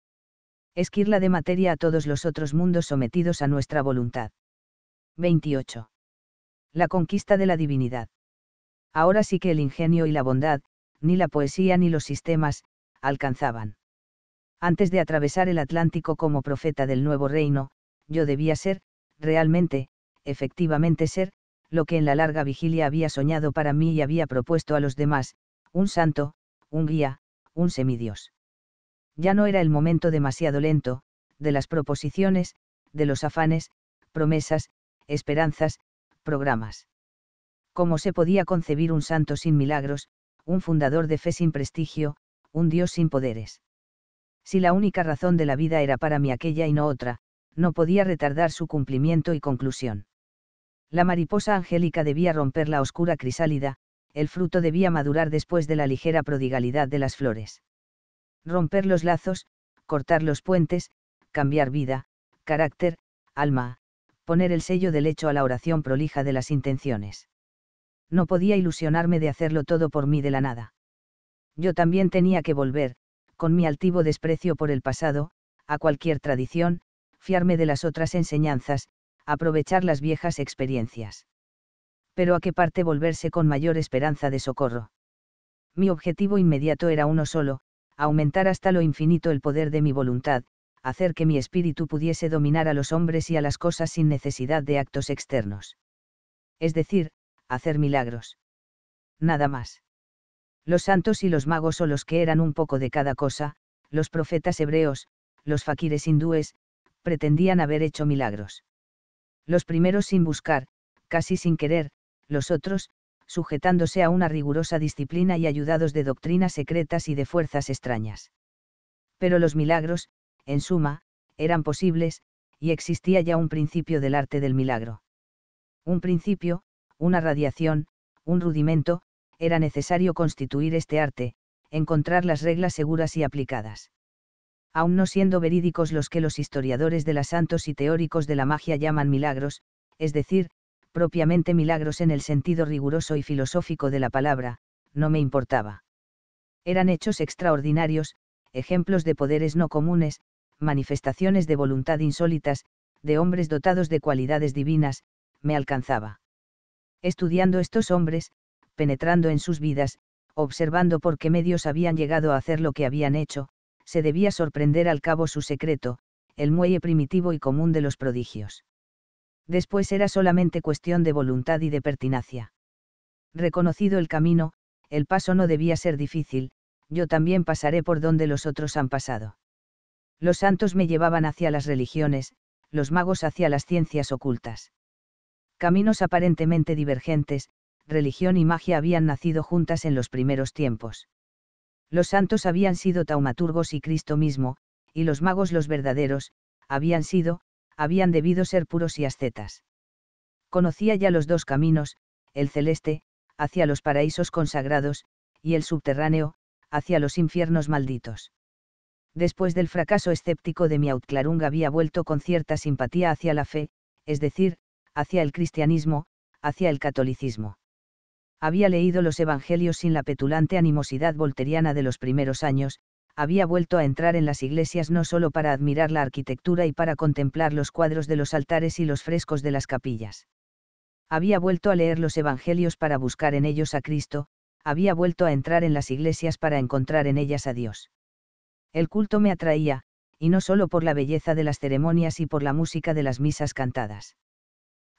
Esquirla de materia a todos los otros mundos sometidos a nuestra voluntad. 28 la conquista de la divinidad. Ahora sí que el ingenio y la bondad, ni la poesía ni los sistemas, alcanzaban. Antes de atravesar el Atlántico como profeta del nuevo reino, yo debía ser, realmente, efectivamente ser, lo que en la larga vigilia había soñado para mí y había propuesto a los demás, un santo, un guía, un semidios. Ya no era el momento demasiado lento, de las proposiciones, de los afanes, promesas, esperanzas, programas. ¿Cómo se podía concebir un santo sin milagros, un fundador de fe sin prestigio, un Dios sin poderes? Si la única razón de la vida era para mí aquella y no otra, no podía retardar su cumplimiento y conclusión. La mariposa angélica debía romper la oscura crisálida, el fruto debía madurar después de la ligera prodigalidad de las flores. Romper los lazos, cortar los puentes, cambiar vida, carácter, alma, poner el sello del hecho a la oración prolija de las intenciones. No podía ilusionarme de hacerlo todo por mí de la nada. Yo también tenía que volver, con mi altivo desprecio por el pasado, a cualquier tradición, fiarme de las otras enseñanzas, aprovechar las viejas experiencias. Pero a qué parte volverse con mayor esperanza de socorro. Mi objetivo inmediato era uno solo, aumentar hasta lo infinito el poder de mi voluntad, hacer que mi espíritu pudiese dominar a los hombres y a las cosas sin necesidad de actos externos. Es decir, hacer milagros. Nada más. Los santos y los magos o los que eran un poco de cada cosa, los profetas hebreos, los faquires hindúes, pretendían haber hecho milagros. Los primeros sin buscar, casi sin querer, los otros, sujetándose a una rigurosa disciplina y ayudados de doctrinas secretas y de fuerzas extrañas. Pero los milagros, en suma, eran posibles, y existía ya un principio del arte del milagro. Un principio, una radiación, un rudimento, era necesario constituir este arte, encontrar las reglas seguras y aplicadas. Aún no siendo verídicos los que los historiadores de las santos y teóricos de la magia llaman milagros, es decir, propiamente milagros en el sentido riguroso y filosófico de la palabra, no me importaba. Eran hechos extraordinarios, ejemplos de poderes no comunes, manifestaciones de voluntad insólitas, de hombres dotados de cualidades divinas, me alcanzaba. Estudiando estos hombres, penetrando en sus vidas, observando por qué medios habían llegado a hacer lo que habían hecho, se debía sorprender al cabo su secreto, el muelle primitivo y común de los prodigios. Después era solamente cuestión de voluntad y de pertinacia. Reconocido el camino, el paso no debía ser difícil, yo también pasaré por donde los otros han pasado. Los santos me llevaban hacia las religiones, los magos hacia las ciencias ocultas. Caminos aparentemente divergentes, religión y magia habían nacido juntas en los primeros tiempos. Los santos habían sido taumaturgos y Cristo mismo, y los magos los verdaderos, habían sido, habían debido ser puros y ascetas. Conocía ya los dos caminos, el celeste, hacia los paraísos consagrados, y el subterráneo, hacia los infiernos malditos después del fracaso escéptico de Miautclarung había vuelto con cierta simpatía hacia la fe, es decir, hacia el cristianismo, hacia el catolicismo. Había leído los evangelios sin la petulante animosidad volteriana de los primeros años, había vuelto a entrar en las iglesias no solo para admirar la arquitectura y para contemplar los cuadros de los altares y los frescos de las capillas. Había vuelto a leer los evangelios para buscar en ellos a Cristo, había vuelto a entrar en las iglesias para encontrar en ellas a Dios. El culto me atraía, y no solo por la belleza de las ceremonias y por la música de las misas cantadas.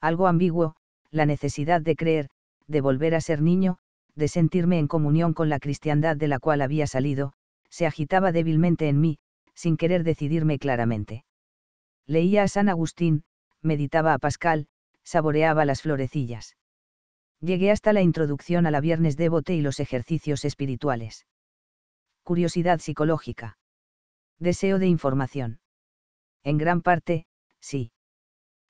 Algo ambiguo, la necesidad de creer, de volver a ser niño, de sentirme en comunión con la cristiandad de la cual había salido, se agitaba débilmente en mí, sin querer decidirme claramente. Leía a San Agustín, meditaba a Pascal, saboreaba las florecillas. Llegué hasta la introducción a la Viernes Devote y los ejercicios espirituales. Curiosidad psicológica deseo de información. En gran parte, sí.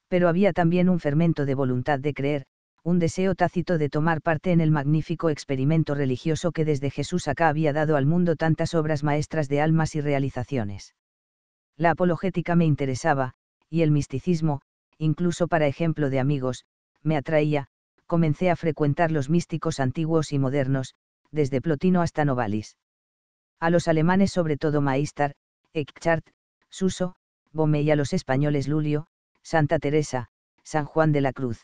Pero había también un fermento de voluntad de creer, un deseo tácito de tomar parte en el magnífico experimento religioso que desde Jesús acá había dado al mundo tantas obras maestras de almas y realizaciones. La apologética me interesaba, y el misticismo, incluso para ejemplo de amigos, me atraía, comencé a frecuentar los místicos antiguos y modernos, desde Plotino hasta Novalis. A los alemanes sobre todo Maistar, Eckhart, Suso, Bome y a los españoles Lulio, Santa Teresa, San Juan de la Cruz.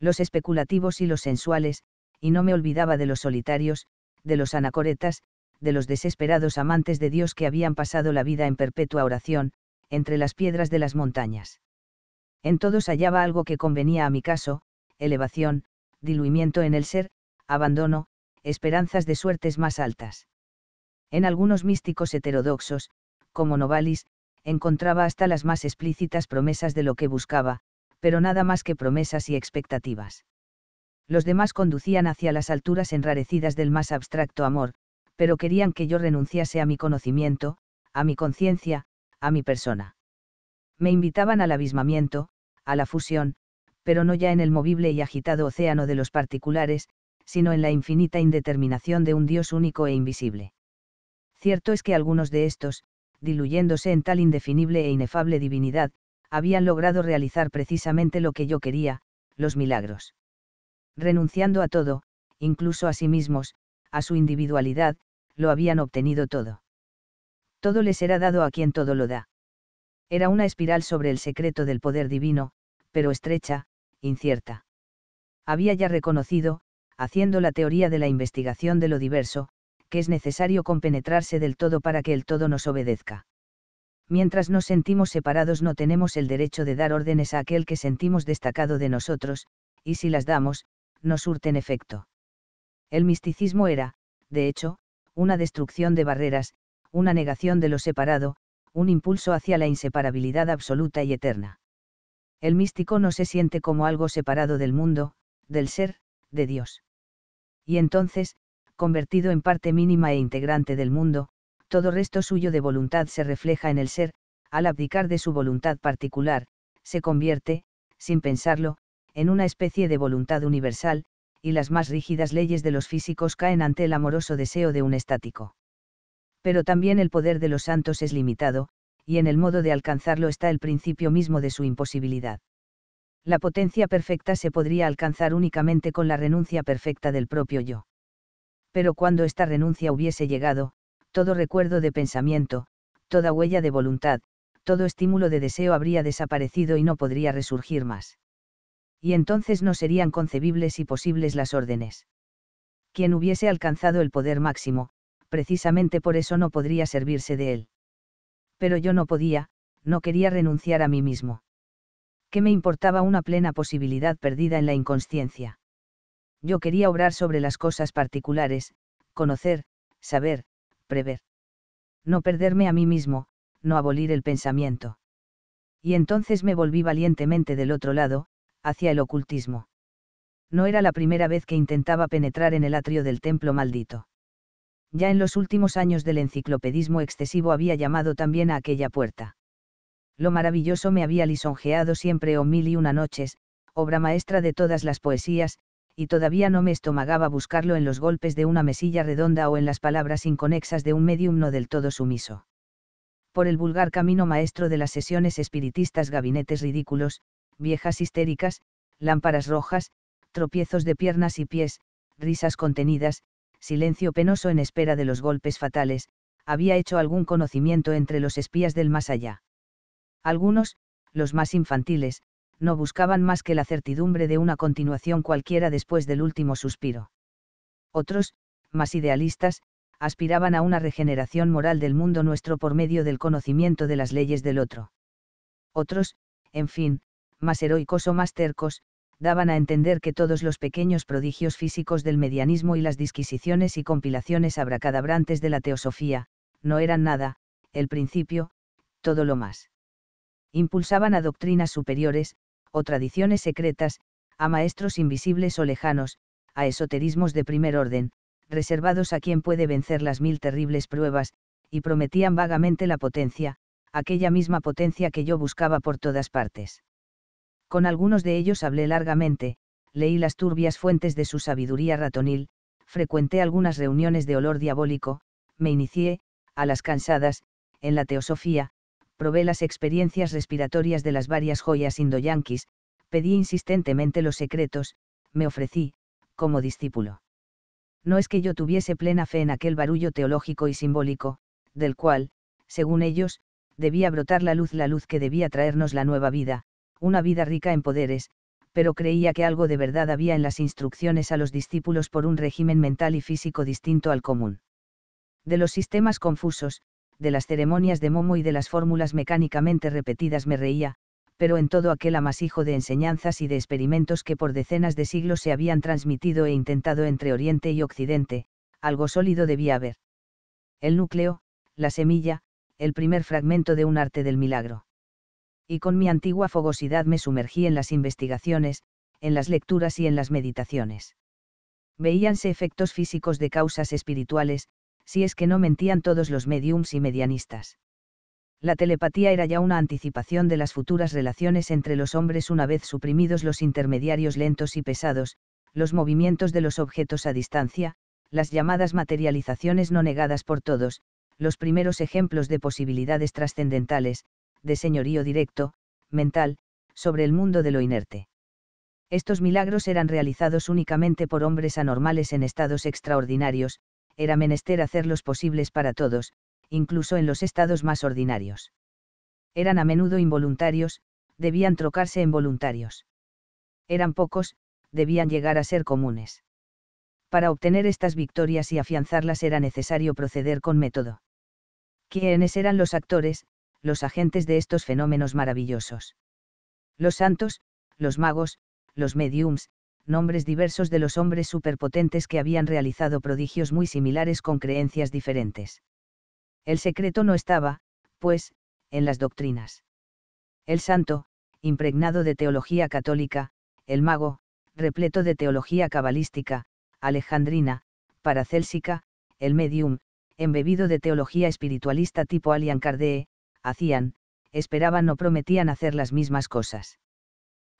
Los especulativos y los sensuales, y no me olvidaba de los solitarios, de los anacoretas, de los desesperados amantes de Dios que habían pasado la vida en perpetua oración, entre las piedras de las montañas. En todos hallaba algo que convenía a mi caso, elevación, diluimiento en el ser, abandono, esperanzas de suertes más altas. En algunos místicos heterodoxos, como Novalis, encontraba hasta las más explícitas promesas de lo que buscaba, pero nada más que promesas y expectativas. Los demás conducían hacia las alturas enrarecidas del más abstracto amor, pero querían que yo renunciase a mi conocimiento, a mi conciencia, a mi persona. Me invitaban al abismamiento, a la fusión, pero no ya en el movible y agitado océano de los particulares, sino en la infinita indeterminación de un Dios único e invisible. Cierto es que algunos de estos, diluyéndose en tal indefinible e inefable divinidad, habían logrado realizar precisamente lo que yo quería, los milagros. Renunciando a todo, incluso a sí mismos, a su individualidad, lo habían obtenido todo. Todo les era dado a quien todo lo da. Era una espiral sobre el secreto del poder divino, pero estrecha, incierta. Había ya reconocido, haciendo la teoría de la investigación de lo diverso, que es necesario compenetrarse del todo para que el todo nos obedezca. Mientras nos sentimos separados no tenemos el derecho de dar órdenes a aquel que sentimos destacado de nosotros, y si las damos, nos surten efecto. El misticismo era, de hecho, una destrucción de barreras, una negación de lo separado, un impulso hacia la inseparabilidad absoluta y eterna. El místico no se siente como algo separado del mundo, del ser, de Dios. Y entonces, convertido en parte mínima e integrante del mundo, todo resto suyo de voluntad se refleja en el ser, al abdicar de su voluntad particular, se convierte, sin pensarlo, en una especie de voluntad universal, y las más rígidas leyes de los físicos caen ante el amoroso deseo de un estático. Pero también el poder de los santos es limitado, y en el modo de alcanzarlo está el principio mismo de su imposibilidad. La potencia perfecta se podría alcanzar únicamente con la renuncia perfecta del propio yo pero cuando esta renuncia hubiese llegado, todo recuerdo de pensamiento, toda huella de voluntad, todo estímulo de deseo habría desaparecido y no podría resurgir más. Y entonces no serían concebibles y posibles las órdenes. Quien hubiese alcanzado el poder máximo, precisamente por eso no podría servirse de él. Pero yo no podía, no quería renunciar a mí mismo. ¿Qué me importaba una plena posibilidad perdida en la inconsciencia? yo quería obrar sobre las cosas particulares, conocer, saber, prever. No perderme a mí mismo, no abolir el pensamiento. Y entonces me volví valientemente del otro lado, hacia el ocultismo. No era la primera vez que intentaba penetrar en el atrio del templo maldito. Ya en los últimos años del enciclopedismo excesivo había llamado también a aquella puerta. Lo maravilloso me había lisonjeado siempre o mil y una noches, obra maestra de todas las poesías, y todavía no me estomagaba buscarlo en los golpes de una mesilla redonda o en las palabras inconexas de un medium no del todo sumiso. Por el vulgar camino maestro de las sesiones espiritistas, gabinetes ridículos, viejas histéricas, lámparas rojas, tropiezos de piernas y pies, risas contenidas, silencio penoso en espera de los golpes fatales, había hecho algún conocimiento entre los espías del más allá. Algunos, los más infantiles, no buscaban más que la certidumbre de una continuación cualquiera después del último suspiro. Otros, más idealistas, aspiraban a una regeneración moral del mundo nuestro por medio del conocimiento de las leyes del otro. Otros, en fin, más heroicos o más tercos, daban a entender que todos los pequeños prodigios físicos del medianismo y las disquisiciones y compilaciones abracadabrantes de la teosofía, no eran nada, el principio, todo lo más. Impulsaban a doctrinas superiores, o tradiciones secretas, a maestros invisibles o lejanos, a esoterismos de primer orden, reservados a quien puede vencer las mil terribles pruebas, y prometían vagamente la potencia, aquella misma potencia que yo buscaba por todas partes. Con algunos de ellos hablé largamente, leí las turbias fuentes de su sabiduría ratonil, frecuenté algunas reuniones de olor diabólico, me inicié, a las cansadas, en la teosofía, probé las experiencias respiratorias de las varias joyas indoyanquis, pedí insistentemente los secretos, me ofrecí, como discípulo. No es que yo tuviese plena fe en aquel barullo teológico y simbólico, del cual, según ellos, debía brotar la luz, la luz que debía traernos la nueva vida, una vida rica en poderes, pero creía que algo de verdad había en las instrucciones a los discípulos por un régimen mental y físico distinto al común. De los sistemas confusos, de las ceremonias de momo y de las fórmulas mecánicamente repetidas me reía, pero en todo aquel amasijo de enseñanzas y de experimentos que por decenas de siglos se habían transmitido e intentado entre Oriente y Occidente, algo sólido debía haber. El núcleo, la semilla, el primer fragmento de un arte del milagro. Y con mi antigua fogosidad me sumergí en las investigaciones, en las lecturas y en las meditaciones. Veíanse efectos físicos de causas espirituales, si es que no mentían todos los mediums y medianistas. La telepatía era ya una anticipación de las futuras relaciones entre los hombres una vez suprimidos los intermediarios lentos y pesados, los movimientos de los objetos a distancia, las llamadas materializaciones no negadas por todos, los primeros ejemplos de posibilidades trascendentales, de señorío directo, mental, sobre el mundo de lo inerte. Estos milagros eran realizados únicamente por hombres anormales en estados extraordinarios, era menester hacerlos posibles para todos, incluso en los estados más ordinarios. Eran a menudo involuntarios, debían trocarse en voluntarios. Eran pocos, debían llegar a ser comunes. Para obtener estas victorias y afianzarlas era necesario proceder con método. ¿Quiénes eran los actores, los agentes de estos fenómenos maravillosos? Los santos, los magos, los mediums, nombres diversos de los hombres superpotentes que habían realizado prodigios muy similares con creencias diferentes. El secreto no estaba, pues, en las doctrinas. El santo, impregnado de teología católica, el mago, repleto de teología cabalística, alejandrina, paracélsica, el medium, embebido de teología espiritualista tipo Alian hacían, esperaban o prometían hacer las mismas cosas.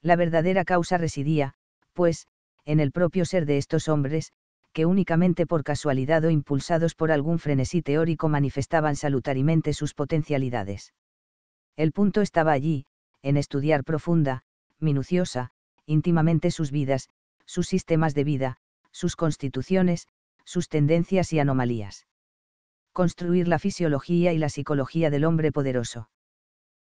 La verdadera causa residía, pues, en el propio ser de estos hombres, que únicamente por casualidad o impulsados por algún frenesí teórico manifestaban salutariamente sus potencialidades. El punto estaba allí, en estudiar profunda, minuciosa, íntimamente sus vidas, sus sistemas de vida, sus constituciones, sus tendencias y anomalías. Construir la fisiología y la psicología del hombre poderoso.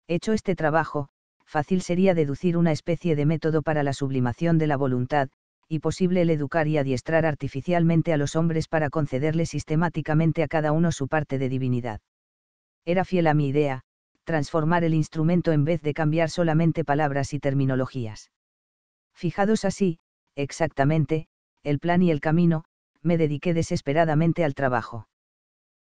Hecho este trabajo, fácil sería deducir una especie de método para la sublimación de la voluntad, y posible el educar y adiestrar artificialmente a los hombres para concederle sistemáticamente a cada uno su parte de divinidad. Era fiel a mi idea, transformar el instrumento en vez de cambiar solamente palabras y terminologías. Fijados así, exactamente, el plan y el camino, me dediqué desesperadamente al trabajo.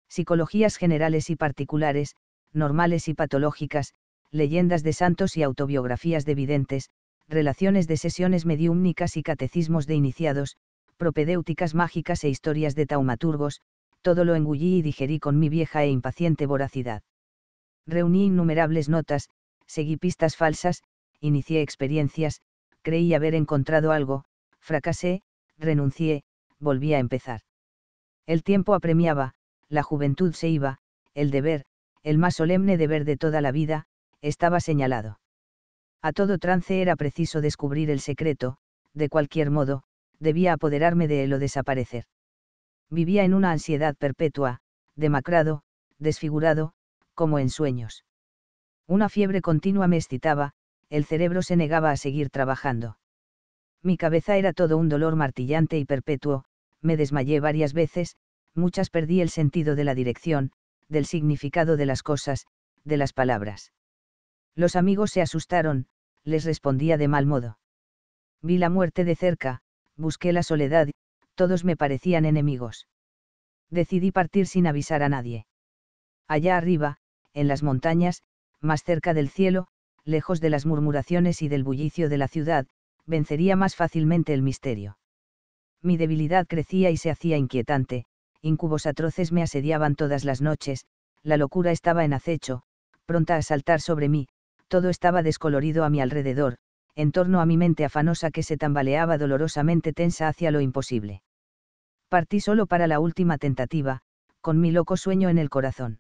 Psicologías generales y particulares, normales y patológicas, leyendas de santos y autobiografías de videntes, relaciones de sesiones mediúmnicas y catecismos de iniciados, propedéuticas mágicas e historias de taumaturgos, todo lo engullí y digerí con mi vieja e impaciente voracidad. Reuní innumerables notas, seguí pistas falsas, inicié experiencias, creí haber encontrado algo, fracasé, renuncié, volví a empezar. El tiempo apremiaba, la juventud se iba, el deber, el más solemne deber de toda la vida, estaba señalado. A todo trance era preciso descubrir el secreto, de cualquier modo, debía apoderarme de él o desaparecer. Vivía en una ansiedad perpetua, demacrado, desfigurado, como en sueños. Una fiebre continua me excitaba, el cerebro se negaba a seguir trabajando. Mi cabeza era todo un dolor martillante y perpetuo, me desmayé varias veces, muchas perdí el sentido de la dirección, del significado de las cosas, de las palabras. Los amigos se asustaron, les respondía de mal modo. Vi la muerte de cerca, busqué la soledad, todos me parecían enemigos. Decidí partir sin avisar a nadie. Allá arriba, en las montañas, más cerca del cielo, lejos de las murmuraciones y del bullicio de la ciudad, vencería más fácilmente el misterio. Mi debilidad crecía y se hacía inquietante, incubos atroces me asediaban todas las noches, la locura estaba en acecho, pronta a saltar sobre mí, todo estaba descolorido a mi alrededor, en torno a mi mente afanosa que se tambaleaba dolorosamente tensa hacia lo imposible. Partí solo para la última tentativa, con mi loco sueño en el corazón.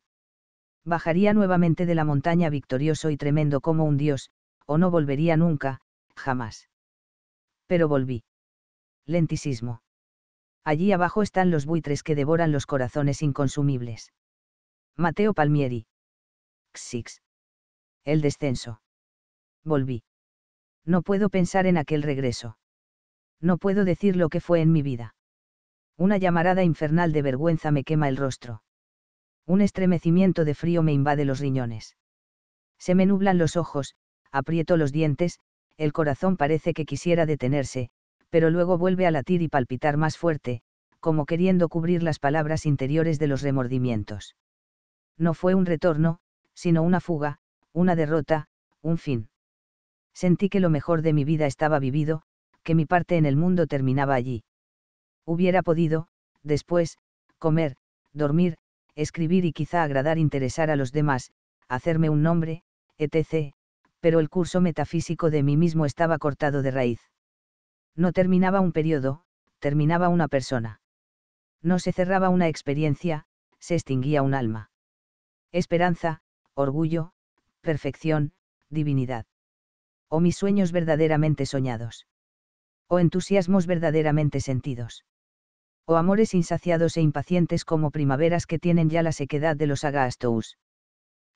Bajaría nuevamente de la montaña victorioso y tremendo como un dios, o no volvería nunca, jamás. Pero volví. Lenticismo. Allí abajo están los buitres que devoran los corazones inconsumibles. Mateo Palmieri. Xix el descenso. Volví. No puedo pensar en aquel regreso. No puedo decir lo que fue en mi vida. Una llamarada infernal de vergüenza me quema el rostro. Un estremecimiento de frío me invade los riñones. Se me nublan los ojos, aprieto los dientes, el corazón parece que quisiera detenerse, pero luego vuelve a latir y palpitar más fuerte, como queriendo cubrir las palabras interiores de los remordimientos. No fue un retorno, sino una fuga, una derrota, un fin. Sentí que lo mejor de mi vida estaba vivido, que mi parte en el mundo terminaba allí. Hubiera podido, después, comer, dormir, escribir y quizá agradar interesar a los demás, hacerme un nombre, etc., pero el curso metafísico de mí mismo estaba cortado de raíz. No terminaba un periodo, terminaba una persona. No se cerraba una experiencia, se extinguía un alma. Esperanza, orgullo, perfección, divinidad. O mis sueños verdaderamente soñados. O entusiasmos verdaderamente sentidos. O amores insaciados e impacientes como primaveras que tienen ya la sequedad de los agastous.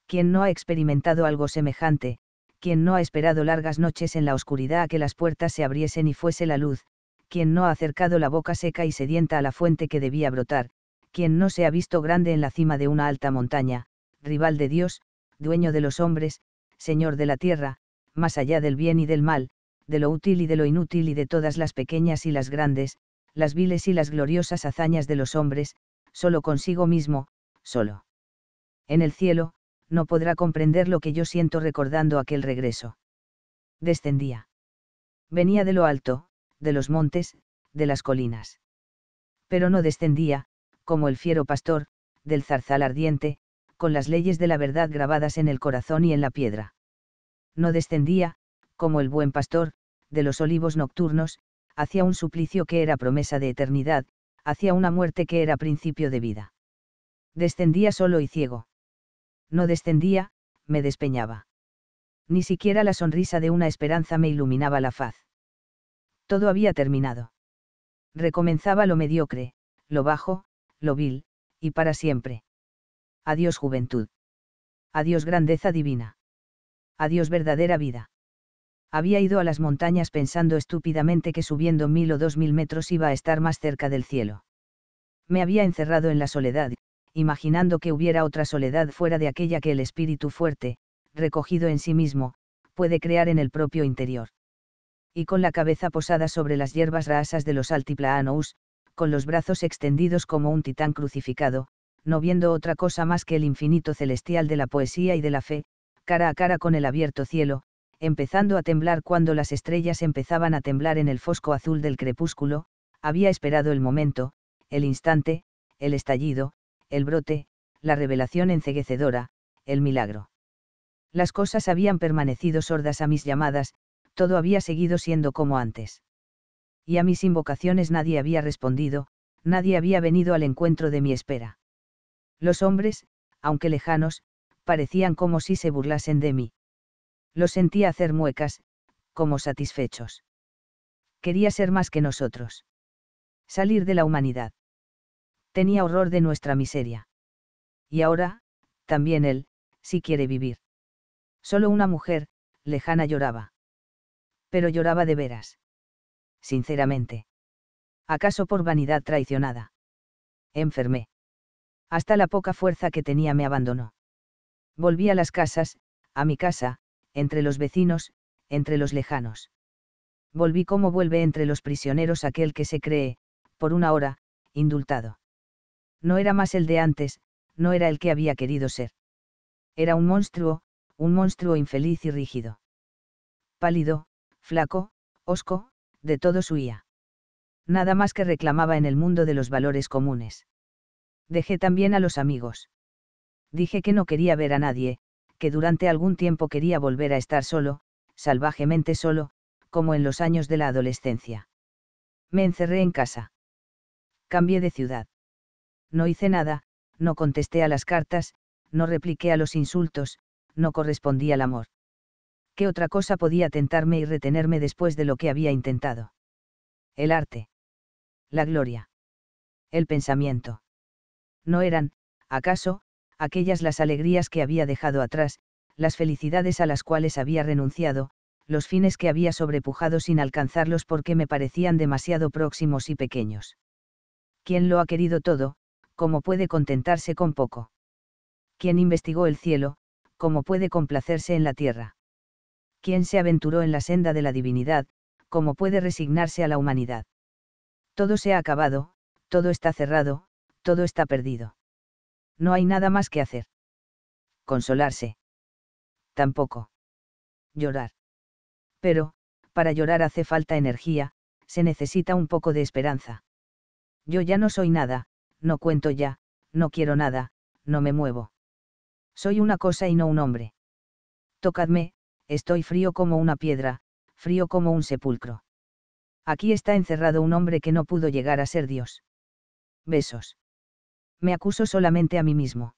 Quien no ha experimentado algo semejante, quien no ha esperado largas noches en la oscuridad a que las puertas se abriesen y fuese la luz, quien no ha acercado la boca seca y sedienta a la fuente que debía brotar, quien no se ha visto grande en la cima de una alta montaña, rival de Dios, dueño de los hombres, señor de la tierra, más allá del bien y del mal, de lo útil y de lo inútil y de todas las pequeñas y las grandes, las viles y las gloriosas hazañas de los hombres, solo consigo mismo, solo. En el cielo, no podrá comprender lo que yo siento recordando aquel regreso. Descendía. Venía de lo alto, de los montes, de las colinas. Pero no descendía, como el fiero pastor, del zarzal ardiente, con las leyes de la verdad grabadas en el corazón y en la piedra. No descendía, como el buen pastor, de los olivos nocturnos, hacia un suplicio que era promesa de eternidad, hacia una muerte que era principio de vida. Descendía solo y ciego. No descendía, me despeñaba. Ni siquiera la sonrisa de una esperanza me iluminaba la faz. Todo había terminado. Recomenzaba lo mediocre, lo bajo, lo vil, y para siempre. Adiós juventud. Adiós grandeza divina. Adiós verdadera vida. Había ido a las montañas pensando estúpidamente que subiendo mil o dos mil metros iba a estar más cerca del cielo. Me había encerrado en la soledad, imaginando que hubiera otra soledad fuera de aquella que el espíritu fuerte, recogido en sí mismo, puede crear en el propio interior. Y con la cabeza posada sobre las hierbas rasas de los altiplanos, con los brazos extendidos como un titán crucificado, no viendo otra cosa más que el infinito celestial de la poesía y de la fe, cara a cara con el abierto cielo, empezando a temblar cuando las estrellas empezaban a temblar en el fosco azul del crepúsculo, había esperado el momento, el instante, el estallido, el brote, la revelación enceguecedora, el milagro. Las cosas habían permanecido sordas a mis llamadas, todo había seguido siendo como antes. Y a mis invocaciones nadie había respondido, nadie había venido al encuentro de mi espera. Los hombres, aunque lejanos, parecían como si se burlasen de mí. Los sentía hacer muecas, como satisfechos. Quería ser más que nosotros. Salir de la humanidad. Tenía horror de nuestra miseria. Y ahora, también él, si quiere vivir. Solo una mujer, lejana lloraba. Pero lloraba de veras. Sinceramente. ¿Acaso por vanidad traicionada? Enfermé hasta la poca fuerza que tenía me abandonó. Volví a las casas, a mi casa, entre los vecinos, entre los lejanos. Volví como vuelve entre los prisioneros aquel que se cree, por una hora, indultado. No era más el de antes, no era el que había querido ser. Era un monstruo, un monstruo infeliz y rígido. Pálido, flaco, hosco, de todo huía. Nada más que reclamaba en el mundo de los valores comunes dejé también a los amigos. Dije que no quería ver a nadie, que durante algún tiempo quería volver a estar solo, salvajemente solo, como en los años de la adolescencia. Me encerré en casa. Cambié de ciudad. No hice nada, no contesté a las cartas, no repliqué a los insultos, no correspondí al amor. ¿Qué otra cosa podía tentarme y retenerme después de lo que había intentado? El arte. La gloria. El pensamiento. ¿No eran, acaso, aquellas las alegrías que había dejado atrás, las felicidades a las cuales había renunciado, los fines que había sobrepujado sin alcanzarlos porque me parecían demasiado próximos y pequeños? ¿Quién lo ha querido todo, cómo puede contentarse con poco? ¿Quién investigó el cielo, cómo puede complacerse en la tierra? ¿Quién se aventuró en la senda de la divinidad, cómo puede resignarse a la humanidad? Todo se ha acabado, todo está cerrado, todo está perdido. No hay nada más que hacer. Consolarse. Tampoco. Llorar. Pero, para llorar hace falta energía, se necesita un poco de esperanza. Yo ya no soy nada, no cuento ya, no quiero nada, no me muevo. Soy una cosa y no un hombre. Tocadme, estoy frío como una piedra, frío como un sepulcro. Aquí está encerrado un hombre que no pudo llegar a ser Dios. Besos me acuso solamente a mí mismo.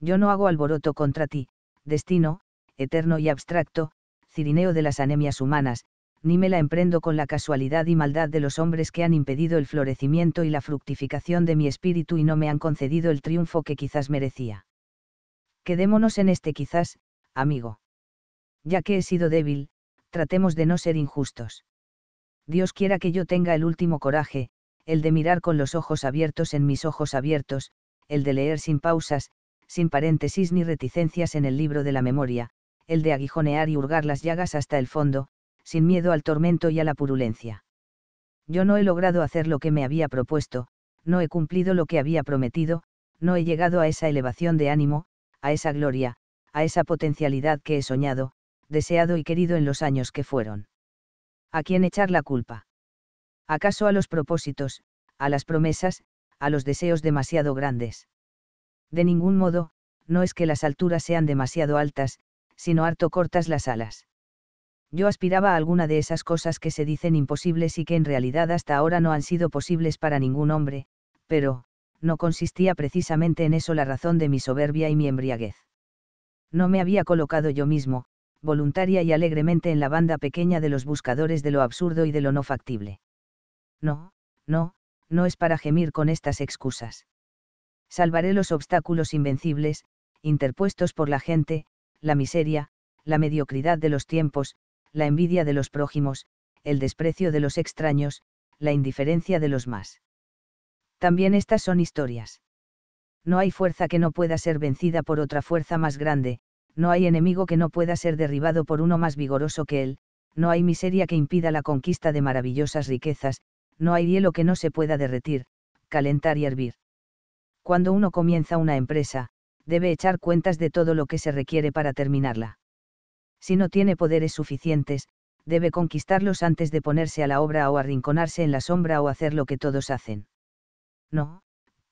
Yo no hago alboroto contra ti, destino, eterno y abstracto, cirineo de las anemias humanas, ni me la emprendo con la casualidad y maldad de los hombres que han impedido el florecimiento y la fructificación de mi espíritu y no me han concedido el triunfo que quizás merecía. Quedémonos en este quizás, amigo. Ya que he sido débil, tratemos de no ser injustos. Dios quiera que yo tenga el último coraje, el de mirar con los ojos abiertos en mis ojos abiertos, el de leer sin pausas, sin paréntesis ni reticencias en el libro de la memoria, el de aguijonear y hurgar las llagas hasta el fondo, sin miedo al tormento y a la purulencia. Yo no he logrado hacer lo que me había propuesto, no he cumplido lo que había prometido, no he llegado a esa elevación de ánimo, a esa gloria, a esa potencialidad que he soñado, deseado y querido en los años que fueron. ¿A quién echar la culpa? acaso a los propósitos, a las promesas, a los deseos demasiado grandes. De ningún modo, no es que las alturas sean demasiado altas, sino harto cortas las alas. Yo aspiraba a alguna de esas cosas que se dicen imposibles y que en realidad hasta ahora no han sido posibles para ningún hombre, pero, no consistía precisamente en eso la razón de mi soberbia y mi embriaguez. No me había colocado yo mismo, voluntaria y alegremente en la banda pequeña de los buscadores de lo absurdo y de lo no factible. No, no, no es para gemir con estas excusas. Salvaré los obstáculos invencibles, interpuestos por la gente, la miseria, la mediocridad de los tiempos, la envidia de los prójimos, el desprecio de los extraños, la indiferencia de los más. También estas son historias. No hay fuerza que no pueda ser vencida por otra fuerza más grande, no hay enemigo que no pueda ser derribado por uno más vigoroso que él, no hay miseria que impida la conquista de maravillosas riquezas, no hay hielo que no se pueda derretir, calentar y hervir. Cuando uno comienza una empresa, debe echar cuentas de todo lo que se requiere para terminarla. Si no tiene poderes suficientes, debe conquistarlos antes de ponerse a la obra o arrinconarse en la sombra o hacer lo que todos hacen. No,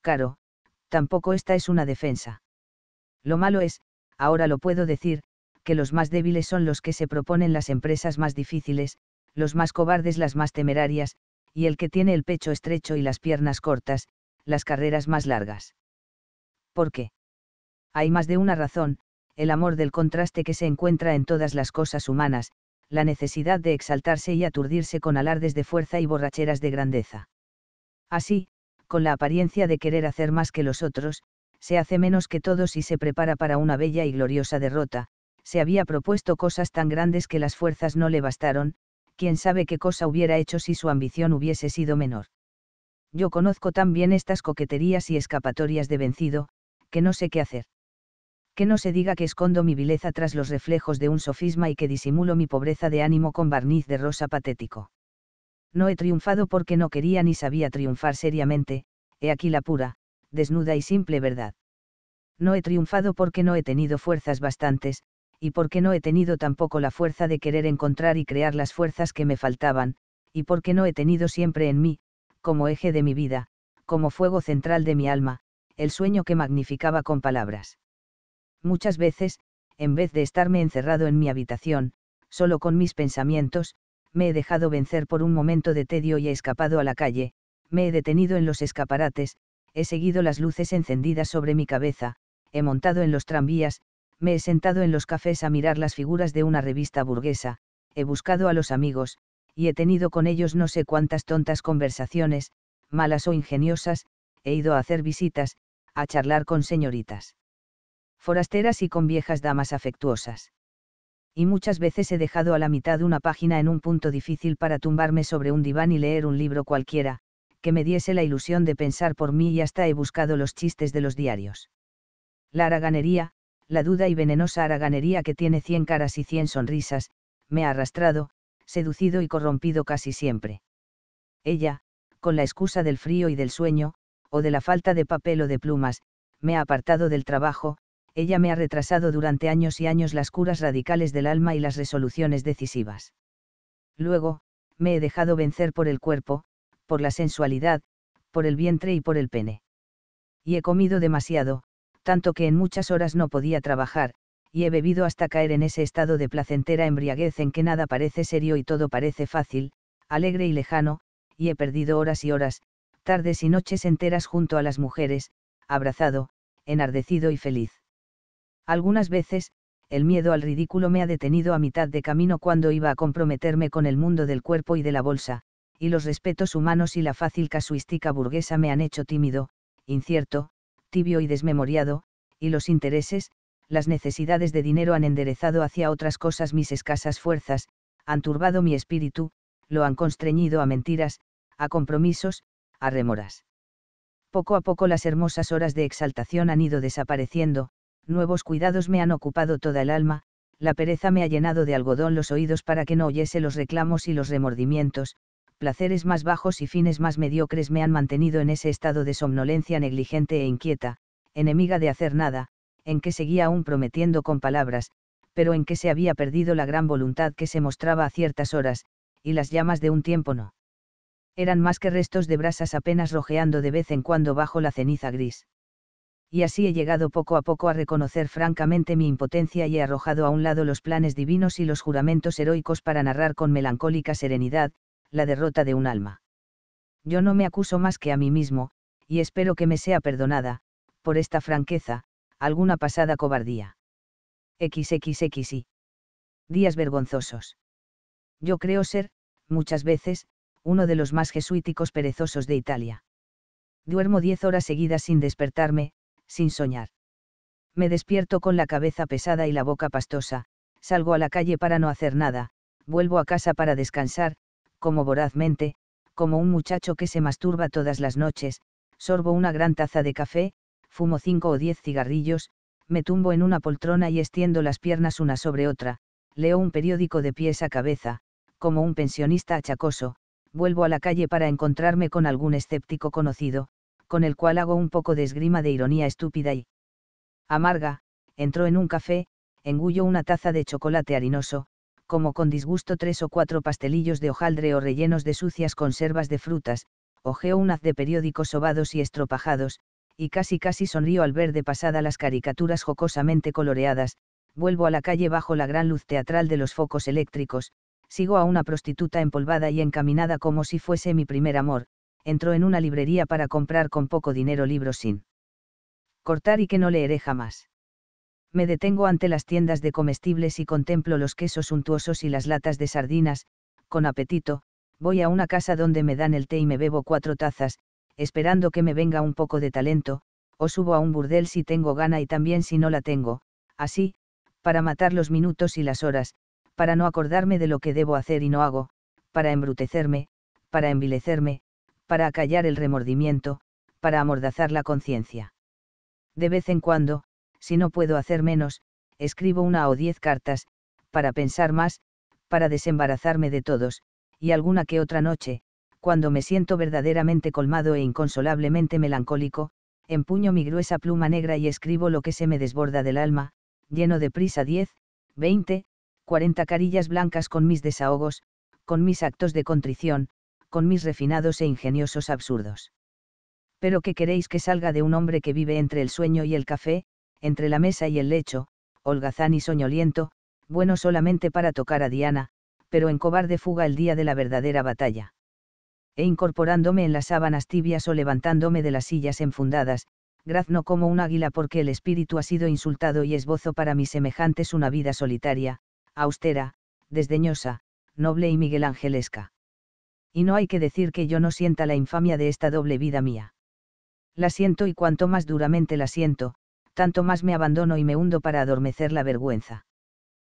caro, tampoco esta es una defensa. Lo malo es, ahora lo puedo decir, que los más débiles son los que se proponen las empresas más difíciles, los más cobardes las más temerarias, y el que tiene el pecho estrecho y las piernas cortas, las carreras más largas. ¿Por qué? Hay más de una razón, el amor del contraste que se encuentra en todas las cosas humanas, la necesidad de exaltarse y aturdirse con alardes de fuerza y borracheras de grandeza. Así, con la apariencia de querer hacer más que los otros, se hace menos que todos y se prepara para una bella y gloriosa derrota, se había propuesto cosas tan grandes que las fuerzas no le bastaron, quién sabe qué cosa hubiera hecho si su ambición hubiese sido menor. Yo conozco tan bien estas coqueterías y escapatorias de vencido, que no sé qué hacer. Que no se diga que escondo mi vileza tras los reflejos de un sofisma y que disimulo mi pobreza de ánimo con barniz de rosa patético. No he triunfado porque no quería ni sabía triunfar seriamente, he aquí la pura, desnuda y simple verdad. No he triunfado porque no he tenido fuerzas bastantes, y porque no he tenido tampoco la fuerza de querer encontrar y crear las fuerzas que me faltaban, y porque no he tenido siempre en mí, como eje de mi vida, como fuego central de mi alma, el sueño que magnificaba con palabras. Muchas veces, en vez de estarme encerrado en mi habitación, solo con mis pensamientos, me he dejado vencer por un momento de tedio y he escapado a la calle, me he detenido en los escaparates, he seguido las luces encendidas sobre mi cabeza, he montado en los tranvías, me he sentado en los cafés a mirar las figuras de una revista burguesa, he buscado a los amigos, y he tenido con ellos no sé cuántas tontas conversaciones, malas o ingeniosas, he ido a hacer visitas, a charlar con señoritas. Forasteras y con viejas damas afectuosas. Y muchas veces he dejado a la mitad una página en un punto difícil para tumbarme sobre un diván y leer un libro cualquiera, que me diese la ilusión de pensar por mí y hasta he buscado los chistes de los diarios. La haraganería, la duda y venenosa haraganería que tiene cien caras y cien sonrisas, me ha arrastrado, seducido y corrompido casi siempre. Ella, con la excusa del frío y del sueño, o de la falta de papel o de plumas, me ha apartado del trabajo, ella me ha retrasado durante años y años las curas radicales del alma y las resoluciones decisivas. Luego, me he dejado vencer por el cuerpo, por la sensualidad, por el vientre y por el pene. Y he comido demasiado, tanto que en muchas horas no podía trabajar, y he bebido hasta caer en ese estado de placentera embriaguez en que nada parece serio y todo parece fácil, alegre y lejano, y he perdido horas y horas, tardes y noches enteras junto a las mujeres, abrazado, enardecido y feliz. Algunas veces, el miedo al ridículo me ha detenido a mitad de camino cuando iba a comprometerme con el mundo del cuerpo y de la bolsa, y los respetos humanos y la fácil casuística burguesa me han hecho tímido, incierto, tibio y desmemoriado, y los intereses, las necesidades de dinero han enderezado hacia otras cosas mis escasas fuerzas, han turbado mi espíritu, lo han constreñido a mentiras, a compromisos, a remoras. Poco a poco las hermosas horas de exaltación han ido desapareciendo, nuevos cuidados me han ocupado toda el alma, la pereza me ha llenado de algodón los oídos para que no oyese los reclamos y los remordimientos, placeres más bajos y fines más mediocres me han mantenido en ese estado de somnolencia negligente e inquieta, enemiga de hacer nada, en que seguía aún prometiendo con palabras, pero en que se había perdido la gran voluntad que se mostraba a ciertas horas, y las llamas de un tiempo no. Eran más que restos de brasas apenas rojeando de vez en cuando bajo la ceniza gris. Y así he llegado poco a poco a reconocer francamente mi impotencia y he arrojado a un lado los planes divinos y los juramentos heroicos para narrar con melancólica serenidad, la derrota de un alma. Yo no me acuso más que a mí mismo, y espero que me sea perdonada, por esta franqueza, alguna pasada cobardía. XXXI. Días vergonzosos. Yo creo ser, muchas veces, uno de los más jesuíticos perezosos de Italia. Duermo diez horas seguidas sin despertarme, sin soñar. Me despierto con la cabeza pesada y la boca pastosa, salgo a la calle para no hacer nada, vuelvo a casa para descansar, como vorazmente, como un muchacho que se masturba todas las noches, sorbo una gran taza de café, fumo cinco o diez cigarrillos, me tumbo en una poltrona y extiendo las piernas una sobre otra, leo un periódico de pies a cabeza, como un pensionista achacoso, vuelvo a la calle para encontrarme con algún escéptico conocido, con el cual hago un poco de esgrima de ironía estúpida y amarga, entro en un café, engullo una taza de chocolate harinoso, como con disgusto tres o cuatro pastelillos de hojaldre o rellenos de sucias conservas de frutas, ojeo un haz de periódicos sobados y estropajados, y casi casi sonrió al ver de pasada las caricaturas jocosamente coloreadas, vuelvo a la calle bajo la gran luz teatral de los focos eléctricos, sigo a una prostituta empolvada y encaminada como si fuese mi primer amor, entró en una librería para comprar con poco dinero libros sin cortar y que no leeré jamás me detengo ante las tiendas de comestibles y contemplo los quesos suntuosos y las latas de sardinas, con apetito, voy a una casa donde me dan el té y me bebo cuatro tazas, esperando que me venga un poco de talento, o subo a un burdel si tengo gana y también si no la tengo, así, para matar los minutos y las horas, para no acordarme de lo que debo hacer y no hago, para embrutecerme, para envilecerme, para acallar el remordimiento, para amordazar la conciencia. De vez en cuando, si no puedo hacer menos, escribo una o diez cartas, para pensar más, para desembarazarme de todos, y alguna que otra noche, cuando me siento verdaderamente colmado e inconsolablemente melancólico, empuño mi gruesa pluma negra y escribo lo que se me desborda del alma, lleno de prisa diez, veinte, cuarenta carillas blancas con mis desahogos, con mis actos de contrición, con mis refinados e ingeniosos absurdos. Pero ¿qué queréis que salga de un hombre que vive entre el sueño y el café, entre la mesa y el lecho, holgazán y soñoliento, bueno solamente para tocar a Diana, pero en cobarde fuga el día de la verdadera batalla. E incorporándome en las sábanas tibias o levantándome de las sillas enfundadas, grazno como un águila porque el espíritu ha sido insultado y esbozo para mis semejantes una vida solitaria, austera, desdeñosa, noble y Miguel Y no hay que decir que yo no sienta la infamia de esta doble vida mía. La siento y cuanto más duramente la siento, tanto más me abandono y me hundo para adormecer la vergüenza.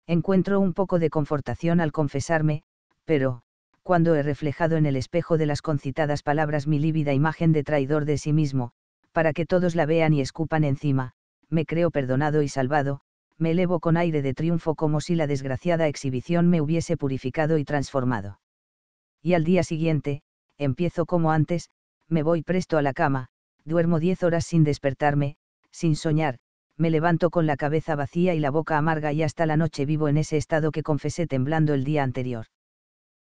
Encuentro un poco de confortación al confesarme, pero, cuando he reflejado en el espejo de las concitadas palabras mi lívida imagen de traidor de sí mismo, para que todos la vean y escupan encima, me creo perdonado y salvado, me elevo con aire de triunfo como si la desgraciada exhibición me hubiese purificado y transformado. Y al día siguiente, empiezo como antes, me voy presto a la cama, duermo diez horas sin despertarme, sin soñar, me levanto con la cabeza vacía y la boca amarga y hasta la noche vivo en ese estado que confesé temblando el día anterior.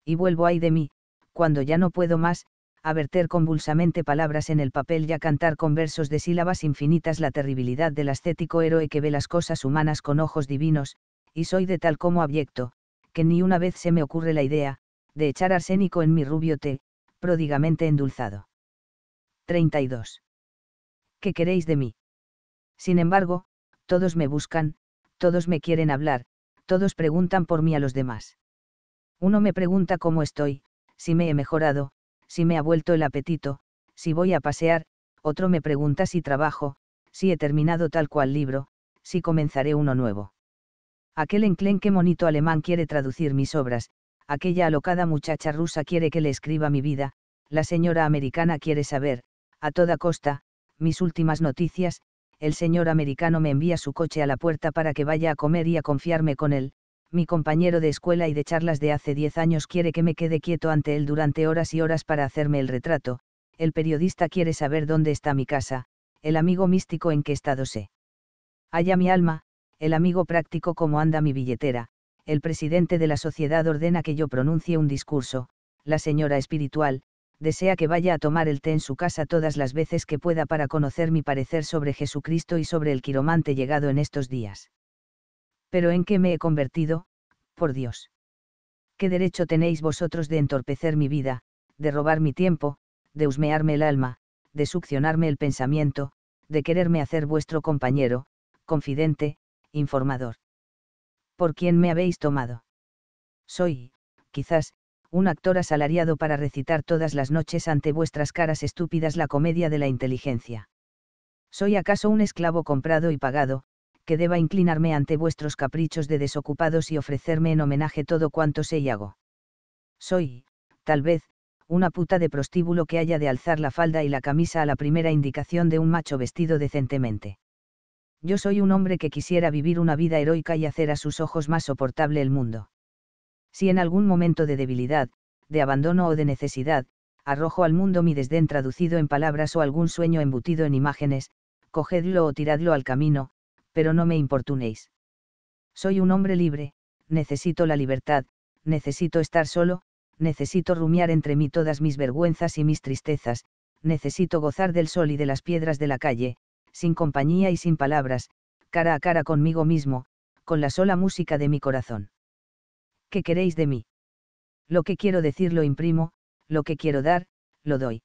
Y vuelvo ahí de mí, cuando ya no puedo más, a verter convulsamente palabras en el papel y a cantar con versos de sílabas infinitas la terribilidad del ascético héroe que ve las cosas humanas con ojos divinos, y soy de tal como abyecto, que ni una vez se me ocurre la idea, de echar arsénico en mi rubio té, pródigamente endulzado. 32. ¿Qué queréis de mí? Sin embargo, todos me buscan, todos me quieren hablar, todos preguntan por mí a los demás. Uno me pregunta cómo estoy, si me he mejorado, si me ha vuelto el apetito, si voy a pasear, otro me pregunta si trabajo, si he terminado tal cual libro, si comenzaré uno nuevo. Aquel enclenque monito alemán quiere traducir mis obras, aquella alocada muchacha rusa quiere que le escriba mi vida, la señora americana quiere saber, a toda costa, mis últimas noticias, el señor americano me envía su coche a la puerta para que vaya a comer y a confiarme con él, mi compañero de escuela y de charlas de hace diez años quiere que me quede quieto ante él durante horas y horas para hacerme el retrato, el periodista quiere saber dónde está mi casa, el amigo místico en qué estado sé. Allá mi alma, el amigo práctico cómo anda mi billetera, el presidente de la sociedad ordena que yo pronuncie un discurso, la señora espiritual, desea que vaya a tomar el té en su casa todas las veces que pueda para conocer mi parecer sobre Jesucristo y sobre el quiromante llegado en estos días. Pero ¿en qué me he convertido? Por Dios. ¿Qué derecho tenéis vosotros de entorpecer mi vida, de robar mi tiempo, de husmearme el alma, de succionarme el pensamiento, de quererme hacer vuestro compañero, confidente, informador? ¿Por quién me habéis tomado? Soy, quizás, un actor asalariado para recitar todas las noches ante vuestras caras estúpidas la comedia de la inteligencia. ¿Soy acaso un esclavo comprado y pagado, que deba inclinarme ante vuestros caprichos de desocupados y ofrecerme en homenaje todo cuanto sé y hago? Soy, tal vez, una puta de prostíbulo que haya de alzar la falda y la camisa a la primera indicación de un macho vestido decentemente. Yo soy un hombre que quisiera vivir una vida heroica y hacer a sus ojos más soportable el mundo si en algún momento de debilidad, de abandono o de necesidad, arrojo al mundo mi desdén traducido en palabras o algún sueño embutido en imágenes, cogedlo o tiradlo al camino, pero no me importunéis. Soy un hombre libre, necesito la libertad, necesito estar solo, necesito rumiar entre mí todas mis vergüenzas y mis tristezas, necesito gozar del sol y de las piedras de la calle, sin compañía y sin palabras, cara a cara conmigo mismo, con la sola música de mi corazón. ¿qué queréis de mí? Lo que quiero decir lo imprimo, lo que quiero dar, lo doy.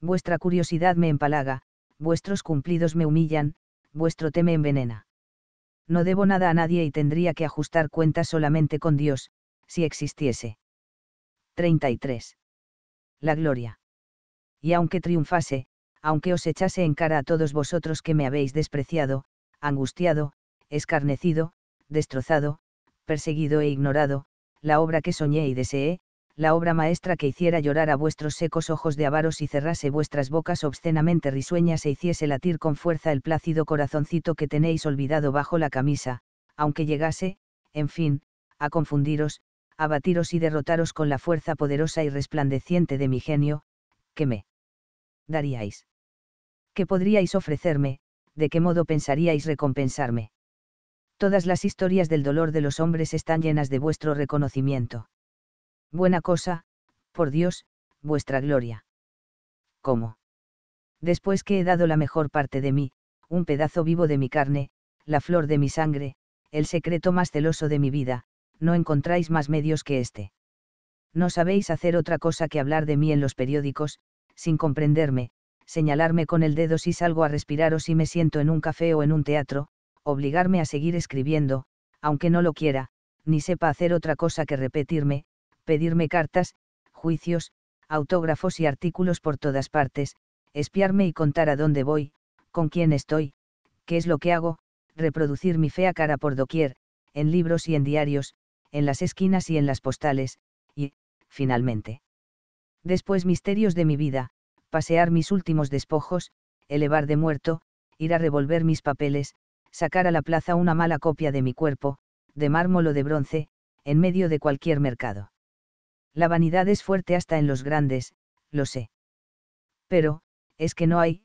Vuestra curiosidad me empalaga, vuestros cumplidos me humillan, vuestro té me envenena. No debo nada a nadie y tendría que ajustar cuentas solamente con Dios, si existiese. 33. La gloria. Y aunque triunfase, aunque os echase en cara a todos vosotros que me habéis despreciado, angustiado, escarnecido, destrozado, perseguido e ignorado, la obra que soñé y deseé, la obra maestra que hiciera llorar a vuestros secos ojos de avaros y cerrase vuestras bocas obscenamente risueñas e hiciese latir con fuerza el plácido corazoncito que tenéis olvidado bajo la camisa, aunque llegase, en fin, a confundiros, a batiros y derrotaros con la fuerza poderosa y resplandeciente de mi genio, ¿qué me daríais. ¿Qué podríais ofrecerme? ¿De qué modo pensaríais recompensarme? todas las historias del dolor de los hombres están llenas de vuestro reconocimiento. Buena cosa, por Dios, vuestra gloria. ¿Cómo? Después que he dado la mejor parte de mí, un pedazo vivo de mi carne, la flor de mi sangre, el secreto más celoso de mi vida, no encontráis más medios que este. No sabéis hacer otra cosa que hablar de mí en los periódicos, sin comprenderme, señalarme con el dedo si salgo a respirar o si me siento en un café o en un teatro, obligarme a seguir escribiendo, aunque no lo quiera, ni sepa hacer otra cosa que repetirme, pedirme cartas, juicios, autógrafos y artículos por todas partes, espiarme y contar a dónde voy, con quién estoy, qué es lo que hago, reproducir mi fea cara por doquier, en libros y en diarios, en las esquinas y en las postales, y, finalmente. Después misterios de mi vida, pasear mis últimos despojos, elevar de muerto, ir a revolver mis papeles, sacar a la plaza una mala copia de mi cuerpo, de mármol o de bronce, en medio de cualquier mercado. La vanidad es fuerte hasta en los grandes, lo sé. Pero, es que no hay,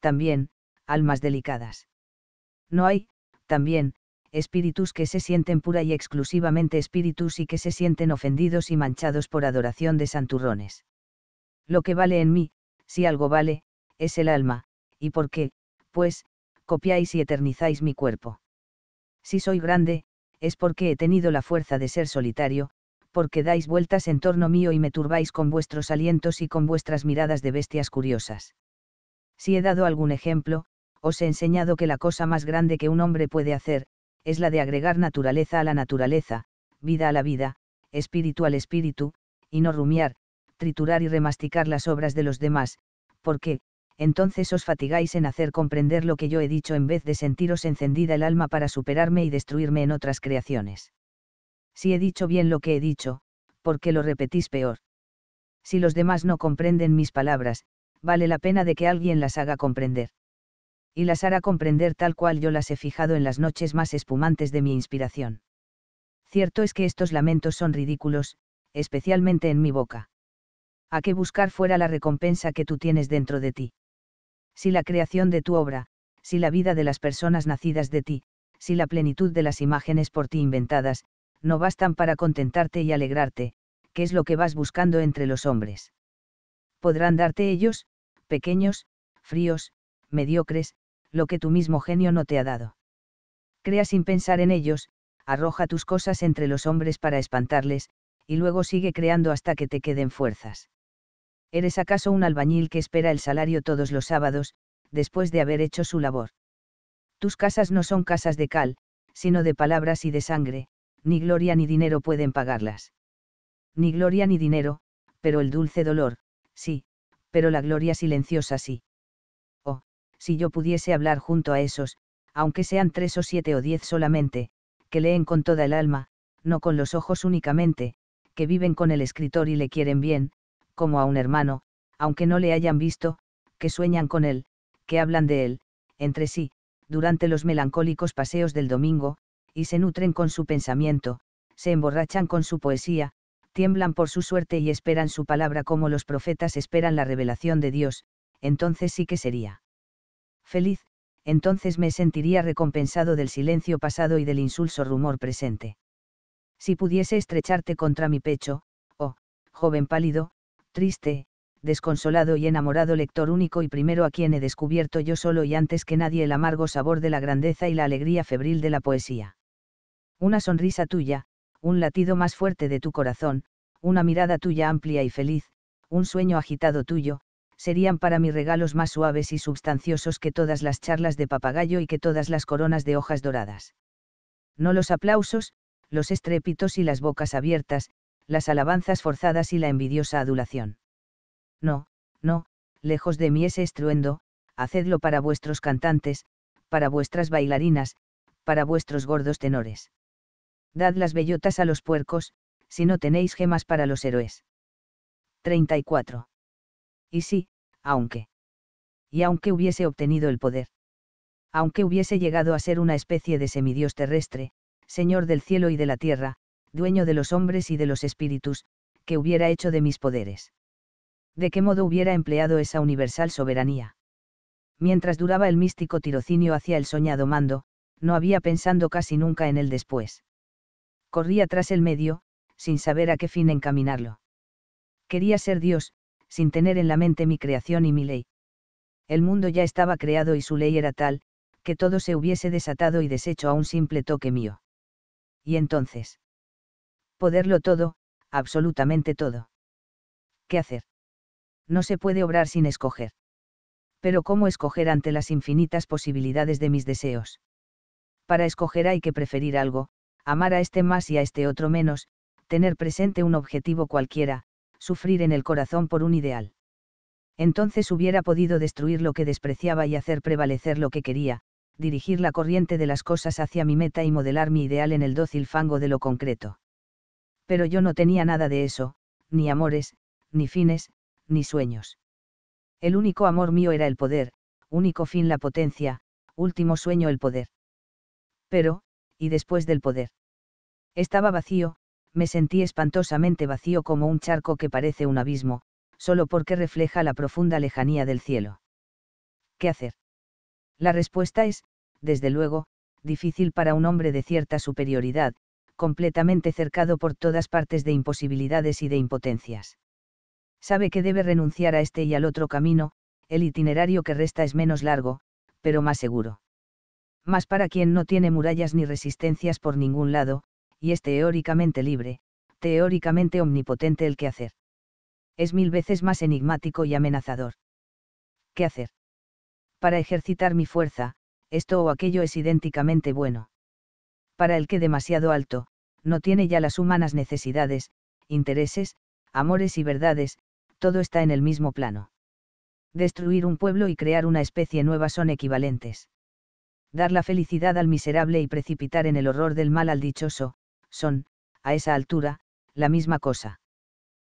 también, almas delicadas. No hay, también, espíritus que se sienten pura y exclusivamente espíritus y que se sienten ofendidos y manchados por adoración de santurrones. Lo que vale en mí, si algo vale, es el alma, y por qué, pues, copiáis y eternizáis mi cuerpo. Si soy grande, es porque he tenido la fuerza de ser solitario, porque dais vueltas en torno mío y me turbáis con vuestros alientos y con vuestras miradas de bestias curiosas. Si he dado algún ejemplo, os he enseñado que la cosa más grande que un hombre puede hacer, es la de agregar naturaleza a la naturaleza, vida a la vida, espíritu al espíritu, y no rumiar, triturar y remasticar las obras de los demás, porque, entonces os fatigáis en hacer comprender lo que yo he dicho en vez de sentiros encendida el alma para superarme y destruirme en otras creaciones. Si he dicho bien lo que he dicho, ¿por qué lo repetís peor? Si los demás no comprenden mis palabras, vale la pena de que alguien las haga comprender. Y las hará comprender tal cual yo las he fijado en las noches más espumantes de mi inspiración. Cierto es que estos lamentos son ridículos, especialmente en mi boca. ¿A qué buscar fuera la recompensa que tú tienes dentro de ti? si la creación de tu obra, si la vida de las personas nacidas de ti, si la plenitud de las imágenes por ti inventadas, no bastan para contentarte y alegrarte, ¿qué es lo que vas buscando entre los hombres. Podrán darte ellos, pequeños, fríos, mediocres, lo que tu mismo genio no te ha dado. Crea sin pensar en ellos, arroja tus cosas entre los hombres para espantarles, y luego sigue creando hasta que te queden fuerzas. ¿Eres acaso un albañil que espera el salario todos los sábados, después de haber hecho su labor? Tus casas no son casas de cal, sino de palabras y de sangre, ni gloria ni dinero pueden pagarlas. Ni gloria ni dinero, pero el dulce dolor, sí, pero la gloria silenciosa sí. Oh, si yo pudiese hablar junto a esos, aunque sean tres o siete o diez solamente, que leen con toda el alma, no con los ojos únicamente, que viven con el escritor y le quieren bien, como a un hermano, aunque no le hayan visto, que sueñan con él, que hablan de él, entre sí, durante los melancólicos paseos del domingo, y se nutren con su pensamiento, se emborrachan con su poesía, tiemblan por su suerte y esperan su palabra como los profetas esperan la revelación de Dios, entonces sí que sería feliz, entonces me sentiría recompensado del silencio pasado y del insulso rumor presente. Si pudiese estrecharte contra mi pecho, oh, joven pálido, triste, desconsolado y enamorado lector único y primero a quien he descubierto yo solo y antes que nadie el amargo sabor de la grandeza y la alegría febril de la poesía. Una sonrisa tuya, un latido más fuerte de tu corazón, una mirada tuya amplia y feliz, un sueño agitado tuyo, serían para mí regalos más suaves y substanciosos que todas las charlas de papagayo y que todas las coronas de hojas doradas. No los aplausos, los estrépitos y las bocas abiertas, las alabanzas forzadas y la envidiosa adulación. No, no, lejos de mí ese estruendo, hacedlo para vuestros cantantes, para vuestras bailarinas, para vuestros gordos tenores. Dad las bellotas a los puercos, si no tenéis gemas para los héroes. 34. Y sí, aunque. Y aunque hubiese obtenido el poder. Aunque hubiese llegado a ser una especie de semidios terrestre, señor del cielo y de la tierra, dueño de los hombres y de los espíritus, que hubiera hecho de mis poderes. ¿De qué modo hubiera empleado esa universal soberanía? Mientras duraba el místico tirocinio hacia el soñado mando, no había pensando casi nunca en él después. Corría tras el medio, sin saber a qué fin encaminarlo. Quería ser Dios, sin tener en la mente mi creación y mi ley. El mundo ya estaba creado y su ley era tal, que todo se hubiese desatado y deshecho a un simple toque mío. Y entonces poderlo todo, absolutamente todo. ¿Qué hacer? No se puede obrar sin escoger. Pero ¿cómo escoger ante las infinitas posibilidades de mis deseos? Para escoger hay que preferir algo, amar a este más y a este otro menos, tener presente un objetivo cualquiera, sufrir en el corazón por un ideal. Entonces hubiera podido destruir lo que despreciaba y hacer prevalecer lo que quería, dirigir la corriente de las cosas hacia mi meta y modelar mi ideal en el dócil fango de lo concreto pero yo no tenía nada de eso, ni amores, ni fines, ni sueños. El único amor mío era el poder, único fin la potencia, último sueño el poder. Pero, y después del poder. Estaba vacío, me sentí espantosamente vacío como un charco que parece un abismo, solo porque refleja la profunda lejanía del cielo. ¿Qué hacer? La respuesta es, desde luego, difícil para un hombre de cierta superioridad, completamente cercado por todas partes de imposibilidades y de impotencias. Sabe que debe renunciar a este y al otro camino, el itinerario que resta es menos largo, pero más seguro. Más para quien no tiene murallas ni resistencias por ningún lado, y es teóricamente libre, teóricamente omnipotente el que hacer. Es mil veces más enigmático y amenazador. ¿Qué hacer? Para ejercitar mi fuerza, esto o aquello es idénticamente bueno para el que demasiado alto, no tiene ya las humanas necesidades, intereses, amores y verdades, todo está en el mismo plano. Destruir un pueblo y crear una especie nueva son equivalentes. Dar la felicidad al miserable y precipitar en el horror del mal al dichoso, son, a esa altura, la misma cosa.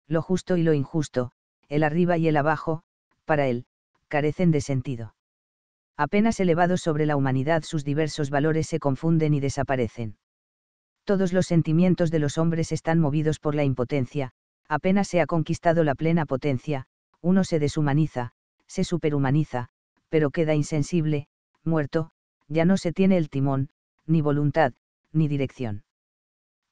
Lo justo y lo injusto, el arriba y el abajo, para él, carecen de sentido apenas elevados sobre la humanidad sus diversos valores se confunden y desaparecen. Todos los sentimientos de los hombres están movidos por la impotencia, apenas se ha conquistado la plena potencia, uno se deshumaniza, se superhumaniza, pero queda insensible, muerto, ya no se tiene el timón, ni voluntad, ni dirección.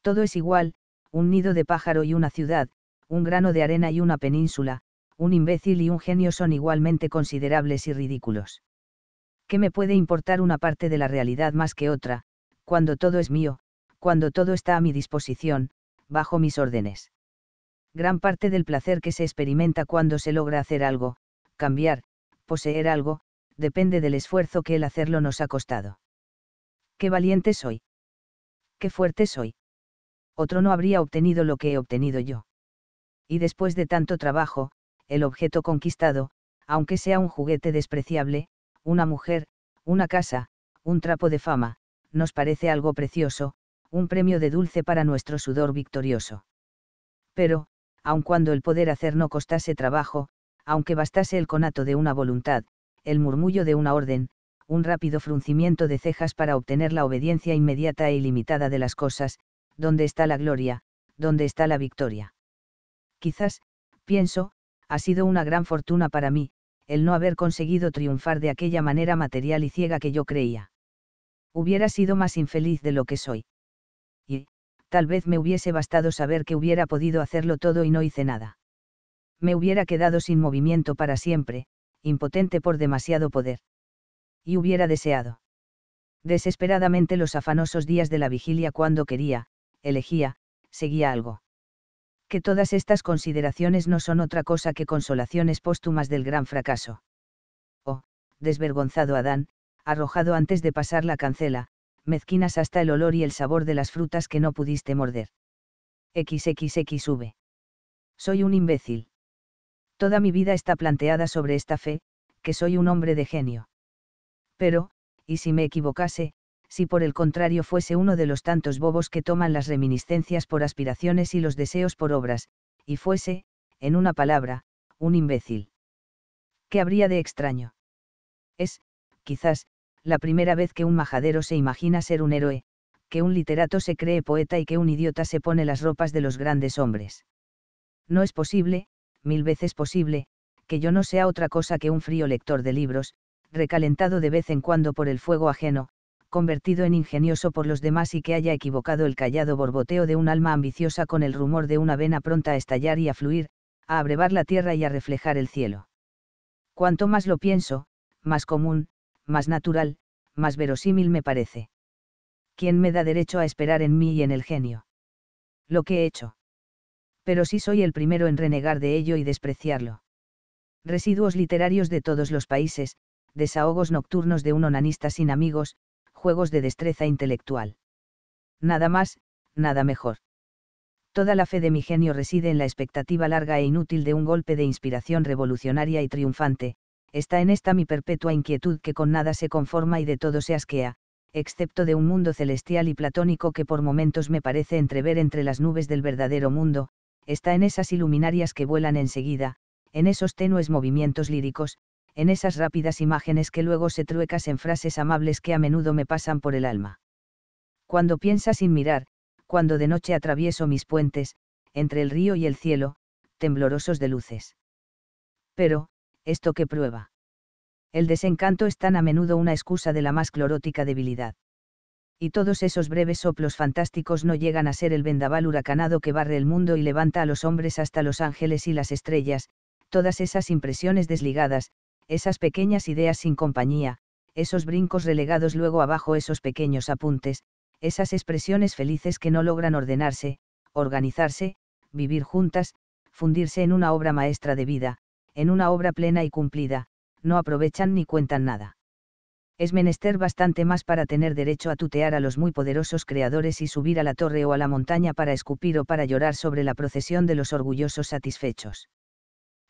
Todo es igual, un nido de pájaro y una ciudad, un grano de arena y una península, un imbécil y un genio son igualmente considerables y ridículos. ¿Qué me puede importar una parte de la realidad más que otra, cuando todo es mío, cuando todo está a mi disposición, bajo mis órdenes? Gran parte del placer que se experimenta cuando se logra hacer algo, cambiar, poseer algo, depende del esfuerzo que el hacerlo nos ha costado. Qué valiente soy. Qué fuerte soy. Otro no habría obtenido lo que he obtenido yo. Y después de tanto trabajo, el objeto conquistado, aunque sea un juguete despreciable, una mujer, una casa, un trapo de fama, nos parece algo precioso, un premio de dulce para nuestro sudor victorioso. Pero, aun cuando el poder hacer no costase trabajo, aunque bastase el conato de una voluntad, el murmullo de una orden, un rápido fruncimiento de cejas para obtener la obediencia inmediata e ilimitada de las cosas, ¿dónde está la gloria, dónde está la victoria. Quizás, pienso, ha sido una gran fortuna para mí, el no haber conseguido triunfar de aquella manera material y ciega que yo creía. Hubiera sido más infeliz de lo que soy. Y, tal vez me hubiese bastado saber que hubiera podido hacerlo todo y no hice nada. Me hubiera quedado sin movimiento para siempre, impotente por demasiado poder. Y hubiera deseado. Desesperadamente los afanosos días de la vigilia cuando quería, elegía, seguía algo que todas estas consideraciones no son otra cosa que consolaciones póstumas del gran fracaso. Oh, desvergonzado Adán, arrojado antes de pasar la cancela, mezquinas hasta el olor y el sabor de las frutas que no pudiste morder. XXXV. Soy un imbécil. Toda mi vida está planteada sobre esta fe, que soy un hombre de genio. Pero, ¿y si me equivocase, si por el contrario fuese uno de los tantos bobos que toman las reminiscencias por aspiraciones y los deseos por obras, y fuese, en una palabra, un imbécil. ¿Qué habría de extraño? Es, quizás, la primera vez que un majadero se imagina ser un héroe, que un literato se cree poeta y que un idiota se pone las ropas de los grandes hombres. No es posible, mil veces posible, que yo no sea otra cosa que un frío lector de libros, recalentado de vez en cuando por el fuego ajeno, convertido en ingenioso por los demás y que haya equivocado el callado borboteo de un alma ambiciosa con el rumor de una vena pronta a estallar y a fluir, a abrevar la tierra y a reflejar el cielo. Cuanto más lo pienso, más común, más natural, más verosímil me parece. ¿Quién me da derecho a esperar en mí y en el genio? Lo que he hecho. Pero sí soy el primero en renegar de ello y despreciarlo. Residuos literarios de todos los países, desahogos nocturnos de un onanista sin amigos, juegos de destreza intelectual. Nada más, nada mejor. Toda la fe de mi genio reside en la expectativa larga e inútil de un golpe de inspiración revolucionaria y triunfante, está en esta mi perpetua inquietud que con nada se conforma y de todo se asquea, excepto de un mundo celestial y platónico que por momentos me parece entrever entre las nubes del verdadero mundo, está en esas iluminarias que vuelan enseguida, en esos tenues movimientos líricos, en esas rápidas imágenes que luego se truecas en frases amables que a menudo me pasan por el alma. Cuando piensa sin mirar, cuando de noche atravieso mis puentes, entre el río y el cielo, temblorosos de luces. Pero, ¿esto qué prueba? El desencanto es tan a menudo una excusa de la más clorótica debilidad. Y todos esos breves soplos fantásticos no llegan a ser el vendaval huracanado que barre el mundo y levanta a los hombres hasta los ángeles y las estrellas, todas esas impresiones desligadas, esas pequeñas ideas sin compañía, esos brincos relegados luego abajo, esos pequeños apuntes, esas expresiones felices que no logran ordenarse, organizarse, vivir juntas, fundirse en una obra maestra de vida, en una obra plena y cumplida, no aprovechan ni cuentan nada. Es menester bastante más para tener derecho a tutear a los muy poderosos creadores y subir a la torre o a la montaña para escupir o para llorar sobre la procesión de los orgullosos satisfechos.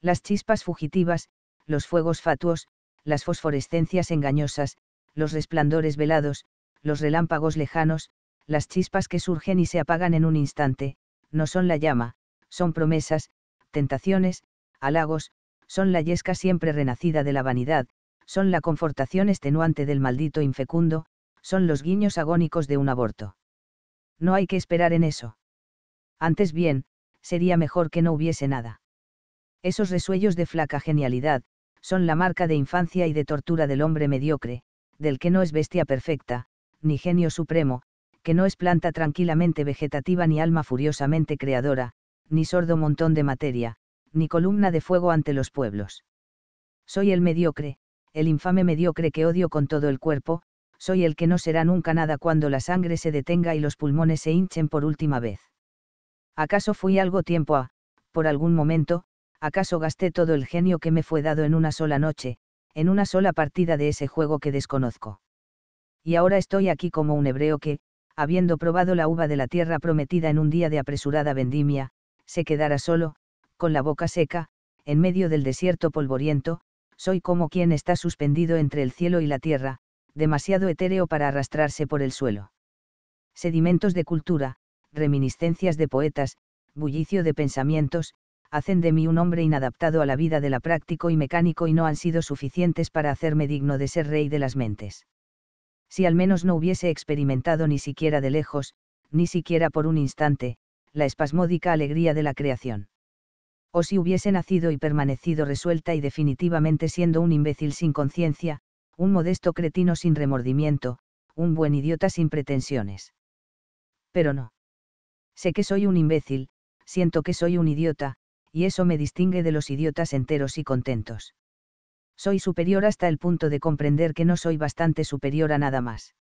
Las chispas fugitivas, los fuegos fatuos, las fosforescencias engañosas, los resplandores velados, los relámpagos lejanos, las chispas que surgen y se apagan en un instante, no son la llama, son promesas, tentaciones, halagos, son la yesca siempre renacida de la vanidad, son la confortación extenuante del maldito infecundo, son los guiños agónicos de un aborto. No hay que esperar en eso. Antes bien, sería mejor que no hubiese nada. Esos resuellos de flaca genialidad, son la marca de infancia y de tortura del hombre mediocre, del que no es bestia perfecta, ni genio supremo, que no es planta tranquilamente vegetativa ni alma furiosamente creadora, ni sordo montón de materia, ni columna de fuego ante los pueblos. Soy el mediocre, el infame mediocre que odio con todo el cuerpo, soy el que no será nunca nada cuando la sangre se detenga y los pulmones se hinchen por última vez. ¿Acaso fui algo tiempo a, por algún momento, ¿acaso gasté todo el genio que me fue dado en una sola noche, en una sola partida de ese juego que desconozco? Y ahora estoy aquí como un hebreo que, habiendo probado la uva de la tierra prometida en un día de apresurada vendimia, se quedara solo, con la boca seca, en medio del desierto polvoriento, soy como quien está suspendido entre el cielo y la tierra, demasiado etéreo para arrastrarse por el suelo. Sedimentos de cultura, reminiscencias de poetas, bullicio de pensamientos, hacen de mí un hombre inadaptado a la vida de la práctico y mecánico y no han sido suficientes para hacerme digno de ser rey de las mentes. Si al menos no hubiese experimentado ni siquiera de lejos, ni siquiera por un instante, la espasmódica alegría de la creación. O si hubiese nacido y permanecido resuelta y definitivamente siendo un imbécil sin conciencia, un modesto cretino sin remordimiento, un buen idiota sin pretensiones. Pero no. Sé que soy un imbécil, siento que soy un idiota, y eso me distingue de los idiotas enteros y contentos. Soy superior hasta el punto de comprender que no soy bastante superior a nada más.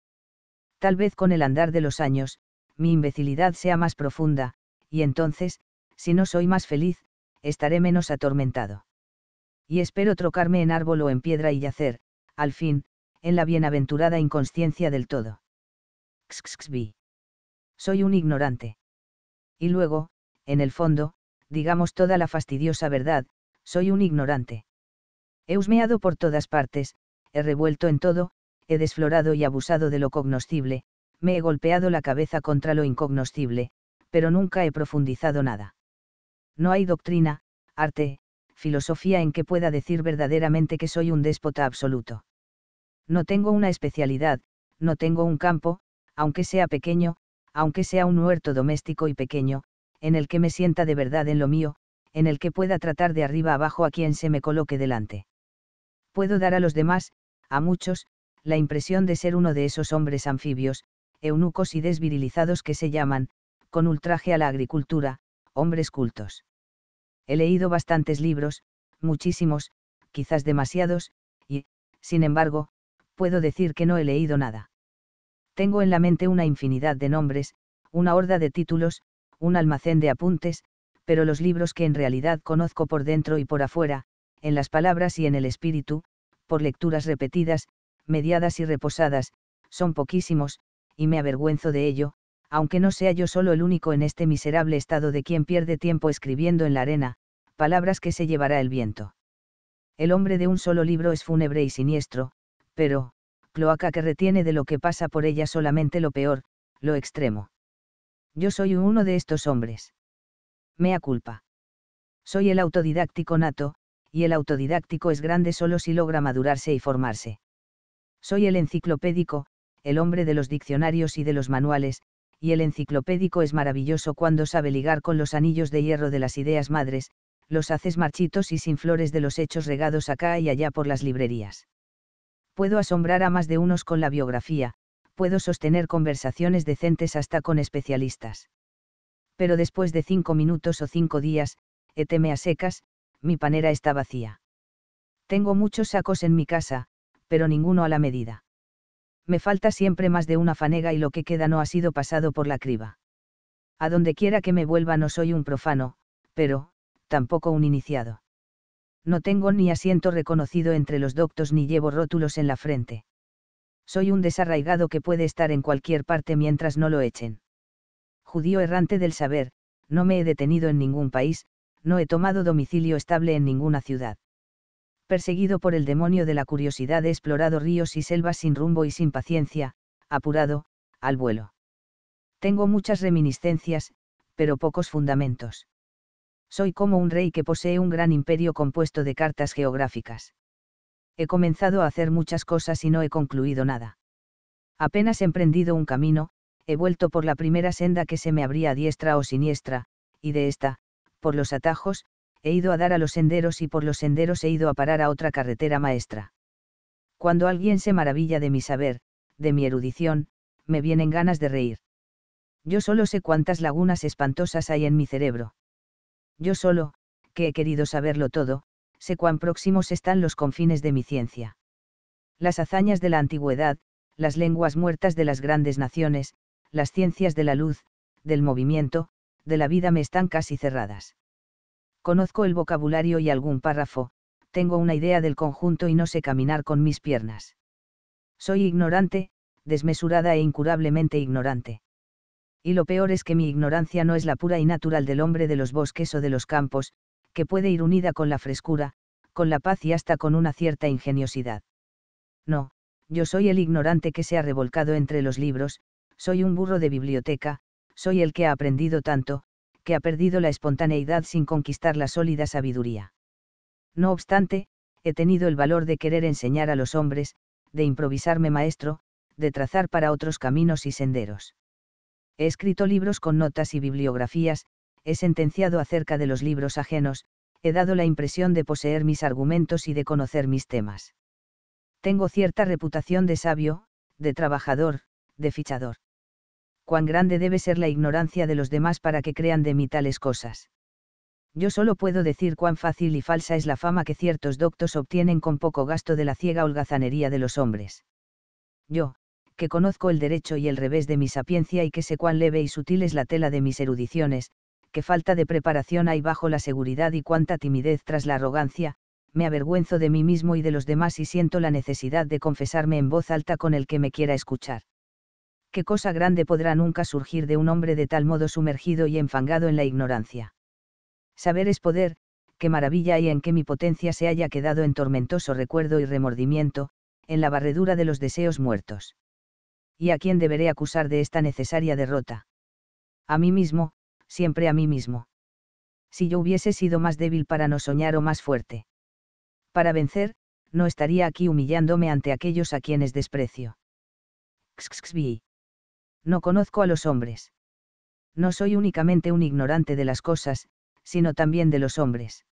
Tal vez con el andar de los años, mi imbecilidad sea más profunda, y entonces, si no soy más feliz, estaré menos atormentado. Y espero trocarme en árbol o en piedra y yacer, al fin, en la bienaventurada inconsciencia del todo. Xxxbi. Soy un ignorante. Y luego, en el fondo, digamos toda la fastidiosa verdad, soy un ignorante. He husmeado por todas partes, he revuelto en todo, he desflorado y abusado de lo cognoscible, me he golpeado la cabeza contra lo incognoscible, pero nunca he profundizado nada. No hay doctrina, arte, filosofía en que pueda decir verdaderamente que soy un déspota absoluto. No tengo una especialidad, no tengo un campo, aunque sea pequeño, aunque sea un huerto doméstico y pequeño, en el que me sienta de verdad en lo mío, en el que pueda tratar de arriba abajo a quien se me coloque delante. Puedo dar a los demás, a muchos, la impresión de ser uno de esos hombres anfibios, eunucos y desvirilizados que se llaman, con ultraje a la agricultura, hombres cultos. He leído bastantes libros, muchísimos, quizás demasiados, y, sin embargo, puedo decir que no he leído nada. Tengo en la mente una infinidad de nombres, una horda de títulos, un almacén de apuntes, pero los libros que en realidad conozco por dentro y por afuera, en las palabras y en el espíritu, por lecturas repetidas, mediadas y reposadas, son poquísimos, y me avergüenzo de ello, aunque no sea yo solo el único en este miserable estado de quien pierde tiempo escribiendo en la arena, palabras que se llevará el viento. El hombre de un solo libro es fúnebre y siniestro, pero, cloaca que retiene de lo que pasa por ella solamente lo peor, lo extremo. Yo soy uno de estos hombres. Mea culpa. Soy el autodidáctico nato, y el autodidáctico es grande solo si logra madurarse y formarse. Soy el enciclopédico, el hombre de los diccionarios y de los manuales, y el enciclopédico es maravilloso cuando sabe ligar con los anillos de hierro de las ideas madres, los haces marchitos y sin flores de los hechos regados acá y allá por las librerías. Puedo asombrar a más de unos con la biografía, puedo sostener conversaciones decentes hasta con especialistas. Pero después de cinco minutos o cinco días, eteme a secas, mi panera está vacía. Tengo muchos sacos en mi casa, pero ninguno a la medida. Me falta siempre más de una fanega y lo que queda no ha sido pasado por la criba. A donde quiera que me vuelva no soy un profano, pero, tampoco un iniciado. No tengo ni asiento reconocido entre los doctos ni llevo rótulos en la frente. Soy un desarraigado que puede estar en cualquier parte mientras no lo echen. Judío errante del saber, no me he detenido en ningún país, no he tomado domicilio estable en ninguna ciudad. Perseguido por el demonio de la curiosidad he explorado ríos y selvas sin rumbo y sin paciencia, apurado, al vuelo. Tengo muchas reminiscencias, pero pocos fundamentos. Soy como un rey que posee un gran imperio compuesto de cartas geográficas he comenzado a hacer muchas cosas y no he concluido nada. Apenas emprendido un camino, he vuelto por la primera senda que se me abría a diestra o siniestra, y de esta, por los atajos, he ido a dar a los senderos y por los senderos he ido a parar a otra carretera maestra. Cuando alguien se maravilla de mi saber, de mi erudición, me vienen ganas de reír. Yo solo sé cuántas lagunas espantosas hay en mi cerebro. Yo solo, que he querido saberlo todo, sé cuán próximos están los confines de mi ciencia. Las hazañas de la antigüedad, las lenguas muertas de las grandes naciones, las ciencias de la luz, del movimiento, de la vida me están casi cerradas. Conozco el vocabulario y algún párrafo, tengo una idea del conjunto y no sé caminar con mis piernas. Soy ignorante, desmesurada e incurablemente ignorante. Y lo peor es que mi ignorancia no es la pura y natural del hombre de los bosques o de los campos, que puede ir unida con la frescura, con la paz y hasta con una cierta ingeniosidad. No, yo soy el ignorante que se ha revolcado entre los libros, soy un burro de biblioteca, soy el que ha aprendido tanto, que ha perdido la espontaneidad sin conquistar la sólida sabiduría. No obstante, he tenido el valor de querer enseñar a los hombres, de improvisarme maestro, de trazar para otros caminos y senderos. He escrito libros con notas y bibliografías, he sentenciado acerca de los libros ajenos, he dado la impresión de poseer mis argumentos y de conocer mis temas. Tengo cierta reputación de sabio, de trabajador, de fichador. Cuán grande debe ser la ignorancia de los demás para que crean de mí tales cosas. Yo solo puedo decir cuán fácil y falsa es la fama que ciertos doctos obtienen con poco gasto de la ciega holgazanería de los hombres. Yo, que conozco el derecho y el revés de mi sapiencia y que sé cuán leve y sutil es la tela de mis erudiciones, qué falta de preparación hay bajo la seguridad y cuánta timidez tras la arrogancia, me avergüenzo de mí mismo y de los demás y siento la necesidad de confesarme en voz alta con el que me quiera escuchar. Qué cosa grande podrá nunca surgir de un hombre de tal modo sumergido y enfangado en la ignorancia. Saber es poder, qué maravilla hay en que mi potencia se haya quedado en tormentoso recuerdo y remordimiento, en la barredura de los deseos muertos. ¿Y a quién deberé acusar de esta necesaria derrota? A mí mismo, siempre a mí mismo. Si yo hubiese sido más débil para no soñar o más fuerte. Para vencer, no estaría aquí humillándome ante aquellos a quienes desprecio. No conozco a los hombres. No soy únicamente un ignorante de las cosas, sino también de los hombres.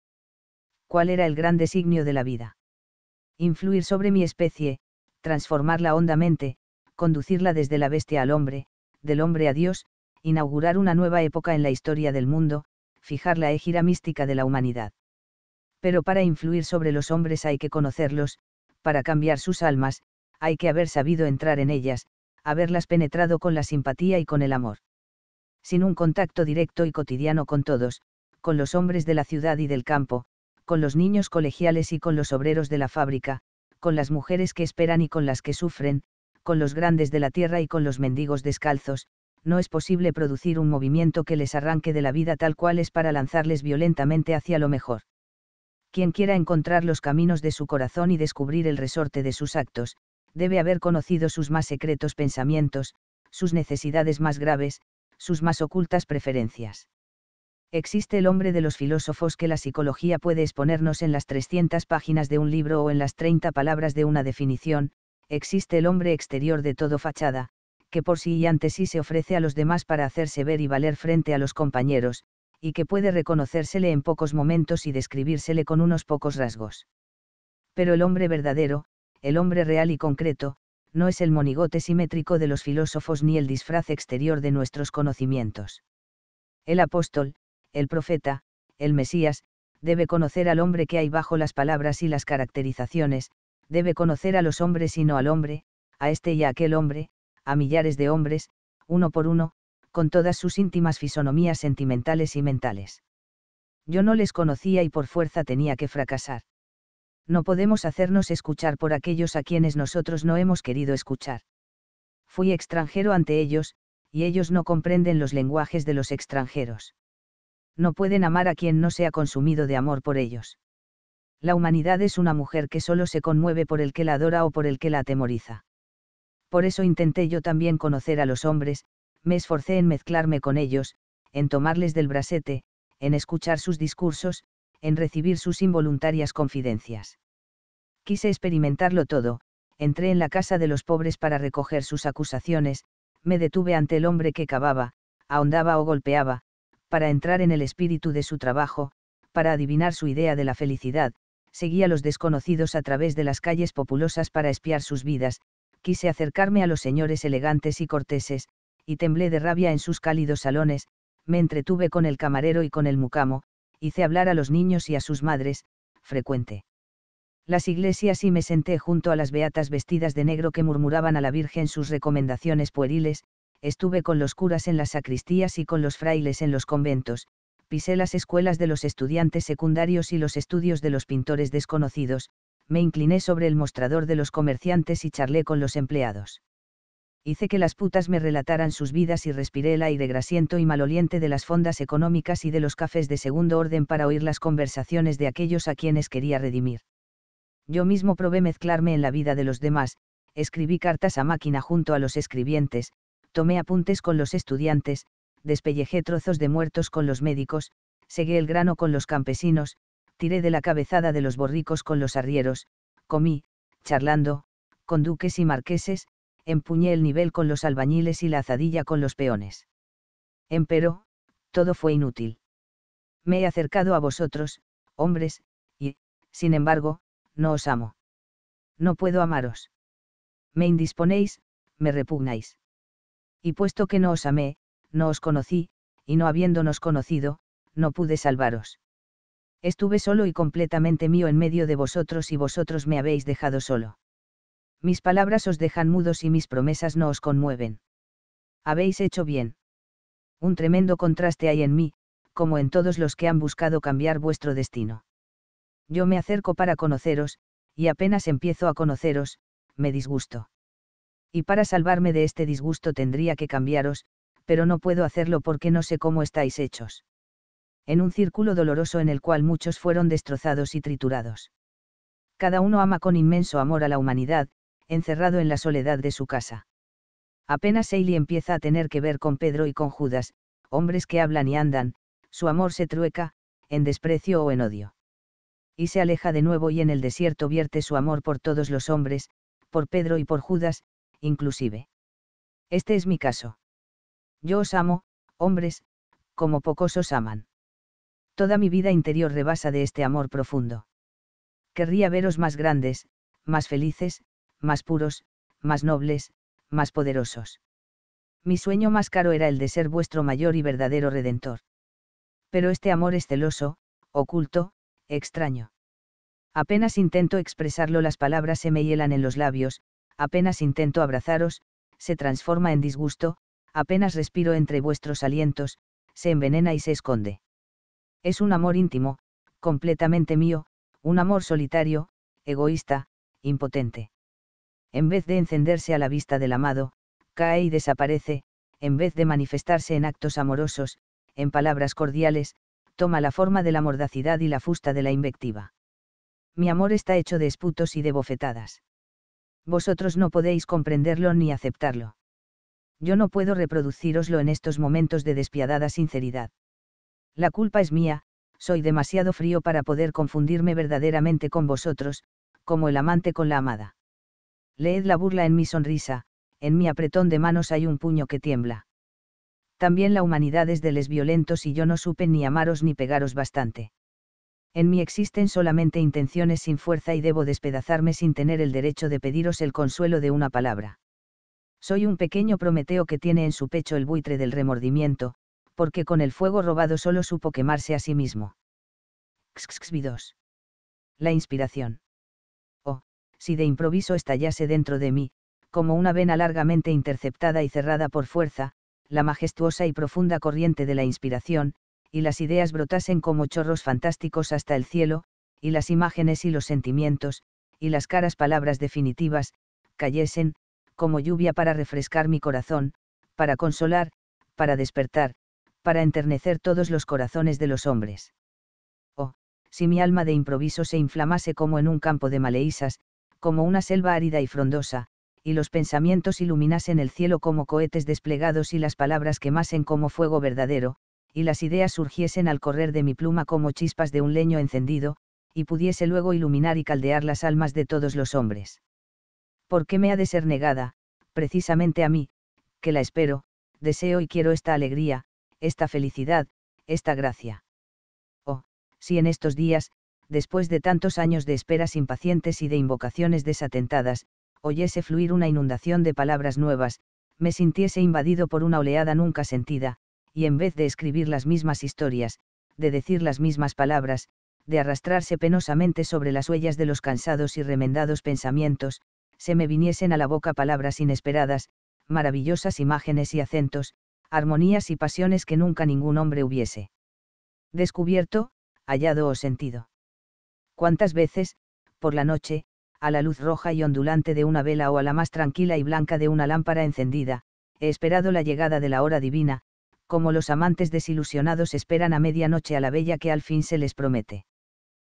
¿Cuál era el gran designio de la vida? Influir sobre mi especie, transformarla hondamente, conducirla desde la bestia al hombre, del hombre a Dios, inaugurar una nueva época en la historia del mundo, fijar la égira mística de la humanidad. Pero para influir sobre los hombres hay que conocerlos, para cambiar sus almas, hay que haber sabido entrar en ellas, haberlas penetrado con la simpatía y con el amor. Sin un contacto directo y cotidiano con todos, con los hombres de la ciudad y del campo, con los niños colegiales y con los obreros de la fábrica, con las mujeres que esperan y con las que sufren, con los grandes de la tierra y con los mendigos descalzos, no es posible producir un movimiento que les arranque de la vida tal cual es para lanzarles violentamente hacia lo mejor. Quien quiera encontrar los caminos de su corazón y descubrir el resorte de sus actos, debe haber conocido sus más secretos pensamientos, sus necesidades más graves, sus más ocultas preferencias. Existe el hombre de los filósofos que la psicología puede exponernos en las 300 páginas de un libro o en las 30 palabras de una definición, existe el hombre exterior de todo fachada, que por sí y ante sí se ofrece a los demás para hacerse ver y valer frente a los compañeros, y que puede reconocérsele en pocos momentos y describírsele con unos pocos rasgos. Pero el hombre verdadero, el hombre real y concreto, no es el monigote simétrico de los filósofos ni el disfraz exterior de nuestros conocimientos. El apóstol, el profeta, el Mesías, debe conocer al hombre que hay bajo las palabras y las caracterizaciones, debe conocer a los hombres y no al hombre, a este y a aquel hombre, a millares de hombres, uno por uno, con todas sus íntimas fisonomías sentimentales y mentales. Yo no les conocía y por fuerza tenía que fracasar. No podemos hacernos escuchar por aquellos a quienes nosotros no hemos querido escuchar. Fui extranjero ante ellos, y ellos no comprenden los lenguajes de los extranjeros. No pueden amar a quien no sea consumido de amor por ellos. La humanidad es una mujer que solo se conmueve por el que la adora o por el que la atemoriza. Por eso intenté yo también conocer a los hombres, me esforcé en mezclarme con ellos, en tomarles del brasete, en escuchar sus discursos, en recibir sus involuntarias confidencias. Quise experimentarlo todo, entré en la casa de los pobres para recoger sus acusaciones, me detuve ante el hombre que cavaba, ahondaba o golpeaba, para entrar en el espíritu de su trabajo, para adivinar su idea de la felicidad, seguí a los desconocidos a través de las calles populosas para espiar sus vidas, quise acercarme a los señores elegantes y corteses, y temblé de rabia en sus cálidos salones, me entretuve con el camarero y con el mucamo, hice hablar a los niños y a sus madres, frecuente. Las iglesias y me senté junto a las beatas vestidas de negro que murmuraban a la Virgen sus recomendaciones pueriles, estuve con los curas en las sacristías y con los frailes en los conventos, pisé las escuelas de los estudiantes secundarios y los estudios de los pintores desconocidos, me incliné sobre el mostrador de los comerciantes y charlé con los empleados. Hice que las putas me relataran sus vidas y respiré el aire grasiento y maloliente de las fondas económicas y de los cafés de segundo orden para oír las conversaciones de aquellos a quienes quería redimir. Yo mismo probé mezclarme en la vida de los demás, escribí cartas a máquina junto a los escribientes, tomé apuntes con los estudiantes, despellejé trozos de muertos con los médicos, seguí el grano con los campesinos, tiré de la cabezada de los borricos con los arrieros, comí, charlando, con duques y marqueses, empuñé el nivel con los albañiles y la azadilla con los peones. Empero, todo fue inútil. Me he acercado a vosotros, hombres, y, sin embargo, no os amo. No puedo amaros. Me indisponéis, me repugnáis. Y puesto que no os amé, no os conocí, y no habiéndonos conocido, no pude salvaros estuve solo y completamente mío en medio de vosotros y vosotros me habéis dejado solo. Mis palabras os dejan mudos y mis promesas no os conmueven. Habéis hecho bien. Un tremendo contraste hay en mí, como en todos los que han buscado cambiar vuestro destino. Yo me acerco para conoceros, y apenas empiezo a conoceros, me disgusto. Y para salvarme de este disgusto tendría que cambiaros, pero no puedo hacerlo porque no sé cómo estáis hechos en un círculo doloroso en el cual muchos fueron destrozados y triturados. Cada uno ama con inmenso amor a la humanidad, encerrado en la soledad de su casa. Apenas Eiley empieza a tener que ver con Pedro y con Judas, hombres que hablan y andan, su amor se trueca, en desprecio o en odio. Y se aleja de nuevo y en el desierto vierte su amor por todos los hombres, por Pedro y por Judas, inclusive. Este es mi caso. Yo os amo, hombres, como pocos os aman toda mi vida interior rebasa de este amor profundo. Querría veros más grandes, más felices, más puros, más nobles, más poderosos. Mi sueño más caro era el de ser vuestro mayor y verdadero redentor. Pero este amor es celoso, oculto, extraño. Apenas intento expresarlo las palabras se me hielan en los labios, apenas intento abrazaros, se transforma en disgusto, apenas respiro entre vuestros alientos, se envenena y se esconde. Es un amor íntimo, completamente mío, un amor solitario, egoísta, impotente. En vez de encenderse a la vista del amado, cae y desaparece, en vez de manifestarse en actos amorosos, en palabras cordiales, toma la forma de la mordacidad y la fusta de la invectiva. Mi amor está hecho de esputos y de bofetadas. Vosotros no podéis comprenderlo ni aceptarlo. Yo no puedo reproduciroslo en estos momentos de despiadada sinceridad. La culpa es mía, soy demasiado frío para poder confundirme verdaderamente con vosotros, como el amante con la amada. Leed la burla en mi sonrisa, en mi apretón de manos hay un puño que tiembla. También la humanidad es de les violentos y yo no supe ni amaros ni pegaros bastante. En mí existen solamente intenciones sin fuerza y debo despedazarme sin tener el derecho de pediros el consuelo de una palabra. Soy un pequeño Prometeo que tiene en su pecho el buitre del remordimiento, porque con el fuego robado solo supo quemarse a sí mismo. Xxxvidos. La inspiración. Oh, si de improviso estallase dentro de mí, como una vena largamente interceptada y cerrada por fuerza, la majestuosa y profunda corriente de la inspiración, y las ideas brotasen como chorros fantásticos hasta el cielo, y las imágenes y los sentimientos, y las caras palabras definitivas, cayesen, como lluvia para refrescar mi corazón, para consolar, para despertar, para enternecer todos los corazones de los hombres. Oh, si mi alma de improviso se inflamase como en un campo de maleísas, como una selva árida y frondosa, y los pensamientos iluminasen el cielo como cohetes desplegados y las palabras quemasen como fuego verdadero, y las ideas surgiesen al correr de mi pluma como chispas de un leño encendido, y pudiese luego iluminar y caldear las almas de todos los hombres. ¿Por qué me ha de ser negada, precisamente a mí, que la espero, deseo y quiero esta alegría, esta felicidad, esta gracia. Oh, si en estos días, después de tantos años de esperas impacientes y de invocaciones desatentadas, oyese fluir una inundación de palabras nuevas, me sintiese invadido por una oleada nunca sentida, y en vez de escribir las mismas historias, de decir las mismas palabras, de arrastrarse penosamente sobre las huellas de los cansados y remendados pensamientos, se me viniesen a la boca palabras inesperadas, maravillosas imágenes y acentos, armonías y pasiones que nunca ningún hombre hubiese descubierto, hallado o sentido. Cuántas veces, por la noche, a la luz roja y ondulante de una vela o a la más tranquila y blanca de una lámpara encendida, he esperado la llegada de la hora divina, como los amantes desilusionados esperan a medianoche a la bella que al fin se les promete.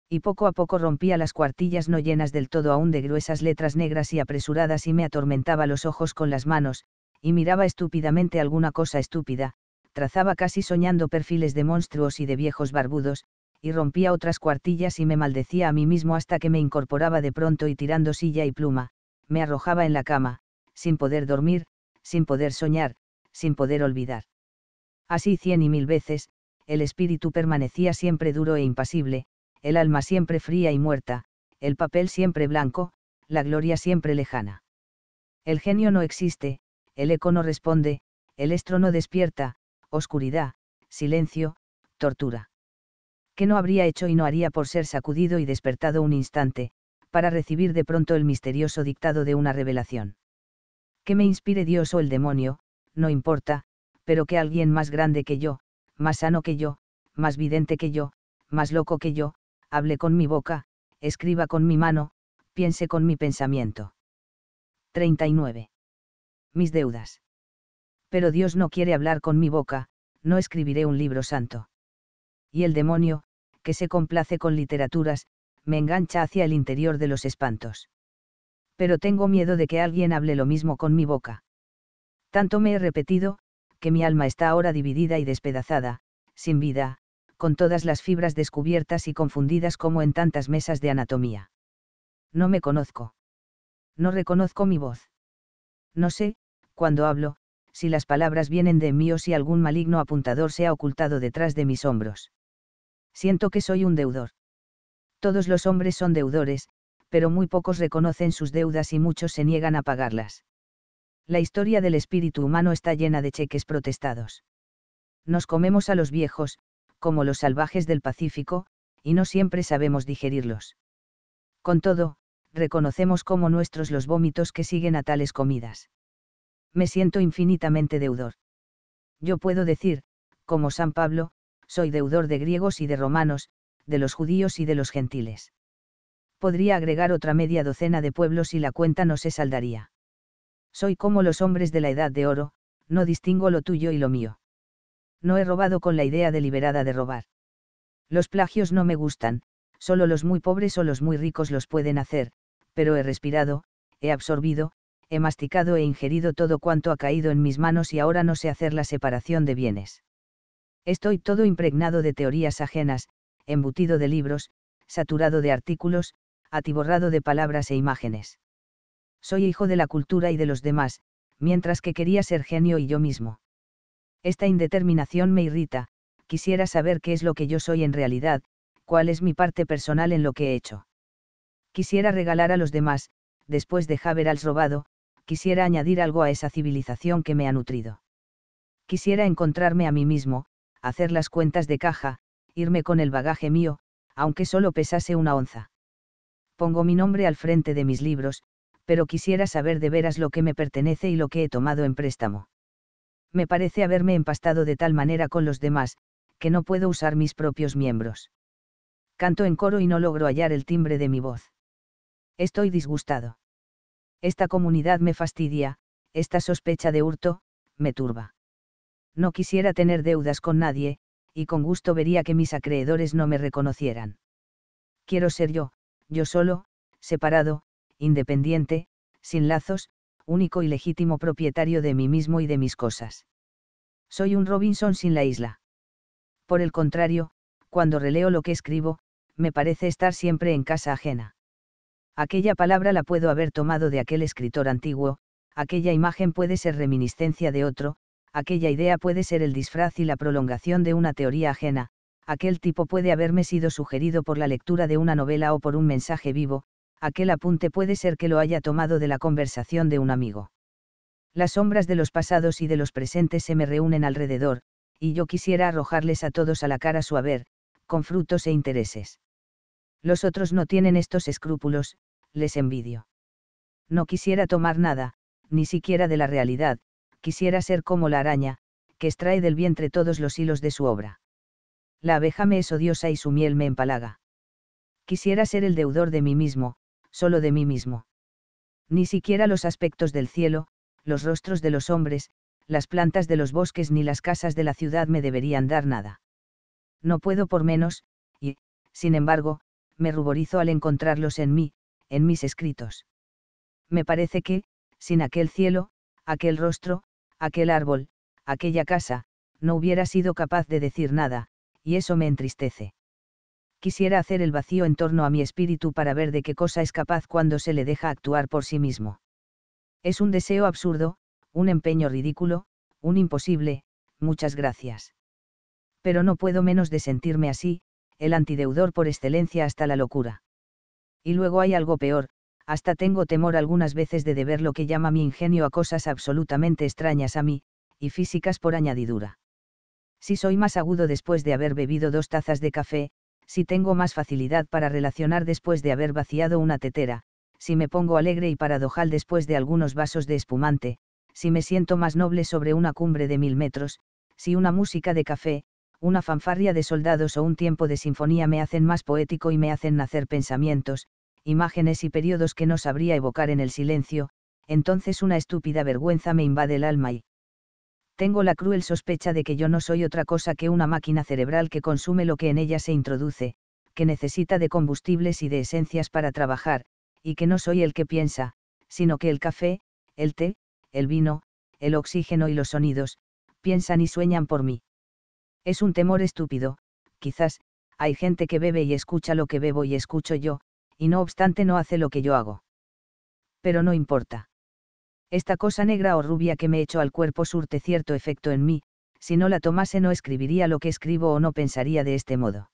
Y poco a poco rompía las cuartillas no llenas del todo aún de gruesas letras negras y apresuradas y me atormentaba los ojos con las manos, y miraba estúpidamente alguna cosa estúpida, trazaba casi soñando perfiles de monstruos y de viejos barbudos, y rompía otras cuartillas y me maldecía a mí mismo hasta que me incorporaba de pronto y tirando silla y pluma, me arrojaba en la cama, sin poder dormir, sin poder soñar, sin poder olvidar. Así cien y mil veces, el espíritu permanecía siempre duro e impasible, el alma siempre fría y muerta, el papel siempre blanco, la gloria siempre lejana. El genio no existe, el eco no responde, el estro no despierta, oscuridad, silencio, tortura. ¿Qué no habría hecho y no haría por ser sacudido y despertado un instante, para recibir de pronto el misterioso dictado de una revelación? Que me inspire Dios o el demonio, no importa, pero que alguien más grande que yo, más sano que yo, más vidente que yo, más loco que yo, hable con mi boca, escriba con mi mano, piense con mi pensamiento. 39 mis deudas. Pero Dios no quiere hablar con mi boca, no escribiré un libro santo. Y el demonio, que se complace con literaturas, me engancha hacia el interior de los espantos. Pero tengo miedo de que alguien hable lo mismo con mi boca. Tanto me he repetido, que mi alma está ahora dividida y despedazada, sin vida, con todas las fibras descubiertas y confundidas como en tantas mesas de anatomía. No me conozco. No reconozco mi voz. No sé, cuando hablo, si las palabras vienen de mí o si algún maligno apuntador se ha ocultado detrás de mis hombros. Siento que soy un deudor. Todos los hombres son deudores, pero muy pocos reconocen sus deudas y muchos se niegan a pagarlas. La historia del espíritu humano está llena de cheques protestados. Nos comemos a los viejos, como los salvajes del Pacífico, y no siempre sabemos digerirlos. Con todo, reconocemos como nuestros los vómitos que siguen a tales comidas. Me siento infinitamente deudor. Yo puedo decir, como San Pablo, soy deudor de griegos y de romanos, de los judíos y de los gentiles. Podría agregar otra media docena de pueblos y la cuenta no se saldaría. Soy como los hombres de la edad de oro, no distingo lo tuyo y lo mío. No he robado con la idea deliberada de robar. Los plagios no me gustan, solo los muy pobres o los muy ricos los pueden hacer, pero he respirado, he absorbido, he masticado e ingerido todo cuanto ha caído en mis manos y ahora no sé hacer la separación de bienes. Estoy todo impregnado de teorías ajenas, embutido de libros, saturado de artículos, atiborrado de palabras e imágenes. Soy hijo de la cultura y de los demás, mientras que quería ser genio y yo mismo. Esta indeterminación me irrita, quisiera saber qué es lo que yo soy en realidad, cuál es mi parte personal en lo que he hecho quisiera regalar a los demás, después de haberles robado, quisiera añadir algo a esa civilización que me ha nutrido. Quisiera encontrarme a mí mismo, hacer las cuentas de caja, irme con el bagaje mío, aunque solo pesase una onza. Pongo mi nombre al frente de mis libros, pero quisiera saber de veras lo que me pertenece y lo que he tomado en préstamo. Me parece haberme empastado de tal manera con los demás, que no puedo usar mis propios miembros. Canto en coro y no logro hallar el timbre de mi voz. Estoy disgustado. Esta comunidad me fastidia, esta sospecha de hurto, me turba. No quisiera tener deudas con nadie, y con gusto vería que mis acreedores no me reconocieran. Quiero ser yo, yo solo, separado, independiente, sin lazos, único y legítimo propietario de mí mismo y de mis cosas. Soy un Robinson sin la isla. Por el contrario, cuando releo lo que escribo, me parece estar siempre en casa ajena. Aquella palabra la puedo haber tomado de aquel escritor antiguo, aquella imagen puede ser reminiscencia de otro, aquella idea puede ser el disfraz y la prolongación de una teoría ajena, aquel tipo puede haberme sido sugerido por la lectura de una novela o por un mensaje vivo, aquel apunte puede ser que lo haya tomado de la conversación de un amigo. Las sombras de los pasados y de los presentes se me reúnen alrededor, y yo quisiera arrojarles a todos a la cara su haber, con frutos e intereses. Los otros no tienen estos escrúpulos, les envidio. No quisiera tomar nada, ni siquiera de la realidad, quisiera ser como la araña, que extrae del vientre todos los hilos de su obra. La abeja me es odiosa y su miel me empalaga. Quisiera ser el deudor de mí mismo, solo de mí mismo. Ni siquiera los aspectos del cielo, los rostros de los hombres, las plantas de los bosques ni las casas de la ciudad me deberían dar nada. No puedo por menos, y, sin embargo, me ruborizo al encontrarlos en mí, en mis escritos. Me parece que, sin aquel cielo, aquel rostro, aquel árbol, aquella casa, no hubiera sido capaz de decir nada, y eso me entristece. Quisiera hacer el vacío en torno a mi espíritu para ver de qué cosa es capaz cuando se le deja actuar por sí mismo. Es un deseo absurdo, un empeño ridículo, un imposible, muchas gracias. Pero no puedo menos de sentirme así, el antideudor por excelencia hasta la locura. Y luego hay algo peor, hasta tengo temor algunas veces de deber lo que llama mi ingenio a cosas absolutamente extrañas a mí, y físicas por añadidura. Si soy más agudo después de haber bebido dos tazas de café, si tengo más facilidad para relacionar después de haber vaciado una tetera, si me pongo alegre y paradojal después de algunos vasos de espumante, si me siento más noble sobre una cumbre de mil metros, si una música de café, una fanfarria de soldados o un tiempo de sinfonía me hacen más poético y me hacen nacer pensamientos, imágenes y periodos que no sabría evocar en el silencio, entonces una estúpida vergüenza me invade el alma y tengo la cruel sospecha de que yo no soy otra cosa que una máquina cerebral que consume lo que en ella se introduce, que necesita de combustibles y de esencias para trabajar, y que no soy el que piensa, sino que el café, el té, el vino, el oxígeno y los sonidos, piensan y sueñan por mí. Es un temor estúpido, quizás, hay gente que bebe y escucha lo que bebo y escucho yo, y no obstante no hace lo que yo hago. Pero no importa. Esta cosa negra o rubia que me echo al cuerpo surte cierto efecto en mí, si no la tomase no escribiría lo que escribo o no pensaría de este modo.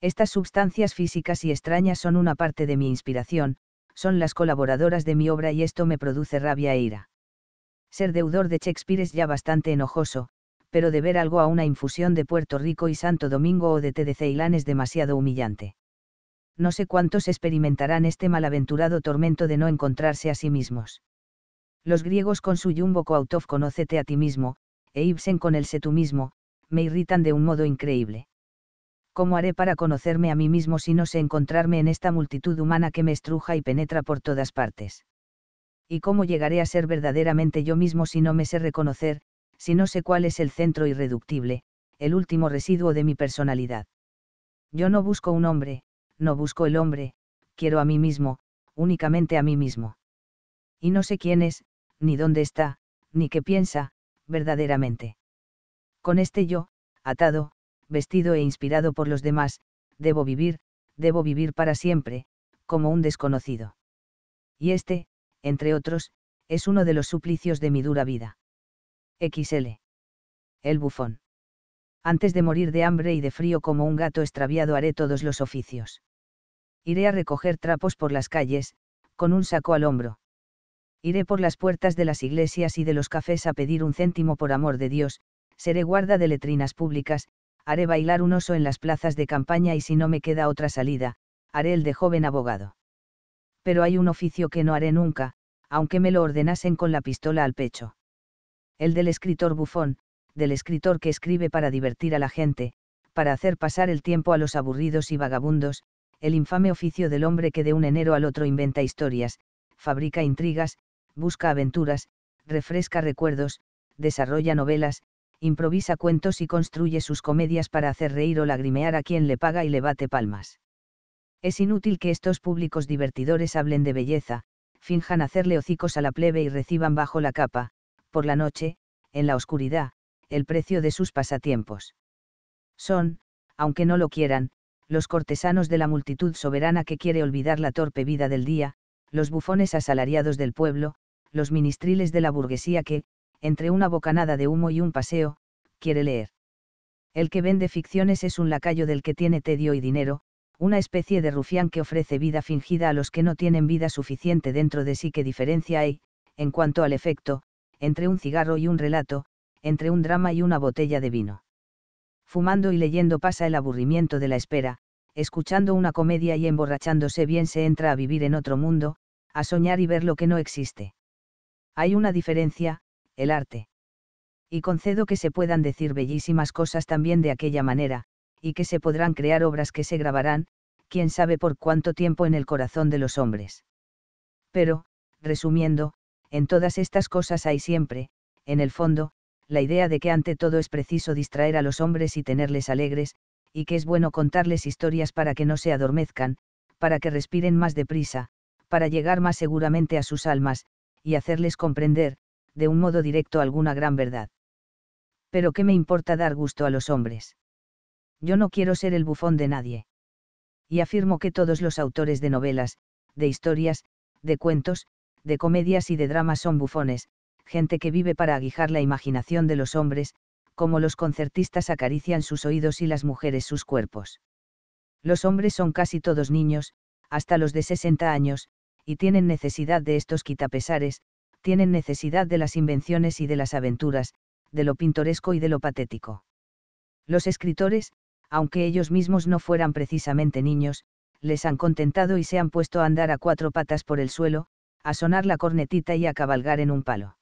Estas sustancias físicas y extrañas son una parte de mi inspiración, son las colaboradoras de mi obra y esto me produce rabia e ira. Ser deudor de Shakespeare es ya bastante enojoso, pero ver algo a una infusión de Puerto Rico y Santo Domingo o de té de Ceilán es demasiado humillante. No sé cuántos experimentarán este malaventurado tormento de no encontrarse a sí mismos. Los griegos con su yumbo Coautov Conócete a ti mismo, e Ibsen con el Sé tú mismo, me irritan de un modo increíble. ¿Cómo haré para conocerme a mí mismo si no sé encontrarme en esta multitud humana que me estruja y penetra por todas partes? ¿Y cómo llegaré a ser verdaderamente yo mismo si no me sé reconocer, si no sé cuál es el centro irreductible, el último residuo de mi personalidad. Yo no busco un hombre, no busco el hombre, quiero a mí mismo, únicamente a mí mismo. Y no sé quién es, ni dónde está, ni qué piensa, verdaderamente. Con este yo, atado, vestido e inspirado por los demás, debo vivir, debo vivir para siempre, como un desconocido. Y este, entre otros, es uno de los suplicios de mi dura vida. XL. El bufón. Antes de morir de hambre y de frío como un gato extraviado haré todos los oficios. Iré a recoger trapos por las calles, con un saco al hombro. Iré por las puertas de las iglesias y de los cafés a pedir un céntimo por amor de Dios, seré guarda de letrinas públicas, haré bailar un oso en las plazas de campaña y si no me queda otra salida, haré el de joven abogado. Pero hay un oficio que no haré nunca, aunque me lo ordenasen con la pistola al pecho el del escritor bufón, del escritor que escribe para divertir a la gente, para hacer pasar el tiempo a los aburridos y vagabundos, el infame oficio del hombre que de un enero al otro inventa historias, fabrica intrigas, busca aventuras, refresca recuerdos, desarrolla novelas, improvisa cuentos y construye sus comedias para hacer reír o lagrimear a quien le paga y le bate palmas. Es inútil que estos públicos divertidores hablen de belleza, finjan hacerle hocicos a la plebe y reciban bajo la capa, por la noche, en la oscuridad, el precio de sus pasatiempos. Son, aunque no lo quieran, los cortesanos de la multitud soberana que quiere olvidar la torpe vida del día, los bufones asalariados del pueblo, los ministriles de la burguesía que, entre una bocanada de humo y un paseo, quiere leer. El que vende ficciones es un lacayo del que tiene tedio y dinero, una especie de rufián que ofrece vida fingida a los que no tienen vida suficiente dentro de sí que diferencia hay, en cuanto al efecto, entre un cigarro y un relato, entre un drama y una botella de vino. Fumando y leyendo pasa el aburrimiento de la espera, escuchando una comedia y emborrachándose bien se entra a vivir en otro mundo, a soñar y ver lo que no existe. Hay una diferencia, el arte. Y concedo que se puedan decir bellísimas cosas también de aquella manera, y que se podrán crear obras que se grabarán, quién sabe por cuánto tiempo en el corazón de los hombres. Pero, resumiendo, en todas estas cosas hay siempre, en el fondo, la idea de que ante todo es preciso distraer a los hombres y tenerles alegres, y que es bueno contarles historias para que no se adormezcan, para que respiren más deprisa, para llegar más seguramente a sus almas, y hacerles comprender, de un modo directo, alguna gran verdad. Pero ¿qué me importa dar gusto a los hombres? Yo no quiero ser el bufón de nadie. Y afirmo que todos los autores de novelas, de historias, de cuentos, de comedias y de dramas son bufones, gente que vive para aguijar la imaginación de los hombres, como los concertistas acarician sus oídos y las mujeres sus cuerpos. Los hombres son casi todos niños, hasta los de 60 años, y tienen necesidad de estos quitapesares, tienen necesidad de las invenciones y de las aventuras, de lo pintoresco y de lo patético. Los escritores, aunque ellos mismos no fueran precisamente niños, les han contentado y se han puesto a andar a cuatro patas por el suelo, a sonar la cornetita y a cabalgar en un palo.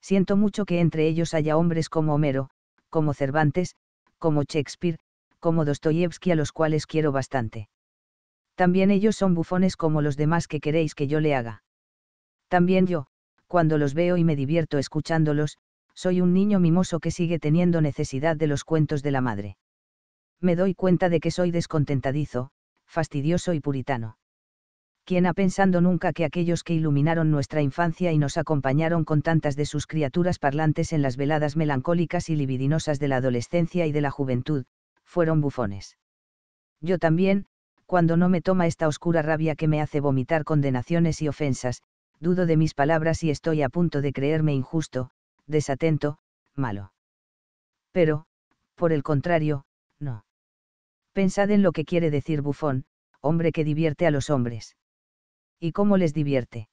Siento mucho que entre ellos haya hombres como Homero, como Cervantes, como Shakespeare, como Dostoyevsky a los cuales quiero bastante. También ellos son bufones como los demás que queréis que yo le haga. También yo, cuando los veo y me divierto escuchándolos, soy un niño mimoso que sigue teniendo necesidad de los cuentos de la madre. Me doy cuenta de que soy descontentadizo, fastidioso y puritano. ¿quién ha pensando nunca que aquellos que iluminaron nuestra infancia y nos acompañaron con tantas de sus criaturas parlantes en las veladas melancólicas y libidinosas de la adolescencia y de la juventud, fueron bufones? Yo también, cuando no me toma esta oscura rabia que me hace vomitar condenaciones y ofensas, dudo de mis palabras y estoy a punto de creerme injusto, desatento, malo. Pero, por el contrario, no. Pensad en lo que quiere decir bufón, hombre que divierte a los hombres y cómo les divierte.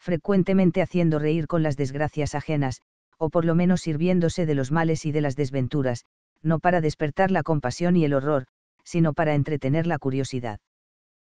Frecuentemente haciendo reír con las desgracias ajenas, o por lo menos sirviéndose de los males y de las desventuras, no para despertar la compasión y el horror, sino para entretener la curiosidad.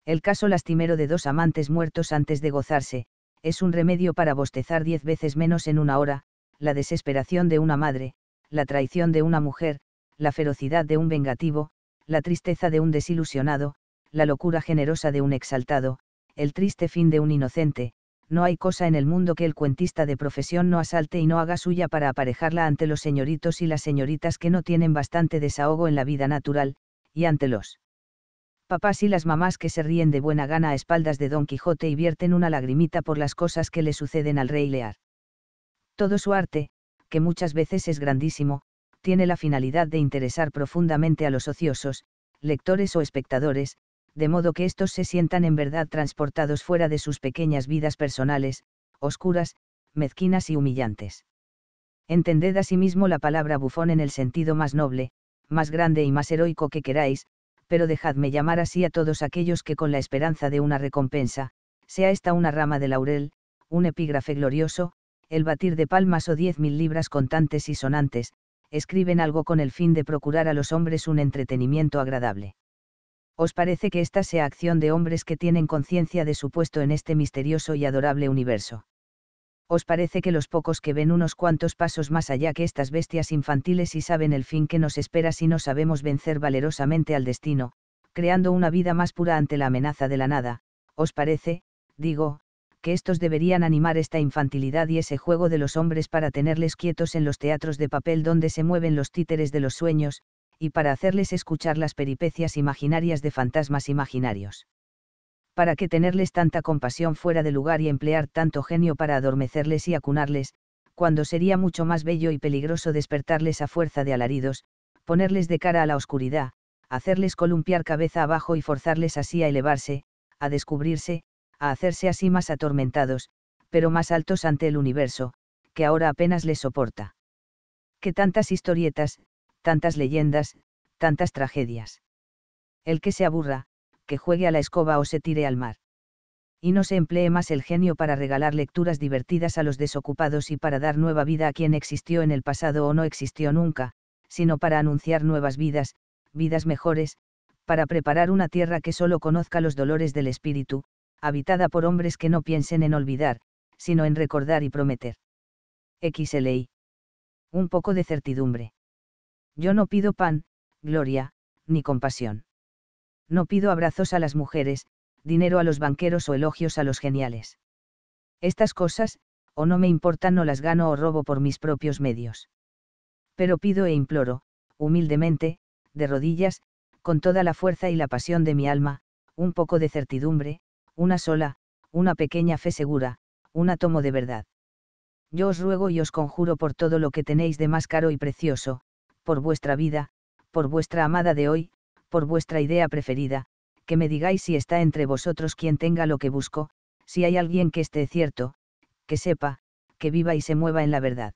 El caso lastimero de dos amantes muertos antes de gozarse, es un remedio para bostezar diez veces menos en una hora, la desesperación de una madre, la traición de una mujer, la ferocidad de un vengativo, la tristeza de un desilusionado, la locura generosa de un exaltado, el triste fin de un inocente, no hay cosa en el mundo que el cuentista de profesión no asalte y no haga suya para aparejarla ante los señoritos y las señoritas que no tienen bastante desahogo en la vida natural, y ante los papás y las mamás que se ríen de buena gana a espaldas de Don Quijote y vierten una lagrimita por las cosas que le suceden al rey Lear. Todo su arte, que muchas veces es grandísimo, tiene la finalidad de interesar profundamente a los ociosos, lectores o espectadores, de modo que estos se sientan en verdad transportados fuera de sus pequeñas vidas personales, oscuras, mezquinas y humillantes. Entended asimismo la palabra bufón en el sentido más noble, más grande y más heroico que queráis, pero dejadme llamar así a todos aquellos que con la esperanza de una recompensa, sea esta una rama de laurel, un epígrafe glorioso, el batir de palmas o diez mil libras contantes y sonantes, escriben algo con el fin de procurar a los hombres un entretenimiento agradable. ¿Os parece que esta sea acción de hombres que tienen conciencia de su puesto en este misterioso y adorable universo? ¿Os parece que los pocos que ven unos cuantos pasos más allá que estas bestias infantiles y saben el fin que nos espera si no sabemos vencer valerosamente al destino, creando una vida más pura ante la amenaza de la nada, ¿os parece, digo, que estos deberían animar esta infantilidad y ese juego de los hombres para tenerles quietos en los teatros de papel donde se mueven los títeres de los sueños, y para hacerles escuchar las peripecias imaginarias de fantasmas imaginarios. ¿Para qué tenerles tanta compasión fuera de lugar y emplear tanto genio para adormecerles y acunarles, cuando sería mucho más bello y peligroso despertarles a fuerza de alaridos, ponerles de cara a la oscuridad, hacerles columpiar cabeza abajo y forzarles así a elevarse, a descubrirse, a hacerse así más atormentados, pero más altos ante el universo, que ahora apenas les soporta. ¿Qué tantas historietas, tantas leyendas, tantas tragedias. El que se aburra, que juegue a la escoba o se tire al mar. Y no se emplee más el genio para regalar lecturas divertidas a los desocupados y para dar nueva vida a quien existió en el pasado o no existió nunca, sino para anunciar nuevas vidas, vidas mejores, para preparar una tierra que solo conozca los dolores del espíritu, habitada por hombres que no piensen en olvidar, sino en recordar y prometer. XLI. Un poco de certidumbre. Yo no pido pan, gloria, ni compasión. No pido abrazos a las mujeres, dinero a los banqueros o elogios a los geniales. Estas cosas, o no me importan o las gano o robo por mis propios medios. Pero pido e imploro, humildemente, de rodillas, con toda la fuerza y la pasión de mi alma, un poco de certidumbre, una sola, una pequeña fe segura, un átomo de verdad. Yo os ruego y os conjuro por todo lo que tenéis de más caro y precioso, por vuestra vida, por vuestra amada de hoy, por vuestra idea preferida, que me digáis si está entre vosotros quien tenga lo que busco, si hay alguien que esté cierto, que sepa, que viva y se mueva en la verdad.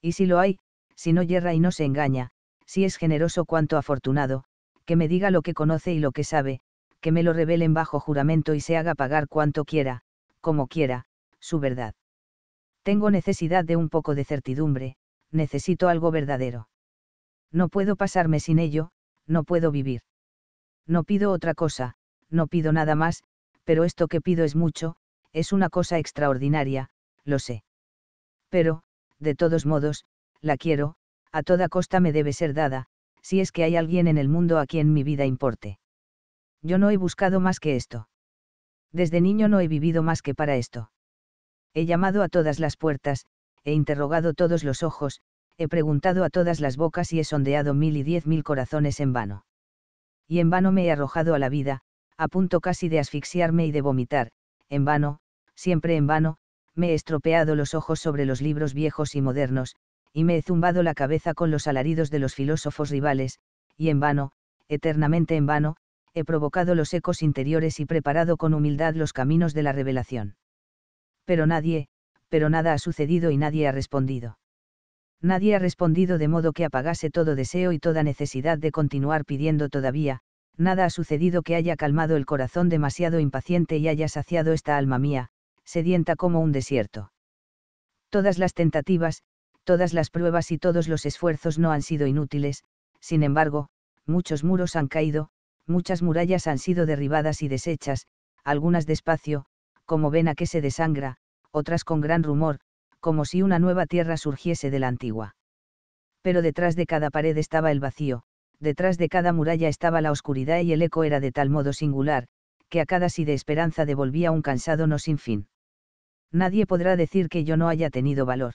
Y si lo hay, si no yerra y no se engaña, si es generoso cuanto afortunado, que me diga lo que conoce y lo que sabe, que me lo revelen bajo juramento y se haga pagar cuanto quiera, como quiera, su verdad. Tengo necesidad de un poco de certidumbre, necesito algo verdadero. No puedo pasarme sin ello, no puedo vivir. No pido otra cosa, no pido nada más, pero esto que pido es mucho, es una cosa extraordinaria, lo sé. Pero, de todos modos, la quiero, a toda costa me debe ser dada, si es que hay alguien en el mundo a quien mi vida importe. Yo no he buscado más que esto. Desde niño no he vivido más que para esto. He llamado a todas las puertas, he interrogado todos los ojos, He preguntado a todas las bocas y he sondeado mil y diez mil corazones en vano. Y en vano me he arrojado a la vida, a punto casi de asfixiarme y de vomitar, en vano, siempre en vano, me he estropeado los ojos sobre los libros viejos y modernos, y me he zumbado la cabeza con los alaridos de los filósofos rivales, y en vano, eternamente en vano, he provocado los ecos interiores y preparado con humildad los caminos de la revelación. Pero nadie, pero nada ha sucedido y nadie ha respondido nadie ha respondido de modo que apagase todo deseo y toda necesidad de continuar pidiendo todavía, nada ha sucedido que haya calmado el corazón demasiado impaciente y haya saciado esta alma mía, sedienta como un desierto. Todas las tentativas, todas las pruebas y todos los esfuerzos no han sido inútiles, sin embargo, muchos muros han caído, muchas murallas han sido derribadas y deshechas, algunas despacio, como ven a que se desangra, otras con gran rumor, como si una nueva tierra surgiese de la antigua. Pero detrás de cada pared estaba el vacío, detrás de cada muralla estaba la oscuridad y el eco era de tal modo singular, que a cada sí de esperanza devolvía un cansado no sin fin. Nadie podrá decir que yo no haya tenido valor.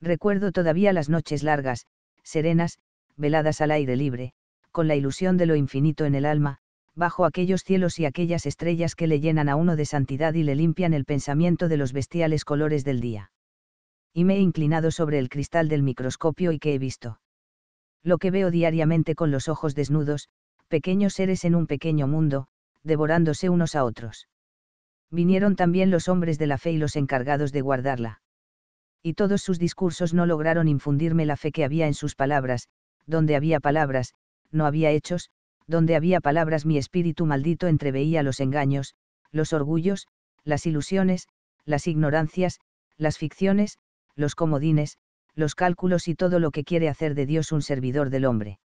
Recuerdo todavía las noches largas, serenas, veladas al aire libre, con la ilusión de lo infinito en el alma, bajo aquellos cielos y aquellas estrellas que le llenan a uno de santidad y le limpian el pensamiento de los bestiales colores del día y me he inclinado sobre el cristal del microscopio y que he visto. Lo que veo diariamente con los ojos desnudos, pequeños seres en un pequeño mundo, devorándose unos a otros. Vinieron también los hombres de la fe y los encargados de guardarla. Y todos sus discursos no lograron infundirme la fe que había en sus palabras, donde había palabras, no había hechos, donde había palabras mi espíritu maldito entreveía los engaños, los orgullos, las ilusiones, las ignorancias, las ficciones, los comodines, los cálculos y todo lo que quiere hacer de Dios un servidor del hombre.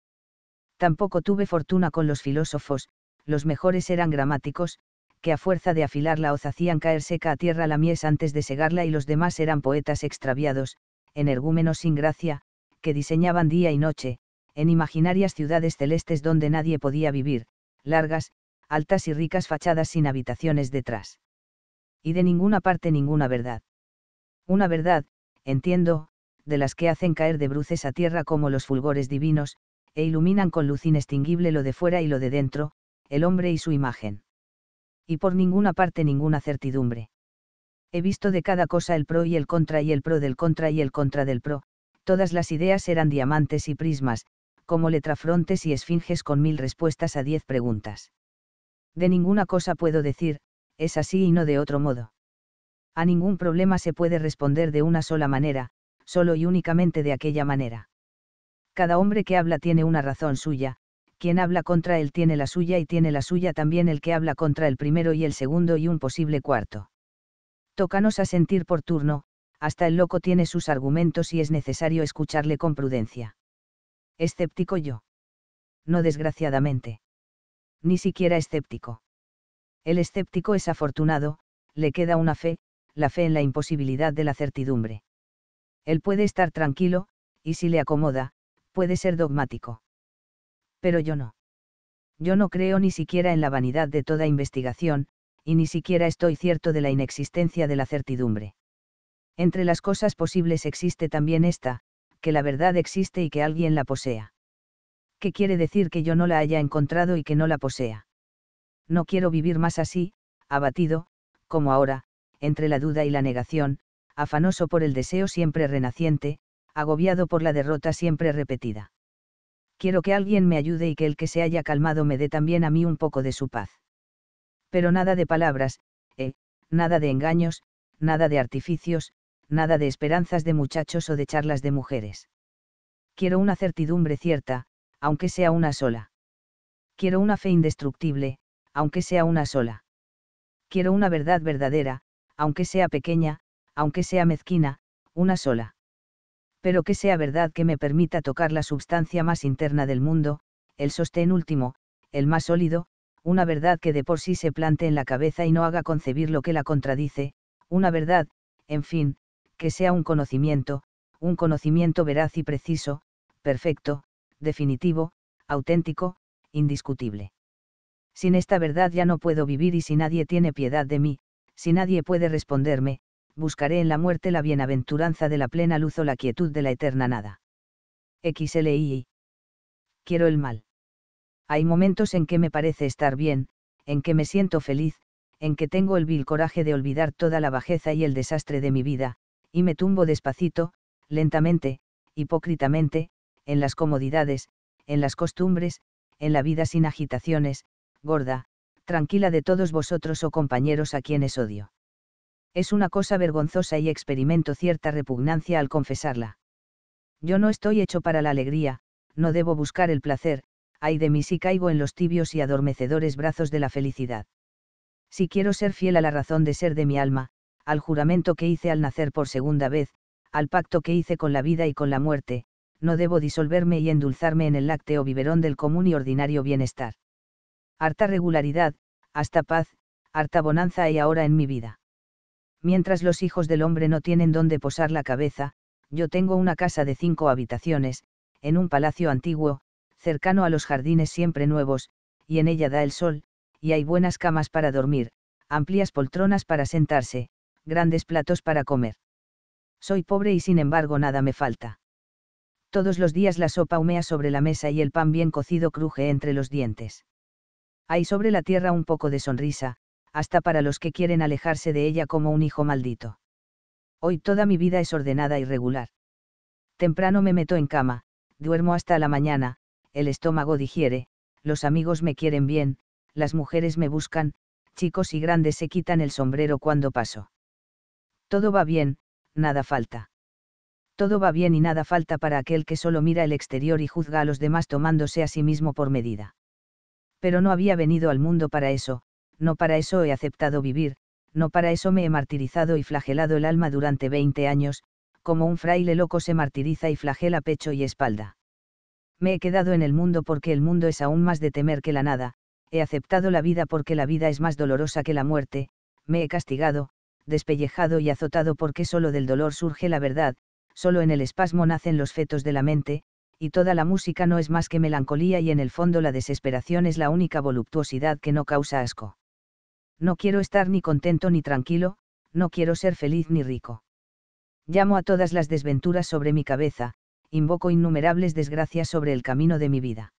Tampoco tuve fortuna con los filósofos, los mejores eran gramáticos, que a fuerza de afilar la hoz hacían caer seca a tierra la mies antes de segarla y los demás eran poetas extraviados, energúmenos sin gracia, que diseñaban día y noche, en imaginarias ciudades celestes donde nadie podía vivir, largas, altas y ricas fachadas sin habitaciones detrás. Y de ninguna parte ninguna verdad. Una verdad, entiendo, de las que hacen caer de bruces a tierra como los fulgores divinos, e iluminan con luz inextinguible lo de fuera y lo de dentro, el hombre y su imagen. Y por ninguna parte ninguna certidumbre. He visto de cada cosa el pro y el contra y el pro del contra y el contra del pro, todas las ideas eran diamantes y prismas, como letrafrontes y esfinges con mil respuestas a diez preguntas. De ninguna cosa puedo decir, es así y no de otro modo a ningún problema se puede responder de una sola manera, solo y únicamente de aquella manera. Cada hombre que habla tiene una razón suya, quien habla contra él tiene la suya y tiene la suya también el que habla contra el primero y el segundo y un posible cuarto. Tócanos a sentir por turno, hasta el loco tiene sus argumentos y es necesario escucharle con prudencia. Escéptico yo. No desgraciadamente. Ni siquiera escéptico. El escéptico es afortunado, le queda una fe, la fe en la imposibilidad de la certidumbre. Él puede estar tranquilo, y si le acomoda, puede ser dogmático. Pero yo no. Yo no creo ni siquiera en la vanidad de toda investigación, y ni siquiera estoy cierto de la inexistencia de la certidumbre. Entre las cosas posibles existe también esta, que la verdad existe y que alguien la posea. ¿Qué quiere decir que yo no la haya encontrado y que no la posea? No quiero vivir más así, abatido, como ahora, entre la duda y la negación, afanoso por el deseo siempre renaciente, agobiado por la derrota siempre repetida. Quiero que alguien me ayude y que el que se haya calmado me dé también a mí un poco de su paz. Pero nada de palabras, eh, nada de engaños, nada de artificios, nada de esperanzas de muchachos o de charlas de mujeres. Quiero una certidumbre cierta, aunque sea una sola. Quiero una fe indestructible, aunque sea una sola. Quiero una verdad verdadera, aunque sea pequeña, aunque sea mezquina, una sola. Pero que sea verdad que me permita tocar la substancia más interna del mundo, el sostén último, el más sólido, una verdad que de por sí se plante en la cabeza y no haga concebir lo que la contradice, una verdad, en fin, que sea un conocimiento, un conocimiento veraz y preciso, perfecto, definitivo, auténtico, indiscutible. Sin esta verdad ya no puedo vivir y si nadie tiene piedad de mí, si nadie puede responderme, buscaré en la muerte la bienaventuranza de la plena luz o la quietud de la eterna nada. XLI. Quiero el mal. Hay momentos en que me parece estar bien, en que me siento feliz, en que tengo el vil coraje de olvidar toda la bajeza y el desastre de mi vida, y me tumbo despacito, lentamente, hipócritamente, en las comodidades, en las costumbres, en la vida sin agitaciones, gorda, tranquila de todos vosotros o oh compañeros a quienes odio. Es una cosa vergonzosa y experimento cierta repugnancia al confesarla. Yo no estoy hecho para la alegría, no debo buscar el placer, ay de mí si caigo en los tibios y adormecedores brazos de la felicidad. Si quiero ser fiel a la razón de ser de mi alma, al juramento que hice al nacer por segunda vez, al pacto que hice con la vida y con la muerte, no debo disolverme y endulzarme en el lácteo biberón del común y ordinario bienestar harta regularidad, hasta paz, harta bonanza hay ahora en mi vida. Mientras los hijos del hombre no tienen dónde posar la cabeza, yo tengo una casa de cinco habitaciones, en un palacio antiguo, cercano a los jardines siempre nuevos, y en ella da el sol, y hay buenas camas para dormir, amplias poltronas para sentarse, grandes platos para comer. Soy pobre y sin embargo nada me falta. Todos los días la sopa humea sobre la mesa y el pan bien cocido cruje entre los dientes hay sobre la tierra un poco de sonrisa, hasta para los que quieren alejarse de ella como un hijo maldito. Hoy toda mi vida es ordenada y regular. Temprano me meto en cama, duermo hasta la mañana, el estómago digiere, los amigos me quieren bien, las mujeres me buscan, chicos y grandes se quitan el sombrero cuando paso. Todo va bien, nada falta. Todo va bien y nada falta para aquel que solo mira el exterior y juzga a los demás tomándose a sí mismo por medida pero no había venido al mundo para eso, no para eso he aceptado vivir, no para eso me he martirizado y flagelado el alma durante veinte años, como un fraile loco se martiriza y flagela pecho y espalda. Me he quedado en el mundo porque el mundo es aún más de temer que la nada, he aceptado la vida porque la vida es más dolorosa que la muerte, me he castigado, despellejado y azotado porque solo del dolor surge la verdad, solo en el espasmo nacen los fetos de la mente, y toda la música no es más que melancolía y en el fondo la desesperación es la única voluptuosidad que no causa asco. No quiero estar ni contento ni tranquilo, no quiero ser feliz ni rico. Llamo a todas las desventuras sobre mi cabeza, invoco innumerables desgracias sobre el camino de mi vida.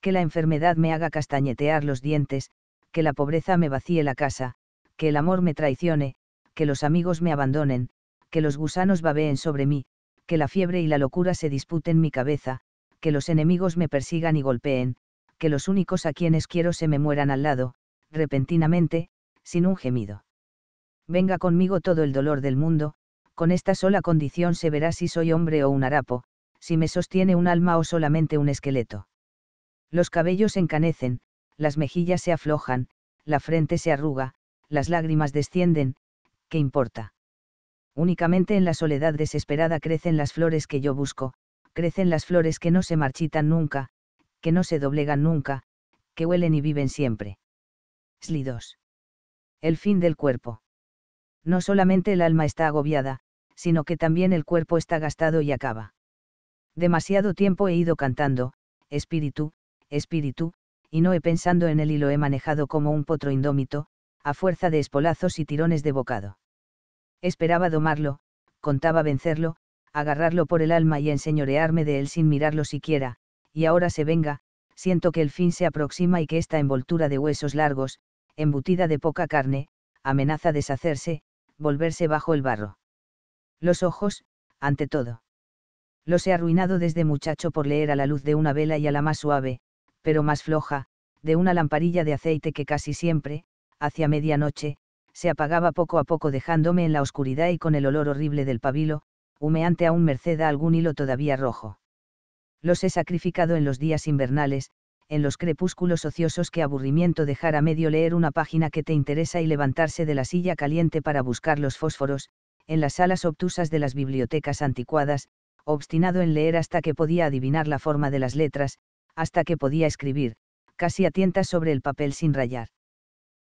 Que la enfermedad me haga castañetear los dientes, que la pobreza me vacíe la casa, que el amor me traicione, que los amigos me abandonen, que los gusanos babeen sobre mí, que la fiebre y la locura se disputen mi cabeza, que los enemigos me persigan y golpeen, que los únicos a quienes quiero se me mueran al lado, repentinamente, sin un gemido. Venga conmigo todo el dolor del mundo, con esta sola condición se verá si soy hombre o un harapo, si me sostiene un alma o solamente un esqueleto. Los cabellos encanecen, las mejillas se aflojan, la frente se arruga, las lágrimas descienden, ¿qué importa? únicamente en la soledad desesperada crecen las flores que yo busco, crecen las flores que no se marchitan nunca, que no se doblegan nunca, que huelen y viven siempre. 2. El fin del cuerpo. No solamente el alma está agobiada, sino que también el cuerpo está gastado y acaba. Demasiado tiempo he ido cantando, espíritu, espíritu, y no he pensando en él y lo he manejado como un potro indómito, a fuerza de espolazos y tirones de bocado. Esperaba domarlo, contaba vencerlo, agarrarlo por el alma y enseñorearme de él sin mirarlo siquiera, y ahora se venga, siento que el fin se aproxima y que esta envoltura de huesos largos, embutida de poca carne, amenaza deshacerse, volverse bajo el barro. Los ojos, ante todo. Los he arruinado desde muchacho por leer a la luz de una vela y a la más suave, pero más floja, de una lamparilla de aceite que casi siempre, hacia medianoche, se apagaba poco a poco dejándome en la oscuridad y con el olor horrible del pabilo, humeante aún merced a algún hilo todavía rojo. Los he sacrificado en los días invernales, en los crepúsculos ociosos que aburrimiento dejar a medio leer una página que te interesa y levantarse de la silla caliente para buscar los fósforos, en las salas obtusas de las bibliotecas anticuadas, obstinado en leer hasta que podía adivinar la forma de las letras, hasta que podía escribir, casi a tientas sobre el papel sin rayar.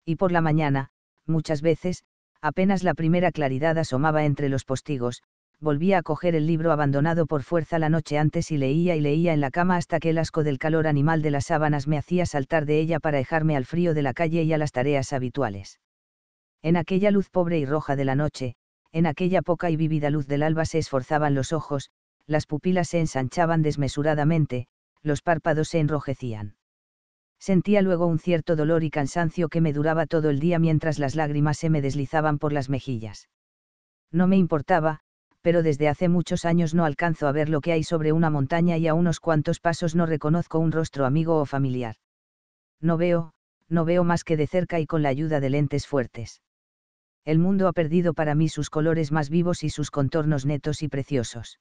Y por la mañana, muchas veces, apenas la primera claridad asomaba entre los postigos, volvía a coger el libro abandonado por fuerza la noche antes y leía y leía en la cama hasta que el asco del calor animal de las sábanas me hacía saltar de ella para dejarme al frío de la calle y a las tareas habituales. En aquella luz pobre y roja de la noche, en aquella poca y vívida luz del alba se esforzaban los ojos, las pupilas se ensanchaban desmesuradamente, los párpados se enrojecían sentía luego un cierto dolor y cansancio que me duraba todo el día mientras las lágrimas se me deslizaban por las mejillas. No me importaba, pero desde hace muchos años no alcanzo a ver lo que hay sobre una montaña y a unos cuantos pasos no reconozco un rostro amigo o familiar. No veo, no veo más que de cerca y con la ayuda de lentes fuertes. El mundo ha perdido para mí sus colores más vivos y sus contornos netos y preciosos.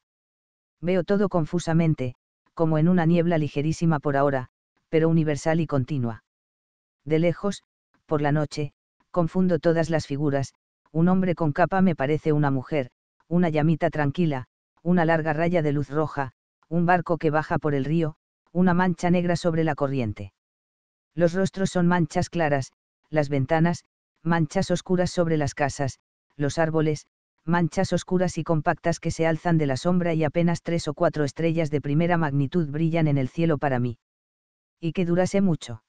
Veo todo confusamente, como en una niebla ligerísima por ahora, pero universal y continua. De lejos, por la noche, confundo todas las figuras, un hombre con capa me parece una mujer, una llamita tranquila, una larga raya de luz roja, un barco que baja por el río, una mancha negra sobre la corriente. Los rostros son manchas claras, las ventanas, manchas oscuras sobre las casas, los árboles, manchas oscuras y compactas que se alzan de la sombra y apenas tres o cuatro estrellas de primera magnitud brillan en el cielo para mí y que durase mucho.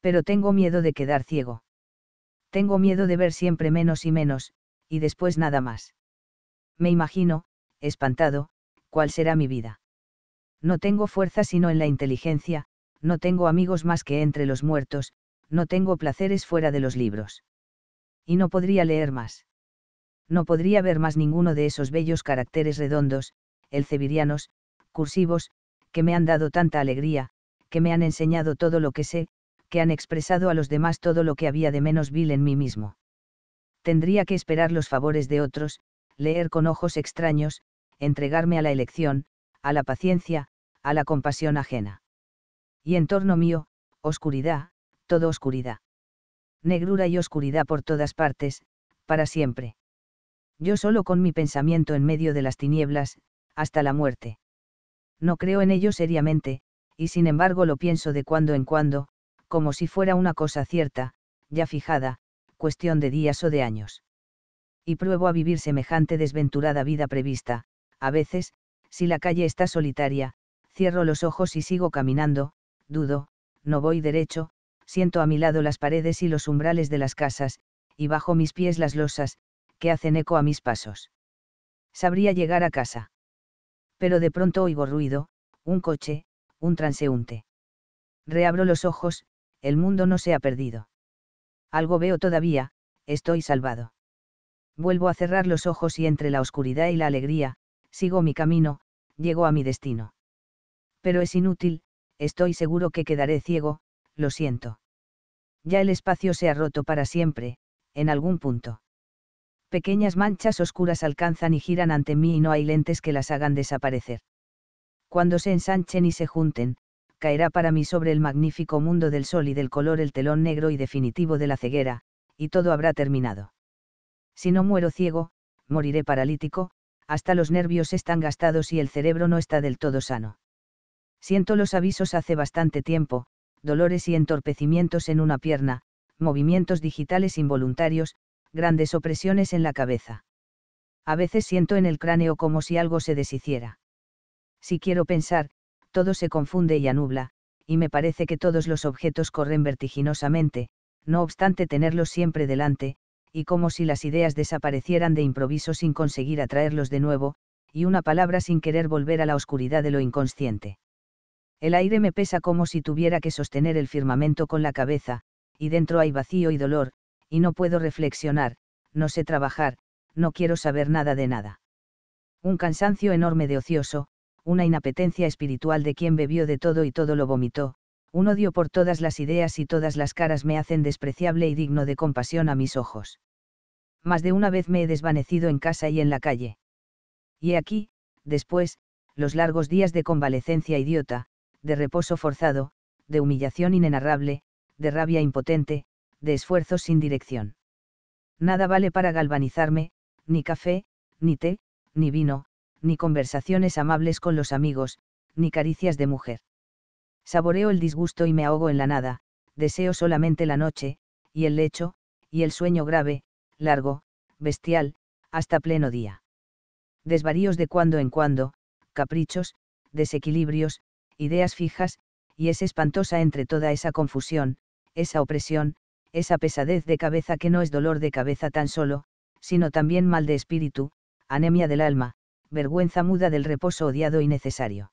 Pero tengo miedo de quedar ciego. Tengo miedo de ver siempre menos y menos, y después nada más. Me imagino, espantado, cuál será mi vida. No tengo fuerza sino en la inteligencia, no tengo amigos más que entre los muertos, no tengo placeres fuera de los libros. Y no podría leer más. No podría ver más ninguno de esos bellos caracteres redondos, elcevirianos, cursivos, que me han dado tanta alegría, que me han enseñado todo lo que sé, que han expresado a los demás todo lo que había de menos vil en mí mismo. Tendría que esperar los favores de otros, leer con ojos extraños, entregarme a la elección, a la paciencia, a la compasión ajena. Y en torno mío, oscuridad, todo oscuridad. Negrura y oscuridad por todas partes, para siempre. Yo solo con mi pensamiento en medio de las tinieblas, hasta la muerte. No creo en ello seriamente, y sin embargo lo pienso de cuando en cuando, como si fuera una cosa cierta, ya fijada, cuestión de días o de años. Y pruebo a vivir semejante desventurada vida prevista, a veces, si la calle está solitaria, cierro los ojos y sigo caminando, dudo, no voy derecho, siento a mi lado las paredes y los umbrales de las casas, y bajo mis pies las losas, que hacen eco a mis pasos. Sabría llegar a casa. Pero de pronto oigo ruido, un coche, un transeúnte. Reabro los ojos, el mundo no se ha perdido. Algo veo todavía, estoy salvado. Vuelvo a cerrar los ojos y entre la oscuridad y la alegría, sigo mi camino, llego a mi destino. Pero es inútil, estoy seguro que quedaré ciego, lo siento. Ya el espacio se ha roto para siempre, en algún punto. Pequeñas manchas oscuras alcanzan y giran ante mí y no hay lentes que las hagan desaparecer cuando se ensanchen y se junten, caerá para mí sobre el magnífico mundo del sol y del color el telón negro y definitivo de la ceguera, y todo habrá terminado. Si no muero ciego, moriré paralítico, hasta los nervios están gastados y el cerebro no está del todo sano. Siento los avisos hace bastante tiempo, dolores y entorpecimientos en una pierna, movimientos digitales involuntarios, grandes opresiones en la cabeza. A veces siento en el cráneo como si algo se deshiciera. Si quiero pensar, todo se confunde y anubla, y me parece que todos los objetos corren vertiginosamente, no obstante tenerlos siempre delante, y como si las ideas desaparecieran de improviso sin conseguir atraerlos de nuevo, y una palabra sin querer volver a la oscuridad de lo inconsciente. El aire me pesa como si tuviera que sostener el firmamento con la cabeza, y dentro hay vacío y dolor, y no puedo reflexionar, no sé trabajar, no quiero saber nada de nada. Un cansancio enorme de ocioso, una inapetencia espiritual de quien bebió de todo y todo lo vomitó, un odio por todas las ideas y todas las caras me hacen despreciable y digno de compasión a mis ojos. Más de una vez me he desvanecido en casa y en la calle. Y aquí, después, los largos días de convalecencia idiota, de reposo forzado, de humillación inenarrable, de rabia impotente, de esfuerzos sin dirección. Nada vale para galvanizarme, ni café, ni té, ni vino, ni conversaciones amables con los amigos, ni caricias de mujer. Saboreo el disgusto y me ahogo en la nada, deseo solamente la noche, y el lecho, y el sueño grave, largo, bestial, hasta pleno día. Desvaríos de cuando en cuando, caprichos, desequilibrios, ideas fijas, y es espantosa entre toda esa confusión, esa opresión, esa pesadez de cabeza que no es dolor de cabeza tan solo, sino también mal de espíritu, anemia del alma, vergüenza muda del reposo odiado y necesario.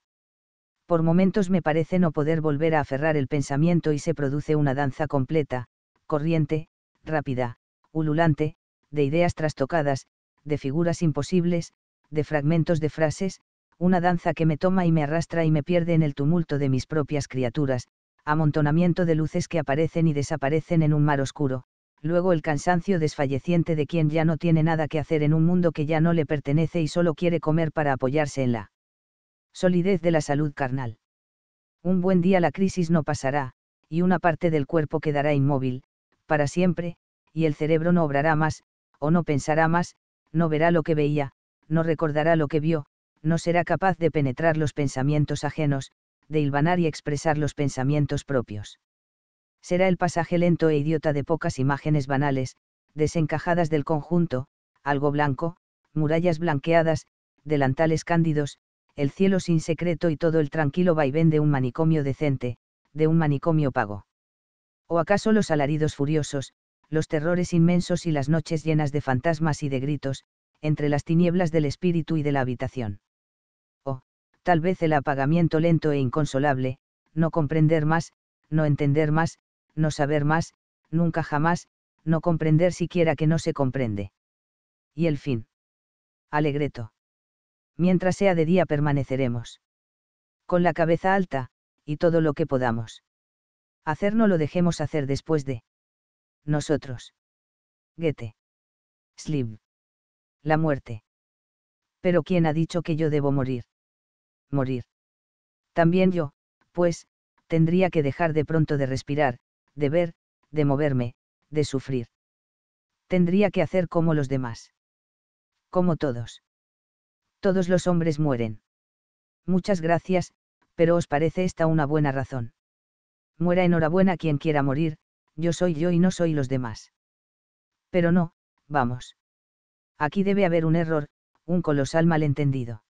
Por momentos me parece no poder volver a aferrar el pensamiento y se produce una danza completa, corriente, rápida, ululante, de ideas trastocadas, de figuras imposibles, de fragmentos de frases, una danza que me toma y me arrastra y me pierde en el tumulto de mis propias criaturas, amontonamiento de luces que aparecen y desaparecen en un mar oscuro, luego el cansancio desfalleciente de quien ya no tiene nada que hacer en un mundo que ya no le pertenece y solo quiere comer para apoyarse en la solidez de la salud carnal. Un buen día la crisis no pasará, y una parte del cuerpo quedará inmóvil, para siempre, y el cerebro no obrará más, o no pensará más, no verá lo que veía, no recordará lo que vio, no será capaz de penetrar los pensamientos ajenos, de hilvanar y expresar los pensamientos propios será el pasaje lento e idiota de pocas imágenes banales, desencajadas del conjunto, algo blanco, murallas blanqueadas, delantales cándidos, el cielo sin secreto y todo el tranquilo vaivén de un manicomio decente, de un manicomio pago. ¿O acaso los alaridos furiosos, los terrores inmensos y las noches llenas de fantasmas y de gritos, entre las tinieblas del espíritu y de la habitación? ¿O, tal vez el apagamiento lento e inconsolable, no comprender más, no entender más, no saber más, nunca jamás, no comprender siquiera que no se comprende. Y el fin. Alegreto. Mientras sea de día permaneceremos. Con la cabeza alta, y todo lo que podamos. Hacer no lo dejemos hacer después de. Nosotros. Goethe. Sliv. La muerte. Pero ¿quién ha dicho que yo debo morir? Morir. También yo, pues, tendría que dejar de pronto de respirar, de ver, de moverme, de sufrir. Tendría que hacer como los demás. Como todos. Todos los hombres mueren. Muchas gracias, pero os parece esta una buena razón. Muera enhorabuena quien quiera morir, yo soy yo y no soy los demás. Pero no, vamos. Aquí debe haber un error, un colosal malentendido.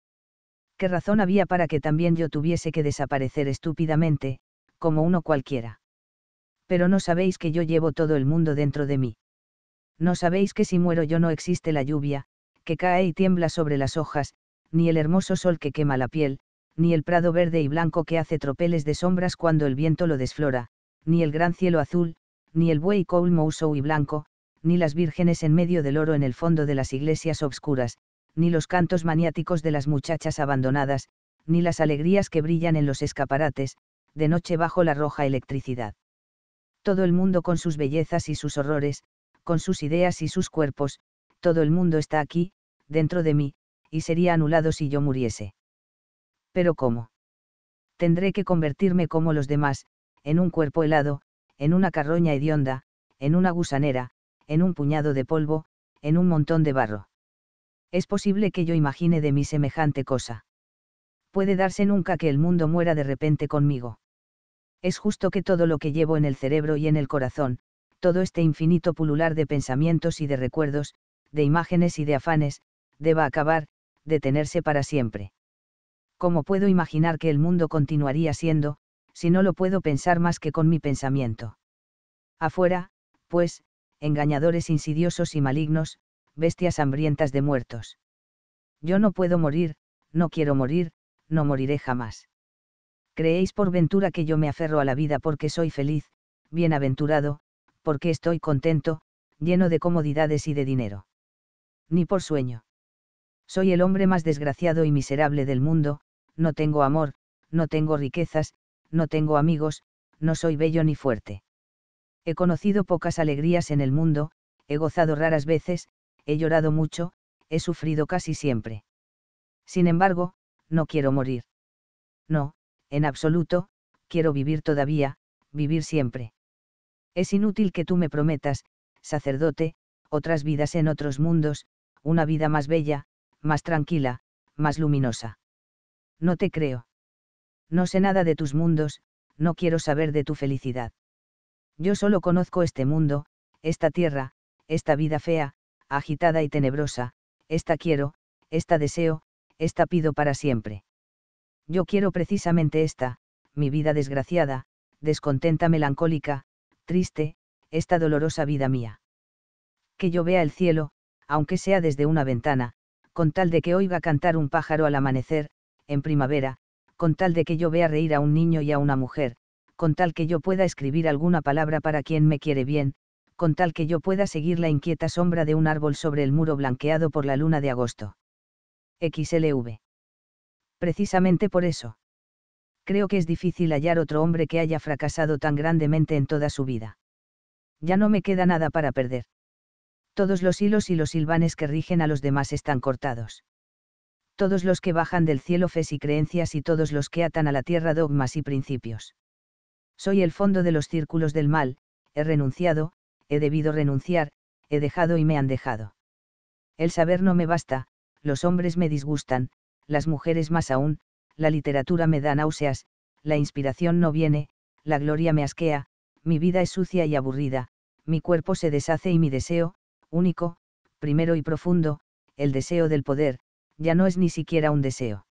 ¿Qué razón había para que también yo tuviese que desaparecer estúpidamente, como uno cualquiera? pero no sabéis que yo llevo todo el mundo dentro de mí. No sabéis que si muero yo no existe la lluvia, que cae y tiembla sobre las hojas, ni el hermoso sol que quema la piel, ni el prado verde y blanco que hace tropeles de sombras cuando el viento lo desflora, ni el gran cielo azul, ni el buey colmousou y blanco, ni las vírgenes en medio del oro en el fondo de las iglesias obscuras, ni los cantos maniáticos de las muchachas abandonadas, ni las alegrías que brillan en los escaparates, de noche bajo la roja electricidad todo el mundo con sus bellezas y sus horrores, con sus ideas y sus cuerpos, todo el mundo está aquí, dentro de mí, y sería anulado si yo muriese. Pero ¿cómo? Tendré que convertirme como los demás, en un cuerpo helado, en una carroña hedionda, en una gusanera, en un puñado de polvo, en un montón de barro. Es posible que yo imagine de mí semejante cosa. Puede darse nunca que el mundo muera de repente conmigo es justo que todo lo que llevo en el cerebro y en el corazón, todo este infinito pulular de pensamientos y de recuerdos, de imágenes y de afanes, deba acabar, detenerse para siempre. ¿Cómo puedo imaginar que el mundo continuaría siendo, si no lo puedo pensar más que con mi pensamiento? Afuera, pues, engañadores insidiosos y malignos, bestias hambrientas de muertos. Yo no puedo morir, no quiero morir, no moriré jamás. ¿Creéis por ventura que yo me aferro a la vida porque soy feliz, bienaventurado, porque estoy contento, lleno de comodidades y de dinero? Ni por sueño. Soy el hombre más desgraciado y miserable del mundo, no tengo amor, no tengo riquezas, no tengo amigos, no soy bello ni fuerte. He conocido pocas alegrías en el mundo, he gozado raras veces, he llorado mucho, he sufrido casi siempre. Sin embargo, no quiero morir. No, en absoluto, quiero vivir todavía, vivir siempre. Es inútil que tú me prometas, sacerdote, otras vidas en otros mundos, una vida más bella, más tranquila, más luminosa. No te creo. No sé nada de tus mundos, no quiero saber de tu felicidad. Yo solo conozco este mundo, esta tierra, esta vida fea, agitada y tenebrosa, esta quiero, esta deseo, esta pido para siempre. Yo quiero precisamente esta, mi vida desgraciada, descontenta melancólica, triste, esta dolorosa vida mía. Que yo vea el cielo, aunque sea desde una ventana, con tal de que oiga cantar un pájaro al amanecer, en primavera, con tal de que yo vea reír a un niño y a una mujer, con tal que yo pueda escribir alguna palabra para quien me quiere bien, con tal que yo pueda seguir la inquieta sombra de un árbol sobre el muro blanqueado por la luna de agosto. XLV precisamente por eso. Creo que es difícil hallar otro hombre que haya fracasado tan grandemente en toda su vida. Ya no me queda nada para perder. Todos los hilos y los silvanes que rigen a los demás están cortados. Todos los que bajan del cielo fes y creencias y todos los que atan a la tierra dogmas y principios. Soy el fondo de los círculos del mal, he renunciado, he debido renunciar, he dejado y me han dejado. El saber no me basta, los hombres me disgustan, las mujeres más aún, la literatura me da náuseas, la inspiración no viene, la gloria me asquea, mi vida es sucia y aburrida, mi cuerpo se deshace y mi deseo, único, primero y profundo, el deseo del poder, ya no es ni siquiera un deseo.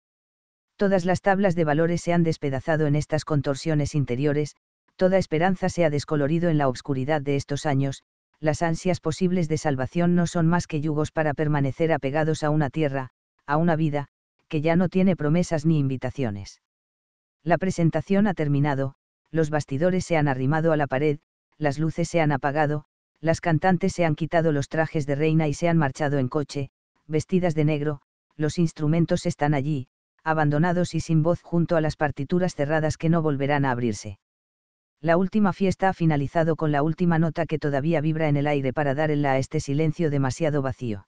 Todas las tablas de valores se han despedazado en estas contorsiones interiores, toda esperanza se ha descolorido en la obscuridad de estos años, las ansias posibles de salvación no son más que yugos para permanecer apegados a una tierra, a una vida, que ya no tiene promesas ni invitaciones. La presentación ha terminado, los bastidores se han arrimado a la pared, las luces se han apagado, las cantantes se han quitado los trajes de reina y se han marchado en coche, vestidas de negro, los instrumentos están allí, abandonados y sin voz junto a las partituras cerradas que no volverán a abrirse. La última fiesta ha finalizado con la última nota que todavía vibra en el aire para dar a este silencio demasiado vacío.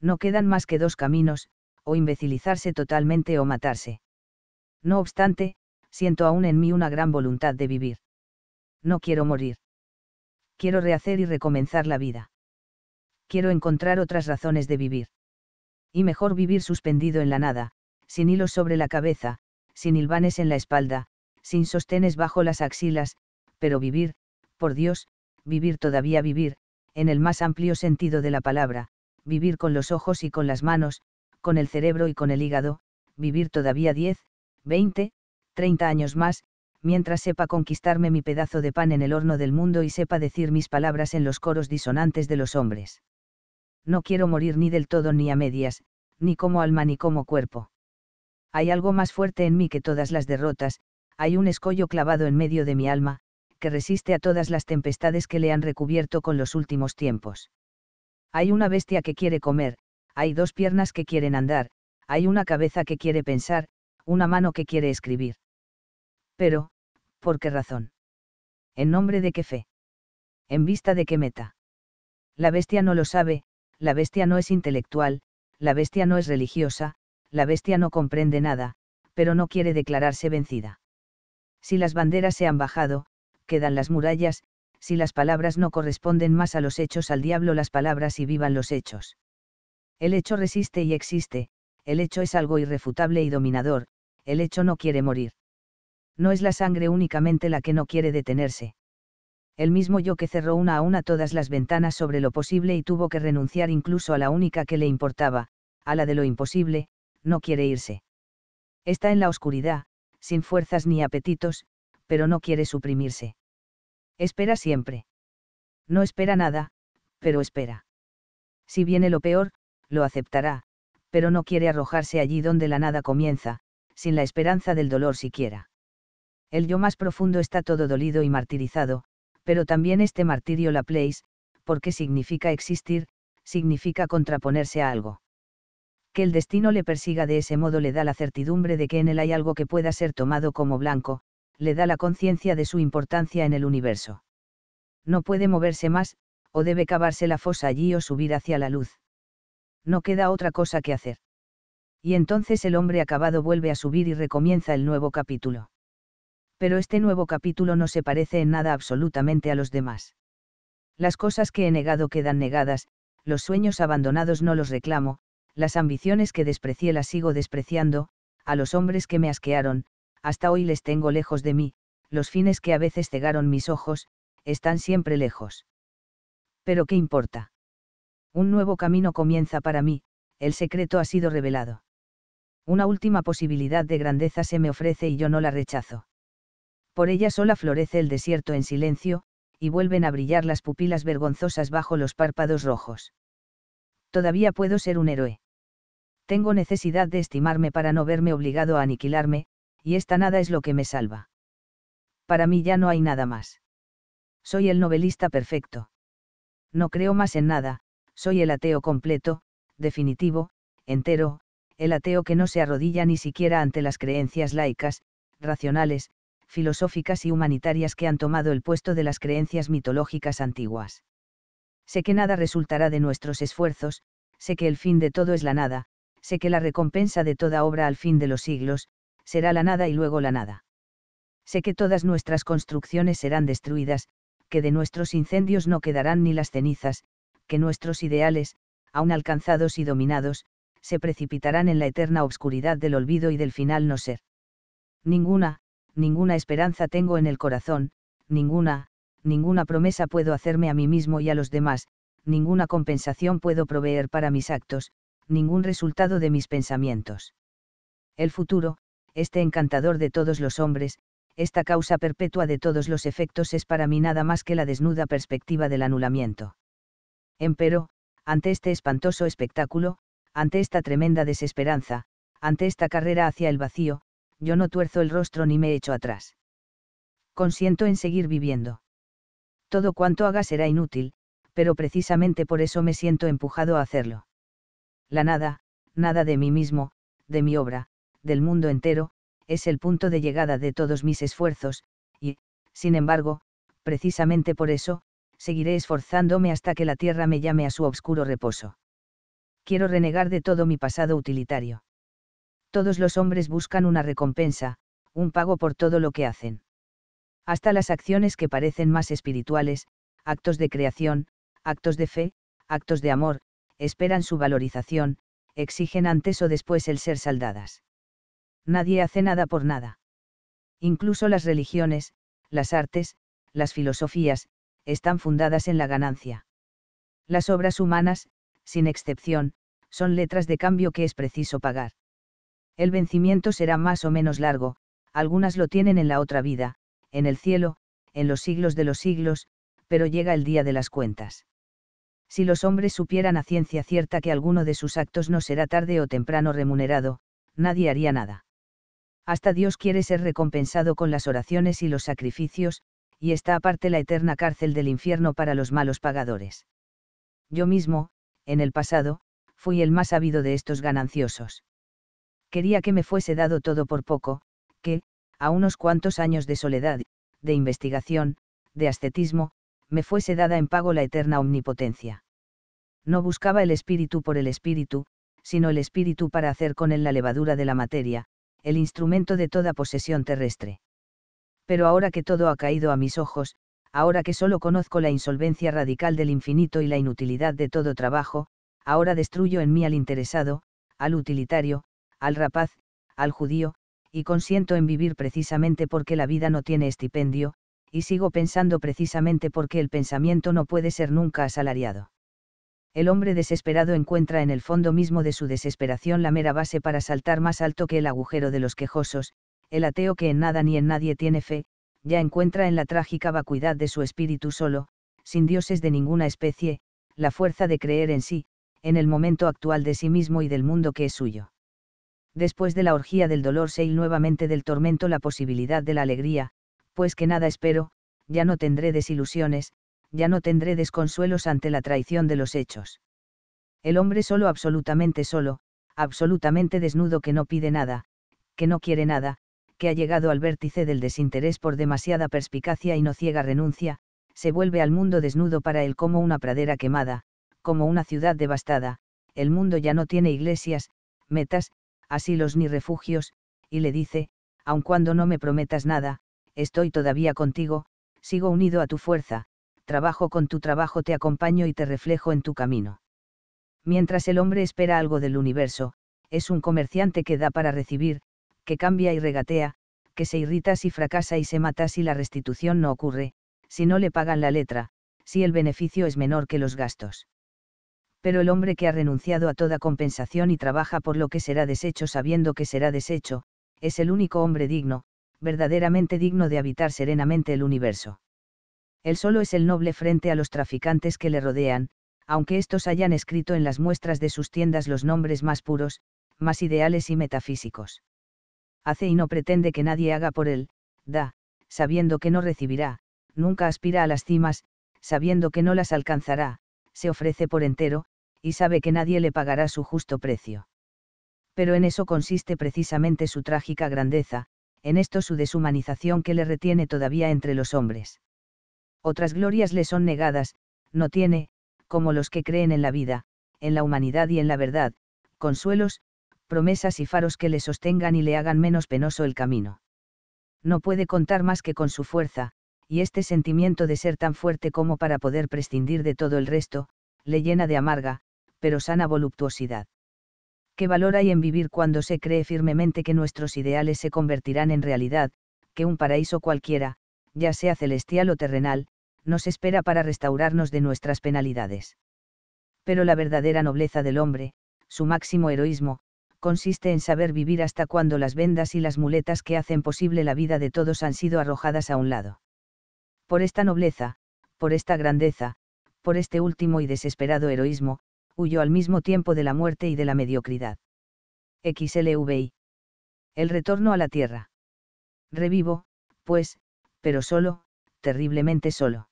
No quedan más que dos caminos, o imbecilizarse totalmente o matarse. No obstante, siento aún en mí una gran voluntad de vivir. No quiero morir. Quiero rehacer y recomenzar la vida. Quiero encontrar otras razones de vivir. Y mejor vivir suspendido en la nada, sin hilos sobre la cabeza, sin hilvanes en la espalda, sin sostenes bajo las axilas, pero vivir, por Dios, vivir todavía vivir, en el más amplio sentido de la palabra, vivir con los ojos y con las manos, con el cerebro y con el hígado, vivir todavía 10, 20, 30 años más, mientras sepa conquistarme mi pedazo de pan en el horno del mundo y sepa decir mis palabras en los coros disonantes de los hombres. No quiero morir ni del todo ni a medias, ni como alma ni como cuerpo. Hay algo más fuerte en mí que todas las derrotas, hay un escollo clavado en medio de mi alma, que resiste a todas las tempestades que le han recubierto con los últimos tiempos. Hay una bestia que quiere comer, hay dos piernas que quieren andar, hay una cabeza que quiere pensar, una mano que quiere escribir. Pero, ¿por qué razón? ¿En nombre de qué fe? ¿En vista de qué meta? La bestia no lo sabe, la bestia no es intelectual, la bestia no es religiosa, la bestia no comprende nada, pero no quiere declararse vencida. Si las banderas se han bajado, quedan las murallas, si las palabras no corresponden más a los hechos al diablo las palabras y vivan los hechos. El hecho resiste y existe, el hecho es algo irrefutable y dominador, el hecho no quiere morir. No es la sangre únicamente la que no quiere detenerse. El mismo yo que cerró una a una todas las ventanas sobre lo posible y tuvo que renunciar incluso a la única que le importaba, a la de lo imposible, no quiere irse. Está en la oscuridad, sin fuerzas ni apetitos, pero no quiere suprimirse. Espera siempre. No espera nada, pero espera. Si viene lo peor, lo aceptará, pero no quiere arrojarse allí donde la nada comienza, sin la esperanza del dolor siquiera. El yo más profundo está todo dolido y martirizado, pero también este martirio la place, porque significa existir, significa contraponerse a algo. Que el destino le persiga de ese modo le da la certidumbre de que en él hay algo que pueda ser tomado como blanco, le da la conciencia de su importancia en el universo. No puede moverse más, o debe cavarse la fosa allí o subir hacia la luz no queda otra cosa que hacer. Y entonces el hombre acabado vuelve a subir y recomienza el nuevo capítulo. Pero este nuevo capítulo no se parece en nada absolutamente a los demás. Las cosas que he negado quedan negadas, los sueños abandonados no los reclamo, las ambiciones que desprecié las sigo despreciando, a los hombres que me asquearon, hasta hoy les tengo lejos de mí, los fines que a veces cegaron mis ojos, están siempre lejos. Pero ¿qué importa? Un nuevo camino comienza para mí, el secreto ha sido revelado. Una última posibilidad de grandeza se me ofrece y yo no la rechazo. Por ella sola florece el desierto en silencio, y vuelven a brillar las pupilas vergonzosas bajo los párpados rojos. Todavía puedo ser un héroe. Tengo necesidad de estimarme para no verme obligado a aniquilarme, y esta nada es lo que me salva. Para mí ya no hay nada más. Soy el novelista perfecto. No creo más en nada, soy el ateo completo, definitivo, entero, el ateo que no se arrodilla ni siquiera ante las creencias laicas, racionales, filosóficas y humanitarias que han tomado el puesto de las creencias mitológicas antiguas. Sé que nada resultará de nuestros esfuerzos, sé que el fin de todo es la nada, sé que la recompensa de toda obra al fin de los siglos, será la nada y luego la nada. Sé que todas nuestras construcciones serán destruidas, que de nuestros incendios no quedarán ni las cenizas, que nuestros ideales, aun alcanzados y dominados, se precipitarán en la eterna obscuridad del olvido y del final no ser. Ninguna, ninguna esperanza tengo en el corazón, ninguna, ninguna promesa puedo hacerme a mí mismo y a los demás, ninguna compensación puedo proveer para mis actos, ningún resultado de mis pensamientos. El futuro, este encantador de todos los hombres, esta causa perpetua de todos los efectos es para mí nada más que la desnuda perspectiva del anulamiento. Empero, ante este espantoso espectáculo, ante esta tremenda desesperanza, ante esta carrera hacia el vacío, yo no tuerzo el rostro ni me echo atrás. Consiento en seguir viviendo. Todo cuanto haga será inútil, pero precisamente por eso me siento empujado a hacerlo. La nada, nada de mí mismo, de mi obra, del mundo entero, es el punto de llegada de todos mis esfuerzos, y, sin embargo, precisamente por eso, seguiré esforzándome hasta que la tierra me llame a su obscuro reposo. Quiero renegar de todo mi pasado utilitario. Todos los hombres buscan una recompensa, un pago por todo lo que hacen. Hasta las acciones que parecen más espirituales, actos de creación, actos de fe, actos de amor, esperan su valorización, exigen antes o después el ser saldadas. Nadie hace nada por nada. Incluso las religiones, las artes, las filosofías, están fundadas en la ganancia. Las obras humanas, sin excepción, son letras de cambio que es preciso pagar. El vencimiento será más o menos largo, algunas lo tienen en la otra vida, en el cielo, en los siglos de los siglos, pero llega el día de las cuentas. Si los hombres supieran a ciencia cierta que alguno de sus actos no será tarde o temprano remunerado, nadie haría nada. Hasta Dios quiere ser recompensado con las oraciones y los sacrificios, y está aparte la eterna cárcel del infierno para los malos pagadores. Yo mismo, en el pasado, fui el más ávido de estos gananciosos. Quería que me fuese dado todo por poco, que, a unos cuantos años de soledad, de investigación, de ascetismo, me fuese dada en pago la eterna omnipotencia. No buscaba el espíritu por el espíritu, sino el espíritu para hacer con él la levadura de la materia, el instrumento de toda posesión terrestre pero ahora que todo ha caído a mis ojos, ahora que solo conozco la insolvencia radical del infinito y la inutilidad de todo trabajo, ahora destruyo en mí al interesado, al utilitario, al rapaz, al judío, y consiento en vivir precisamente porque la vida no tiene estipendio, y sigo pensando precisamente porque el pensamiento no puede ser nunca asalariado. El hombre desesperado encuentra en el fondo mismo de su desesperación la mera base para saltar más alto que el agujero de los quejosos, el ateo que en nada ni en nadie tiene fe, ya encuentra en la trágica vacuidad de su espíritu solo, sin dioses de ninguna especie, la fuerza de creer en sí, en el momento actual de sí mismo y del mundo que es suyo. Después de la orgía del dolor se nuevamente del tormento la posibilidad de la alegría, pues que nada espero, ya no tendré desilusiones, ya no tendré desconsuelos ante la traición de los hechos. El hombre solo absolutamente solo, absolutamente desnudo que no pide nada, que no quiere nada, que ha llegado al vértice del desinterés por demasiada perspicacia y no ciega renuncia, se vuelve al mundo desnudo para él como una pradera quemada, como una ciudad devastada, el mundo ya no tiene iglesias, metas, asilos ni refugios, y le dice, aun cuando no me prometas nada, estoy todavía contigo, sigo unido a tu fuerza, trabajo con tu trabajo, te acompaño y te reflejo en tu camino. Mientras el hombre espera algo del universo, es un comerciante que da para recibir, que cambia y regatea, que se irrita si fracasa y se mata si la restitución no ocurre, si no le pagan la letra, si el beneficio es menor que los gastos. Pero el hombre que ha renunciado a toda compensación y trabaja por lo que será deshecho sabiendo que será deshecho, es el único hombre digno, verdaderamente digno de habitar serenamente el universo. Él solo es el noble frente a los traficantes que le rodean, aunque estos hayan escrito en las muestras de sus tiendas los nombres más puros, más ideales y metafísicos hace y no pretende que nadie haga por él, da, sabiendo que no recibirá, nunca aspira a las cimas, sabiendo que no las alcanzará, se ofrece por entero, y sabe que nadie le pagará su justo precio. Pero en eso consiste precisamente su trágica grandeza, en esto su deshumanización que le retiene todavía entre los hombres. Otras glorias le son negadas, no tiene, como los que creen en la vida, en la humanidad y en la verdad, consuelos, promesas y faros que le sostengan y le hagan menos penoso el camino. No puede contar más que con su fuerza, y este sentimiento de ser tan fuerte como para poder prescindir de todo el resto, le llena de amarga, pero sana voluptuosidad. ¿Qué valor hay en vivir cuando se cree firmemente que nuestros ideales se convertirán en realidad, que un paraíso cualquiera, ya sea celestial o terrenal, nos espera para restaurarnos de nuestras penalidades? Pero la verdadera nobleza del hombre, su máximo heroísmo, consiste en saber vivir hasta cuando las vendas y las muletas que hacen posible la vida de todos han sido arrojadas a un lado. Por esta nobleza, por esta grandeza, por este último y desesperado heroísmo, huyó al mismo tiempo de la muerte y de la mediocridad. XLVI. El retorno a la tierra. Revivo, pues, pero solo, terriblemente solo.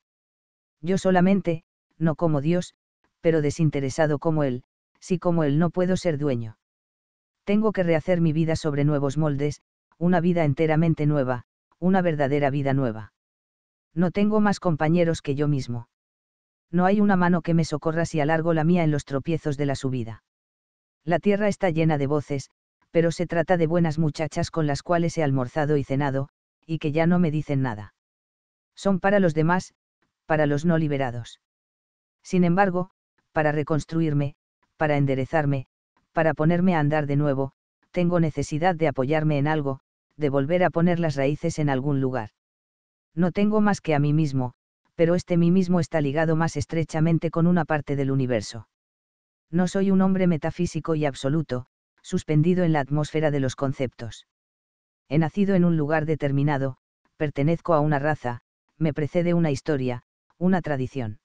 Yo solamente, no como Dios, pero desinteresado como Él, si como Él no puedo ser dueño. Tengo que rehacer mi vida sobre nuevos moldes, una vida enteramente nueva, una verdadera vida nueva. No tengo más compañeros que yo mismo. No hay una mano que me socorra si alargo la mía en los tropiezos de la subida. La tierra está llena de voces, pero se trata de buenas muchachas con las cuales he almorzado y cenado, y que ya no me dicen nada. Son para los demás, para los no liberados. Sin embargo, para reconstruirme, para enderezarme, para ponerme a andar de nuevo, tengo necesidad de apoyarme en algo, de volver a poner las raíces en algún lugar. No tengo más que a mí mismo, pero este mí mismo está ligado más estrechamente con una parte del universo. No soy un hombre metafísico y absoluto, suspendido en la atmósfera de los conceptos. He nacido en un lugar determinado, pertenezco a una raza, me precede una historia, una tradición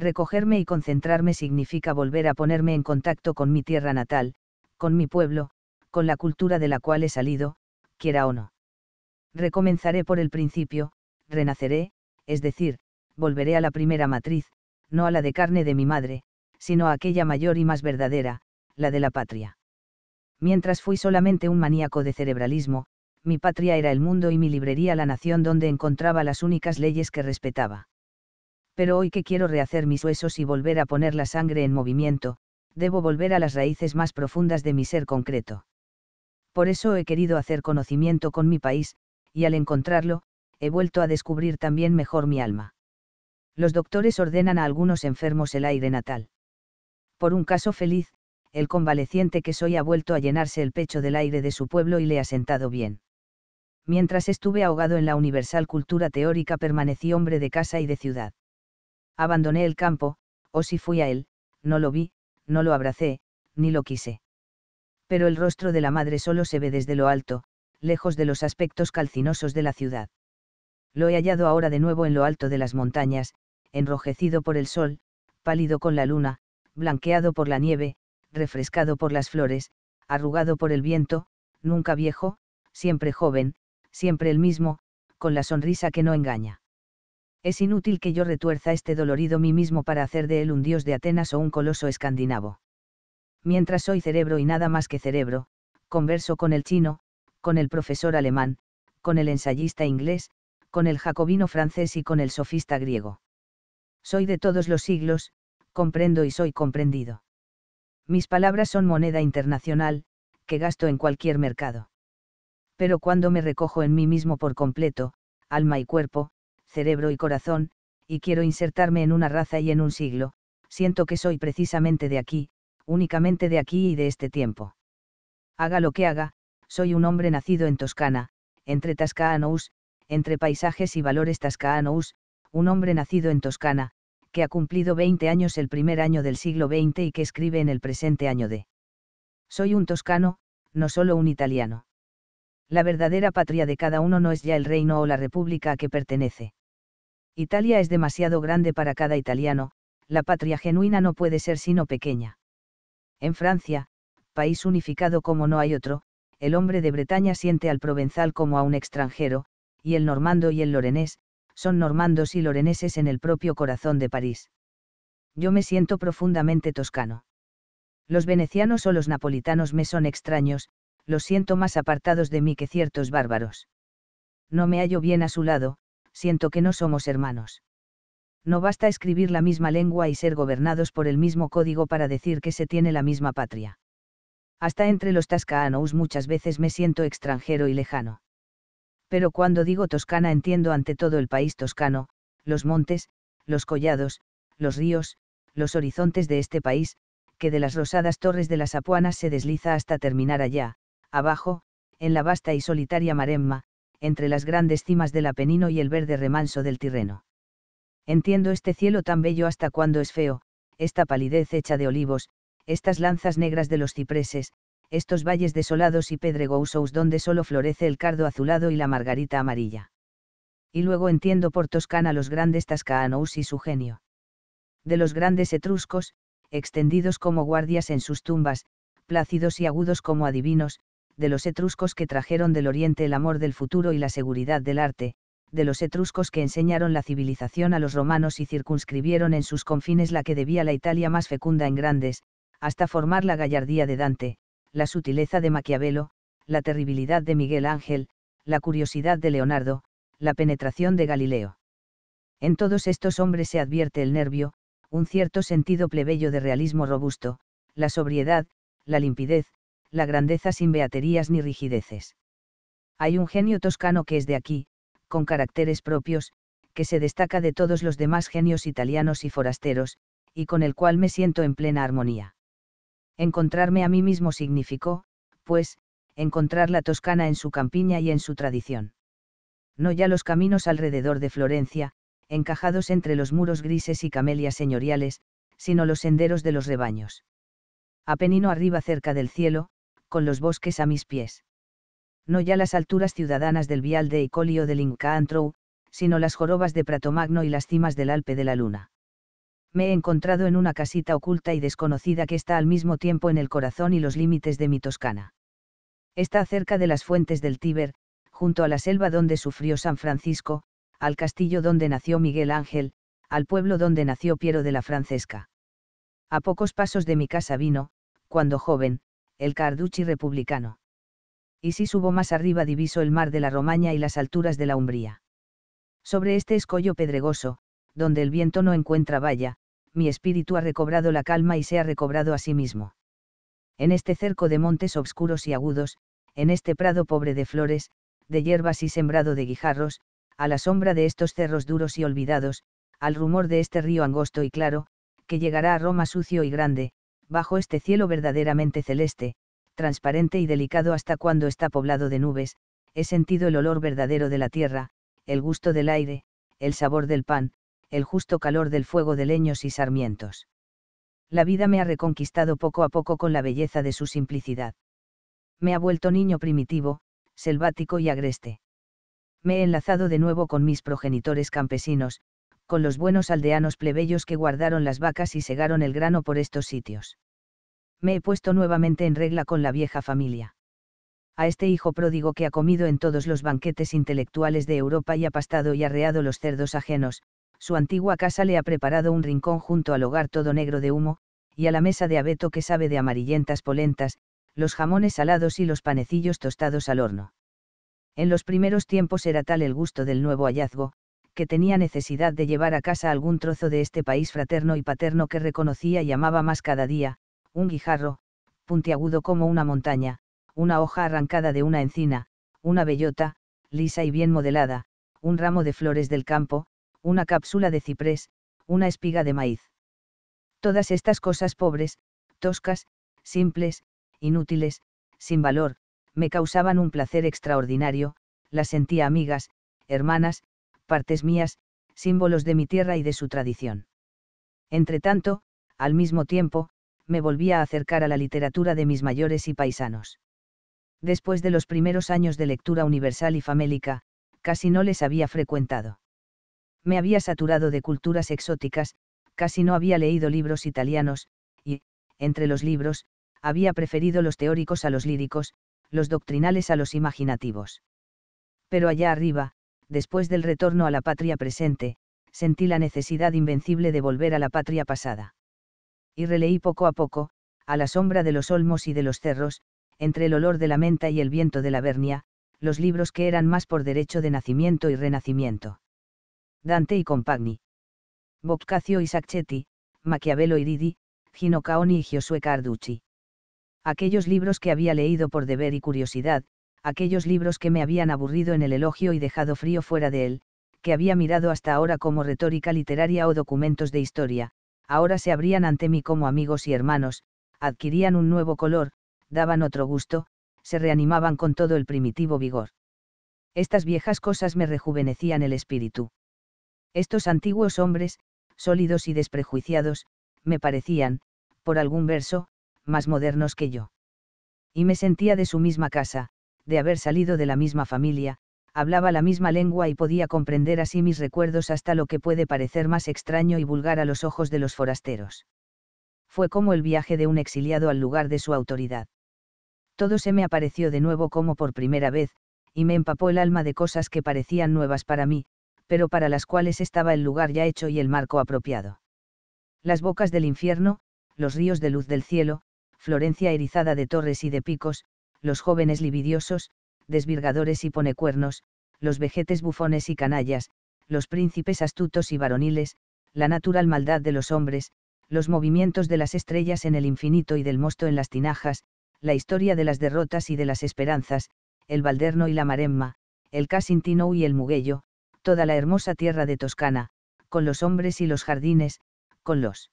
recogerme y concentrarme significa volver a ponerme en contacto con mi tierra natal, con mi pueblo, con la cultura de la cual he salido, quiera o no. Recomenzaré por el principio, renaceré, es decir, volveré a la primera matriz, no a la de carne de mi madre, sino a aquella mayor y más verdadera, la de la patria. Mientras fui solamente un maníaco de cerebralismo, mi patria era el mundo y mi librería la nación donde encontraba las únicas leyes que respetaba pero hoy que quiero rehacer mis huesos y volver a poner la sangre en movimiento, debo volver a las raíces más profundas de mi ser concreto. Por eso he querido hacer conocimiento con mi país, y al encontrarlo, he vuelto a descubrir también mejor mi alma. Los doctores ordenan a algunos enfermos el aire natal. Por un caso feliz, el convaleciente que soy ha vuelto a llenarse el pecho del aire de su pueblo y le ha sentado bien. Mientras estuve ahogado en la universal cultura teórica permanecí hombre de casa y de ciudad. Abandoné el campo, o si fui a él, no lo vi, no lo abracé, ni lo quise. Pero el rostro de la madre solo se ve desde lo alto, lejos de los aspectos calcinosos de la ciudad. Lo he hallado ahora de nuevo en lo alto de las montañas, enrojecido por el sol, pálido con la luna, blanqueado por la nieve, refrescado por las flores, arrugado por el viento, nunca viejo, siempre joven, siempre el mismo, con la sonrisa que no engaña. Es inútil que yo retuerza este dolorido mí mismo para hacer de él un dios de Atenas o un coloso escandinavo. Mientras soy cerebro y nada más que cerebro, converso con el chino, con el profesor alemán, con el ensayista inglés, con el jacobino francés y con el sofista griego. Soy de todos los siglos, comprendo y soy comprendido. Mis palabras son moneda internacional, que gasto en cualquier mercado. Pero cuando me recojo en mí mismo por completo, alma y cuerpo, cerebro y corazón, y quiero insertarme en una raza y en un siglo, siento que soy precisamente de aquí, únicamente de aquí y de este tiempo. Haga lo que haga, soy un hombre nacido en Toscana, entre Tascaanous, entre paisajes y valores Tascaanous, un hombre nacido en Toscana, que ha cumplido 20 años el primer año del siglo XX y que escribe en el presente año de. Soy un toscano, no solo un italiano. La verdadera patria de cada uno no es ya el reino o la república a que pertenece. Italia es demasiado grande para cada italiano, la patria genuina no puede ser sino pequeña. En Francia, país unificado como no hay otro, el hombre de Bretaña siente al provenzal como a un extranjero, y el normando y el lorenés, son normandos y loreneses en el propio corazón de París. Yo me siento profundamente toscano. Los venecianos o los napolitanos me son extraños, los siento más apartados de mí que ciertos bárbaros. No me hallo bien a su lado, siento que no somos hermanos. No basta escribir la misma lengua y ser gobernados por el mismo código para decir que se tiene la misma patria. Hasta entre los Tascaanos muchas veces me siento extranjero y lejano. Pero cuando digo Toscana entiendo ante todo el país toscano, los montes, los collados, los ríos, los horizontes de este país, que de las rosadas torres de las Apuanas se desliza hasta terminar allá, abajo, en la vasta y solitaria Maremma, entre las grandes cimas del Apenino y el verde remanso del Tirreno. Entiendo este cielo tan bello hasta cuando es feo, esta palidez hecha de olivos, estas lanzas negras de los cipreses, estos valles desolados y pedregosos donde solo florece el cardo azulado y la margarita amarilla. Y luego entiendo por Toscana los grandes tascaanous y su genio. De los grandes etruscos, extendidos como guardias en sus tumbas, plácidos y agudos como adivinos, de los etruscos que trajeron del Oriente el amor del futuro y la seguridad del arte, de los etruscos que enseñaron la civilización a los romanos y circunscribieron en sus confines la que debía la Italia más fecunda en grandes, hasta formar la gallardía de Dante, la sutileza de Maquiavelo, la terribilidad de Miguel Ángel, la curiosidad de Leonardo, la penetración de Galileo. En todos estos hombres se advierte el nervio, un cierto sentido plebeyo de realismo robusto, la sobriedad, la limpidez, la grandeza sin beaterías ni rigideces. Hay un genio toscano que es de aquí, con caracteres propios, que se destaca de todos los demás genios italianos y forasteros, y con el cual me siento en plena armonía. Encontrarme a mí mismo significó, pues, encontrar la Toscana en su campiña y en su tradición. No ya los caminos alrededor de Florencia, encajados entre los muros grises y camelias señoriales, sino los senderos de los rebaños. Apenino arriba cerca del cielo, con los bosques a mis pies. No ya las alturas ciudadanas del Vial de Icolio del Inca sino las jorobas de Pratomagno y las cimas del Alpe de la Luna. Me he encontrado en una casita oculta y desconocida que está al mismo tiempo en el corazón y los límites de mi Toscana. Está cerca de las fuentes del Tíber, junto a la selva donde sufrió San Francisco, al castillo donde nació Miguel Ángel, al pueblo donde nació Piero de la Francesca. A pocos pasos de mi casa vino, cuando joven, el Carducci republicano. Y si subo más arriba diviso el mar de la Romaña y las alturas de la Umbría. Sobre este escollo pedregoso, donde el viento no encuentra valla, mi espíritu ha recobrado la calma y se ha recobrado a sí mismo. En este cerco de montes obscuros y agudos, en este prado pobre de flores, de hierbas y sembrado de guijarros, a la sombra de estos cerros duros y olvidados, al rumor de este río angosto y claro, que llegará a Roma sucio y grande, bajo este cielo verdaderamente celeste, transparente y delicado hasta cuando está poblado de nubes, he sentido el olor verdadero de la tierra, el gusto del aire, el sabor del pan, el justo calor del fuego de leños y sarmientos. La vida me ha reconquistado poco a poco con la belleza de su simplicidad. Me ha vuelto niño primitivo, selvático y agreste. Me he enlazado de nuevo con mis progenitores campesinos, con los buenos aldeanos plebeyos que guardaron las vacas y segaron el grano por estos sitios. Me he puesto nuevamente en regla con la vieja familia. A este hijo pródigo que ha comido en todos los banquetes intelectuales de Europa y ha pastado y arreado los cerdos ajenos, su antigua casa le ha preparado un rincón junto al hogar todo negro de humo, y a la mesa de abeto que sabe de amarillentas polentas, los jamones salados y los panecillos tostados al horno. En los primeros tiempos era tal el gusto del nuevo hallazgo, que tenía necesidad de llevar a casa algún trozo de este país fraterno y paterno que reconocía y amaba más cada día, un guijarro, puntiagudo como una montaña, una hoja arrancada de una encina, una bellota, lisa y bien modelada, un ramo de flores del campo, una cápsula de ciprés, una espiga de maíz. Todas estas cosas pobres, toscas, simples, inútiles, sin valor, me causaban un placer extraordinario, las sentía amigas, hermanas, partes mías, símbolos de mi tierra y de su tradición. Entretanto, al mismo tiempo, me volvía a acercar a la literatura de mis mayores y paisanos. Después de los primeros años de lectura universal y famélica, casi no les había frecuentado. Me había saturado de culturas exóticas, casi no había leído libros italianos, y, entre los libros, había preferido los teóricos a los líricos, los doctrinales a los imaginativos. Pero allá arriba, después del retorno a la patria presente, sentí la necesidad invencible de volver a la patria pasada. Y releí poco a poco, a la sombra de los olmos y de los cerros, entre el olor de la menta y el viento de la vernia, los libros que eran más por derecho de nacimiento y renacimiento. Dante y Compagni. Boccaccio y Sacchetti, Maquiavelo y Ridi, Gino y Giosuè Carducci. Aquellos libros que había leído por deber y curiosidad, aquellos libros que me habían aburrido en el elogio y dejado frío fuera de él, que había mirado hasta ahora como retórica literaria o documentos de historia, ahora se abrían ante mí como amigos y hermanos, adquirían un nuevo color, daban otro gusto, se reanimaban con todo el primitivo vigor. Estas viejas cosas me rejuvenecían el espíritu. Estos antiguos hombres, sólidos y desprejuiciados, me parecían, por algún verso, más modernos que yo. Y me sentía de su misma casa, de haber salido de la misma familia, hablaba la misma lengua y podía comprender así mis recuerdos hasta lo que puede parecer más extraño y vulgar a los ojos de los forasteros. Fue como el viaje de un exiliado al lugar de su autoridad. Todo se me apareció de nuevo como por primera vez, y me empapó el alma de cosas que parecían nuevas para mí, pero para las cuales estaba el lugar ya hecho y el marco apropiado. Las bocas del infierno, los ríos de luz del cielo, Florencia erizada de torres y de picos, los jóvenes libidiosos, desvirgadores y ponecuernos, los vejetes bufones y canallas, los príncipes astutos y varoniles, la natural maldad de los hombres, los movimientos de las estrellas en el infinito y del mosto en las tinajas, la historia de las derrotas y de las esperanzas, el Valderno y la Maremma, el Casintino y el muguello, toda la hermosa tierra de Toscana, con los hombres y los jardines, con los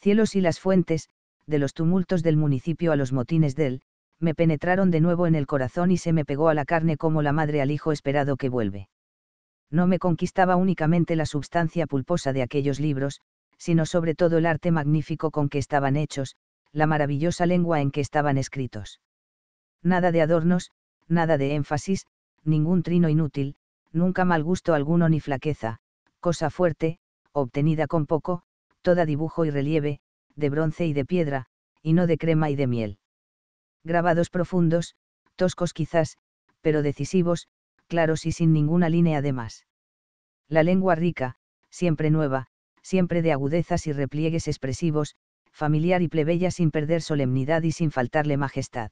cielos y las fuentes, de los tumultos del municipio a los motines del me penetraron de nuevo en el corazón y se me pegó a la carne como la madre al hijo esperado que vuelve. No me conquistaba únicamente la substancia pulposa de aquellos libros, sino sobre todo el arte magnífico con que estaban hechos, la maravillosa lengua en que estaban escritos. Nada de adornos, nada de énfasis, ningún trino inútil, nunca mal gusto alguno ni flaqueza, cosa fuerte, obtenida con poco, toda dibujo y relieve, de bronce y de piedra, y no de crema y de miel grabados profundos, toscos quizás, pero decisivos, claros y sin ninguna línea de más. La lengua rica, siempre nueva, siempre de agudezas y repliegues expresivos, familiar y plebeya sin perder solemnidad y sin faltarle majestad.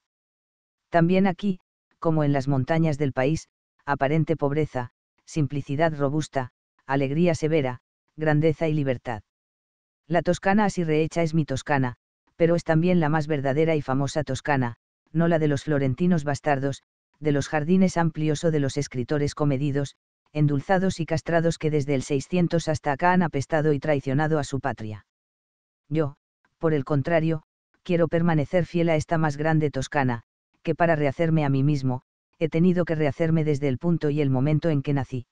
También aquí, como en las montañas del país, aparente pobreza, simplicidad robusta, alegría severa, grandeza y libertad. La toscana así rehecha es mi toscana, pero es también la más verdadera y famosa toscana, no la de los florentinos bastardos, de los jardines amplios o de los escritores comedidos, endulzados y castrados que desde el 600 hasta acá han apestado y traicionado a su patria. Yo, por el contrario, quiero permanecer fiel a esta más grande Toscana, que para rehacerme a mí mismo, he tenido que rehacerme desde el punto y el momento en que nací.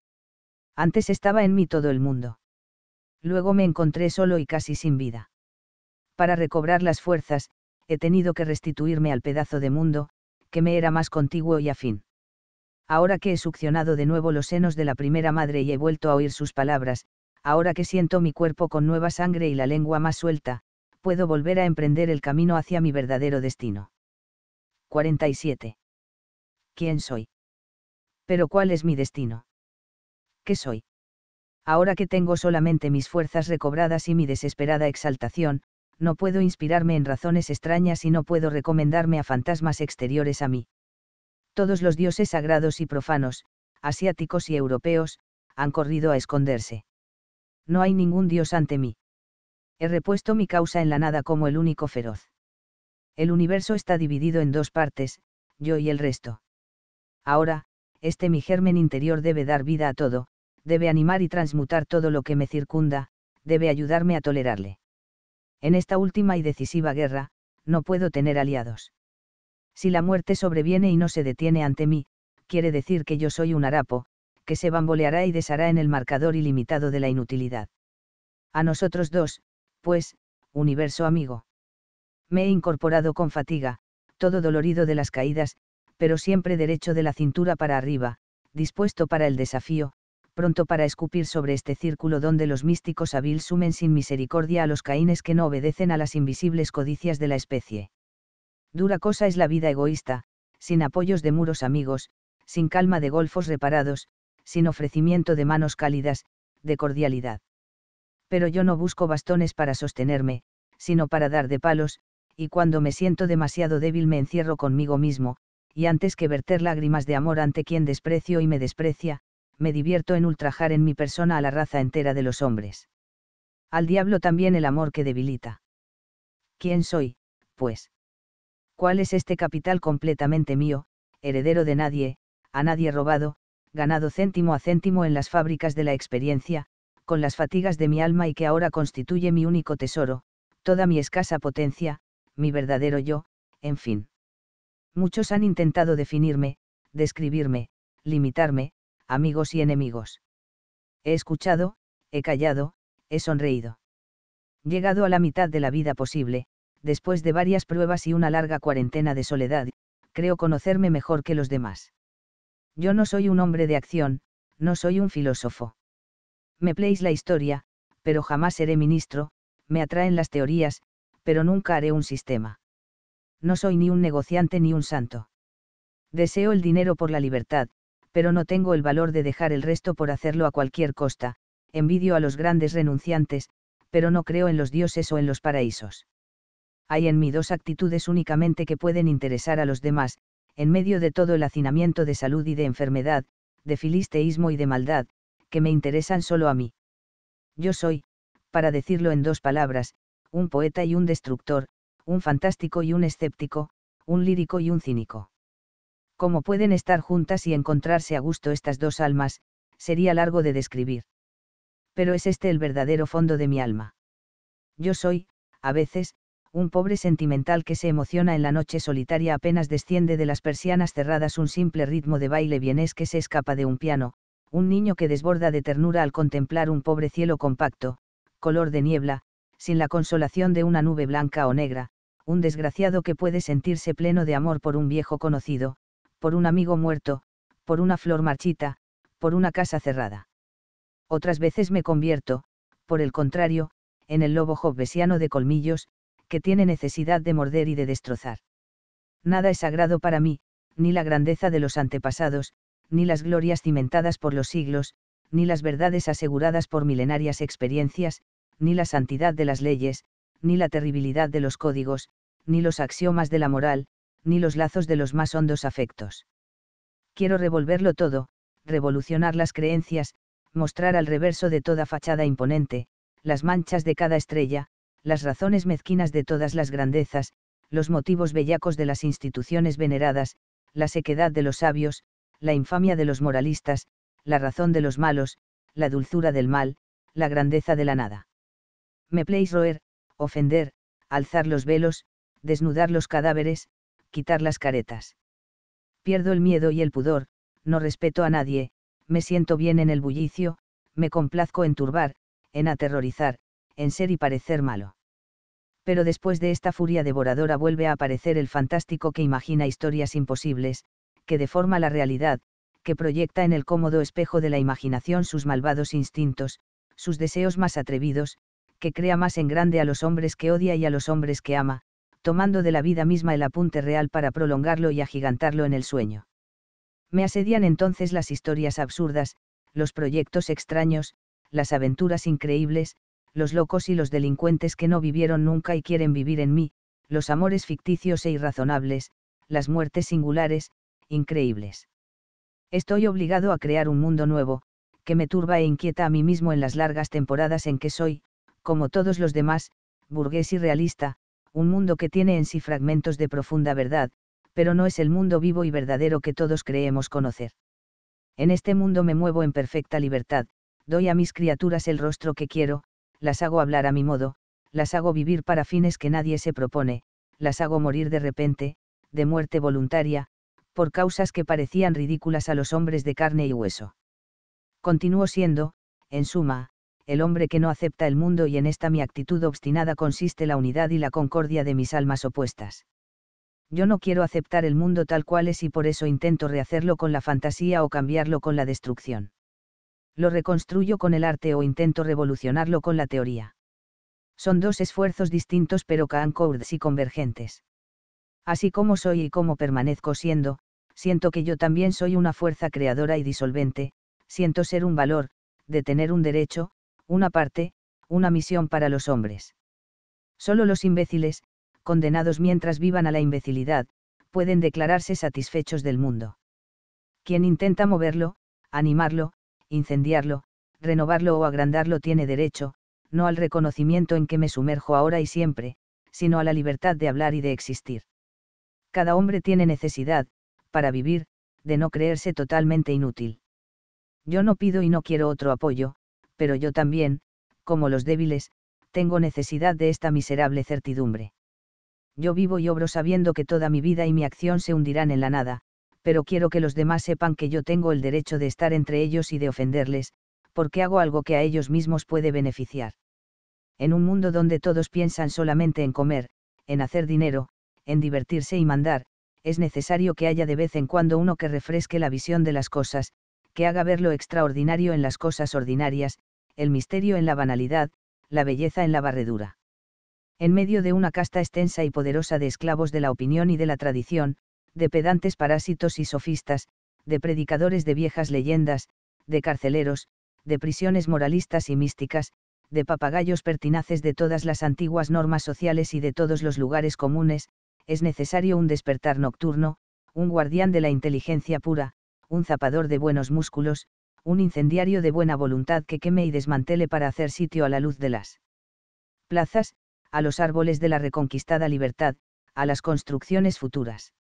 Antes estaba en mí todo el mundo. Luego me encontré solo y casi sin vida. Para recobrar las fuerzas, he tenido que restituirme al pedazo de mundo, que me era más contiguo y afín. Ahora que he succionado de nuevo los senos de la primera madre y he vuelto a oír sus palabras, ahora que siento mi cuerpo con nueva sangre y la lengua más suelta, puedo volver a emprender el camino hacia mi verdadero destino. 47. ¿Quién soy? Pero ¿cuál es mi destino? ¿Qué soy? Ahora que tengo solamente mis fuerzas recobradas y mi desesperada exaltación, no puedo inspirarme en razones extrañas y no puedo recomendarme a fantasmas exteriores a mí. Todos los dioses sagrados y profanos, asiáticos y europeos, han corrido a esconderse. No hay ningún dios ante mí. He repuesto mi causa en la nada como el único feroz. El universo está dividido en dos partes, yo y el resto. Ahora, este mi germen interior debe dar vida a todo, debe animar y transmutar todo lo que me circunda, debe ayudarme a tolerarle. En esta última y decisiva guerra, no puedo tener aliados. Si la muerte sobreviene y no se detiene ante mí, quiere decir que yo soy un harapo, que se bamboleará y deshará en el marcador ilimitado de la inutilidad. A nosotros dos, pues, universo amigo. Me he incorporado con fatiga, todo dolorido de las caídas, pero siempre derecho de la cintura para arriba, dispuesto para el desafío, pronto para escupir sobre este círculo donde los místicos hábil sumen sin misericordia a los caínes que no obedecen a las invisibles codicias de la especie. Dura cosa es la vida egoísta, sin apoyos de muros amigos, sin calma de golfos reparados, sin ofrecimiento de manos cálidas, de cordialidad. Pero yo no busco bastones para sostenerme, sino para dar de palos, y cuando me siento demasiado débil me encierro conmigo mismo, y antes que verter lágrimas de amor ante quien desprecio y me desprecia, me divierto en ultrajar en mi persona a la raza entera de los hombres. Al diablo también el amor que debilita. ¿Quién soy, pues? ¿Cuál es este capital completamente mío, heredero de nadie, a nadie robado, ganado céntimo a céntimo en las fábricas de la experiencia, con las fatigas de mi alma y que ahora constituye mi único tesoro, toda mi escasa potencia, mi verdadero yo, en fin. Muchos han intentado definirme, describirme, limitarme, amigos y enemigos. He escuchado, he callado, he sonreído. Llegado a la mitad de la vida posible, después de varias pruebas y una larga cuarentena de soledad, creo conocerme mejor que los demás. Yo no soy un hombre de acción, no soy un filósofo. Me pleis la historia, pero jamás seré ministro, me atraen las teorías, pero nunca haré un sistema. No soy ni un negociante ni un santo. Deseo el dinero por la libertad, pero no tengo el valor de dejar el resto por hacerlo a cualquier costa, envidio a los grandes renunciantes, pero no creo en los dioses o en los paraísos. Hay en mí dos actitudes únicamente que pueden interesar a los demás, en medio de todo el hacinamiento de salud y de enfermedad, de filisteísmo y de maldad, que me interesan solo a mí. Yo soy, para decirlo en dos palabras, un poeta y un destructor, un fantástico y un escéptico, un lírico y un cínico cómo pueden estar juntas y encontrarse a gusto estas dos almas, sería largo de describir. Pero es este el verdadero fondo de mi alma. Yo soy, a veces, un pobre sentimental que se emociona en la noche solitaria apenas desciende de las persianas cerradas un simple ritmo de baile vienés que se escapa de un piano, un niño que desborda de ternura al contemplar un pobre cielo compacto, color de niebla, sin la consolación de una nube blanca o negra, un desgraciado que puede sentirse pleno de amor por un viejo conocido, por un amigo muerto, por una flor marchita, por una casa cerrada. Otras veces me convierto, por el contrario, en el lobo jobbesiano de colmillos, que tiene necesidad de morder y de destrozar. Nada es sagrado para mí, ni la grandeza de los antepasados, ni las glorias cimentadas por los siglos, ni las verdades aseguradas por milenarias experiencias, ni la santidad de las leyes, ni la terribilidad de los códigos, ni los axiomas de la moral, ni los lazos de los más hondos afectos. Quiero revolverlo todo, revolucionar las creencias, mostrar al reverso de toda fachada imponente, las manchas de cada estrella, las razones mezquinas de todas las grandezas, los motivos bellacos de las instituciones veneradas, la sequedad de los sabios, la infamia de los moralistas, la razón de los malos, la dulzura del mal, la grandeza de la nada. Me pleis roer, ofender, alzar los velos, desnudar los cadáveres, quitar las caretas. Pierdo el miedo y el pudor, no respeto a nadie, me siento bien en el bullicio, me complazco en turbar, en aterrorizar, en ser y parecer malo. Pero después de esta furia devoradora vuelve a aparecer el fantástico que imagina historias imposibles, que deforma la realidad, que proyecta en el cómodo espejo de la imaginación sus malvados instintos, sus deseos más atrevidos, que crea más en grande a los hombres que odia y a los hombres que ama, tomando de la vida misma el apunte real para prolongarlo y agigantarlo en el sueño. Me asedian entonces las historias absurdas, los proyectos extraños, las aventuras increíbles, los locos y los delincuentes que no vivieron nunca y quieren vivir en mí, los amores ficticios e irrazonables, las muertes singulares, increíbles. Estoy obligado a crear un mundo nuevo, que me turba e inquieta a mí mismo en las largas temporadas en que soy, como todos los demás, burgués y realista, un mundo que tiene en sí fragmentos de profunda verdad, pero no es el mundo vivo y verdadero que todos creemos conocer. En este mundo me muevo en perfecta libertad, doy a mis criaturas el rostro que quiero, las hago hablar a mi modo, las hago vivir para fines que nadie se propone, las hago morir de repente, de muerte voluntaria, por causas que parecían ridículas a los hombres de carne y hueso. Continúo siendo, en suma, el hombre que no acepta el mundo y en esta mi actitud obstinada consiste la unidad y la concordia de mis almas opuestas. Yo no quiero aceptar el mundo tal cual es y por eso intento rehacerlo con la fantasía o cambiarlo con la destrucción. Lo reconstruyo con el arte o intento revolucionarlo con la teoría. Son dos esfuerzos distintos pero cancordes y convergentes. Así como soy y como permanezco siendo, siento que yo también soy una fuerza creadora y disolvente, siento ser un valor, de tener un derecho, una parte, una misión para los hombres. Solo los imbéciles, condenados mientras vivan a la imbecilidad, pueden declararse satisfechos del mundo. Quien intenta moverlo, animarlo, incendiarlo, renovarlo o agrandarlo tiene derecho, no al reconocimiento en que me sumerjo ahora y siempre, sino a la libertad de hablar y de existir. Cada hombre tiene necesidad, para vivir, de no creerse totalmente inútil. Yo no pido y no quiero otro apoyo, pero yo también, como los débiles, tengo necesidad de esta miserable certidumbre. Yo vivo y obro sabiendo que toda mi vida y mi acción se hundirán en la nada, pero quiero que los demás sepan que yo tengo el derecho de estar entre ellos y de ofenderles, porque hago algo que a ellos mismos puede beneficiar. En un mundo donde todos piensan solamente en comer, en hacer dinero, en divertirse y mandar, es necesario que haya de vez en cuando uno que refresque la visión de las cosas, que haga ver lo extraordinario en las cosas ordinarias, el misterio en la banalidad, la belleza en la barredura. En medio de una casta extensa y poderosa de esclavos de la opinión y de la tradición, de pedantes parásitos y sofistas, de predicadores de viejas leyendas, de carceleros, de prisiones moralistas y místicas, de papagayos pertinaces de todas las antiguas normas sociales y de todos los lugares comunes, es necesario un despertar nocturno, un guardián de la inteligencia pura, un zapador de buenos músculos, un incendiario de buena voluntad que queme y desmantele para hacer sitio a la luz de las plazas, a los árboles de la reconquistada libertad, a las construcciones futuras.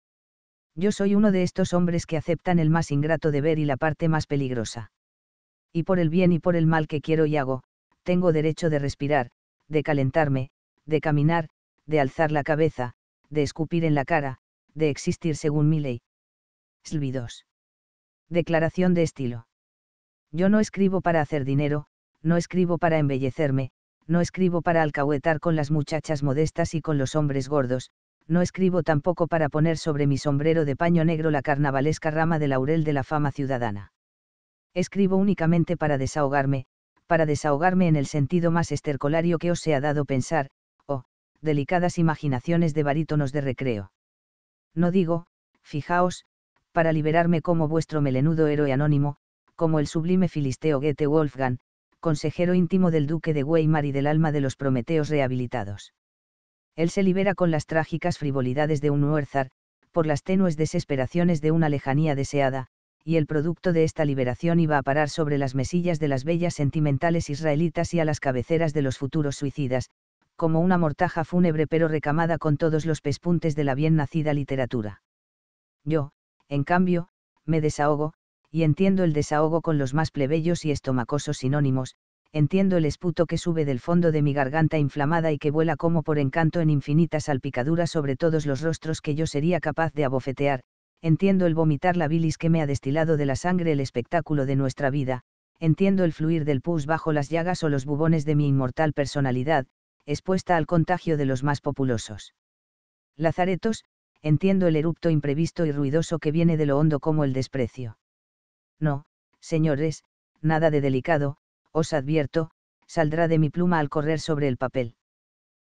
Yo soy uno de estos hombres que aceptan el más ingrato deber y la parte más peligrosa. Y por el bien y por el mal que quiero y hago, tengo derecho de respirar, de calentarme, de caminar, de alzar la cabeza, de escupir en la cara, de existir según mi ley. Slvidos. Declaración de estilo. Yo no escribo para hacer dinero, no escribo para embellecerme, no escribo para alcahuetar con las muchachas modestas y con los hombres gordos, no escribo tampoco para poner sobre mi sombrero de paño negro la carnavalesca rama de laurel de la fama ciudadana. Escribo únicamente para desahogarme, para desahogarme en el sentido más estercolario que os sea dado pensar, oh, delicadas imaginaciones de barítonos de recreo. No digo, fijaos, para liberarme como vuestro melenudo héroe anónimo, como el sublime filisteo Goethe Wolfgang, consejero íntimo del duque de Weimar y del alma de los Prometeos rehabilitados. Él se libera con las trágicas frivolidades de un huérzar, por las tenues desesperaciones de una lejanía deseada, y el producto de esta liberación iba a parar sobre las mesillas de las bellas sentimentales israelitas y a las cabeceras de los futuros suicidas, como una mortaja fúnebre pero recamada con todos los pespuntes de la bien nacida literatura. Yo, en cambio, me desahogo, y entiendo el desahogo con los más plebeyos y estomacosos sinónimos, entiendo el esputo que sube del fondo de mi garganta inflamada y que vuela como por encanto en infinitas salpicaduras sobre todos los rostros que yo sería capaz de abofetear, entiendo el vomitar la bilis que me ha destilado de la sangre el espectáculo de nuestra vida, entiendo el fluir del pus bajo las llagas o los bubones de mi inmortal personalidad, expuesta al contagio de los más populosos. Lazaretos, entiendo el erupto imprevisto y ruidoso que viene de lo hondo como el desprecio. No, señores, nada de delicado, os advierto, saldrá de mi pluma al correr sobre el papel.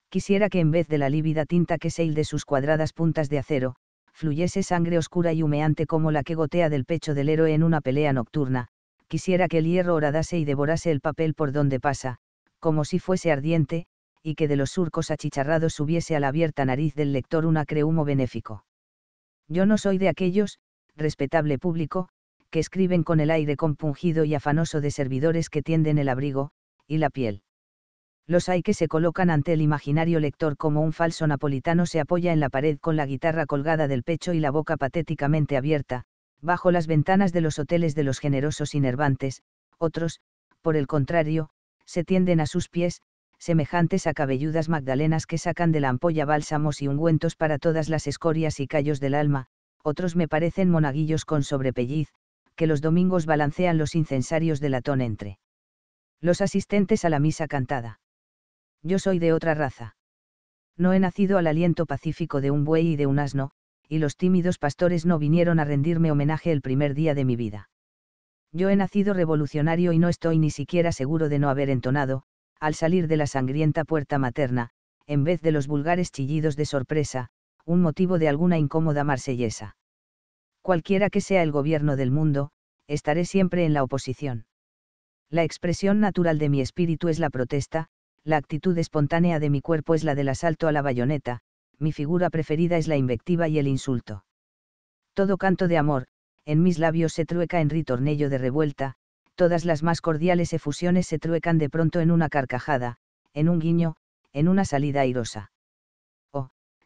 Quisiera que en vez de la lívida tinta que se de sus cuadradas puntas de acero, fluyese sangre oscura y humeante como la que gotea del pecho del héroe en una pelea nocturna, quisiera que el hierro horadase y devorase el papel por donde pasa, como si fuese ardiente, y que de los surcos achicharrados subiese a la abierta nariz del lector un acre humo benéfico. Yo no soy de aquellos, respetable público, que escriben con el aire compungido y afanoso de servidores que tienden el abrigo, y la piel. Los hay que se colocan ante el imaginario lector como un falso napolitano se apoya en la pared con la guitarra colgada del pecho y la boca patéticamente abierta, bajo las ventanas de los hoteles de los generosos inervantes, otros, por el contrario, se tienden a sus pies, semejantes a cabelludas magdalenas que sacan de la ampolla bálsamos y ungüentos para todas las escorias y callos del alma, otros me parecen monaguillos con sobrepelliz, que los domingos balancean los incensarios de latón entre los asistentes a la misa cantada. Yo soy de otra raza. No he nacido al aliento pacífico de un buey y de un asno, y los tímidos pastores no vinieron a rendirme homenaje el primer día de mi vida. Yo he nacido revolucionario y no estoy ni siquiera seguro de no haber entonado, al salir de la sangrienta puerta materna, en vez de los vulgares chillidos de sorpresa, un motivo de alguna incómoda marsellesa cualquiera que sea el gobierno del mundo, estaré siempre en la oposición. La expresión natural de mi espíritu es la protesta, la actitud espontánea de mi cuerpo es la del asalto a la bayoneta, mi figura preferida es la invectiva y el insulto. Todo canto de amor, en mis labios se trueca en ritornello de revuelta, todas las más cordiales efusiones se truecan de pronto en una carcajada, en un guiño, en una salida airosa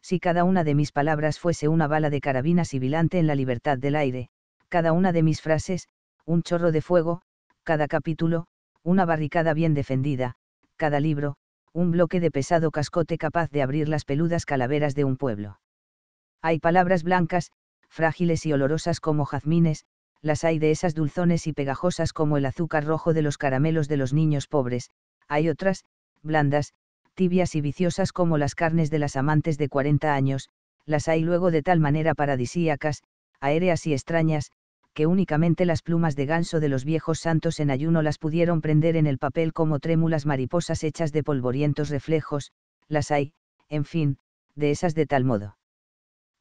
si cada una de mis palabras fuese una bala de carabina sibilante en la libertad del aire, cada una de mis frases, un chorro de fuego, cada capítulo, una barricada bien defendida, cada libro, un bloque de pesado cascote capaz de abrir las peludas calaveras de un pueblo. Hay palabras blancas, frágiles y olorosas como jazmines, las hay de esas dulzones y pegajosas como el azúcar rojo de los caramelos de los niños pobres, hay otras, blandas, tibias y viciosas como las carnes de las amantes de 40 años, las hay luego de tal manera paradisíacas, aéreas y extrañas, que únicamente las plumas de ganso de los viejos santos en ayuno las pudieron prender en el papel como trémulas mariposas hechas de polvorientos reflejos, las hay, en fin, de esas de tal modo.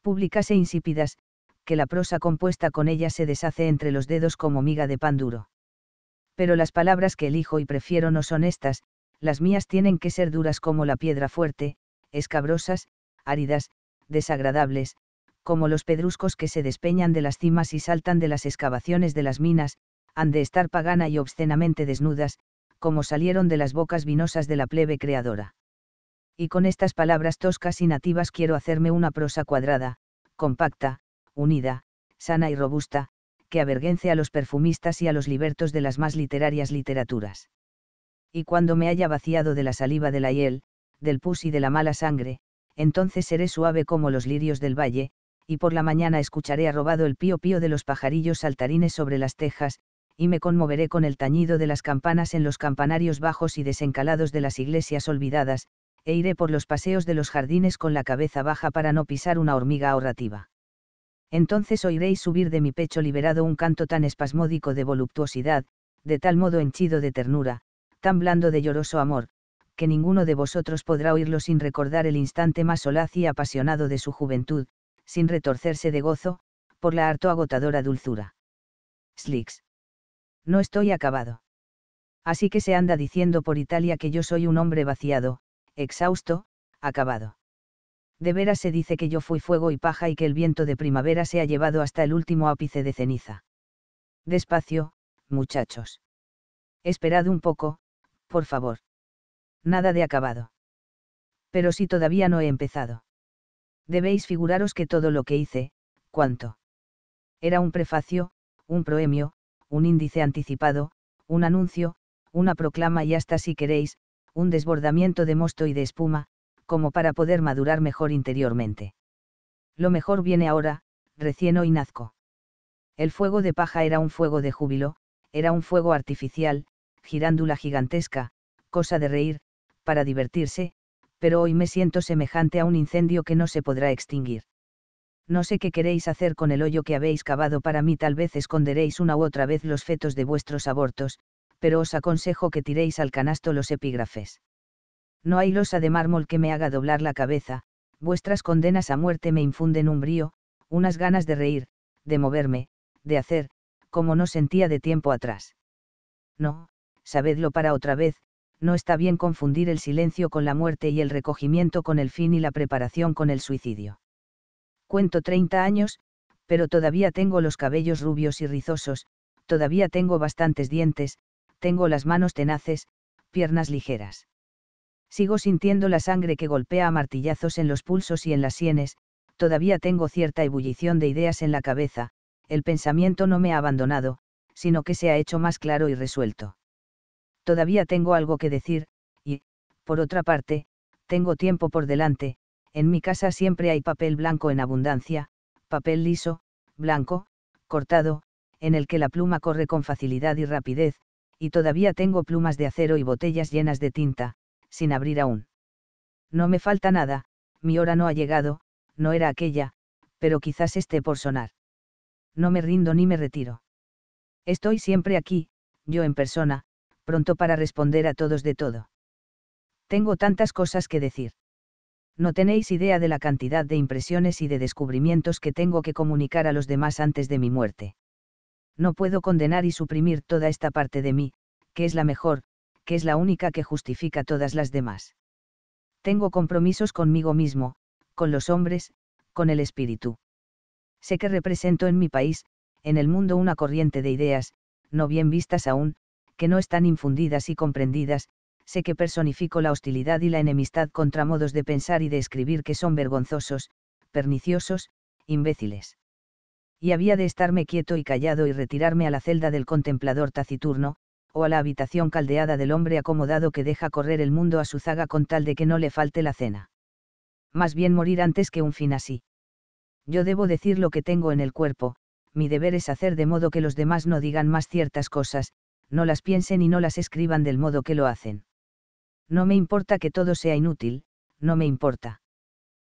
Públicas e insípidas, que la prosa compuesta con ellas se deshace entre los dedos como miga de pan duro. Pero las palabras que elijo y prefiero no son estas, las mías tienen que ser duras como la piedra fuerte, escabrosas, áridas, desagradables, como los pedruscos que se despeñan de las cimas y saltan de las excavaciones de las minas, han de estar pagana y obscenamente desnudas, como salieron de las bocas vinosas de la plebe creadora. Y con estas palabras toscas y nativas quiero hacerme una prosa cuadrada, compacta, unida, sana y robusta, que avergüence a los perfumistas y a los libertos de las más literarias literaturas y cuando me haya vaciado de la saliva de la hiel, del pus y de la mala sangre, entonces seré suave como los lirios del valle, y por la mañana escucharé arrobado el pío pío de los pajarillos saltarines sobre las tejas, y me conmoveré con el tañido de las campanas en los campanarios bajos y desencalados de las iglesias olvidadas, e iré por los paseos de los jardines con la cabeza baja para no pisar una hormiga ahorrativa. Entonces oiréis subir de mi pecho liberado un canto tan espasmódico de voluptuosidad, de tal modo henchido de ternura, tan blando de lloroso amor, que ninguno de vosotros podrá oírlo sin recordar el instante más solaz y apasionado de su juventud, sin retorcerse de gozo, por la harto agotadora dulzura. Slicks. No estoy acabado. Así que se anda diciendo por Italia que yo soy un hombre vaciado, exhausto, acabado. De veras se dice que yo fui fuego y paja y que el viento de primavera se ha llevado hasta el último ápice de ceniza. Despacio, muchachos. Esperad un poco, por favor. Nada de acabado. Pero si todavía no he empezado. Debéis figuraros que todo lo que hice, cuánto. Era un prefacio, un proemio, un índice anticipado, un anuncio, una proclama y hasta si queréis, un desbordamiento de mosto y de espuma, como para poder madurar mejor interiormente. Lo mejor viene ahora, recién hoy nazco. El fuego de paja era un fuego de júbilo, era un fuego artificial, girándula gigantesca, cosa de reír, para divertirse, pero hoy me siento semejante a un incendio que no se podrá extinguir. No sé qué queréis hacer con el hoyo que habéis cavado para mí, tal vez esconderéis una u otra vez los fetos de vuestros abortos, pero os aconsejo que tiréis al canasto los epígrafes. No hay losa de mármol que me haga doblar la cabeza, vuestras condenas a muerte me infunden un brío, unas ganas de reír, de moverme, de hacer, como no sentía de tiempo atrás. No, sabedlo para otra vez, no está bien confundir el silencio con la muerte y el recogimiento con el fin y la preparación con el suicidio. Cuento 30 años, pero todavía tengo los cabellos rubios y rizosos, todavía tengo bastantes dientes, tengo las manos tenaces, piernas ligeras. Sigo sintiendo la sangre que golpea a martillazos en los pulsos y en las sienes, todavía tengo cierta ebullición de ideas en la cabeza, el pensamiento no me ha abandonado, sino que se ha hecho más claro y resuelto todavía tengo algo que decir, y, por otra parte, tengo tiempo por delante, en mi casa siempre hay papel blanco en abundancia, papel liso, blanco, cortado, en el que la pluma corre con facilidad y rapidez, y todavía tengo plumas de acero y botellas llenas de tinta, sin abrir aún. No me falta nada, mi hora no ha llegado, no era aquella, pero quizás esté por sonar. No me rindo ni me retiro. Estoy siempre aquí, yo en persona, pronto para responder a todos de todo. Tengo tantas cosas que decir. No tenéis idea de la cantidad de impresiones y de descubrimientos que tengo que comunicar a los demás antes de mi muerte. No puedo condenar y suprimir toda esta parte de mí, que es la mejor, que es la única que justifica todas las demás. Tengo compromisos conmigo mismo, con los hombres, con el espíritu. Sé que represento en mi país, en el mundo una corriente de ideas, no bien vistas aún, que no están infundidas y comprendidas, sé que personifico la hostilidad y la enemistad contra modos de pensar y de escribir que son vergonzosos, perniciosos, imbéciles. Y había de estarme quieto y callado y retirarme a la celda del contemplador taciturno, o a la habitación caldeada del hombre acomodado que deja correr el mundo a su zaga con tal de que no le falte la cena. Más bien morir antes que un fin así. Yo debo decir lo que tengo en el cuerpo, mi deber es hacer de modo que los demás no digan más ciertas cosas, no las piensen y no las escriban del modo que lo hacen. No me importa que todo sea inútil, no me importa.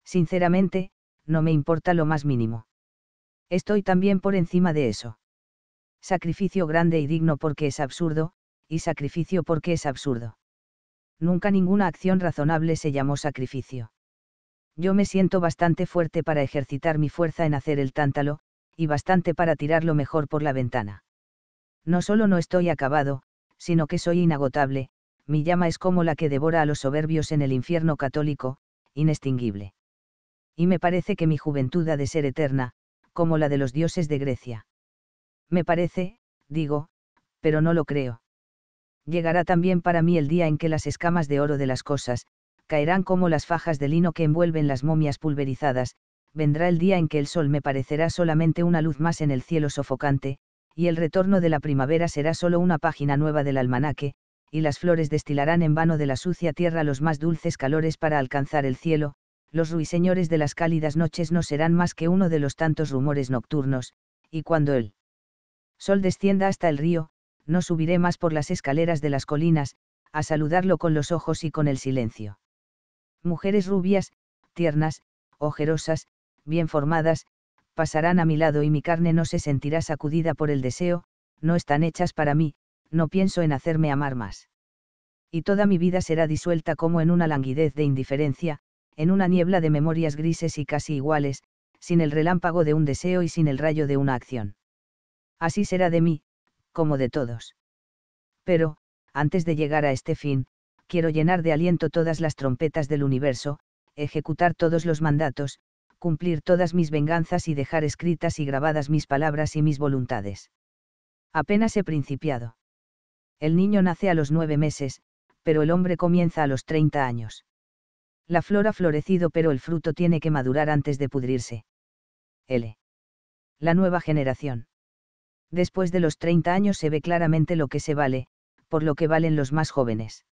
Sinceramente, no me importa lo más mínimo. Estoy también por encima de eso. Sacrificio grande y digno porque es absurdo, y sacrificio porque es absurdo. Nunca ninguna acción razonable se llamó sacrificio. Yo me siento bastante fuerte para ejercitar mi fuerza en hacer el tántalo, y bastante para tirarlo mejor por la ventana. No solo no estoy acabado, sino que soy inagotable, mi llama es como la que devora a los soberbios en el infierno católico, inextinguible. Y me parece que mi juventud ha de ser eterna, como la de los dioses de Grecia. Me parece, digo, pero no lo creo. Llegará también para mí el día en que las escamas de oro de las cosas, caerán como las fajas de lino que envuelven las momias pulverizadas, vendrá el día en que el sol me parecerá solamente una luz más en el cielo sofocante, y el retorno de la primavera será solo una página nueva del almanaque, y las flores destilarán en vano de la sucia tierra los más dulces calores para alcanzar el cielo, los ruiseñores de las cálidas noches no serán más que uno de los tantos rumores nocturnos, y cuando el sol descienda hasta el río, no subiré más por las escaleras de las colinas, a saludarlo con los ojos y con el silencio. Mujeres rubias, tiernas, ojerosas, bien formadas, pasarán a mi lado y mi carne no se sentirá sacudida por el deseo, no están hechas para mí, no pienso en hacerme amar más. Y toda mi vida será disuelta como en una languidez de indiferencia, en una niebla de memorias grises y casi iguales, sin el relámpago de un deseo y sin el rayo de una acción. Así será de mí, como de todos. Pero, antes de llegar a este fin, quiero llenar de aliento todas las trompetas del universo, ejecutar todos los mandatos, cumplir todas mis venganzas y dejar escritas y grabadas mis palabras y mis voluntades. Apenas he principiado. El niño nace a los nueve meses, pero el hombre comienza a los treinta años. La flor ha florecido pero el fruto tiene que madurar antes de pudrirse. L. La nueva generación. Después de los 30 años se ve claramente lo que se vale, por lo que valen los más jóvenes.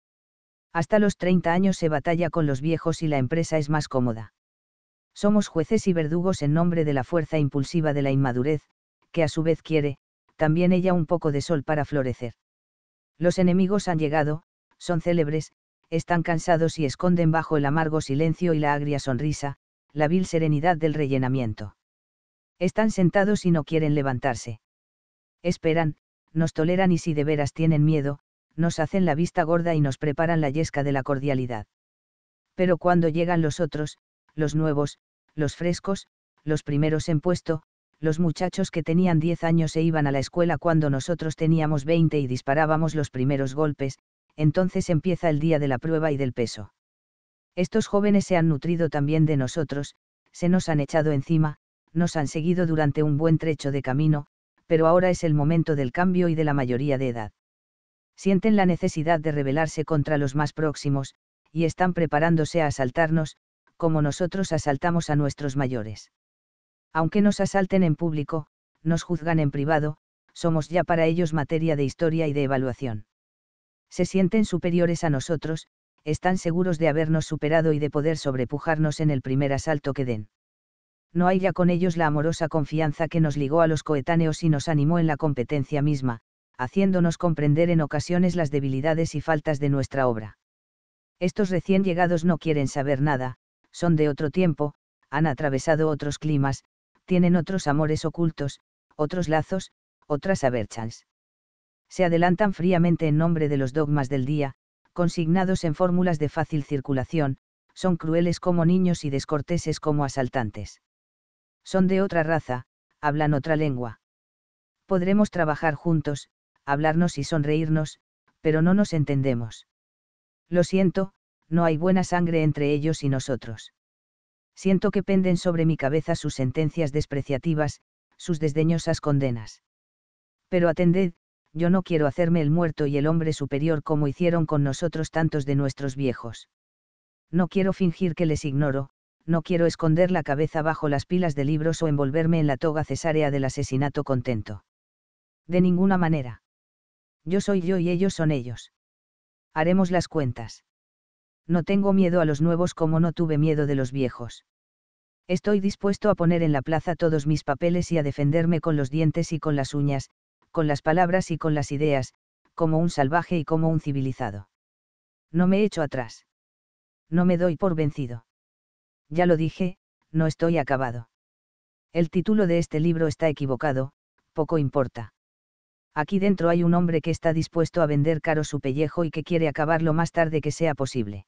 Hasta los 30 años se batalla con los viejos y la empresa es más cómoda. Somos jueces y verdugos en nombre de la fuerza impulsiva de la inmadurez, que a su vez quiere, también ella un poco de sol para florecer. Los enemigos han llegado, son célebres, están cansados y esconden bajo el amargo silencio y la agria sonrisa, la vil serenidad del rellenamiento. Están sentados y no quieren levantarse. Esperan, nos toleran y si de veras tienen miedo, nos hacen la vista gorda y nos preparan la yesca de la cordialidad. Pero cuando llegan los otros, los nuevos, los frescos, los primeros en puesto, los muchachos que tenían 10 años e iban a la escuela cuando nosotros teníamos 20 y disparábamos los primeros golpes, entonces empieza el día de la prueba y del peso. Estos jóvenes se han nutrido también de nosotros, se nos han echado encima, nos han seguido durante un buen trecho de camino, pero ahora es el momento del cambio y de la mayoría de edad. Sienten la necesidad de rebelarse contra los más próximos, y están preparándose a asaltarnos, como nosotros asaltamos a nuestros mayores. Aunque nos asalten en público, nos juzgan en privado, somos ya para ellos materia de historia y de evaluación. Se sienten superiores a nosotros, están seguros de habernos superado y de poder sobrepujarnos en el primer asalto que den. No hay ya con ellos la amorosa confianza que nos ligó a los coetáneos y nos animó en la competencia misma, haciéndonos comprender en ocasiones las debilidades y faltas de nuestra obra. Estos recién llegados no quieren saber nada, son de otro tiempo, han atravesado otros climas, tienen otros amores ocultos, otros lazos, otras averchans. Se adelantan fríamente en nombre de los dogmas del día, consignados en fórmulas de fácil circulación, son crueles como niños y descorteses como asaltantes. Son de otra raza, hablan otra lengua. Podremos trabajar juntos, hablarnos y sonreírnos, pero no nos entendemos. Lo siento, no hay buena sangre entre ellos y nosotros. Siento que penden sobre mi cabeza sus sentencias despreciativas, sus desdeñosas condenas. Pero atended, yo no quiero hacerme el muerto y el hombre superior como hicieron con nosotros tantos de nuestros viejos. No quiero fingir que les ignoro, no quiero esconder la cabeza bajo las pilas de libros o envolverme en la toga cesárea del asesinato contento. De ninguna manera. Yo soy yo y ellos son ellos. Haremos las cuentas no tengo miedo a los nuevos como no tuve miedo de los viejos. Estoy dispuesto a poner en la plaza todos mis papeles y a defenderme con los dientes y con las uñas, con las palabras y con las ideas, como un salvaje y como un civilizado. No me echo atrás. No me doy por vencido. Ya lo dije, no estoy acabado. El título de este libro está equivocado, poco importa. Aquí dentro hay un hombre que está dispuesto a vender caro su pellejo y que quiere acabarlo más tarde que sea posible.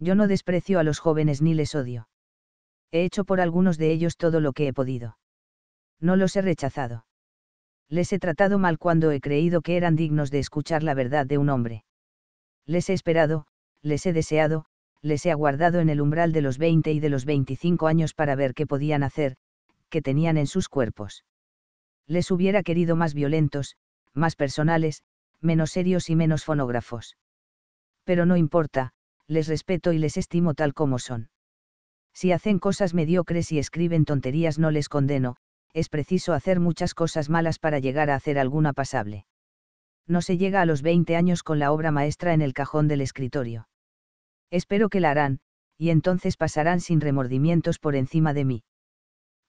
Yo no desprecio a los jóvenes ni les odio. He hecho por algunos de ellos todo lo que he podido. No los he rechazado. Les he tratado mal cuando he creído que eran dignos de escuchar la verdad de un hombre. Les he esperado, les he deseado, les he aguardado en el umbral de los 20 y de los 25 años para ver qué podían hacer, qué tenían en sus cuerpos. Les hubiera querido más violentos, más personales, menos serios y menos fonógrafos. Pero no importa, les respeto y les estimo tal como son. Si hacen cosas mediocres y escriben tonterías no les condeno, es preciso hacer muchas cosas malas para llegar a hacer alguna pasable. No se llega a los 20 años con la obra maestra en el cajón del escritorio. Espero que la harán, y entonces pasarán sin remordimientos por encima de mí.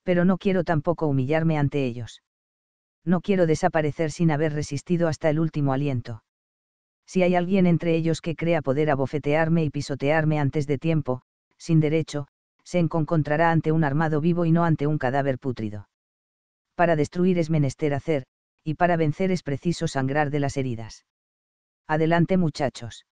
Pero no quiero tampoco humillarme ante ellos. No quiero desaparecer sin haber resistido hasta el último aliento si hay alguien entre ellos que crea poder abofetearme y pisotearme antes de tiempo, sin derecho, se encontrará ante un armado vivo y no ante un cadáver pútrido. Para destruir es menester hacer, y para vencer es preciso sangrar de las heridas. Adelante muchachos.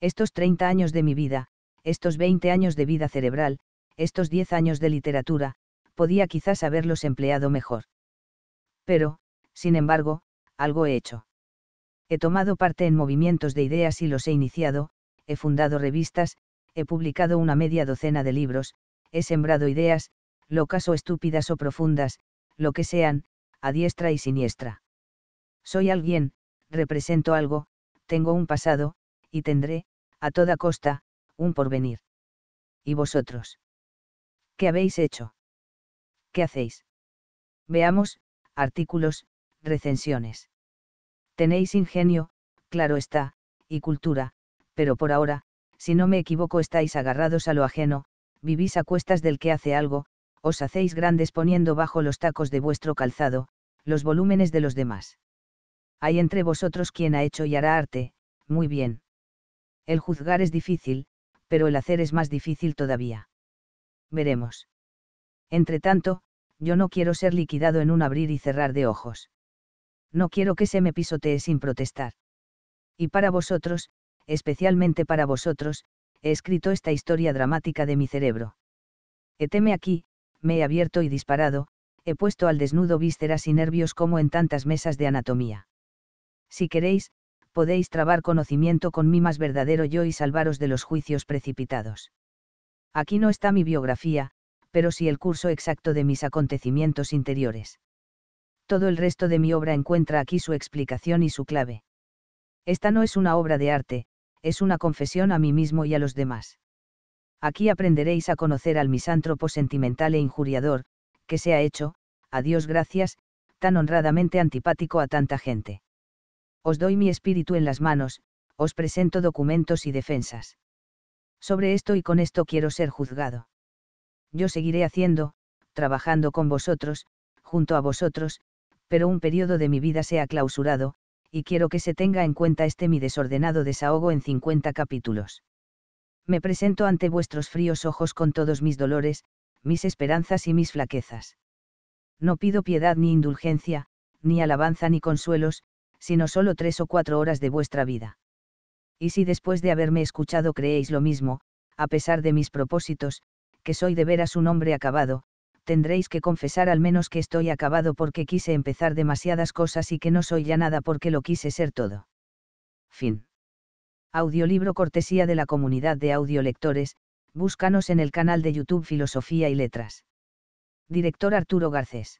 Estos 30 años de mi vida, estos 20 años de vida cerebral, estos 10 años de literatura, podía quizás haberlos empleado mejor. Pero, sin embargo, algo he hecho he tomado parte en movimientos de ideas y los he iniciado, he fundado revistas, he publicado una media docena de libros, he sembrado ideas, locas o estúpidas o profundas, lo que sean, a diestra y siniestra. Soy alguien, represento algo, tengo un pasado, y tendré, a toda costa, un porvenir. ¿Y vosotros? ¿Qué habéis hecho? ¿Qué hacéis? Veamos, artículos, recensiones. Tenéis ingenio, claro está, y cultura, pero por ahora, si no me equivoco estáis agarrados a lo ajeno, vivís a cuestas del que hace algo, os hacéis grandes poniendo bajo los tacos de vuestro calzado, los volúmenes de los demás. Hay entre vosotros quien ha hecho y hará arte, muy bien. El juzgar es difícil, pero el hacer es más difícil todavía. Veremos. Entre tanto, yo no quiero ser liquidado en un abrir y cerrar de ojos no quiero que se me pisotee sin protestar. Y para vosotros, especialmente para vosotros, he escrito esta historia dramática de mi cerebro. teme aquí, me he abierto y disparado, he puesto al desnudo vísceras y nervios como en tantas mesas de anatomía. Si queréis, podéis trabar conocimiento con mi más verdadero yo y salvaros de los juicios precipitados. Aquí no está mi biografía, pero sí el curso exacto de mis acontecimientos interiores todo el resto de mi obra encuentra aquí su explicación y su clave. Esta no es una obra de arte, es una confesión a mí mismo y a los demás. Aquí aprenderéis a conocer al misántropo sentimental e injuriador, que se ha hecho, a Dios gracias, tan honradamente antipático a tanta gente. Os doy mi espíritu en las manos, os presento documentos y defensas. Sobre esto y con esto quiero ser juzgado. Yo seguiré haciendo, trabajando con vosotros, junto a vosotros, pero un periodo de mi vida se ha clausurado, y quiero que se tenga en cuenta este mi desordenado desahogo en 50 capítulos. Me presento ante vuestros fríos ojos con todos mis dolores, mis esperanzas y mis flaquezas. No pido piedad ni indulgencia, ni alabanza ni consuelos, sino solo tres o cuatro horas de vuestra vida. Y si después de haberme escuchado creéis lo mismo, a pesar de mis propósitos, que soy de veras un hombre acabado, tendréis que confesar al menos que estoy acabado porque quise empezar demasiadas cosas y que no soy ya nada porque lo quise ser todo. Fin. Audiolibro cortesía de la comunidad de audiolectores, búscanos en el canal de YouTube Filosofía y Letras. Director Arturo Garcés.